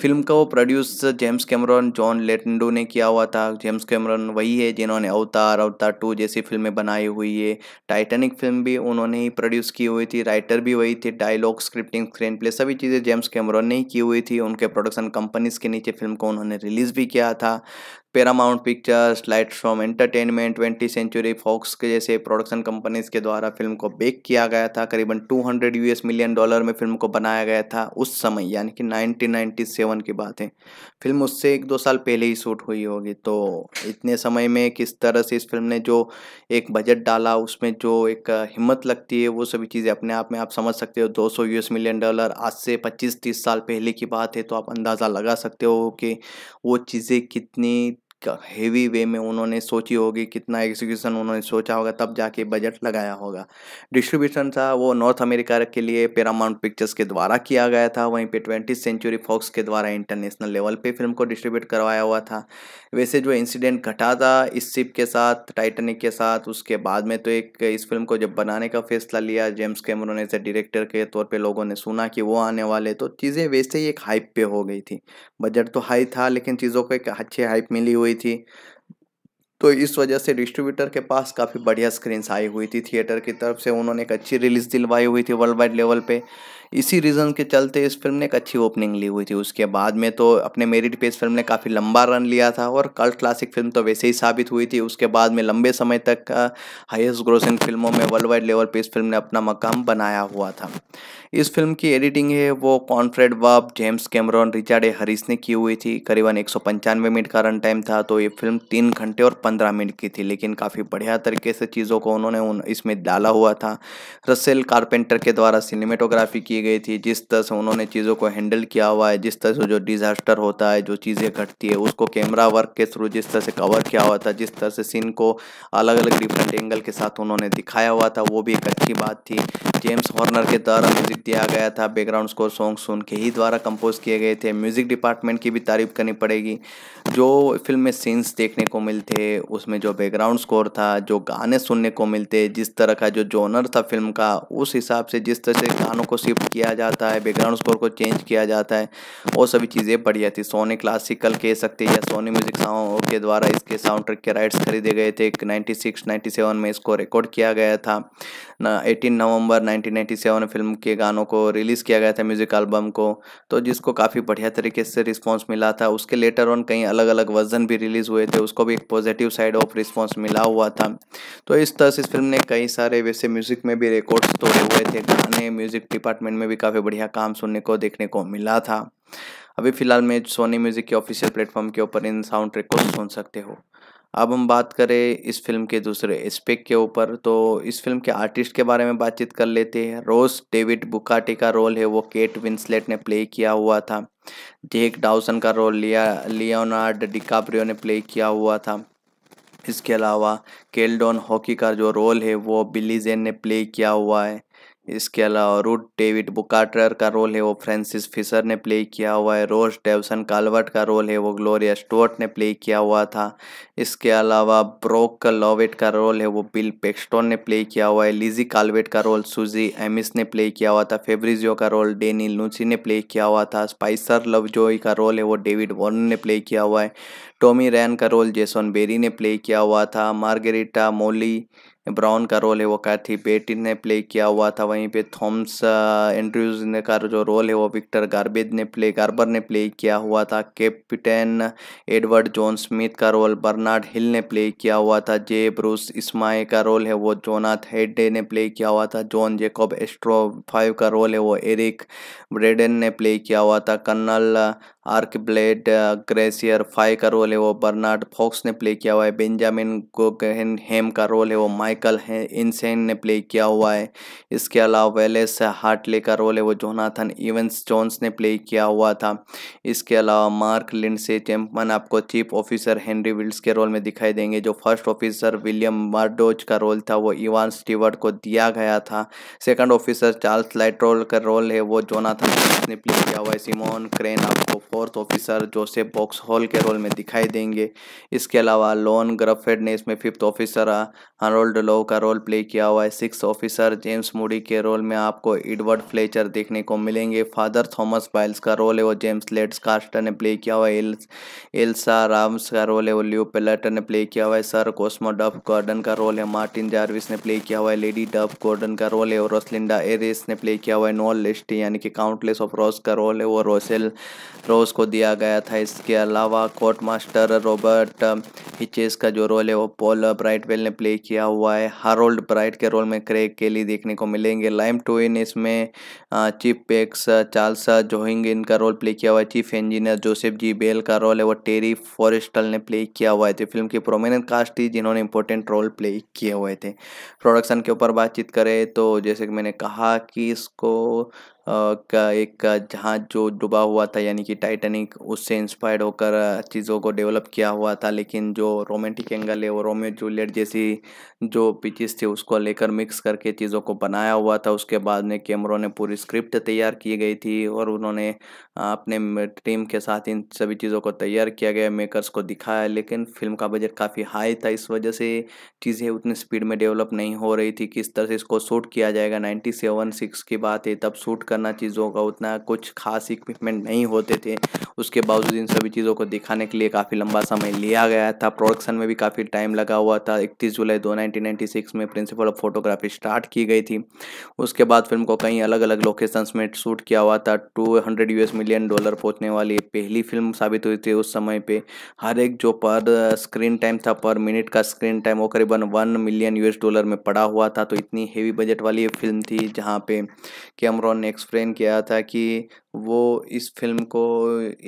फिल्म का वो प्रोड्यूस जेम्स कैमरन जॉन लेटेंडो ने किया हुआ था जेम्स कैमरॉन वही है जिन्होंने अवतार अवतार टू जैसी फिल्में बनाई हुई है टाइटेनिक फिल्म भी उन्होंने ही प्रोड्यूस की हुई थी राइटर भी वही थे डायलॉग स्क्रिप्टिंग स्क्रीन प्ले सभी चीज़ें जेम्स कैमरॉन ने ही की हुई थी उनके प्रोडक्शन कंपनीज़ के नीचे फिल्म को उन्होंने रिलीज़ भी किया था Paramount Pictures light from entertainment twenty century Fox के जैसे प्रोडक्शन कंपनीज के द्वारा फिल्म को बेक किया गया था करीबन 200 यूएस मिलियन डॉलर में फिल्म को बनाया गया था उस समय यानी कि 1997 की बात है फिल्म उससे एक दो साल पहले ही शूट हुई होगी तो इतने समय में किस तरह से इस फिल्म ने जो एक बजट डाला उसमें जो एक हिम्मत लगती है वो सभी चीज़ें अपने आप में आप समझ सकते हो दो सौ मिलियन डॉलर आज से पच्चीस तीस साल पहले की बात है तो आप अंदाज़ा लगा सकते हो कि वो चीज़ें कितनी हेवी वे में उन्होंने सोची होगी कितना एग्जीक्यूशन उन्होंने सोचा होगा तब जाके बजट लगाया होगा डिस्ट्रीब्यूशन था वो नॉर्थ अमेरिका के लिए पैरामाउंट पिक्चर्स के द्वारा किया गया था वहीं पे ट्वेंटी सेंचुरी फॉक्स के द्वारा इंटरनेशनल लेवल पे फिल्म को डिस्ट्रीब्यूट करवाया हुआ था वैसे जो इंसिडेंट घटा था इस शिप के साथ टाइटनिक के साथ उसके बाद में तो एक इस फिल्म को जब बनाने का फैसला लिया जेम्स कैमरो ने डायरेक्टर के तौर पर लोगों ने सुना कि वो आने वाले तो चीज़ें वैसे ही एक हाइप पे हो गई थी बजट तो हाई था लेकिन चीज़ों को एक अच्छी हाइप मिली हुई हुई थी तो इस वजह से डिस्ट्रीब्यूटर के पास काफ़ी बढ़िया स्क्रीन्स आई हुई थी थिएटर की तरफ से उन्होंने एक अच्छी रिलीज़ दिलवाई हुई थी वर्ल्ड वाइड लेवल पर इसी रीज़न के चलते इस फिल्म ने एक अच्छी ओपनिंग ली हुई थी उसके बाद में तो अपने मेरिट पे इस फिल्म ने काफ़ी लंबा रन लिया था और कल्ट क्लासिक फिल्म तो वैसे ही साबित हुई थी उसके बाद में लंबे समय तक हाइस्ट ग्रोसिंग फिल्मों में वर्ल्ड वाइड लेवल पे इस फिल्म ने अपना मकाम बनाया हुआ था इस फिल्म की एडिटिंग है वो कॉन्फ्रेड बाब James Cameron Richard A Harris ने की हुई थी करीबन एक मिनट का रन टाइम था तो ये फिल्म तीन घंटे और पंद्रह मिनट की थी लेकिन काफ़ी बढ़िया तरीके से चीज़ों को उन्होंने उन, इसमें डाला हुआ था रसेल कारपेंटर के द्वारा सिनेमेटोग्राफी की दी गई थी जिस तरह से उन्होंने चीज़ों को हैंडल किया हुआ है जिस तरह से जो डिज़ास्टर होता है जो चीज़ें घटती है उसको कैमरा वर्क के थ्रू जिस तरह से कवर किया हुआ था जिस तरह से सीन को अलग अलग डिफरेंट एंगल के साथ उन्होंने दिखाया हुआ था वो भी एक अच्छी बात थी जेम्स हॉर्नर के द्वारा म्यूजिक दिया गया था बैकग्राउंड स्कोर सॉन्ग सुन के ही द्वारा कंपोज किए गए थे म्यूजिक डिपार्टमेंट की भी तारीफ करनी पड़ेगी जो फिल्म में सीन्स देखने को मिलते उसमें जो बैकग्राउंड स्कोर था जो गाने सुनने को मिलते जिस तरह का जो जोनर था फिल्म का उस हिसाब से जिस तरह से गानों को शिफ्ट किया जाता है बैकग्राउंड स्कोर को चेंज किया जाता है और सभी चीज़ें बढ़िया थी सोनी क्लासिकल कह सकते या सोनी म्यूजिक साउंड के द्वारा इसके साउंड ट्रैक के राइट्स खरीदे गए थे नाइन्टी सिक्स में इसको रिकॉर्ड किया गया था एटीन नवंबर 1997 फिल्म के गानों को रिलीज़ किया गया था म्यूज़िक एल्बम को तो जिसको काफ़ी बढ़िया तरीके से रिस्पॉन्स मिला था उसके लेटर ऑन कई अलग अलग वर्जन भी रिलीज़ हुए थे उसको भी एक पॉजिटिव साइड ऑफ रिस्पॉन्स मिला हुआ था तो इस तरह से इस फिल्म ने कई सारे वैसे म्यूज़िक में भी रिकॉर्ड्स तोड़े हुए थे गाने म्यूज़िक डिपार्टमेंट में भी काफ़ी बढ़िया काम सुनने को देखने को मिला था अभी फिलहाल में सोनी म्यूज़िक के ऑफिशियल प्लेटफॉर्म के ऊपर इन साउंड ट्रैक को सुन सकते हो अब हम बात करें इस फिल्म के दूसरे एस्पेक्ट के ऊपर तो इस फिल्म के आर्टिस्ट के बारे में बातचीत कर लेते हैं रोज डेविड बुकाटे का रोल है वो केट विंसलेट ने प्ले किया हुआ था जेक डाउसन का रोल लिया लियोनार्ड डिकाप्रियो ने प्ले किया हुआ था इसके अलावा केलडोन हॉकी का जो रोल है वो बिली जेन ने प्ले किया हुआ है इसके अलावा रूट डेविड बुकाटर का रोल है वो फ्रांसिस फिशर ने प्ले किया हुआ है रोज डेवसन कालवर्ट का रोल है वो ग्लोरिया स्टोर्ट ने प्ले किया हुआ था इसके अलावा ब्रोक लॉवेट का रोल है वो बिल पेक्स्टोन ने प्ले किया हुआ है लिजी कालवेट का रोल सुजी एमिस ने प्ले किया हुआ था फेब्रिजियो का रोल डेनी लूसी ने प्ले किया हुआ था स्पाइसर लवजोई का रोल है वो डेविड वॉर्न ने प्ले किया हुआ है टॉमी रैन का रोल जेसन बेरी ने प्ले किया हुआ था मार्गेरिटा मोली ब्राउन का रोल है वो काथी बेटिन ने प्ले किया हुआ था वहीं पे थॉम्स एंड्रयूज ने का जो रोल है वो विक्टर गार्बेज ने प्ले गार्बर ने प्ले किया हुआ था कैप्टन एडवर्ड जॉन स्मिथ का रोल बर्नार्ड हिल ने प्ले किया हुआ था जे ब्रूस इस्माई का रोल है वो जोनाथ हेडे ने प्ले किया हुआ था जॉन जेकॉब एस्ट्रो फाइव का रोल है वो एरिक ब्रेडन ने प्ले किया हुआ था colonel Archibald Gracie phi का रोल है वो बर्नार्ड फॉक्स ने प्ले किया हुआ है बेंजामिन गोगहन हेम का रोल है वो माइकल है इनसेन ने प्ले किया हुआ है इसके अलावा वेलेस हार्टले का रोल है वो जोनाथन इवेंस जोन्स ने प्ले किया हुआ था इसके अलावा मार्क लिंडसे चैम्पमन आपको चीफ ऑफिसर हेनरी विल्स के रोल में दिखाई देंगे जो फर्स्ट ऑफिसर विलियम मार्डोज का रोल था वो इवान स्टीवर्ट को दिया गया था सेकेंड ऑफिसर चार्ल्स लाइट्रोल का रोल है वो जोनाथन ने प्ले किया हुआ है सिमोन क्रेन आपको fourth officer Joseph Boxhall के रोल में दिखाई देंगे इसके अलावा लॉन ग्रफेड ने इसमें फिफ्थ ऑफिसर हरोल्ड लो का रोल प्ले किया हुआ है सिक्स ऑफिसर जेम्स मूडी के रोल में आपको एडवर्ड फ्लेचर देखने को मिलेंगे फादर थॉमस बाइल्स का रोल है वो जेम्स लेट्स कास्टर ने प्ले किया हुआ है एल्सा राम्स का रोल है वो ल्यू पेलेटर ने प्ले किया हुआ है सर कोस्मो डब गॉर्डन का रोल है मार्टिन जारविस ने प्ले किया हुआ है लेडी डब गॉर्डन का रोल है और रोसलिंडा एरिस ने प्ले किया हुआ है नॉल लिस्टी यानी कि काउंटलेस ऑफ रॉस का रोल है वो रोसेल रोज को दिया गया था इसके अलावा कोर्ट मास्टर रॉबर्ट हिचेस का जो रोल है वो पॉल ब्राइटवेल ने प्ले किया हुआ है हारोल्ड ब्राइट के रोल में क्रेग केली देखने को मिलेंगे लाइम टोइन इसमें चीफ पेक्स चार्ल्स जोहिंग इनका रोल प्ले किया हुआ है chief engineer Joseph G Bell का रोल है वो टेरी फॉरेस्टल ने प्ले किया हुआ है तो फिल्म की प्रोमिनेंट कास्ट थी जिन्होंने इंपॉर्टेंट रोल प्ले किए हुए थे प्रोडक्शन के ऊपर बातचीत करें तो जैसे कि मैंने कहा कि इसको का एक जहाज जो डूबा हुआ था यानी कि टाइटैनिक उससे इंस्पायर्ड होकर चीज़ों को डेवलप किया हुआ था लेकिन जो रोमांटिक एंगल है वो रोमियो जूलियट जैसी जो पिचेस थे उसको लेकर मिक्स करके चीज़ों को बनाया हुआ था उसके बाद में कैमरों ने पूरी स्क्रिप्ट तैयार की गई थी और उन्होंने अपने टीम के साथ इन सभी चीज़ों को तैयार किया गया मेकर्स को दिखाया लेकिन फिल्म का बजट काफ़ी हाई था इस वजह से चीज़ें उतनी स्पीड में डेवलप नहीं हो रही थी किस तरह से इसको शूट किया जाएगा नाइन्टी सेवन सिक्स की बात है तब शूट करना चीज़ों का उतना कुछ खास इक्विपमेंट नहीं होते थे उसके बावजूद इन सभी चीज़ों को दिखाने के लिए काफ़ी लंबा समय लिया गया था प्रोडक्शन में भी काफ़ी टाइम लगा हुआ था इकतीस जुलाई दो में प्रिंसिपल ऑफ फोटोग्राफी स्टार्ट की गई थी उसके बाद फिल्म को कई अलग अलग लोकेशंस में शूट किया हुआ था टू हंड्रेड मिलियन डॉलर पहुंचने वाली पहली फिल्म साबित हुई थी उस समय पे हर एक जो पर स्क्रीन टाइम था पर मिनट का स्क्रीन टाइम वो करीबन वन मिलियन यूएस डॉलर में पड़ा हुआ था तो इतनी हेवी बजट वाली ये फिल्म थी जहाँ पे कैमरॉन ने एक्सप्लेन किया था कि वो इस फिल्म को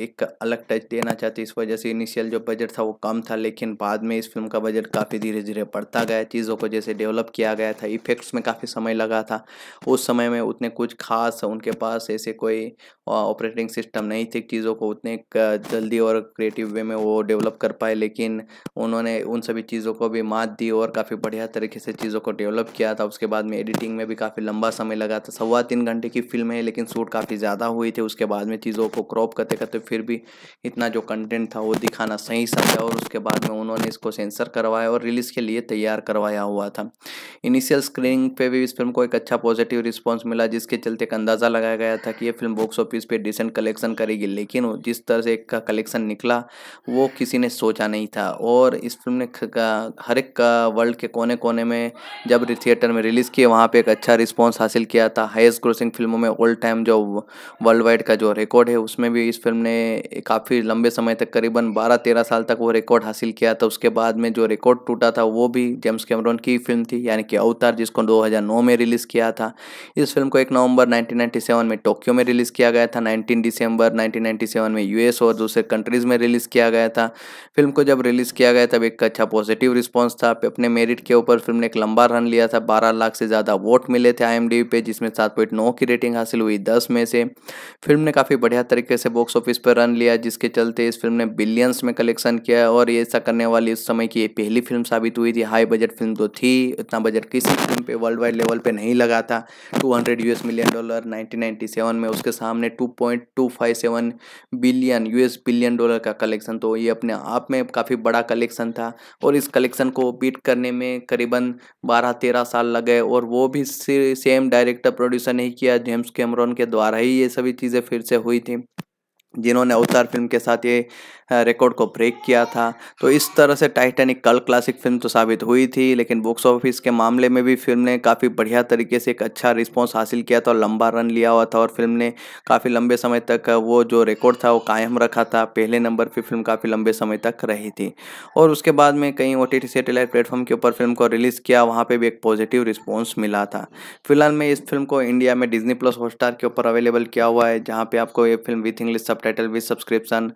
एक अलग टच देना चाहती इस वजह से इनिशियल जो बजट था वो कम था लेकिन बाद में इस फिल्म का बजट काफ़ी धीरे धीरे बढ़ता गया चीज़ों को जैसे डेवलप किया गया था इफ़ेक्ट्स में काफ़ी समय लगा था उस समय में उतने कुछ खास उनके पास ऐसे कोई ऑपरेटिंग सिस्टम नहीं थे चीज़ों को उतने जल्दी और क्रिएटिव वे में वो डेवलप कर पाए लेकिन उन्होंने उन सभी चीज़ों को भी मात दी और काफ़ी बढ़िया तरीके से चीज़ों को डेवलप किया था उसके बाद में एडिटिंग में भी काफ़ी लंबा समय लगा था सवा तीन घंटे की फिल्म है लेकिन शूट काफ़ी ज़्यादा हुई हुई थी उसके बाद में चीज़ों को क्रॉप करते करते फिर भी इतना जो कंटेंट था वो दिखाना सही समझा और उसके बाद में उन्होंने इसको सेंसर करवाया और रिलीज़ के लिए तैयार करवाया हुआ था इनिशियल स्क्रीनिंग पे भी इस फिल्म को एक अच्छा पॉजिटिव रिस्पॉन्स मिला जिसके चलते एक अंदाज़ा लगाया गया था कि ये फिल्म बॉक्स ऑफिस पर डिसेंट कलेक्शन करेगी लेकिन जिस तरह से का कलेक्शन निकला वो किसी ने सोचा नहीं था और इस फिल्म ने हर एक वर्ल्ड के कोने कोने में जब थिएटर में रिलीज़ किया वहाँ पर एक अच्छा रिस्पॉन्स हासिल किया था हाइस्ट ग्रोसिंग फिल्मों में ओल्ड टाइम जो वर्ल्ड वर्ल्ड वाइड का जो रिकॉर्ड है उसमें भी इस फिल्म ने काफ़ी लंबे समय तक करीबन 12-13 साल तक वो रिकॉर्ड हासिल किया था उसके बाद में जो रिकॉर्ड टूटा था वो भी जेम्स कैमरॉन की फिल्म थी यानी कि अवतार जिसको 2009 में रिलीज़ किया था इस फिल्म को एक नवंबर 1997 में टोक्यो में रिलीज़ किया गया था नाइनटीन दिसंबर नाइनटीन में यूएस और दूसरे कंट्रीज़ में रिलीज़ किया गया था फिल्म को जब रिलीज़ किया गया तब एक अच्छा पॉजिटिव रिस्पॉन्स था अपने मेरिट के ऊपर फिल्म ने एक लंबा रन लिया था बारह लाख से ज़्यादा वोट मिले थे आई पे जिसमें सात की रेटिंग हासिल हुई दस में से फिल्म ने काफ़ी बढ़िया तरीके से बॉक्स ऑफिस पर रन लिया जिसके चलते इस फिल्म ने बिलियंस में कलेक्शन किया और ये ऐसा करने वाली उस समय की ये पहली फिल्म साबित हुई थी हाई बजट फिल्म तो थी इतना बजट किसी फिल्म पे वर्ल्ड वाइड लेवल पे नहीं लगा था 200 यूएस मिलियन डॉलर नाइनटीन में उसके सामने two billion U billion dollar का कलेक्शन तो ये अपने आप में काफ़ी बड़ा कलेक्शन था और इस कलेक्शन को बीट करने में करीबन बारह तेरह साल लगे और वो भी सेम डायरेक्टर प्रोड्यूसर नहीं किया जेम्स कैमरॉन के द्वारा ही ये सभी चीज़ें फिर से हुई थी जिन्होंने अवतार फिल्म के साथ ये रिकॉर्ड को ब्रेक किया था तो इस तरह से टाइटैनिक कल क्लासिक फिल्म तो साबित हुई थी लेकिन बॉक्स ऑफिस के मामले में भी फिल्म ने काफ़ी बढ़िया तरीके से एक अच्छा रिस्पॉन्स हासिल किया था और लंबा रन लिया हुआ था और फिल्म ने काफ़ी लंबे समय तक वो जो रिकॉर्ड था वो कायम रखा था पहले नंबर पर फिल्म काफ़ी लंबे समय तक रही थी और उसके बाद में कई ओ टी सैटेलाइट प्लेटफॉर्म के ऊपर फिल्म को रिलीज़ किया वहाँ पर भी एक पॉजिटिव रिस्पॉन्स मिला था फिलहाल मैं इस फिल्म को इंडिया में डिजनी प्लस हॉटस्टार के ऊपर अवेलेबल किया हुआ है जहाँ पे आपको ये film with English subtitle with subscription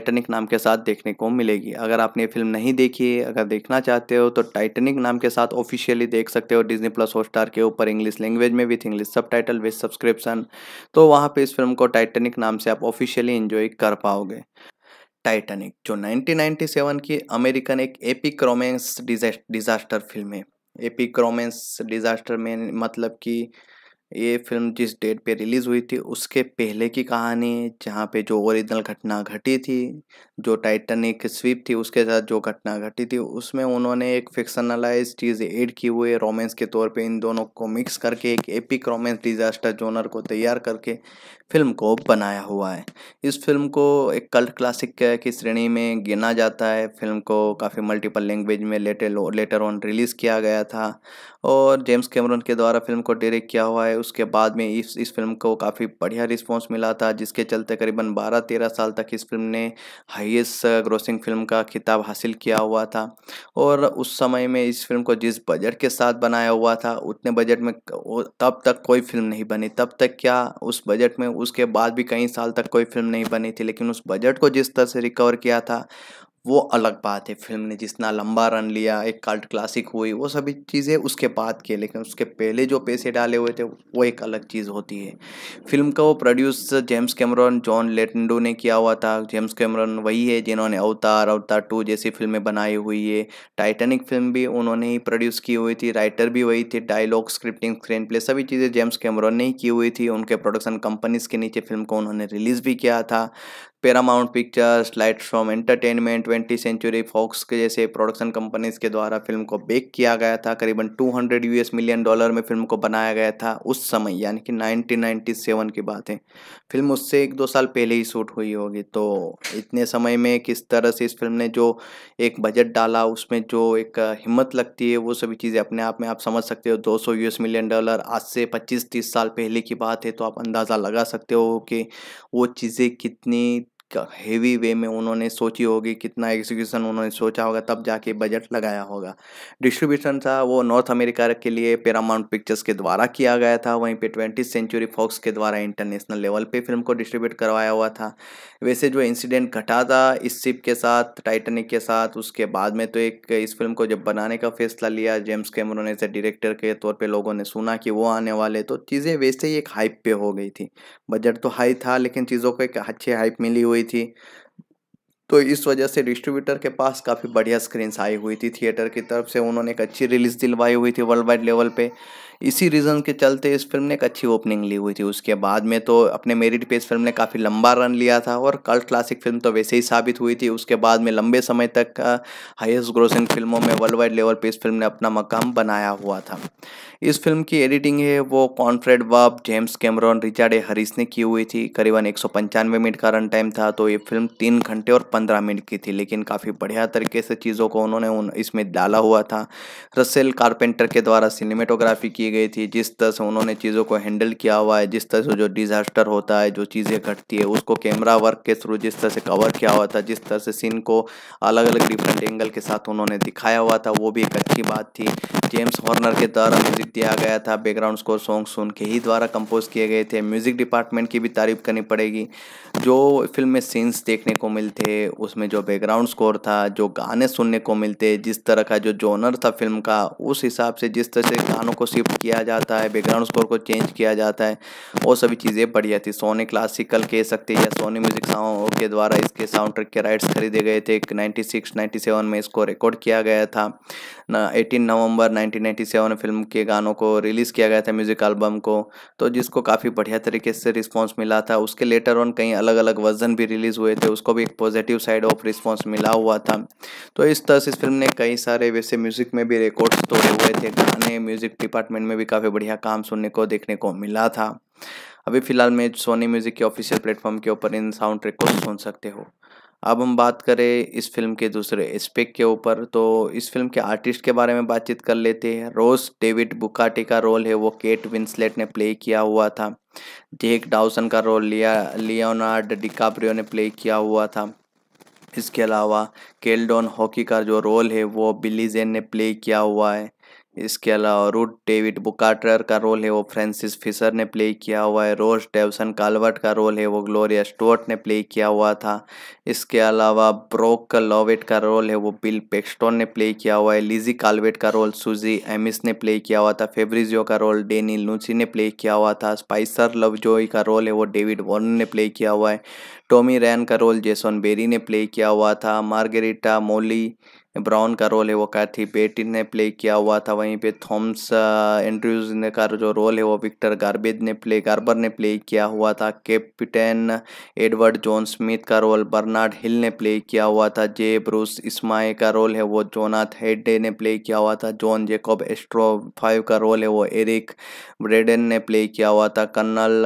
Titanic नाम के साथ देखने को मिलेगी अगर आपने ये फिल्म नहीं देखी है अगर देखना चाहते हो तो टाइटनिक नाम के साथ ऑफिशियली देख सकते हो डिजनी प्लस हॉटस्टार के ऊपर इंग्लिश लैंग्वेज में with English subtitle with subscription तो वहाँ पर इस फिल्म को टाइटेनिक नाम से आप ऑफिशियली इंजॉय कर पाओगे टाइटनिक जो 1997 की अमेरिकन एक एपिक रोमेंस डिजास्टर फिल्म है एपिक रोमेंस डिजास्टर में मतलब कि ये फिल्म जिस डेट पे रिलीज़ हुई थी उसके पहले की कहानी जहाँ पे जो ओरिजिनल घटना घटी थी जो टाइटनिक स्वीप थी उसके साथ जो घटना घटी थी उसमें उन्होंने एक फिक्सनलाइज चीज़ ऐड की हुई रोमांस के तौर पे इन दोनों को मिक्स करके एक एपिक रोमांस डिजास्टर जोनर को तैयार करके फिल्म को बनाया हुआ है इस फिल्म को एक कल्ट क्लासिक की श्रेणी में गिना जाता है फिल्म को काफ़ी मल्टीपल लैंग्वेज में लेटर लेटर ऑन रिलीज़ किया गया था और जेम्स कैमरन के द्वारा फिल्म को डायरेक्ट किया हुआ है उसके बाद में इस इस फिल्म को काफ़ी बढ़िया रिस्पॉन्स मिला था जिसके चलते करीबन बारह तेरह साल तक इस फिल्म ने हाइएस्ट ग्रोसिंग फिल्म का खिताब हासिल किया हुआ था और उस समय में इस फिल्म को जिस बजट के साथ बनाया हुआ था उतने बजट में तब तक कोई फिल्म नहीं बनी तब तक क्या उस बजट में उसके बाद भी कई साल तक कोई फिल्म नहीं बनी थी लेकिन उस बजट को जिस तरह से रिकवर किया था वो अलग बात है फिल्म ने जितना लंबा रन लिया एक कल्ट क्लासिक हुई वो सभी चीज़ें उसके बाद के लेकिन उसके पहले जो पैसे डाले हुए थे वो एक अलग चीज़ होती है फिल्म का वो प्रोड्यूस जेम्स कैमरन जॉन लेटेंडो ने किया हुआ था जेम्स कैमरॉन वही है जिन्होंने अवतार अवतार टू जैसी फिल्में बनाई हुई है टाइटेनिक फिल्म भी उन्होंने ही प्रोड्यूस की हुई थी राइटर भी वही थी डायलॉग स्क्रिप्टिंग स्क्रीन प्ले सभी चीज़ें जेम्स कैमरॉन ने ही की हुई थी उनके प्रोडक्शन कंपनीज के नीचे फिल्म को उन्होंने रिलीज़ भी किया था Paramount Pictures light from entertainment twenty century Fox के जैसे प्रोडक्शन कंपनीज के द्वारा फिल्म को बेक किया गया था करीबन 200 यूएस मिलियन डॉलर में फिल्म को बनाया गया था उस समय यानी कि 1997 की बात है फिल्म उससे एक दो साल पहले ही शूट हुई होगी तो इतने समय में किस तरह से इस फिल्म ने जो एक बजट डाला उसमें जो एक हिम्मत लगती है वो सभी चीज़ें अपने आप में आप समझ सकते हो दो सौ मिलियन डॉलर आज से पच्चीस तीस साल पहले की बात है तो आप अंदाज़ा लगा सकते हो कि वो चीज़ें कितनी हेवी वे में उन्होंने सोची होगी कितना एग्जीक्यूशन उन्होंने सोचा होगा तब जाके बजट लगाया होगा डिस्ट्रीब्यूशन था वो नॉर्थ अमेरिका के लिए पैरामाउंट पिक्चर्स के द्वारा किया गया था वहीं पे ट्वेंटी सेंचुरी फॉक्स के द्वारा इंटरनेशनल लेवल पे फिल्म को डिस्ट्रीब्यूट करवाया हुआ था वैसे जो इंसिडेंट घटा था इस शिप के साथ टाइटनिक के साथ उसके बाद में तो एक इस फिल्म को जब बनाने का फैसला लिया जेम्स कैमरों ने डायरेक्टर के तौर पर लोगों ने सुना कि वो आने वाले तो चीज़ें वैसे ही एक हाइप पे हो गई थी बजट तो हाई था लेकिन चीज़ों को एक अच्छी हाइप मिली हुई हुई थी तो इस वजह से डिस्ट्रीब्यूटर के पास काफ़ी बढ़िया स्क्रीन्स आई हुई थी थिएटर की तरफ से उन्होंने एक अच्छी रिलीज़ दिलवाई हुई थी वर्ल्ड वाइड लेवल पे इसी रीज़न के चलते इस फिल्म ने एक अच्छी ओपनिंग ली हुई थी उसके बाद में तो अपने मेरिट पे इस फिल्म ने काफ़ी लंबा रन लिया था और कल क्लासिक फिल्म तो वैसे ही साबित हुई थी उसके बाद में लंबे समय तक हाइस्ट ग्रोसिंग फिल्मों में वर्ल्ड वाइड लेवल पे इस फिल्म ने अपना मकाम बनाया हुआ था इस फिल्म की एडिटिंग है वो Conrad Buff James Cameron Richard A Harris ने की हुई थी करीबन एक मिनट का रन टाइम था तो ये फिल्म तीन घंटे और पंद्रह मिनट की थी लेकिन काफ़ी बढ़िया तरीके से चीज़ों को उन्होंने इसमें डाला हुआ था रसेल कारपेंटर के द्वारा सिनेमेटोग्राफी की की गई थी जिस तरह से उन्होंने चीज़ों को हैंडल किया हुआ है जिस तरह से जो डिज़ास्टर होता है जो चीज़ें घटती है उसको कैमरा वर्क के थ्रू जिस तरह से कवर किया हुआ था जिस तरह से सीन को अलग अलग डिफरेंट एंगल के साथ उन्होंने दिखाया हुआ था वो भी एक अच्छी बात थी जेम्स हॉर्नर के द्वारा म्यूज़िक दिया गया था बैकग्राउंड स्कोर सॉन्ग सुन के ही द्वारा कंपोज किए गए थे म्यूज़िक डिपार्टमेंट की भी तारीफ करनी पड़ेगी जो फिल्म में सीन्स देखने को मिलते उसमें जो बैकग्राउंड स्कोर था जो गाने सुनने को मिलते जिस तरह का जो जोनर था फिल्म का उस हिसाब से जिस तरह से गानों को शिफ्ट किया जाता है बैकग्राउंड स्कोर को चेंज किया जाता है वो सभी चीज़ें बढ़िया थी सोनी क्लासिकल कह सकते या सोनी म्यूजिक साउंड के द्वारा इसके साउंड ट्रैक के राइट्स खरीदे गए थे नाइन्टी सिक्स में इसको रिकॉर्ड किया गया था एटीन नवंबर 1997 सेवन फिल्म के गानों को रिलीज़ किया गया था म्यूज़िक एल्बम को तो जिसको काफ़ी बढ़िया तरीके से रिस्पॉन्स मिला था उसके लेटर ऑन कई अलग अलग वर्जन भी रिलीज़ हुए थे उसको भी एक पॉजिटिव साइड ऑफ रिस्पॉन्स मिला हुआ था तो इस तरह से इस फिल्म ने कई सारे वैसे म्यूज़िक में भी रिकॉर्ड्स तोड़े हुए थे गाने म्यूज़िक डिपार्टमेंट में भी काफ़ी बढ़िया काम सुनने को देखने को मिला था अभी फ़िलहाल में सोनी म्यूज़िक के ऑफिशियल प्लेटफॉर्म के ऊपर इन साउंड ट्रैक को सुन सकते हो अब हम बात करें इस फिल्म के दूसरे एस्पेक्ट के ऊपर तो इस फिल्म के आर्टिस्ट के बारे में बातचीत कर लेते हैं रोज डेविड बुकाटे का रोल है वो केट विंसलेट ने प्ले किया हुआ था जेक डाउसन का रोल लिया लियोनार्ड डिकाप्रियो ने प्ले किया हुआ था इसके अलावा केल्डोन हॉकी का जो रोल है वो बिली जेन ने प्ले किया हुआ है इसके अलावा रूट डेविड बुकाटर का रोल है वो फ्रांसिस फिशर ने प्ले किया हुआ है रोज डेवसन कालवर्ट का रोल है वो ग्लोरिया स्टोर्ट ने प्ले किया हुआ था इसके अलावा ब्रोक लॉवेट का रोल है वो बिल पेक्स्टोन ने प्ले किया हुआ है लिजी कालवेट का रोल सुजी एमिस ने प्ले किया हुआ था फेब्रिजियो का रोल डेनी लूसी ने प्ले किया हुआ था स्पाइसर लवजोई का रोल है वो डेविड वॉर्न ने प्ले किया हुआ है टॉमी रैन का रोल जेसन बेरी ने प्ले किया हुआ था मार्गेरिटा मोली ब्राउन का रोल है वो कैथी बेटिन ने प्ले किया हुआ था वहीं पे थॉम्स एंड्रयूज ने का जो रोल है वो विक्टर गार्बेज ने प्ले गार्बर ने प्ले किया हुआ था कैप्टन एडवर्ड जॉन स्मिथ का रोल बर्नार्ड हिल ने प्ले किया हुआ था जे ब्रूस इस्माए का रोल है वो जोनाथ हेडे ने प्ले किया हुआ था जॉन जेकॉब एस्ट्रो फाइव का रोल है वो एरिक ब्रेडन ने प्ले किया हुआ था colonel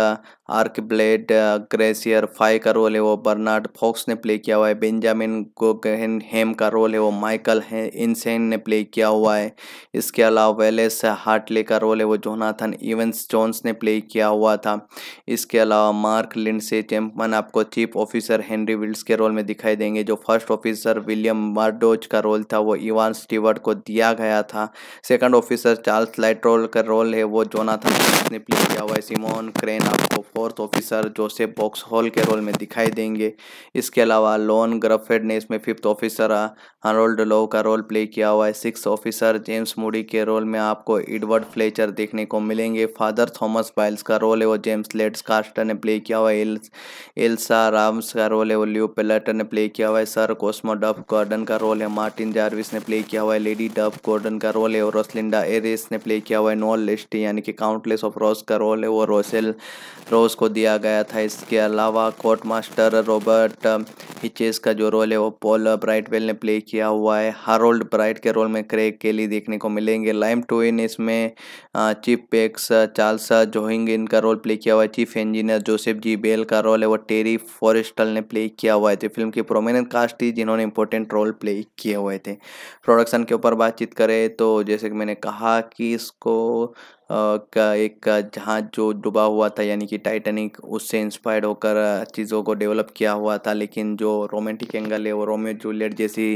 Archibald Gracie phi का रोल है वो बर्नार्ड फॉक्स ने प्ले किया हुआ है बेंजामिन गोगहन हेम का रोल है वो माइकल है इनसेन ने प्ले किया हुआ है इसके अलावा वेलेस हार्टले का रोल है वो जोनाथन इवेंस जोन्स ने प्ले किया हुआ था इसके अलावा मार्क लिंडसे चैम्पमन आपको चीफ ऑफिसर हेनरी विल्स के रोल में दिखाई देंगे जो फर्स्ट ऑफिसर विलियम मार्डोज का रोल था वो इवान स्टीवर्ट को दिया गया था सेकेंड ऑफिसर चार्ल्स लाइट्रोल का रोल है वो जोनाथन ने प्ले किया हुआ है सिमोन क्रेन आपको fourth officer Joseph Boxhall के रोल में दिखाई देंगे इसके अलावा लॉन ग्रफेड ने इसमें फिफ्थ ऑफिसर हरोल्ड लो का रोल प्ले किया हुआ है सिक्स ऑफिसर जेम्स मूडी के रोल में आपको एडवर्ड फ्लेचर देखने को मिलेंगे फादर थॉमस बाइल्स का रोल है वो जेम्स लेट्स कास्टर ने प्ले किया हुआ है एल्सा राम्स का रोल है वो ल्यू पेलेटर ने प्ले किया हुआ है सर कोस्मो डफ गॉर्डन का रोल है मार्टिन जारविस ने प्ले किया हुआ है लेडी डफ गॉर्डन का रोल है और रोसलिंडा एरिस ने प्ले किया हुआ है नॉल लिस्ट यानी कि काउंटलेस ऑफ रॉस का रोल है वो रोसेल रोज को दिया गया था इसके अलावा कोर्ट मास्टर रॉबर्ट हिचेस का जो रोल है वो पॉल ब्राइटवेल ने प्ले किया हुआ है हारोल्ड ब्राइट के रोल में क्रेग केली देखने को मिलेंगे लाइम टोइन इसमें चीफ पेक्स चार्ल्स जोहिंग इनका रोल प्ले किया हुआ है chief engineer Joseph G Bell का रोल है वो टेरी फॉरेस्टल ने प्ले किया हुआ है तो फिल्म की प्रोमिनेंट कास्ट थी जिन्होंने इंपॉर्टेंट रोल प्ले किए हुए थे प्रोडक्शन के ऊपर बातचीत करें तो जैसे कि मैंने कहा कि इसको का एक जहाज जो डूबा हुआ था यानी कि टाइटैनिक उससे इंस्पायर्ड होकर चीज़ों को डेवलप किया हुआ था लेकिन जो रोमांटिक एंगल है वो रोमियो जूलियट जैसी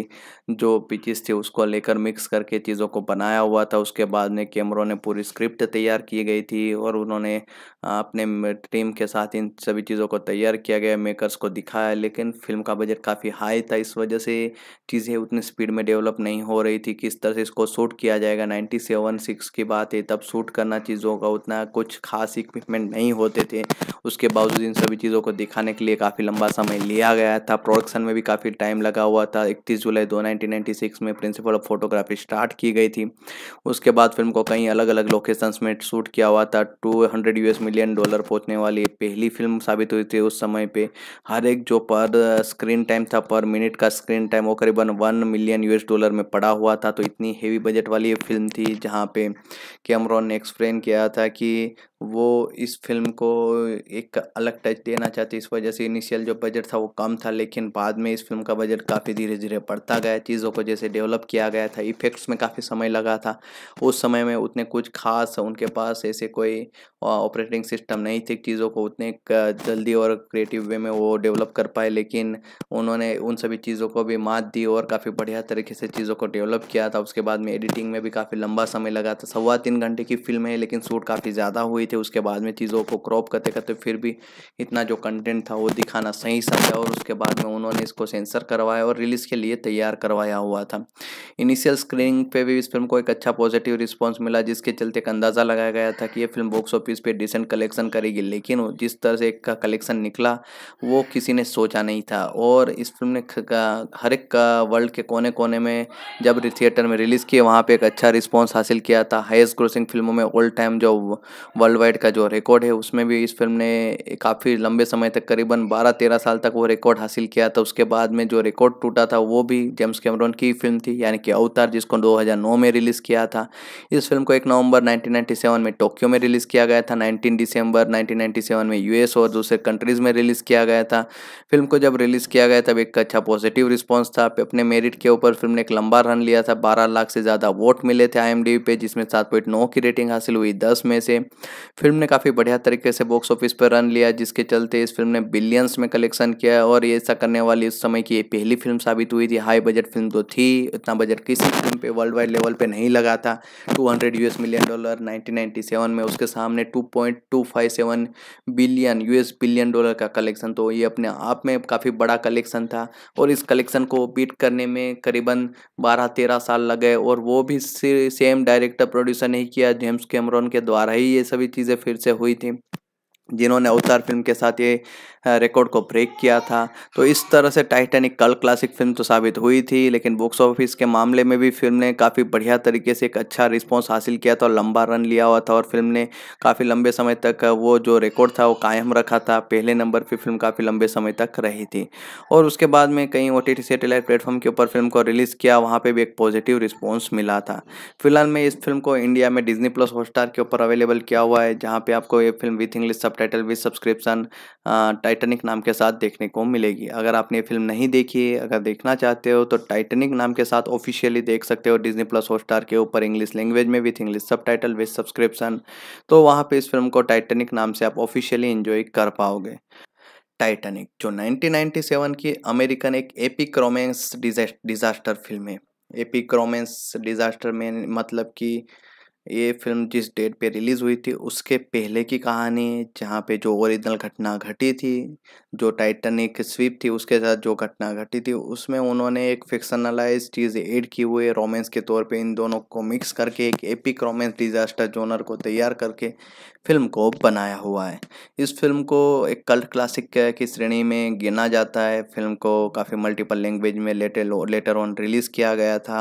जो पिचेस थी उसको लेकर मिक्स करके चीज़ों को बनाया हुआ था उसके बाद में कैमरों ने पूरी स्क्रिप्ट तैयार की गई थी और उन्होंने अपने टीम के साथ इन सभी चीज़ों को तैयार किया गया मेकर्स को दिखाया लेकिन फिल्म का बजट काफ़ी हाई था इस वजह से चीज़ें उतनी स्पीड में डेवलप नहीं हो रही थी किस तरह से इसको शूट किया जाएगा नाइन्टी सेवन सिक्स की बात है तब शूट करना चीज़ों का उतना कुछ खास इक्विपमेंट नहीं होते थे उसके बावजूद इन सभी चीज़ों को दिखाने के लिए काफ़ी लंबा समय लिया गया था प्रोडक्शन में भी काफ़ी टाइम लगा हुआ था इकतीस जुलाई दो में प्रिंसिपल ऑफ फोटोग्राफी स्टार्ट की गई थी उसके बाद फिल्म को कई अलग अलग लोकेशंस में शूट किया हुआ था टू हंड्रेड मिलियन डॉलर पहुंचने वाली पहली फिल्म साबित हुई थी उस समय पे हर एक जो पर स्क्रीन टाइम था पर मिनट का स्क्रीन टाइम वो करीबन वन मिलियन यूएस डॉलर में पड़ा हुआ था तो इतनी हेवी बजट वाली फिल्म थी जहाँ पे कैमरॉन ने एक्सप्लेन किया था कि वो इस फिल्म को एक अलग टच देना चाहती इस वजह से इनिशियल जो बजट था वो कम था लेकिन बाद में इस फिल्म का बजट काफ़ी धीरे धीरे बढ़ता गया चीज़ों को जैसे डेवलप किया गया था इफ़ेक्ट्स में काफ़ी समय लगा था उस समय में उतने कुछ खास उनके पास ऐसे कोई ऑपरेटिंग सिस्टम नहीं थे चीज़ों को उतने जल्दी और क्रिएटिव वे में वो डेवलप कर पाए लेकिन उन्होंने उन सभी चीज़ों को भी मात दी और काफ़ी बढ़िया तरीके से चीज़ों को डेवलप किया था उसके बाद में एडिटिंग में भी काफ़ी लंबा समय लगा था सवा तीन घंटे की फिल्म है लेकिन शूट काफ़ी ज़्यादा हुई थे उसके बाद में चीज़ों को क्रॉप करते करते फिर भी इतना जो कंटेंट था वो दिखाना सही समझा और उसके बाद में उन्होंने इसको सेंसर करवाया और रिलीज़ के लिए तैयार करवाया हुआ था इनिशियल स्क्रीनिंग पे भी इस फिल्म को एक अच्छा पॉजिटिव रिस्पॉन्स मिला जिसके चलते एक अंदाज़ा लगाया गया था कि ये फिल्म बॉक्स ऑफिस पर डिसेंट कलेक्शन करेगी लेकिन जिस तरह से एक का कलेक्शन निकला वो किसी ने सोचा नहीं था और इस फिल्म ने हर एक वर्ल्ड के कोने कोने में जब थिएटर में रिलीज़ किए वहाँ पे एक अच्छा रिस्पॉन्स हासिल किया था हाइस्ट ग्रोसिंग फिल्मों में ओल्ड टाइम जो वर्ल्ड वर्ल्ड वाइड का जो रिकॉर्ड है उसमें भी इस फिल्म ने काफ़ी लंबे समय तक करीबन 12-13 साल तक वो रिकॉर्ड हासिल किया था उसके बाद में जो रिकॉर्ड टूटा था वो भी जेम्स कैमरॉन की फिल्म थी यानी कि अवतार जिसको 2009 में रिलीज़ किया था इस फिल्म को एक नवंबर 1997 में टोक्यो में रिलीज़ किया गया था नाइनटीन दिसंबर नाइनटीन में यू और दूसरे कंट्रीज़ में रिलीज़ किया गया था फिल्म को जब रिलीज़ किया गया तब एक अच्छा पॉजिटिव रिस्पॉन्स था अपने मेरिट के ऊपर फिल्म ने एक लंबा रन लिया था बारह लाख से ज़्यादा वोट मिले थे आई पे जिसमें सात की रेटिंग हासिल हुई दस में से फिल्म ने काफ़ी बढ़िया तरीके से बॉक्स ऑफिस पर रन लिया जिसके चलते इस फिल्म ने बिलियंस में कलेक्शन किया और ये ऐसा करने वाली उस समय की ये पहली फिल्म साबित हुई थी हाई बजट फिल्म तो थी इतना बजट किसी फिल्म पर वर्ल्ड वाइड लेवल पर नहीं लगा था two US million dollar nineteen में उसके सामने two billion US billion dollar का कलेक्शन तो ये अपने आप में काफ़ी बड़ा कलेक्शन था और इस कलेक्शन को बीट करने में करीबन बारह तेरह साल लगे और वो भी सेम डायरेक्टर प्रोड्यूसर नहीं किया जेम्स कैमरॉन के द्वारा ही ये सभी चीज़ें फिर से हुई थी जिन्होंने अवतार फिल्म के साथ ये रिकॉर्ड को ब्रेक किया था तो इस तरह से टाइटेनिक कल क्लासिक फिल्म तो साबित हुई थी लेकिन बॉक्स ऑफिस के मामले में भी फिल्म ने काफ़ी बढ़िया तरीके से एक अच्छा रिस्पॉन्स हासिल किया था और लंबा रन लिया हुआ था और फिल्म ने काफ़ी लंबे समय तक वो जो रिकॉर्ड था वो कायम रखा था पहले नंबर पर फिल्म काफ़ी लंबे समय तक रही थी और उसके बाद में कई ओ सैटेलाइट प्लेटफॉर्म के ऊपर फिल्म को रिलीज़ किया वहाँ पर भी एक पॉजिटिव रिस्पॉन्स मिला था फिलहाल में इस फिल्म को इंडिया में डिजनी प्लस हॉटस्टार के ऊपर अवेलेबल किया हुआ है जहाँ पे आपको ये film with English subtitle with subscription Titanic नाम के साथ देखने को मिलेगी अगर आपने फिल्म नहीं देखी है अगर देखना चाहते हो तो टाइटनिक नाम के साथ ऑफिशियली देख सकते हो डिजनी प्लस हॉटस्टार के ऊपर इंग्लिश लैंग्वेज में with English subtitle with subscription तो वहाँ पर इस फिल्म को टाइटेनिक नाम से आप ऑफिशियली इन्जॉय कर पाओगे टाइटेनिक जो 1997 की अमेरिकन एक एपिक रोमेंस डिजास्टर फिल्म है एपिक रोमेंस डिजास्टर में मतलब कि ये फिल्म जिस डेट पे रिलीज़ हुई थी उसके पहले की कहानी जहाँ पे जो ओरिजिनल घटना घटी थी जो टाइटनिक स्वीप थी उसके साथ जो घटना घटी थी उसमें उन्होंने एक फिक्शनलाइज चीज़ ऐड की हुई है रोमांस के तौर पे इन दोनों को मिक्स करके एक एपिक रोमांस डिजास्टर जोनर को तैयार करके फिल्म को बनाया हुआ है इस फिल्म को एक कल्ट क्लासिक की श्रेणी में गिना जाता है फिल्म को काफ़ी मल्टीपल लैंग्वेज में लेटर लेटर ऑन रिलीज़ किया गया था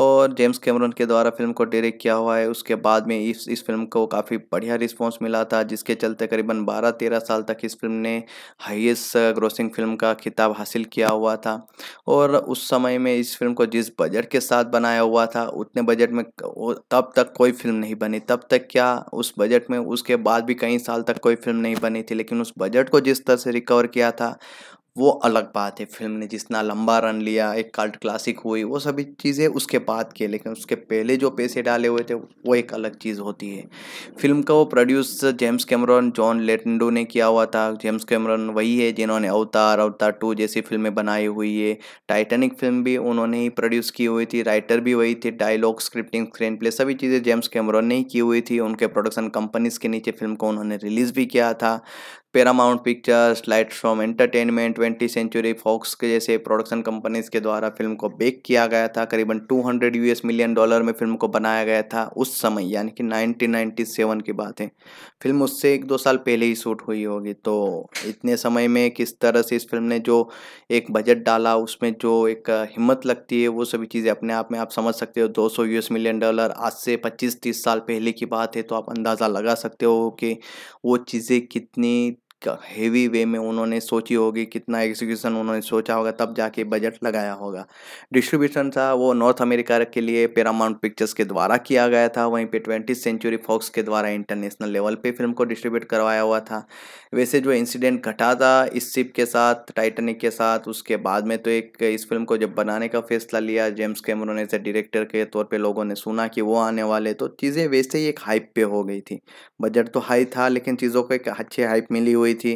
और जेम्स कैमरन के द्वारा फिल्म को डायरेक्ट किया हुआ है उसके बाद में इस इस फिल्म को काफ़ी बढ़िया रिस्पॉन्स मिला था जिसके चलते करीबन बारह तेरह साल तक इस फिल्म ने हाइएस्ट ग्रोसिंग फिल्म का खिताब हासिल किया हुआ था और उस समय में इस फिल्म को जिस बजट के साथ बनाया हुआ था उतने बजट में तब तक कोई फिल्म नहीं बनी तब तक क्या उस बजट में उसके बाद भी कई साल तक कोई फिल्म नहीं बनी थी लेकिन उस बजट को जिस तरह से रिकवर किया था वो अलग बात है फिल्म ने जितना लंबा रन लिया एक कल्ट क्लासिक हुई वो सभी चीज़ें उसके बाद की लेकिन उसके पहले जो पैसे डाले हुए थे वो एक अलग चीज़ होती है फिल्म का वो प्रोड्यूस जेम्स कैमरन जॉन लेटेंडो ने किया हुआ था जेम्स कैमरन वही है जिन्होंने अवतार अवतार टू जैसी फिल्में बनाई हुई है टाइटेनिक फिल्म भी उन्होंने ही प्रोड्यूस की हुई थी राइटर भी वही थे डायलॉग स्क्रिप्टिंग स्क्रीन प्ले सभी चीज़ें जेम्स कैमरॉन ने ही की हुई थी उनके प्रोडक्शन कंपनीज़ के नीचे फिल्म को उन्होंने रिलीज़ भी किया था Paramount Pictures light from entertainment twenty century Fox के जैसे प्रोडक्शन कंपनीज के द्वारा फिल्म को बेक किया गया था करीबन 200 यूएस मिलियन डॉलर में फिल्म को बनाया गया था उस समय यानी कि 1997 की बात है फिल्म उससे एक दो साल पहले ही शूट हुई होगी तो इतने समय में किस तरह से इस फिल्म ने जो एक बजट डाला उसमें जो एक हिम्मत लगती है वो सभी चीज़ें अपने आप में आप समझ सकते हो दो सौ मिलियन डॉलर आज से पच्चीस तीस साल पहले की बात है तो आप अंदाज़ा लगा सकते हो कि वो चीज़ें कितनी हेवी वे में उन्होंने सोची होगी कितना एग्जीक्यूशन उन्होंने सोचा होगा तब जाके बजट लगाया होगा डिस्ट्रीब्यूशन था वो नॉर्थ अमेरिका के लिए पैरामाउंट पिक्चर्स के द्वारा किया गया था वहीं पे ट्वेंटी सेंचुरी फॉक्स के द्वारा इंटरनेशनल लेवल पे फिल्म को डिस्ट्रीब्यूट करवाया हुआ था वैसे जो इंसिडेंट घटा था इस शिप के साथ टाइटनिक के साथ उसके बाद में तो एक इस फिल्म को जब बनाने का फैसला लिया जेम्स कैमरोन ने डायरेक्टर के तौर पर लोगों ने सुना कि वो आने वाले तो चीज़ें वैसे ही एक हाइप पे हो गई थी बजट तो हाई था लेकिन चीज़ों को एक अच्छी हाइप मिली हुई हुई थी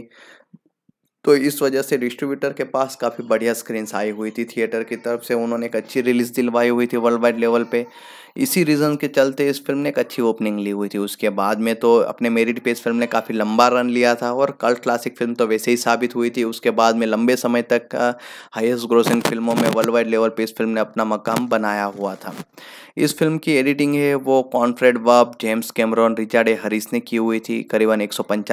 तो इस वजह से डिस्ट्रीब्यूटर के पास काफ़ी बढ़िया स्क्रीन्स आई हुई थी थिएटर की तरफ से उन्होंने एक अच्छी रिलीज़ दिलवाई हुई थी वर्ल्ड वाइड लेवल पे इसी रीज़न के चलते इस फिल्म ने एक अच्छी ओपनिंग ली हुई थी उसके बाद में तो अपने मेरिट पे इस फिल्म ने काफ़ी लंबा रन लिया था और कल्ट क्लासिक फिल्म तो वैसे ही साबित हुई थी उसके बाद में लंबे समय तक हाइस्ट ग्रोसिंग फिल्मों में वर्ल्ड वाइड लेवल पर इस फिल्म ने अपना मकाम बनाया हुआ था इस फिल्म की एडिटिंग है वो कॉन्फ्रेड बब James Cameron Richard A Harris ने की हुई थी करीबन एक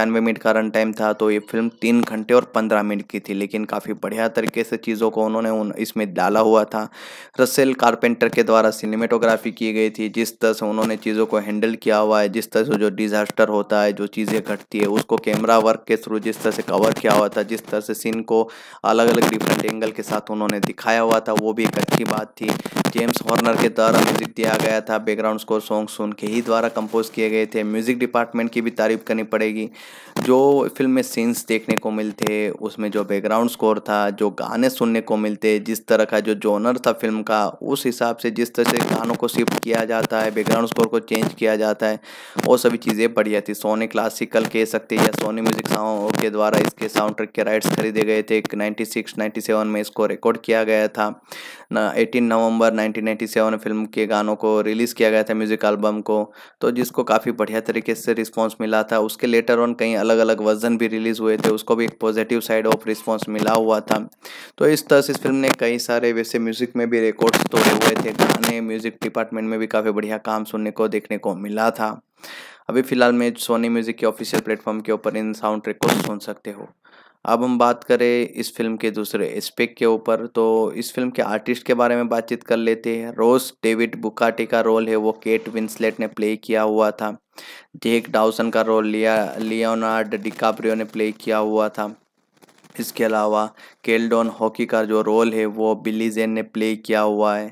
मिनट का रन टाइम था तो ये फिल्म तीन घंटे और पंद्रह मिनट की थी लेकिन काफ़ी बढ़िया तरीके से चीज़ों को उन्होंने इसमें डाला हुआ था रसेल कारपेंटर के द्वारा सिनेमेटोग्राफी की की गई थी जिस तरह से उन्होंने चीज़ों को हैंडल किया हुआ है जिस तरह से जो डिज़ास्टर होता है जो चीज़ें घटती है उसको कैमरा वर्क के थ्रू जिस तरह से कवर किया हुआ था जिस तरह से सीन को अलग अलग डिफरेंट एंगल के साथ उन्होंने दिखाया हुआ था वो भी एक अच्छी बात थी जेम्स हॉर्नर के द्वारा म्यूजिक दिया गया था बैकग्राउंड स्कोर सॉन्ग सुन के ही द्वारा कंपोज किए गए थे म्यूजिक डिपार्टमेंट की भी तारीफ करनी पड़ेगी जो फिल्म में सीन्स देखने को मिलते उसमें जो बैकग्राउंड स्कोर था जो गाने सुनने को मिलते जिस तरह का जो जोनर था फिल्म का उस हिसाब से जिस तरह से गानों को शिफ्ट किया जाता है बैकग्राउंड स्कोर को चेंज किया जाता है वो सभी चीज़ें बढ़िया थी सोने क्लासिकल कह सकते या सोनी म्यूजिक साउंड के द्वारा इसके साउंड ट्रैक के राइट्स खरीदे गए थे नाइन्टी सिक्स नाइन्टी सेवन में इसको रिकॉर्ड किया गया था एटीन नवंबर 1997 फिल्म के गानों को रिलीज़ किया गया था म्यूज़िक एल्बम को तो जिसको काफ़ी बढ़िया तरीके से रिस्पांस मिला था उसके लेटर ऑन कई अलग अलग वर्जन भी रिलीज़ हुए थे उसको भी एक पॉजिटिव साइड ऑफ रिस्पॉन्स मिला हुआ था तो इस तरह से इस फिल्म ने कई सारे वैसे म्यूज़िक में भी रिकॉर्ड्स तोड़े हुए थे गाने म्यूज़िक डिपार्टमेंट में भी काफ़ी बढ़िया काम सुनने को देखने को मिला था अभी फिलहाल में सोनी म्यूज़िक के ऑफिशियल प्लेटफॉर्म के ऊपर इन साउंड ट्रैक को सुन सकते हो अब हम बात करें इस फिल्म के दूसरे एस्पेक्ट के ऊपर तो इस फिल्म के आर्टिस्ट के बारे में बातचीत कर लेते हैं रोज डेविड बुकाटे का रोल है वो केट विंसलेट ने प्ले किया हुआ था जेक डाउसन का रोल लिया लियोनार्ड डिकाप्रियो ने प्ले किया हुआ था इसके अलावा केल्डोन हॉकी का जो रोल है वो बिली जेन ने प्ले किया हुआ है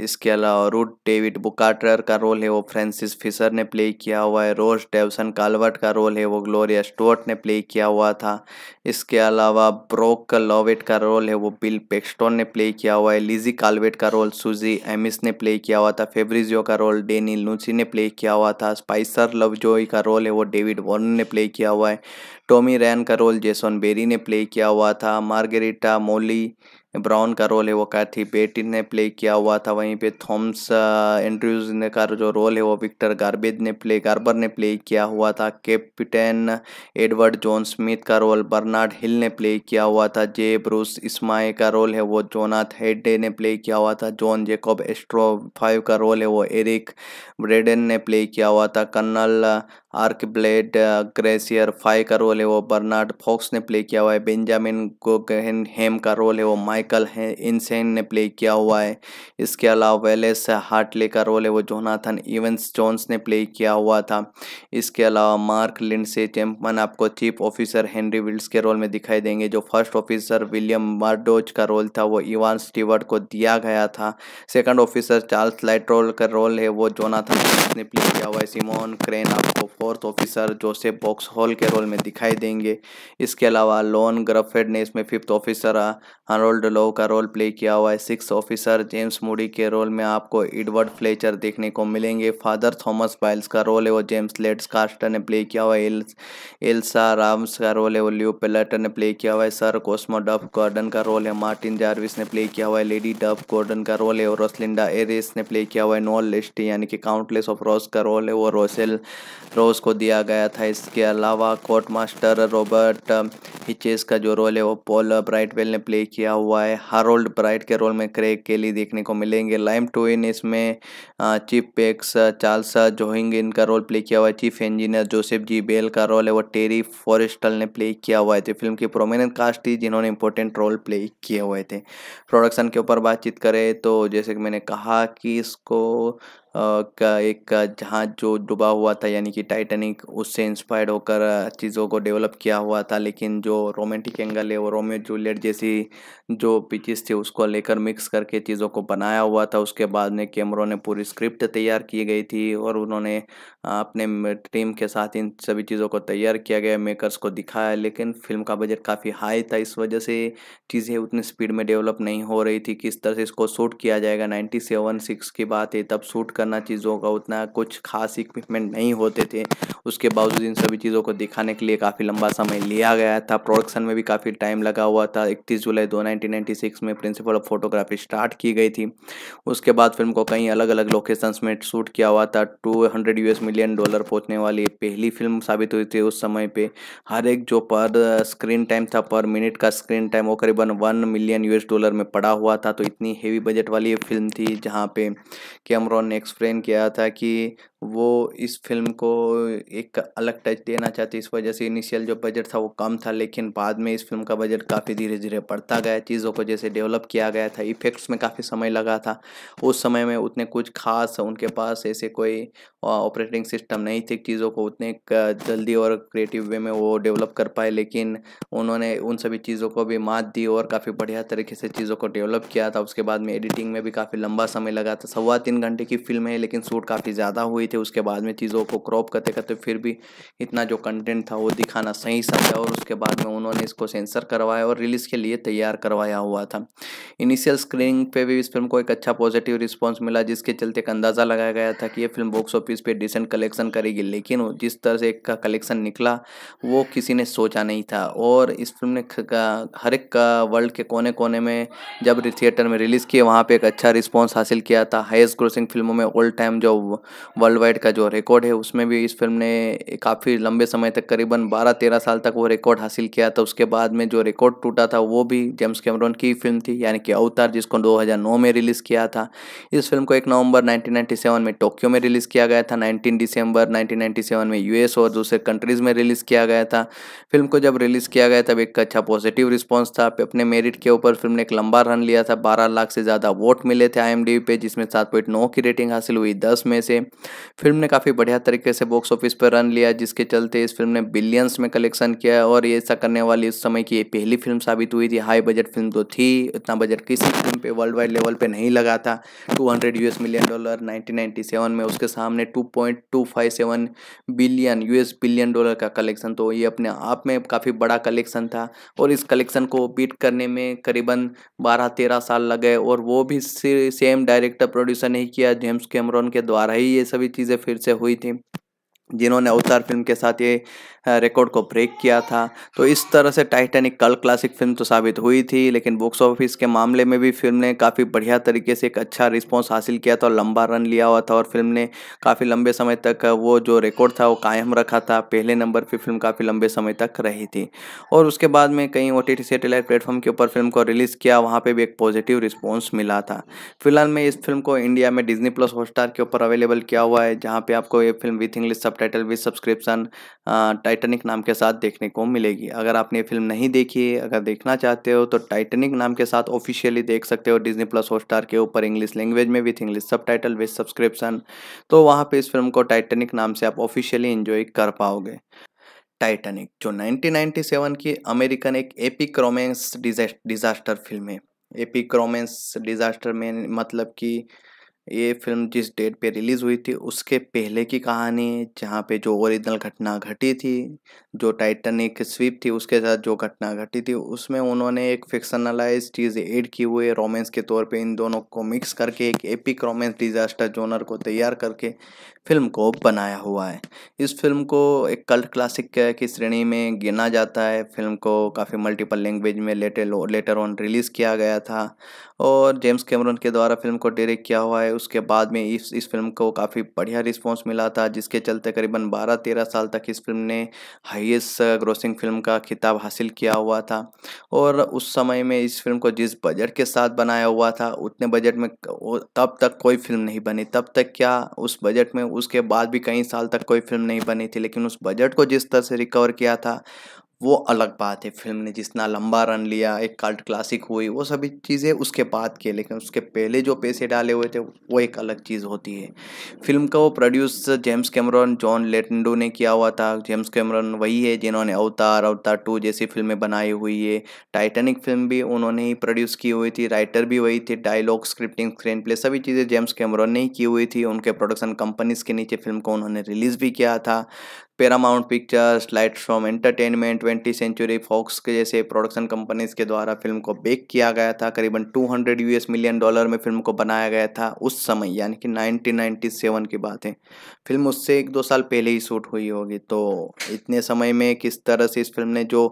इसके अलावा रूट डेविड बुकाटर का रोल है वो फ्रांसिस फिशर ने प्ले किया हुआ है रोज डेवसन कालवर्ट का रोल है वो ग्लोरिया स्टोर्ट ने प्ले किया हुआ था इसके अलावा ब्रोक लॉवेट का रोल है वो बिल पेक्स्टोन ने प्ले किया हुआ है लिजी कालवेट का रोल सुजी एमिस ने प्ले किया हुआ था फेब्रिजियो का रोल डेनी लूसी ने प्ले किया हुआ था स्पाइसर लवजोई का रोल है वो डेविड वॉर्न ने प्ले किया हुआ है टॉमी रैन का रोल जेसन बेरी ने प्ले किया हुआ था मार्गरीटा मोली ब्राउन का रोल है वो कैथी बेटी ने प्ले किया हुआ था वहीं पे थॉम्स एंड्रयूज ने का जो रोल है वो विक्टर गार्बेज ने प्ले गार्बर ने प्ले किया हुआ था कैप्टन एडवर्ड जॉन स्मिथ का रोल बर्नार्ड हिल ने प्ले किया हुआ था जे ब्रूस इस्माई का रोल है वो जोनाथ हेडे ने प्ले किया हुआ था जॉन जेकॉब एस्ट्रो फाइव का रोल है वो एरिक ब्रेडन ने प्ले किया हुआ था colonel Archibald Gracie phi का रोल है वो बर्नार्ड फॉक्स ने प्ले किया हुआ है बेंजामिन गोगहन हेम का रोल है वो माइकल है इनसेन ने प्ले किया हुआ है इसके अलावा वेलेस हार्टले का रोल है वो जोनाथन इवेंस जॉन्स ने प्ले किया हुआ था इसके अलावा मार्क लिंडसे चैम्पमन आपको चीफ ऑफिसर हेनरी विल्स के रोल में दिखाई देंगे जो फर्स्ट ऑफिसर विलियम मार्डोज का रोल था वो इवान स्टीवर्ट को दिया गया था सेकंड ऑफिसर चार्ल्स लाइट्रोल का रोल है वो जोनाथन ने प्ले किया हुआ है सिमोन क्रेन आप को fourth officer Joseph Boxhall के रोल में दिखाई देंगे इसके अलावा लॉन ग्रफेड ने इसमें फिफ्थ ऑफिसर हरोल्ड लो का रोल प्ले किया हुआ है सिक्स ऑफिसर जेम्स मूडी के रोल में आपको एडवर्ड फ्लेचर देखने को मिलेंगे फादर थॉमस बाइल्स का रोल है वो जेम्स लेट्स कास्टर ने प्ले किया हुआ है एल, एल्सा राम्स का रोल है वो ल्यू पेलेटर ने प्ले किया हुआ है सर कोस्मो डफ गॉर्डन का रोल है मार्टिन जारविस ने प्ले किया हुआ है लेडी डफ गॉर्डन का रोल है और रोसलिंडा एरिस ने प्ले किया हुआ है नॉल लिस्ट यानी कि काउंटलेस ऑफ रॉस का रोल है वो रोसेल रोज को दिया गया था इसके अलावा कोर्ट मास्टर रॉबर्ट हिचेस का जो रोल है वो पॉल ब्राइटवेल ने प्ले किया हुआ है हारोल्ड ब्राइट के रोल में क्रेग केली देखने को मिलेंगे लाइम टोइन इसमें चीफ पेक्स चार्ल्स जोहिंग इनका रोल प्ले किया हुआ है chief engineer Joseph G Bell का रोल है वो टेरी फॉरेस्टल ने प्ले किया हुआ है तो फिल्म की प्रोमिनेंट कास्ट थी जिन्होंने इंपॉर्टेंट रोल प्ले किए हुए थे प्रोडक्शन के ऊपर बातचीत करें तो जैसे कि मैंने कहा कि इसको का एक जहाज जो डूबा हुआ था यानी कि टाइटैनिक उससे इंस्पायर्ड होकर चीज़ों को डेवलप किया हुआ था लेकिन जो रोमांटिक एंगल है वो रोमियो जूलियट जैसी जो पिचिस थी उसको लेकर मिक्स करके चीज़ों को बनाया हुआ था उसके बाद में कैमरों ने पूरी स्क्रिप्ट तैयार की गई थी और उन्होंने अपने टीम के साथ इन सभी चीज़ों को तैयार किया गया मेकर्स को दिखाया लेकिन फिल्म का बजट काफ़ी हाई था इस वजह से चीज़ें उतनी स्पीड में डेवलप नहीं हो रही थी किस तरह से इसको शूट किया जाएगा नाइन्टी सेवन सिक्स की बात है तब शूट करना चीज़ों का उतना कुछ खास इक्विपमेंट नहीं होते थे उसके बावजूद इन सभी चीज़ों को दिखाने के लिए काफ़ी लंबा समय लिया गया था प्रोडक्शन में भी काफ़ी टाइम लगा हुआ था इकतीस जुलाई दो में प्रिंसिपल ऑफ फोटोग्राफी स्टार्ट की गई थी उसके बाद फिल्म को कई अलग अलग लोकेशंस में शूट किया हुआ था two hundred US million dollar पहुँचने वाली पहली फिल्म साबित हुई थी उस समय पर हर एक जो पर स्क्रीन टाइम था पर मिनट का स्क्रीन टाइम वो करीबन वन मिलियन यूएस डॉलर में पड़ा हुआ था तो इतनी हेवी बजट वाली फिल्म थी जहाँ पे कैमरॉन ने एक एक्सप्लेन किया था कि वो इस फिल्म को एक अलग टच देना चाहती इस वजह से इनिशियल जो बजट था वो कम था लेकिन बाद में इस फिल्म का बजट काफ़ी धीरे धीरे बढ़ता गया चीज़ों को जैसे डेवलप किया गया था इफ़ेक्ट्स में काफ़ी समय लगा था उस समय में उतने कुछ खास उनके पास ऐसे कोई ऑपरेटिंग सिस्टम नहीं थे चीज़ों को उतने जल्दी और क्रिएटिव वे में वो डेवलप कर पाए लेकिन उन्होंने उन सभी चीज़ों को भी मात दी और काफ़ी बढ़िया तरीके से चीज़ों को डेवलप किया था उसके बाद में एडिटिंग में भी काफ़ी लंबा समय लगा था सवा तीन घंटे की फिल्म में है लेकिन सूट काफ़ी ज़्यादा हुई थी उसके बाद में चीज़ों को क्रॉप करते करते फिर भी इतना जो कंटेंट था वो दिखाना सही समझा और उसके बाद में उन्होंने इसको सेंसर करवाया और रिलीज़ के लिए तैयार करवाया हुआ था इनिशियल स्क्रीनिंग पे भी इस फिल्म को एक अच्छा पॉजिटिव रिस्पॉन्स मिला जिसके चलते एक अंदाज़ा लगाया गया था कि ये फिल्म बॉक्स ऑफिस पर डिसेंट कलेक्शन करेगी लेकिन जिस तरह से एक कलेक्शन निकला वो किसी ने सोचा नहीं था और इस फिल्म ने हर एक वर्ल्ड के कोने कोने में जब थिएटर में रिलीज़ किए वहाँ पर एक अच्छा रिस्पॉन्स हासिल किया था हाइस्ट ग्रोसिंग फिल्मों में ऑल टाइम जो वर्ल्ड वाइड का जो रिकॉर्ड है उसमें भी इस फिल्म ने काफ़ी लंबे समय तक करीबन 12-13 साल तक वो रिकॉर्ड हासिल किया था उसके बाद में जो रिकॉर्ड टूटा था वो भी जेम्स कैमरोन की फिल्म थी यानी कि अवतार जिसको दो में रिलीज़ किया था इस फिल्म को एक नवंबर नाइनटीन में टोक्यो में रिलीज़ किया गया था नाइनटीन दिसंबर नाइनटीन में यूएस और दूसरे कंट्रीज़ में रिलीज़ किया गया था फिल्म को जब रिलीज़ किया गया तब एक अच्छा पॉजिटिव रिस्पॉन्स था अपने मेरिट के ऊपर फिल्म ने एक लंबा रन लिया था बारह लाख से ज़्यादा वोट मिले थे आई पे जिसमें सात पॉइंट नौ की रेटिंग रेटिंग हासिल हुई दस में से फिल्म ने काफ़ी बढ़िया तरीके से बॉक्स ऑफिस पर रन लिया जिसके चलते इस फिल्म ने बिलियंस में कलेक्शन किया और ये ऐसा करने वाली उस समय की ये पहली फिल्म साबित हुई थी हाई बजट फिल्म तो थी इतना बजट किसी फिल्म पर वर्ल्ड वाइड लेवल पर नहीं लगा था two US million dollar nineteen में उसके सामने two billion US billion dollar का कलेक्शन तो ये अपने आप में काफ़ी बड़ा कलेक्शन था और इस कलेक्शन को बीट करने में करीबन 12-13 साल लगे और वो भी सेम डायरेक्टर प्रोड्यूसर नहीं किया जेम्स जेम्स कैमरॉन के द्वारा ही ये सभी चीज़ें फिर से हुई थी जिन्होंने अवतार फिल्म के साथ ये रिकॉर्ड को ब्रेक किया था तो इस तरह से टाइटैनिक कल क्लासिक फिल्म तो साबित हुई थी लेकिन बॉक्स ऑफिस के मामले में भी फिल्म ने काफ़ी बढ़िया तरीके से एक अच्छा रिस्पॉन्स हासिल किया था और लंबा रन लिया हुआ था और फिल्म ने काफ़ी लंबे समय तक वो जो रिकॉर्ड था वो कायम रखा था पहले नंबर पर फिल्म काफ़ी लंबे समय तक रही थी और उसके बाद में कई ओ टी सैटेलाइट प्लेटफॉर्म के ऊपर फिल्म को रिलीज़ किया वहाँ पर भी एक पॉजिटिव रिस्पॉन्स मिला था फिलहाल में इस फिल्म को इंडिया में डिजनी प्लस हॉटस्टार के ऊपर अवेलेबल किया हुआ है जहाँ पर आपको ये film with English subtitle with subscription Titanic नाम के साथ देखने को मिलेगी अगर आपने ये फिल्म नहीं देखी है अगर देखना चाहते हो तो टाइटैनिक नाम के साथ ऑफिशियली देख सकते हो डिजनी प्लस हॉटस्टार के ऊपर इंग्लिश लैंग्वेज में with English subtitle with subscription तो वहाँ पर इस फिल्म को टाइटेनिक नाम से आप ऑफिशियली इन्जॉय कर पाओगे टाइटेनिक जो नाइनटीन की अमेरिकन एक एपिक रोमेंस डिजास्टर फिल्म है एपिक रोमेंस डिजास्टर में मतलब कि ये फिल्म जिस डेट पे रिलीज़ हुई थी उसके पहले की कहानी है जहाँ पे जो ओरिजिनल घटना घटी थी जो टाइटनिक स्वीप थी उसके साथ जो घटना घटी थी उसमें उन्होंने एक फिक्शनलाइज चीज़ ऐड की हुई है रोमांस के तौर पे इन दोनों को मिक्स करके एक एपिक रोमांस डिजास्टर जोनर को तैयार करके फिल्म को बनाया हुआ है इस फिल्म को एक कल्ट क्लासिक की श्रेणी में गिना जाता है फिल्म को काफ़ी मल्टीपल लैंग्वेज में लेटर लेटर ऑन रिलीज़ किया गया था और जेम्स कैमरन के द्वारा फिल्म को डायरेक्ट किया हुआ है उसके बाद में इस इस फिल्म को काफ़ी बढ़िया रिस्पॉन्स मिला था जिसके चलते करीबन बारह तेरह साल तक इस फिल्म ने हाईएस्ट ग्रोसिंग फिल्म का खिताब हासिल किया हुआ था और उस समय में इस फिल्म को जिस बजट के साथ बनाया हुआ था उतने बजट में तब तक कोई फिल्म नहीं बनी तब तक क्या उस बजट में उसके बाद भी कई साल तक कोई फिल्म नहीं बनी थी लेकिन उस बजट को जिस तरह से रिकवर किया था वो अलग बात है फिल्म ने जितना लंबा रन लिया एक कल्ट क्लासिक हुई वो सभी चीज़ें उसके बाद की लेकिन उसके पहले जो पैसे डाले हुए थे वो एक अलग चीज़ होती है फिल्म का वो प्रोड्यूस जेम्स कैमरन जॉन लेटेंडो ने किया हुआ था जेम्स कैमरन वही है जिन्होंने अवतार अवतार टू जैसी फिल्में बनाई हुई है टाइटेनिक फिल्म भी उन्होंने ही प्रोड्यूस की हुई थी राइटर भी वही थे डायलॉग स्क्रिप्टिंग स्क्रीन प्ले सभी चीज़ें जेम्स कैमरॉन ने ही की हुई थी उनके प्रोडक्शन कंपनीज़ के नीचे फिल्म को उन्होंने रिलीज़ भी किया था Paramount Pictures light from entertainment twenty century Fox के जैसे प्रोडक्शन कंपनीज के द्वारा फिल्म को बेक किया गया था करीबन 200 यूएस मिलियन डॉलर में फिल्म को बनाया गया था उस समय यानी कि 1997 की बात है फिल्म उससे एक दो साल पहले ही शूट हुई होगी तो इतने समय में किस तरह से इस फिल्म ने जो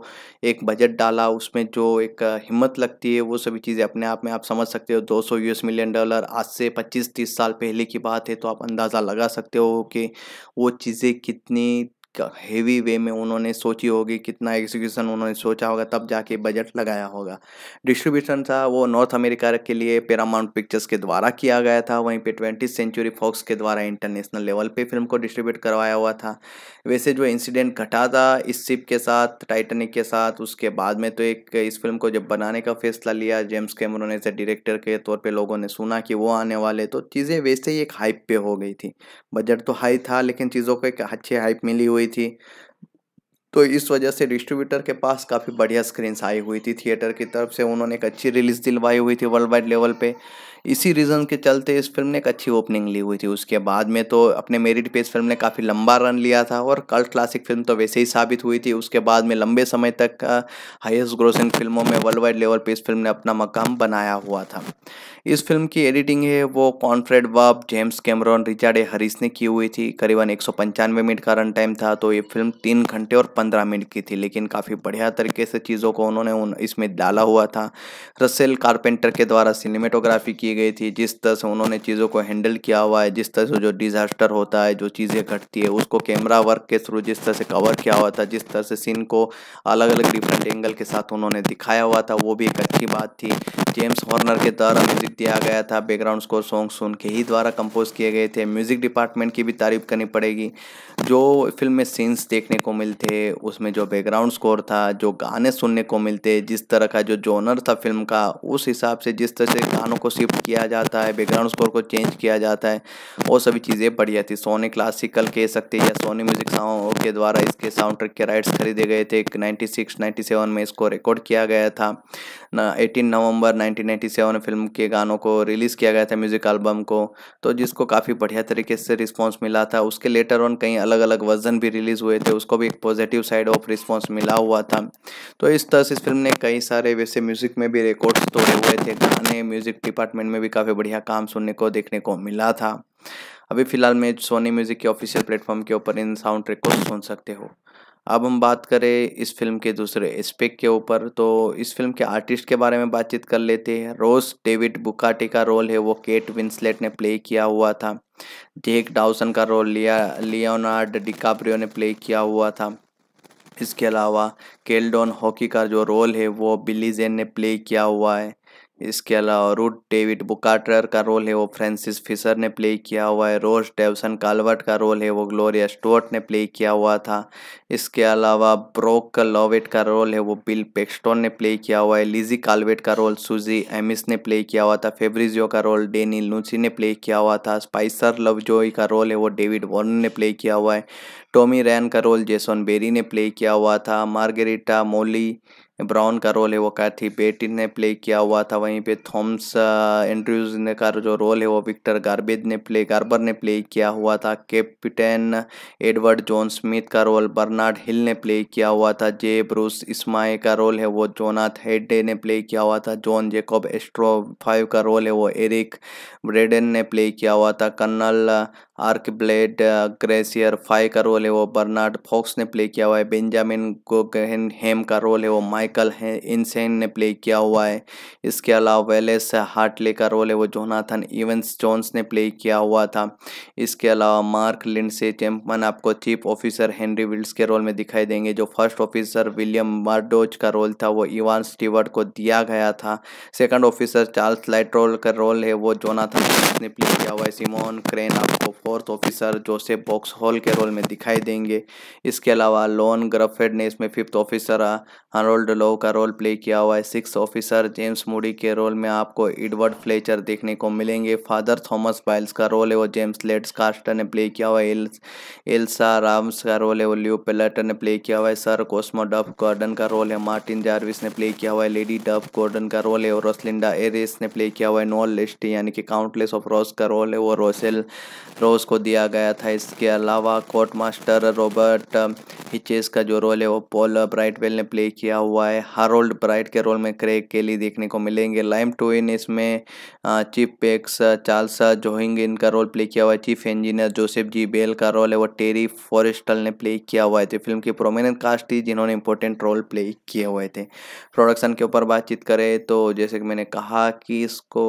एक बजट डाला उसमें जो एक हिम्मत लगती है वो सभी चीज़ें अपने आप में आप समझ सकते हो दो सौ मिलियन डॉलर आज से पच्चीस तीस साल पहले की बात है तो आप अंदाज़ा लगा सकते हो कि वो चीज़ें कितनी हेवी वे में उन्होंने सोची होगी कितना एग्जीक्यूशन उन्होंने सोचा होगा तब जाके बजट लगाया होगा डिस्ट्रीब्यूशन था वो नॉर्थ अमेरिका के लिए पैरामाउंट पिक्चर्स के द्वारा किया गया था वहीं पे ट्वेंटी सेंचुरी फॉक्स के द्वारा इंटरनेशनल लेवल पे फिल्म को डिस्ट्रीब्यूट करवाया हुआ था वैसे जो इंसिडेंट घटा था इस शिप के साथ टाइटनिक के साथ उसके बाद में तो एक इस फिल्म को जब बनाने का फैसला लिया जेम्स कैमरो ने डायरेक्टर के तौर पर लोगों ने सुना कि वो आने वाले तो चीज़ें वैसे ही एक हाइप पे हो गई थी बजट तो हाई था लेकिन चीज़ों को एक अच्छी हाइप मिली हुई हुई थी तो इस वजह से डिस्ट्रीब्यूटर के पास काफ़ी बढ़िया स्क्रीन्स आई हुई थी थिएटर की तरफ से उन्होंने एक अच्छी रिलीज़ दिलवाई हुई थी वर्ल्ड वाइड लेवल पे इसी रीज़न के चलते इस फिल्म ने एक अच्छी ओपनिंग ली हुई थी उसके बाद में तो अपने मेरिट पे इस फिल्म ने काफ़ी लंबा रन लिया था और कल्ट क्लासिक फिल्म तो वैसे ही साबित हुई थी उसके बाद में लंबे समय तक हाइस्ट ग्रोसिंग फिल्मों में वर्ल्ड वाइड लेवल पर इस फिल्म ने अपना मकाम बनाया हुआ था इस फिल्म की एडिटिंग है वो कॉन्फ्रेड Wahab James Cameron Richard A Harris ने की हुई थी करीबन एक मिनट का रन टाइम था तो ये फिल्म तीन घंटे और पंद्रह मिनट की थी लेकिन काफ़ी बढ़िया तरीके से चीज़ों को उन्होंने उन, इसमें डाला हुआ था रसेल कारपेंटर के द्वारा सिनेमेटोग्राफी की की गई थी जिस तरह से उन्होंने चीज़ों को हैंडल किया हुआ है जिस तरह से जो डिज़ास्टर होता है जो चीज़ें घटती है उसको कैमरा वर्क के थ्रू जिस तरह से कवर किया हुआ था जिस तरह से सीन को अलग अलग डिफरेंट एंगल के साथ उन्होंने दिखाया हुआ था वो भी एक अच्छी बात थी जेम्स हॉर्नर के द्वारा म्यूजिक दिया गया था बैकग्राउंड स्कोर सॉन्ग सुन के ही द्वारा कंपोज किए गए थे म्यूजिक डिपार्टमेंट की भी तारीफ करनी पड़ेगी जो फिल्म में सीन्स देखने को मिलते उसमें जो बैकग्राउंड स्कोर था जो गाने सुनने को मिलते जिस तरह का जो जोनर था फिल्म का उस हिसाब से जिस तरह से गानों को शिफ्ट किया जाता है बैकग्राउंड स्कोर को चेंज किया जाता है और सभी चीज़ें बढ़िया थी सोनी क्लासिकल कह सकते हैं या सोनी म्यूजिक साउंड के द्वारा इसके साउंड ट्रैक के राइट्स खरीदे गए थे नाइन्टी सिक्स में इसको रिकॉर्ड किया गया था एटीन नवंबर 1997 फिल्म के गानों को रिलीज़ किया गया था म्यूज़िक एल्बम को तो जिसको काफ़ी बढ़िया तरीके से रिस्पॉन्स मिला था उसके लेटर ऑन कई अलग अलग वर्जन भी रिलीज़ हुए थे उसको भी एक पॉजिटिव साइड ऑफ रिस्पॉन्स मिला हुआ था तो इस तरह से इस फिल्म ने कई सारे वैसे म्यूज़िक में भी रिकॉर्ड्स तोड़े हुए थे गाने म्यूज़िक डिपार्टमेंट में भी काफ़ी बढ़िया काम सुनने को देखने को मिला था अभी फिलहाल में सोनी म्यूज़िक के ऑफिशियल प्लेटफॉर्म के ऊपर इन साउंड ट्रैक को सुन सकते हो अब हम बात करें इस फिल्म के दूसरे एस्पेक्ट के ऊपर तो इस फिल्म के आर्टिस्ट के बारे में बातचीत कर लेते हैं रोज डेविड बुकाटी का रोल है वो केट विंसलेट ने प्ले किया हुआ था जेक डाउसन का रोल लिया लियोनार्ड डिकाप्रियो ने प्ले किया हुआ था इसके अलावा केल्डोन हॉकी का जो रोल है वो बिली जेन ने प्ले किया हुआ है इसके अलावा रूट डेविड बुकाटर का रोल है वो फ्रांसिस फिशर ने प्ले किया हुआ है रोज डेवसन कालवर्ट का रोल है वो ग्लोरिया स्टोर्ट ने प्ले किया हुआ था इसके अलावा ब्रोक लॉवेट का रोल है वो बिल पेक्स्टोन ने प्ले किया हुआ है लिजी कालवेट का रोल सुजी एमिस ने प्ले किया हुआ था फेब्रिजियो का रोल डेनी लूसी ने प्ले किया हुआ था स्पाइसर लवजोई का रोल है वो डेविड वॉर्न ने प्ले किया हुआ है टॉमी रैन का रोल जेसन बेरी ने प्ले किया हुआ था मार्गेरिटा मोली ब्राउन का रोल है वो कैथी बेटिन ने प्ले किया हुआ था वहीं पे थॉम्स एंड्रयूज ने का जो रोल है वो विक्टर गार्बेज ने प्ले गार्बर ने प्ले किया हुआ था कैप्टन एडवर्ड जॉन स्मिथ का रोल बर्नार्ड हिल ने प्ले किया हुआ था जे ब्रूस इस्माई का रोल है वो जोनाथ हेडे ने प्ले किया हुआ था जॉन जेकॉब एस्ट्रो फाइव का रोल है वो एरिक ब्रेडन ने प्ले किया हुआ था colonel Archibald Gracie phi का रोल है वो बर्नार्ड फॉक्स ने प्ले किया हुआ है बेंजामिन गोगहन हेम का रोल है वो माइकल है इनसेन ने प्ले किया हुआ है इसके अलावा वेलेस हार्टले का रोल है वो जोनाथन इवेंस जोन्स ने प्ले किया हुआ था इसके अलावा मार्क लिंडसे चैम्पमन आपको चीफ ऑफिसर हेनरी विल्स के रोल में दिखाई देंगे जो फर्स्ट ऑफिसर विलियम मार्डोज का रोल था वो इवान स्टीवर्ट को दिया गया था सेकेंड ऑफिसर चार्ल्स लाइट्रोल का रोल है वो जोनाथन ने प्ले किया हुआ है सिमोन क्रेन आपको fourth officer Joseph Boxhall के रोल में दिखाई देंगे इसके अलावा लॉन ग्रफेड ने इसमें फिफ्थ ऑफिसर हरोल्ड लो का रोल प्ले किया हुआ है सिक्स ऑफिसर जेम्स मूडी के रोल में आपको एडवर्ड फ्लेचर देखने को मिलेंगे फादर थॉमस बाइल्स का रोल है वो जेम्स लेट्स कास्टर ने प्ले किया हुआ है एल्सा राम्स का रोल है वो ल्यू पेलेटर ने प्ले किया हुआ है सर कोस्मो डफ गॉर्डन का रोल है मार्टिन जारविस ने प्ले किया हुआ है लेडी डफ गॉर्डन का रोल है और रोसलिंडा एरिस ने प्ले किया हुआ है नॉल लिस्टी यानी कि काउंटलेस ऑफ रोस का रोल है वो रोसेल रोस उसको दिया गया था इसके अलावा कोर्ट मास्टर रॉबर्ट हिचेस का जो रोल है वो पॉल ब्राइटवेल ने प्ले किया हुआ है हारोल्ड ब्राइट के रोल में क्रेग केली देखने को मिलेंगे लाइम टोइन इसमें चीफ पेक्स चार्ल्स जोहिंग इनका रोल प्ले किया हुआ है chief engineer Joseph G Bell का रोल है वो टेरी फॉरेस्टल ने प्ले किया हुआ है तो फिल्म की प्रोमिनेंट कास्ट थी जिन्होंने इंपॉर्टेंट रोल प्ले किए हुए थे प्रोडक्शन के ऊपर बातचीत करें तो जैसे कि मैंने कहा कि इसको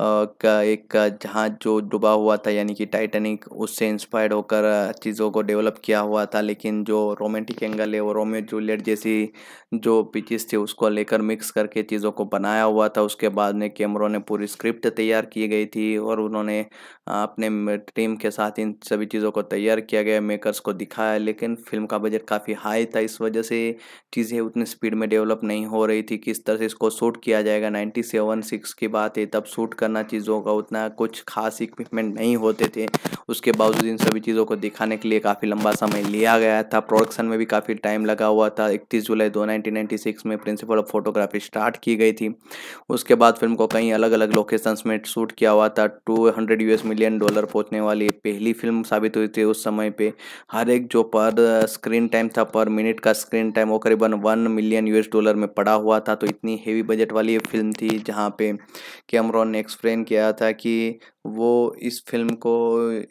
का एक जहाज जो डूबा हुआ था यानी कि टाइटैनिक उससे इंस्पायर्ड होकर चीज़ों को डेवलप किया हुआ था लेकिन जो रोमांटिक एंगल है वो रोमियो जूलियट जैसी जो पिचेस थी उसको लेकर मिक्स करके चीज़ों को बनाया हुआ था उसके बाद में कैमरों ने पूरी स्क्रिप्ट तैयार की गई थी और उन्होंने अपने टीम के साथ इन सभी चीज़ों को तैयार किया गया मेकर्स को दिखाया लेकिन फिल्म का बजट काफ़ी हाई था इस वजह से चीज़ें उतनी स्पीड में डेवलप नहीं हो रही थी किस तरह से इसको शूट किया जाएगा नाइन्टी सेवन सिक्स की बात है तब शूट कर करना चीज़ों का उतना कुछ खास इक्विपमेंट नहीं होते थे उसके बावजूद इन सभी चीज़ों को दिखाने के लिए काफ़ी लंबा समय लिया गया था प्रोडक्शन में भी काफ़ी टाइम लगा हुआ था इकतीस जुलाई दो में प्रिंसिपल ऑफ फोटोग्राफी स्टार्ट की गई थी उसके बाद फिल्म को कई अलग अलग लोकेशंस में शूट किया हुआ था two hundred US million dollar पहुँचने वाली पहली फिल्म साबित हुई थी उस समय पर हर एक जो पर स्क्रीन टाइम था पर मिनट का स्क्रीन टाइम वो करीबन वन मिलियन यूएस डॉलर में पड़ा हुआ था तो इतनी हेवी बजट वाली फिल्म थी जहाँ पे कैमरॉन ने एक्सप्लेन किया था कि वो इस फिल्म को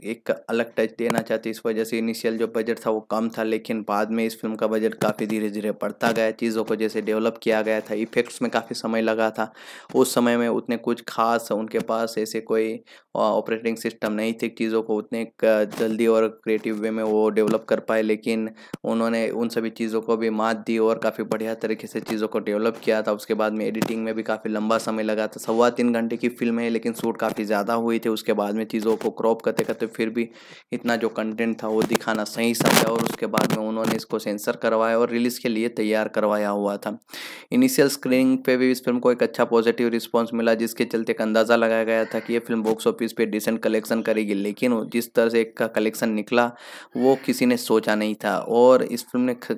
एक अलग टच देना चाहती इस वजह से इनिशियल जो बजट था वो कम था लेकिन बाद में इस फिल्म का बजट काफ़ी धीरे धीरे बढ़ता गया चीज़ों को जैसे डेवलप किया गया था इफ़ेक्ट्स में काफ़ी समय लगा था उस समय में उतने कुछ खास उनके पास ऐसे कोई ऑपरेटिंग सिस्टम नहीं थे चीज़ों को उतने जल्दी और क्रिएटिव वे में वो डेवलप कर पाए लेकिन उन्होंने उन सभी चीज़ों को भी मात दी और काफ़ी बढ़िया तरीके से चीज़ों को डेवलप किया था उसके बाद में एडिटिंग में भी काफ़ी लंबा समय लगा था सवा तीन घंटे की फिल्म है लेकिन शूट काफ़ी ज़्यादा हुई थी उसके बाद में चीज़ों को क्रॉप करते करते फिर भी इतना जो कंटेंट था वो दिखाना सही समझा और उसके बाद में उन्होंने इसको सेंसर करवाया और रिलीज़ के लिए तैयार करवाया हुआ था इनिशियल स्क्रीनिंग पे भी इस फिल्म को एक अच्छा पॉजिटिव रिस्पॉन्स मिला जिसके चलते एक अंदाज़ा लगाया गया था कि ये फिल्म बॉक्स ऑफिस पर डिसेंट कलेक्शन करेगी लेकिन जिस तरह से का कलेक्शन निकला वो किसी ने सोचा नहीं था और इस फिल्म ने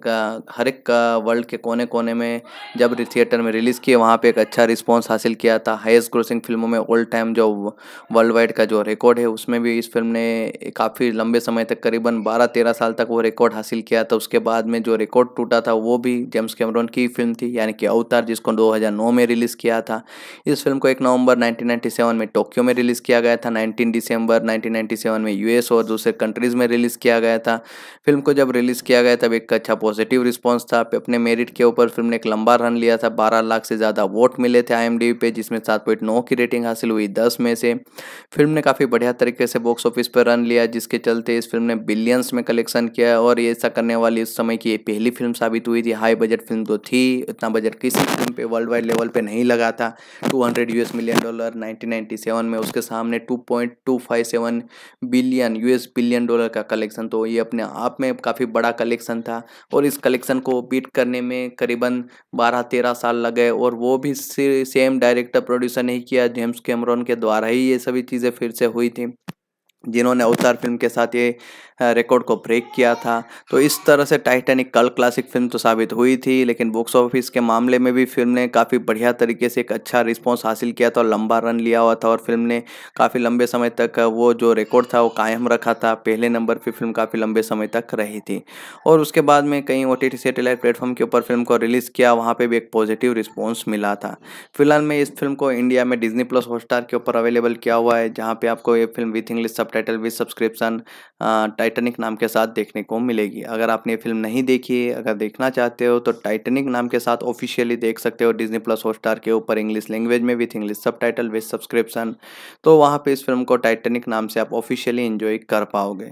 हर एक वर्ल्ड के कोने कोने में जब थिएटर में रिलीज़ किए वहाँ पर एक अच्छा रिस्पॉन्स हासिल किया था हाइस्ट ग्रोसिंग फिल्मों में में ऑल टाइम जो वर्ल्ड वाइड का जो रिकॉर्ड है उसमें भी इस फिल्म ने काफ़ी लंबे समय तक करीबन बारह तेरह साल तक वो रिकॉर्ड हासिल किया था उसके बाद में जो रिकॉर्ड टूटा था वो भी जेम्स कैमरॉन की फिल्म थी यानी कि अवतार जिसको दो में रिलीज़ किया था इस फिल्म को एक नवंबर नाइनटीन में टोक्यो में रिलीज़ किया गया था नाइनटीन दिसंबर नाइनटीन में यूएस और दूसरे कंट्रीज़ में रिलीज़ किया गया था फिल्म को जब रिलीज़ किया गया तब एक अच्छा पॉजिटिव रिस्पॉन्स था अपने मेरिट के ऊपर फिल्म ने एक लंबा रन लिया था बारह लाख से ज़्यादा वोट मिले थे आई पे जिसमें सात की रेटिंग हासिल हुई दस में से फिल्म ने काफ़ी बढ़िया तरीके से बॉक्स ऑफिस पर रन लिया जिसके चलते इस फिल्म ने बिलियंस में कलेक्शन किया और ये ऐसा करने वाली उस समय की ये पहली फिल्म साबित हुई थी हाई बजट फिल्म तो थी इतना बजट किसी फिल्म पर वर्ल्ड वाइड लेवल पर नहीं लगा था two US million dollar nineteen में उसके सामने two billion US billion dollar का कलेक्शन तो ये अपने आप में काफ़ी बड़ा कलेक्शन था और इस कलेक्शन को बीट करने में करीबन 12-13 साल लगे और वो भी सेम डायरेक्टर प्रोड्यूसर नहीं किया जेम्स जेम्स कैमरॉन के द्वारा ही ये सभी चीज़ें फिर से हुई थी जिन्होंने अवतार फिल्म के साथ ये रिकॉर्ड को ब्रेक किया था तो इस तरह से टाइटैनिक कल क्लासिक फिल्म तो साबित हुई थी लेकिन बॉक्स ऑफिस के मामले में भी फिल्म ने काफ़ी बढ़िया तरीके से एक अच्छा रिस्पॉन्स हासिल किया था और लंबा रन लिया हुआ था और फिल्म ने काफ़ी लंबे समय तक वो जो रिकॉर्ड था वो कायम रखा था पहले नंबर पर फिल्म काफ़ी लंबे समय तक रही थी और उसके बाद में कई ओ टी सैटेलाइट प्लेटफॉर्म के ऊपर फिल्म को रिलीज़ किया वहाँ पर भी एक पॉजिटिव रिस्पॉन्स मिला था फिलहाल मैं इस फिल्म को इंडिया में डिजनी प्लस हॉटस्टार के ऊपर अवेलेबल किया हुआ है जहाँ पर आपको ये film with English subtitle with subscription Titanic नाम के साथ देखने को मिलेगी अगर आपने फिल्म नहीं देखी है अगर देखना चाहते हो तो टाइटनिक नाम के साथ ऑफिशियली देख सकते हो डिजनी प्लस हॉटस्टार के ऊपर इंग्लिश लैंग्वेज में with English subtitle with subscription तो वहाँ पर इस फिल्म को टाइटेनिक नाम से आप ऑफिशियली इंजॉय कर पाओगे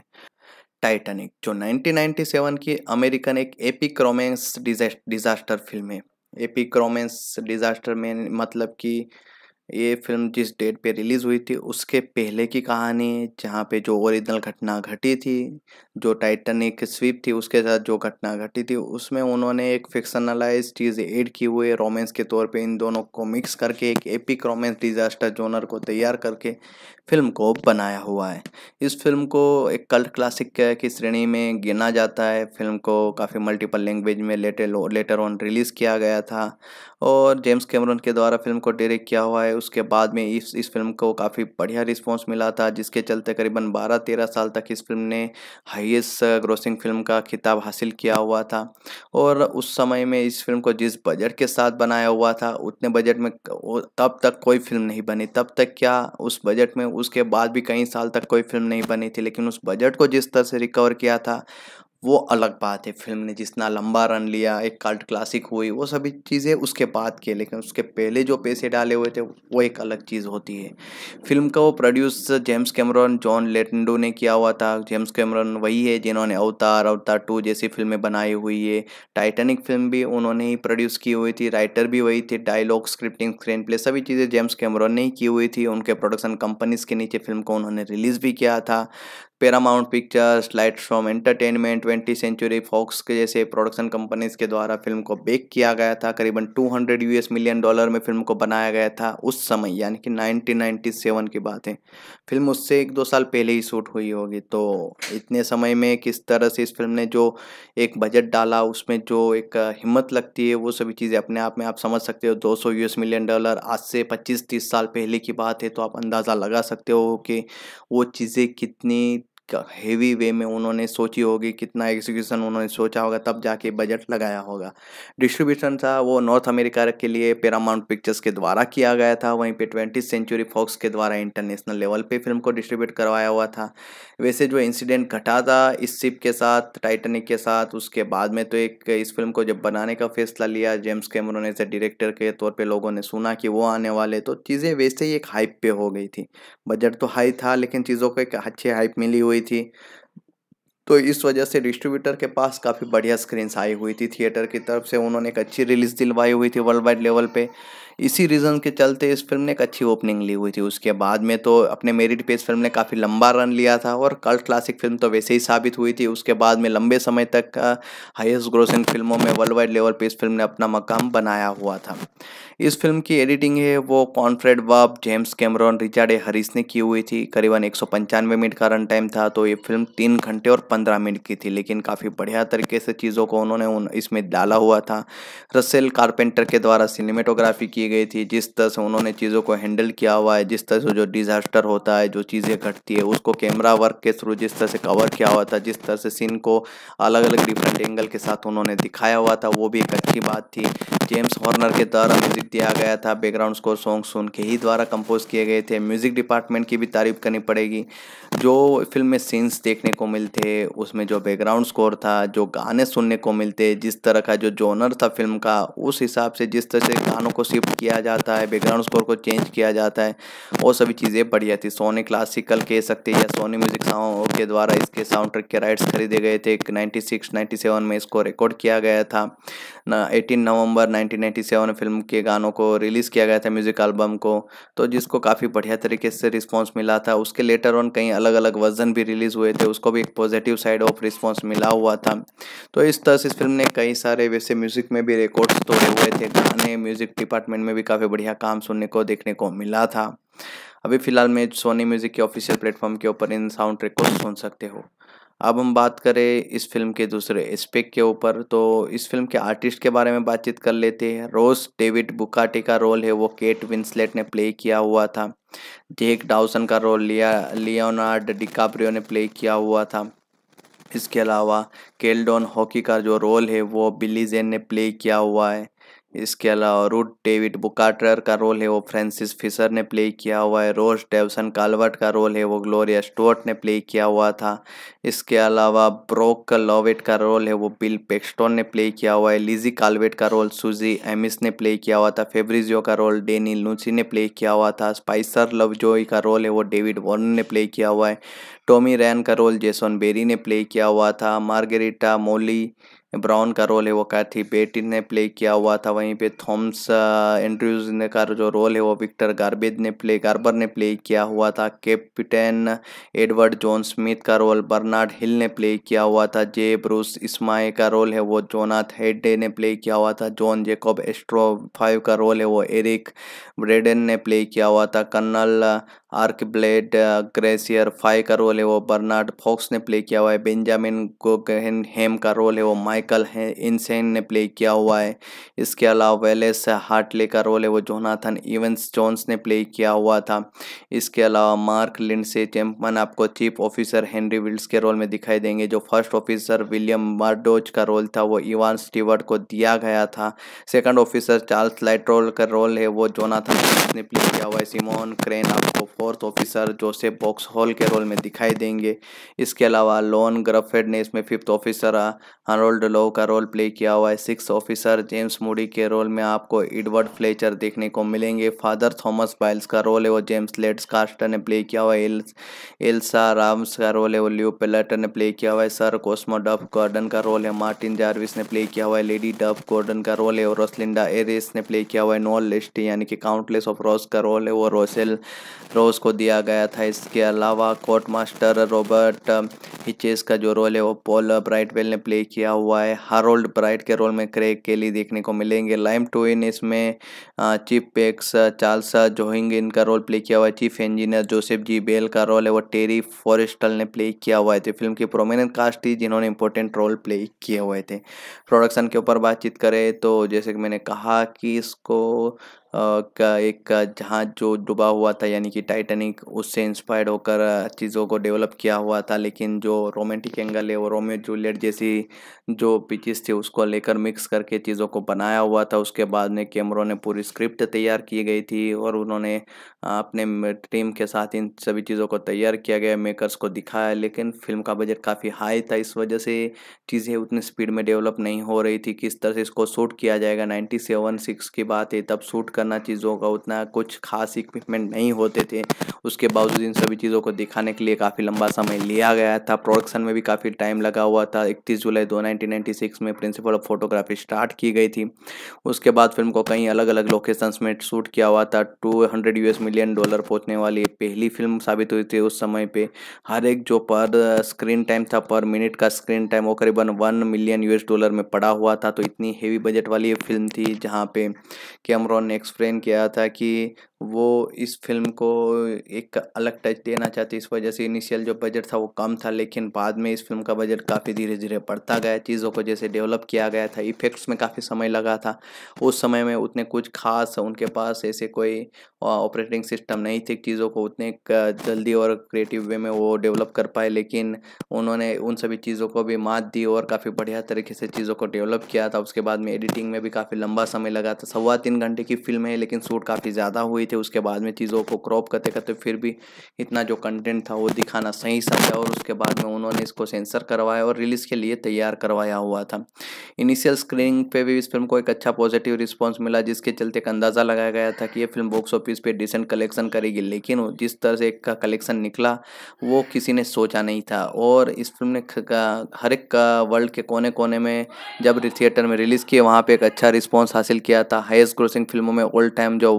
टाइटेनिक जो 1997 की अमेरिकन एक एपिक रोमेंस डिजास्टर फिल्म है एपिक रोमेंस डिजास्टर में मतलब कि ये फिल्म जिस डेट पे रिलीज़ हुई थी उसके पहले की कहानी जहाँ पे जो ओरिजिनल घटना घटी थी जो टाइटनिक स्वीप थी उसके साथ जो घटना घटी थी उसमें उन्होंने एक फिक्शनलाइज चीज़ ऐड की हुई है रोमांस के तौर पे इन दोनों को मिक्स करके एक एपिक रोमांस डिजास्टर जोनर को तैयार करके फिल्म को बनाया हुआ है इस फिल्म को एक कल्ट क्लासिक की श्रेणी में गिना जाता है फिल्म को काफ़ी मल्टीपल लैंग्वेज में लेटर लेटर ऑन रिलीज़ किया गया था और जेम्स कैमरन के द्वारा फिल्म को डायरेक्ट किया हुआ है उसके बाद में इस इस फिल्म को काफ़ी बढ़िया रिस्पॉन्स मिला था जिसके चलते करीबन बारह तेरह साल तक इस फिल्म ने हाईएस्ट ग्रोसिंग फिल्म का खिताब हासिल किया हुआ था और उस समय में इस फिल्म को जिस बजट के साथ बनाया हुआ था उतने बजट में तब तक कोई फिल्म नहीं बनी तब तक क्या उस बजट में उसके बाद भी कई साल तक कोई फिल्म नहीं बनी थी लेकिन उस बजट को जिस तरह से रिकवर किया था वो अलग बात है फिल्म ने जितना लंबा रन लिया एक कल्ट क्लासिक हुई वो सभी चीज़ें उसके बाद के लेकिन उसके पहले जो पैसे डाले हुए थे वो एक अलग चीज़ होती है फिल्म का वो प्रोड्यूस जेम्स कैमरन जॉन लेटेंडो ने किया हुआ था जेम्स कैमरॉन वही है जिन्होंने अवतार अवतार टू जैसी फिल्में बनाई हुई है टाइटेनिक फिल्म भी उन्होंने ही प्रोड्यूस की हुई थी राइटर भी वही थे डायलॉग स्क्रिप्टिंग स्क्रीन प्ले सभी चीज़ें जेम्स कैमरॉन ने ही की हुई थी उनके प्रोडक्शन कंपनीज के नीचे फिल्म को उन्होंने रिलीज़ भी किया था Paramount Pictures light from entertainment twenty century Fox के जैसे प्रोडक्शन कंपनीज के द्वारा फिल्म को बेक किया गया था करीबन 200 यूएस मिलियन डॉलर में फिल्म को बनाया गया था उस समय यानी कि 1997 की बात है फिल्म उससे एक दो साल पहले ही शूट हुई होगी तो इतने समय में किस तरह से इस फिल्म ने जो एक बजट डाला उसमें जो एक हिम्मत लगती है वो सभी चीज़ें अपने आप में आप समझ सकते हो दो सौ मिलियन डॉलर आज से पच्चीस तीस साल पहले की बात है तो आप अंदाज़ा लगा सकते हो कि वो चीज़ें कितनी हेवी वे में उन्होंने सोची होगी कितना एग्जीक्यूशन उन्होंने सोचा होगा तब जाके बजट लगाया होगा डिस्ट्रीब्यूशन था वो नॉर्थ अमेरिका के लिए पैरामाउंट पिक्चर्स के द्वारा किया गया था वहीं पे ट्वेंटी सेंचुरी फॉक्स के द्वारा इंटरनेशनल लेवल पे फिल्म को डिस्ट्रीब्यूट करवाया हुआ था वैसे जो इंसिडेंट घटा था इस शिप के साथ टाइटनिक के साथ उसके बाद में तो एक इस फिल्म को जब बनाने का फैसला लिया जेम्स कैमरोन ने से डायरेक्टर के तौर पर लोगों ने सुना कि वो आने वाले तो चीज़ें वैसे ही एक हाइप पे हो गई थी बजट तो हाई था लेकिन चीज़ों को एक अच्छी हाइप मिली हुई हुई थी तो इस वजह से डिस्ट्रीब्यूटर के पास काफ़ी बढ़िया स्क्रीन्स आई हुई थी थिएटर की तरफ से उन्होंने एक अच्छी रिलीज़ दिलवाई हुई थी वर्ल्ड वाइड लेवल पे इसी रीज़न के चलते इस फिल्म ने एक अच्छी ओपनिंग ली हुई थी उसके बाद में तो अपने मेरिट पे इस फिल्म ने काफ़ी लंबा रन लिया था और कल क्लासिक फिल्म तो वैसे ही साबित हुई थी उसके बाद में लंबे समय तक हाइस्ट ग्रोसिंग फिल्मों में वर्ल्ड वाइड लेवल पर इस फिल्म ने अपना मकाम बनाया हुआ था इस फिल्म की एडिटिंग है वो कॉन्फ्रेड बब James Cameron Richard A Harris ने की हुई थी करीबन एक मिनट का रन टाइम था तो ये फिल्म तीन घंटे और पंद्रह मिनट की थी लेकिन काफ़ी बढ़िया तरीके से चीज़ों को उन्होंने उन इसमें डाला हुआ था रसेल कारपेंटर के द्वारा सिनेमेटोग्राफी की की गई थी जिस तरह से उन्होंने चीज़ों को हैंडल किया हुआ है जिस तरह से जो डिज़ास्टर होता है जो चीज़ें घटती है उसको कैमरा वर्क के थ्रू जिस तरह से कवर किया हुआ था जिस तरह से सीन को अलग अलग डिफरेंट एंगल के साथ उन्होंने दिखाया हुआ था वो भी एक अच्छी बात थी जेम्स हॉर्नर के द्वारा म्यूज़िक दिया गया था बैकग्राउंड स्कोर सॉन्ग सुन के ही द्वारा कंपोज किए गए थे म्यूज़िक डिपार्टमेंट की भी तारीफ करनी पड़ेगी जो फिल्म में सीन्स देखने को मिलते उसमें जो बैकग्राउंड स्कोर था जो गाने सुनने को मिलते जिस तरह का जो जोनर था फिल्म का उस हिसाब से जिस तरह से गानों को शिफ्ट किया जाता है बैकग्राउंड स्कोर को चेंज किया जाता है और सभी चीज़ें बढ़िया थी सोनी क्लासिकल कह सकते हैं या सोनी म्यूजिक साउंड के द्वारा इसके साउंड ट्रैक के राइट्स खरीदे गए थे नाइन्टी सिक्स में इसको रिकॉर्ड किया गया था एटीन नवंबर 1997 सेवन फिल्म के गानों को रिलीज़ किया गया था म्यूज़िक एल्बम को तो जिसको काफ़ी बढ़िया तरीके से रिस्पॉन्स मिला था उसके लेटर ऑन कई अलग अलग वर्जन भी रिलीज़ हुए थे उसको भी एक पॉजिटिव साइड ऑफ रिस्पॉन्स मिला हुआ था तो इस तरह से इस फिल्म ने कई सारे वैसे म्यूज़िक में भी रिकॉर्ड्स तोड़े हुए थे गाने म्यूज़िक डिपार्टमेंट में भी काफ़ी बढ़िया काम सुनने को देखने को मिला था अभी फिलहाल में सोनी म्यूज़िक के ऑफिशियल प्लेटफॉर्म के ऊपर इन साउंड ट्रैक को सुन सकते हो अब हम बात करें इस फिल्म के दूसरे एस्पेक्ट के ऊपर तो इस फिल्म के आर्टिस्ट के बारे में बातचीत कर लेते हैं रोज डेविड बुकाटे का रोल है वो केट विंसलेट ने प्ले किया हुआ था जेक डाउसन का रोल लिया लियोनार्ड डिकाप्रियो ने प्ले किया हुआ था इसके अलावा केल्डोन हॉकी का जो रोल है वो बिली जेन ने प्ले किया हुआ है इसके अलावा रूट डेविड बुकाटर का रोल है वो फ्रांसिस फिशर ने प्ले किया हुआ है रोज डेवसन कालवर्ट का रोल है वो ग्लोरिया स्टोर्ट ने प्ले किया हुआ था इसके अलावा ब्रोक लॉवेट का रोल है वो बिल पेक्स्टोन ने प्ले किया हुआ है लिजी कालवेट का रोल सुजी एमिस ने प्ले किया हुआ था फेब्रिजियो का रोल डेनी लूसी ने प्ले किया हुआ था स्पाइसर लवजोई का रोल है वो डेविड वॉर्न ने प्ले किया हुआ है टॉमी रैन का रोल जेसन बेरी ने प्ले किया हुआ था मार्गेरिटा मोली ब्राउन का रोल है वो कैथी बेटिन ने प्ले किया हुआ था वहीं पे थॉम्स एंड्रयूज ने का जो रोल है वो विक्टर गार्बेज ने प्ले गार्बर ने प्ले किया हुआ था कैप्टन एडवर्ड जॉन स्मिथ का रोल बर्नार्ड हिल ने प्ले किया हुआ था जे ब्रूस इस्माई का रोल है वो जोनाथ हेडे ने प्ले किया हुआ था जॉन जेकॉब एस्ट्रो फाइव का रोल है वो एरिक ब्रेडन ने प्ले किया हुआ था colonel Archibald Gracie phi का रोल है वो बर्नार्ड फॉक्स ने प्ले किया हुआ है बेंजामिन गोगहन हेम का रोल है वो माइकल है इनसेन ने प्ले किया हुआ है इसके अलावा वेलेस हार्टले का रोल है वो जोनाथन इवेंस जोन्स ने प्ले किया हुआ था इसके अलावा मार्क लिंडसे चैम्पमन आपको चीफ ऑफिसर हेनरी विल्स के रोल में दिखाई देंगे जो फर्स्ट ऑफिसर विलियम मार्डोज का रोल था वो इवान स्टीवर्ट को दिया गया था सेकंड ऑफिसर चार्ल्स लाइट्रोल का रोल है वो जोनाथन ने प्ले किया हुआ है सिमोन क्रेन आपको fourth officer Joseph Boxhall के रोल में दिखाई देंगे इसके अलावा लॉन ग्रफेड ने इसमें फिफ्थ ऑफिसर हरोल्ड लॉ का रोल प्ले किया हुआ है सिक्स ऑफिसर जेम्स मूडी के रोल में आपको एडवर्ड फ्लेचर देखने को मिलेंगे फादर थॉमस बाइल्स का रोल है वो जेम्स लेट्स कास्टर ने प्ले किया हुआ है एल्सा राम्स का रोल है वो ल्यू पेलेटर ने प्ले किया हुआ है सर कोस्मो डफ गॉर्डन का रोल है मार्टिन जारविस ने प्ले किया हुआ है लेडी डफ गॉर्डन का रोल है और रोसलिंडा एरिस ने प्ले किया हुआ है नॉल लिस्टी यानी कि काउंटलेस ऑफ रॉस का रोल है वो रोसेल रो रोज को दिया गया था इसके अलावा कोर्ट मास्टर रॉबर्ट हिचेस का जो रोल है वो पॉल ब्राइटवेल ने प्ले किया हुआ है हारोल्ड ब्राइट के रोल में क्रेग केली देखने को मिलेंगे लाइम टोइन इसमें चीफ पेक्स चार्ल्स जोहिंग इनका रोल प्ले किया हुआ है chief engineer Joseph G Bell का रोल है वो टेरी फॉरेस्टल ने प्ले किया हुआ है तो फिल्म की प्रोमिनेंट कास्ट थी जिन्होंने इंपॉर्टेंट रोल प्ले किए हुए थे प्रोडक्शन के ऊपर बातचीत करें तो जैसे कि मैंने कहा कि इसको का एक जहाज जो डूबा हुआ था यानी कि टाइटैनिक उससे इंस्पायर्ड होकर चीज़ों को डेवलप किया हुआ था लेकिन जो रोमांटिक एंगल है वो रोमियो जूलियट जैसी जो पिचेस थी उसको लेकर मिक्स करके चीज़ों को बनाया हुआ था उसके बाद में कैमरों ने पूरी स्क्रिप्ट तैयार की गई थी और उन्होंने अपने टीम के साथ इन सभी चीज़ों को तैयार किया गया मेकर्स को दिखाया लेकिन फिल्म का बजट काफ़ी हाई था इस वजह से चीज़ें उतनी स्पीड में डेवलप नहीं हो रही थी किस तरह से इसको शूट किया जाएगा नाइन्टी सेवन सिक्स की बात है तब शूट कर करना चीज़ों का उतना कुछ खास इक्विपमेंट नहीं होते थे उसके बावजूद इन सभी चीज़ों को दिखाने के लिए काफ़ी लंबा समय लिया गया था प्रोडक्शन में भी काफ़ी टाइम लगा हुआ था इकतीस जुलाई दो में प्रिंसिपल ऑफ फोटोग्राफी स्टार्ट की गई थी उसके बाद फिल्म को कई अलग अलग लोकेशंस में शूट किया हुआ था two hundred US million dollar पहुँचने वाली पहली फिल्म साबित हुई थी उस समय पर हर एक जो पर स्क्रीन टाइम था पर मिनट का स्क्रीन टाइम वो करीबन वन मिलियन यूएस डॉलर में पड़ा हुआ था तो इतनी हेवी बजट वाली फिल्म थी जहाँ पे कैमरॉन ने एक्सप्लेन किया था कि वो इस फिल्म को एक अलग टच देना चाहती इस वजह से इनिशियल जो बजट था वो कम था लेकिन बाद में इस फिल्म का बजट काफ़ी धीरे धीरे बढ़ता गया चीज़ों को जैसे डेवलप किया गया था इफ़ेक्ट्स में काफ़ी समय लगा था उस समय में उतने कुछ खास उनके पास ऐसे कोई ऑपरेटिंग सिस्टम नहीं थी चीज़ों को उतने जल्दी और क्रिएटिव वे में वो डेवलप कर पाए लेकिन उन्होंने उन सभी चीज़ों को भी मात दी और काफ़ी बढ़िया तरीके से चीज़ों को डेवलप किया था उसके बाद में एडिटिंग में भी काफ़ी लंबा समय लगा था सवा तीन घंटे की फिल्म फील्ड में लेकिन शूट काफ़ी ज़्यादा हुई थी उसके बाद में चीज़ों को क्रॉप करते करते फिर भी इतना जो कंटेंट था वो दिखाना सही समझा और उसके बाद में उन्होंने इसको सेंसर करवाया और रिलीज़ के लिए तैयार करवाया हुआ था इनिशियल स्क्रीनिंग पे भी इस फिल्म को एक अच्छा पॉजिटिव रिस्पॉन्स मिला जिसके चलते एक अंदाज़ा लगाया गया था कि ये फिल्म बॉक्स ऑफिस पर डिसेंट कलेक्शन करेगी लेकिन जिस तरह से एक का कलेक्शन निकला वो किसी ने सोचा नहीं था और इस फिल्म ने हर एक वर्ल्ड के कोने कोने में जब थिएटर में रिलीज़ किए वहाँ पर एक अच्छा रिस्पॉन्स हासिल किया था हाइस्ट ग्रोसिंग फिल्मों में ओल्ड टाइम जो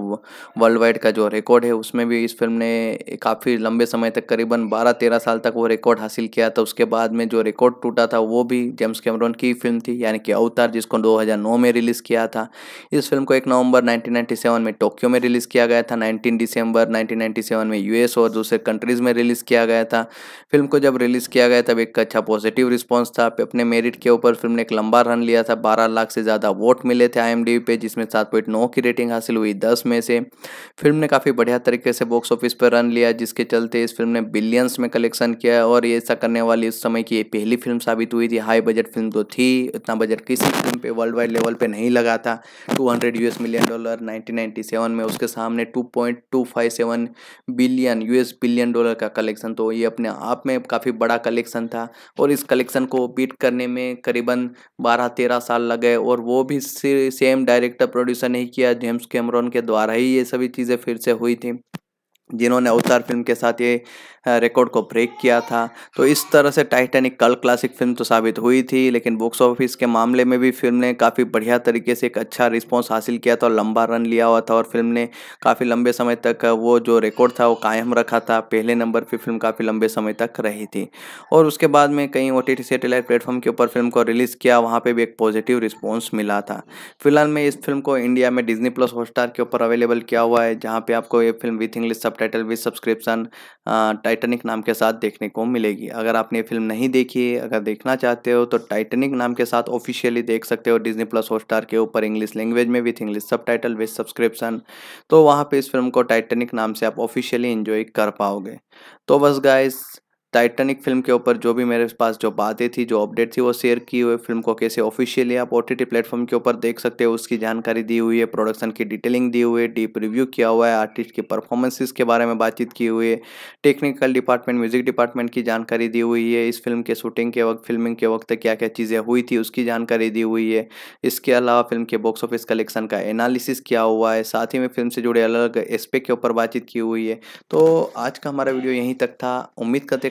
वर्ल्ड वाइड का जो रिकॉर्ड है उसमें भी इस फिल्म ने काफ़ी लंबे समय तक करीबन बारह तेरह साल तक वो रिकॉर्ड हासिल किया था उसके बाद में जो रिकॉर्ड टूटा था वो भी जेम्स कैमरॉन की फिल्म थी यानी कि अवतार जिसको दो में रिलीज़ किया था इस फिल्म को एक नवंबर नाइनटीन में टोक्यो में रिलीज़ किया गया था नाइनटीन दिसंबर नाइनटीन में यूएस और दूसरे कंट्रीज़ में रिलीज़ किया गया था फिल्म को जब रिलीज़ किया गया तब एक अच्छा पॉजिटिव रिस्पॉन्स था अपने मेरिट के ऊपर फिल्म ने एक लंबा रन लिया था बारह लाख से ज़्यादा वोट मिले थे आई पे जिसमें सात पॉइंट नौ की रेटिंग हासिल हुई दस में से फिल्म ने काफ़ी बढ़िया तरीके से बॉक्स ऑफिस पर रन लिया जिसके चलते इस फिल्म ने बिलियंस में कलेक्शन किया और ये ऐसा करने वाली उस समय की ये पहली फिल्म साबित हुई थी हाई बजट फिल्म तो थी इतना बजट किसी फिल्म पर वर्ल्ड वाइड लेवल पर नहीं लगा था two US million dollar nineteen में उसके सामने two billion US billion dollar का कलेक्शन तो ये अपने आप में काफ़ी बड़ा कलेक्शन था और इस कलेक्शन को बीट करने में करीबन बारह तेरह साल लगे और वो भी सेम डायरेक्टर प्रोड्यूसर नहीं किया जेम्स कैमरॉन के द्वारा ही ये सभी चीज़ें फिर से हुई थी जिन्होंने अवतार फिल्म के साथ ये रिकॉर्ड को ब्रेक किया था तो इस तरह से टाइटेनिक कल क्लासिक फिल्म तो साबित हुई थी लेकिन बॉक्स ऑफिस के मामले में भी फिल्म ने काफ़ी बढ़िया तरीके से एक अच्छा रिस्पॉन्स हासिल किया था और लंबा रन लिया हुआ था और फिल्म ने काफ़ी लंबे समय तक वो जो रिकॉर्ड था वो कायम रखा था पहले नंबर पर फिल्म काफ़ी लंबे समय तक रही थी और उसके बाद में कई ओ टी सैटेलाइट प्लेटफॉर्म के ऊपर फिल्म को रिलीज़ किया वहाँ पर भी एक पॉजिटिव रिस्पॉन्स मिला था फिलहाल में इस फिल्म को इंडिया में डिजनी प्लस हॉटस्टार के ऊपर अवेलेबल किया हुआ है जहाँ पे आपको ये film with English subtitle with subscription Titanic नाम के साथ देखने को मिलेगी अगर आपने फिल्म नहीं देखी है अगर देखना चाहते हो तो टाइटेनिक नाम के साथ ऑफिशियली देख सकते हो डिजनी प्लस हॉट के ऊपर इंग्लिश लैंग्वेज में with English subtitle with subscription तो वहाँ पर इस फिल्म को टाइटेनिक नाम से आप ऑफिशियली इन्जॉय कर पाओगे तो बस गाइस टाइटेनिक फिल्म के ऊपर जो भी मेरे पास जो बातें थी जो अपडेट थी वो शेयर की हुई फिल्म को कैसे ऑफिशियली आप ओ टी टी प्लेटफॉर्म के ऊपर देख सकते हो उसकी जानकारी दी हुई है प्रोडक्शन की डिटेलिंग दी हुई है डीप रिव्यू किया हुआ है आर्टिस्ट की परफॉर्मेंसेस के बारे में बातचीत की हुई है टेक्निकल डिपार्टमेंट म्यूजिक डिपार्टमेंट की जानकारी दी हुई है इस फिल्म के शूटिंग के वक्त फिल्मिंग के वक्त क्या क्या चीज़ें हुई थी उसकी जानकारी दी हुई है इसके अलावा फिल्म के बॉक्स ऑफिस कलेक्शन का एनालिसिस किया हुआ है साथ ही में फिल्म से जुड़े अलग अलग एस्पेक्ट के ऊपर बातचीत की हुई है तो आज का हमारा वीडियो यहीं तक था उम्मीद करते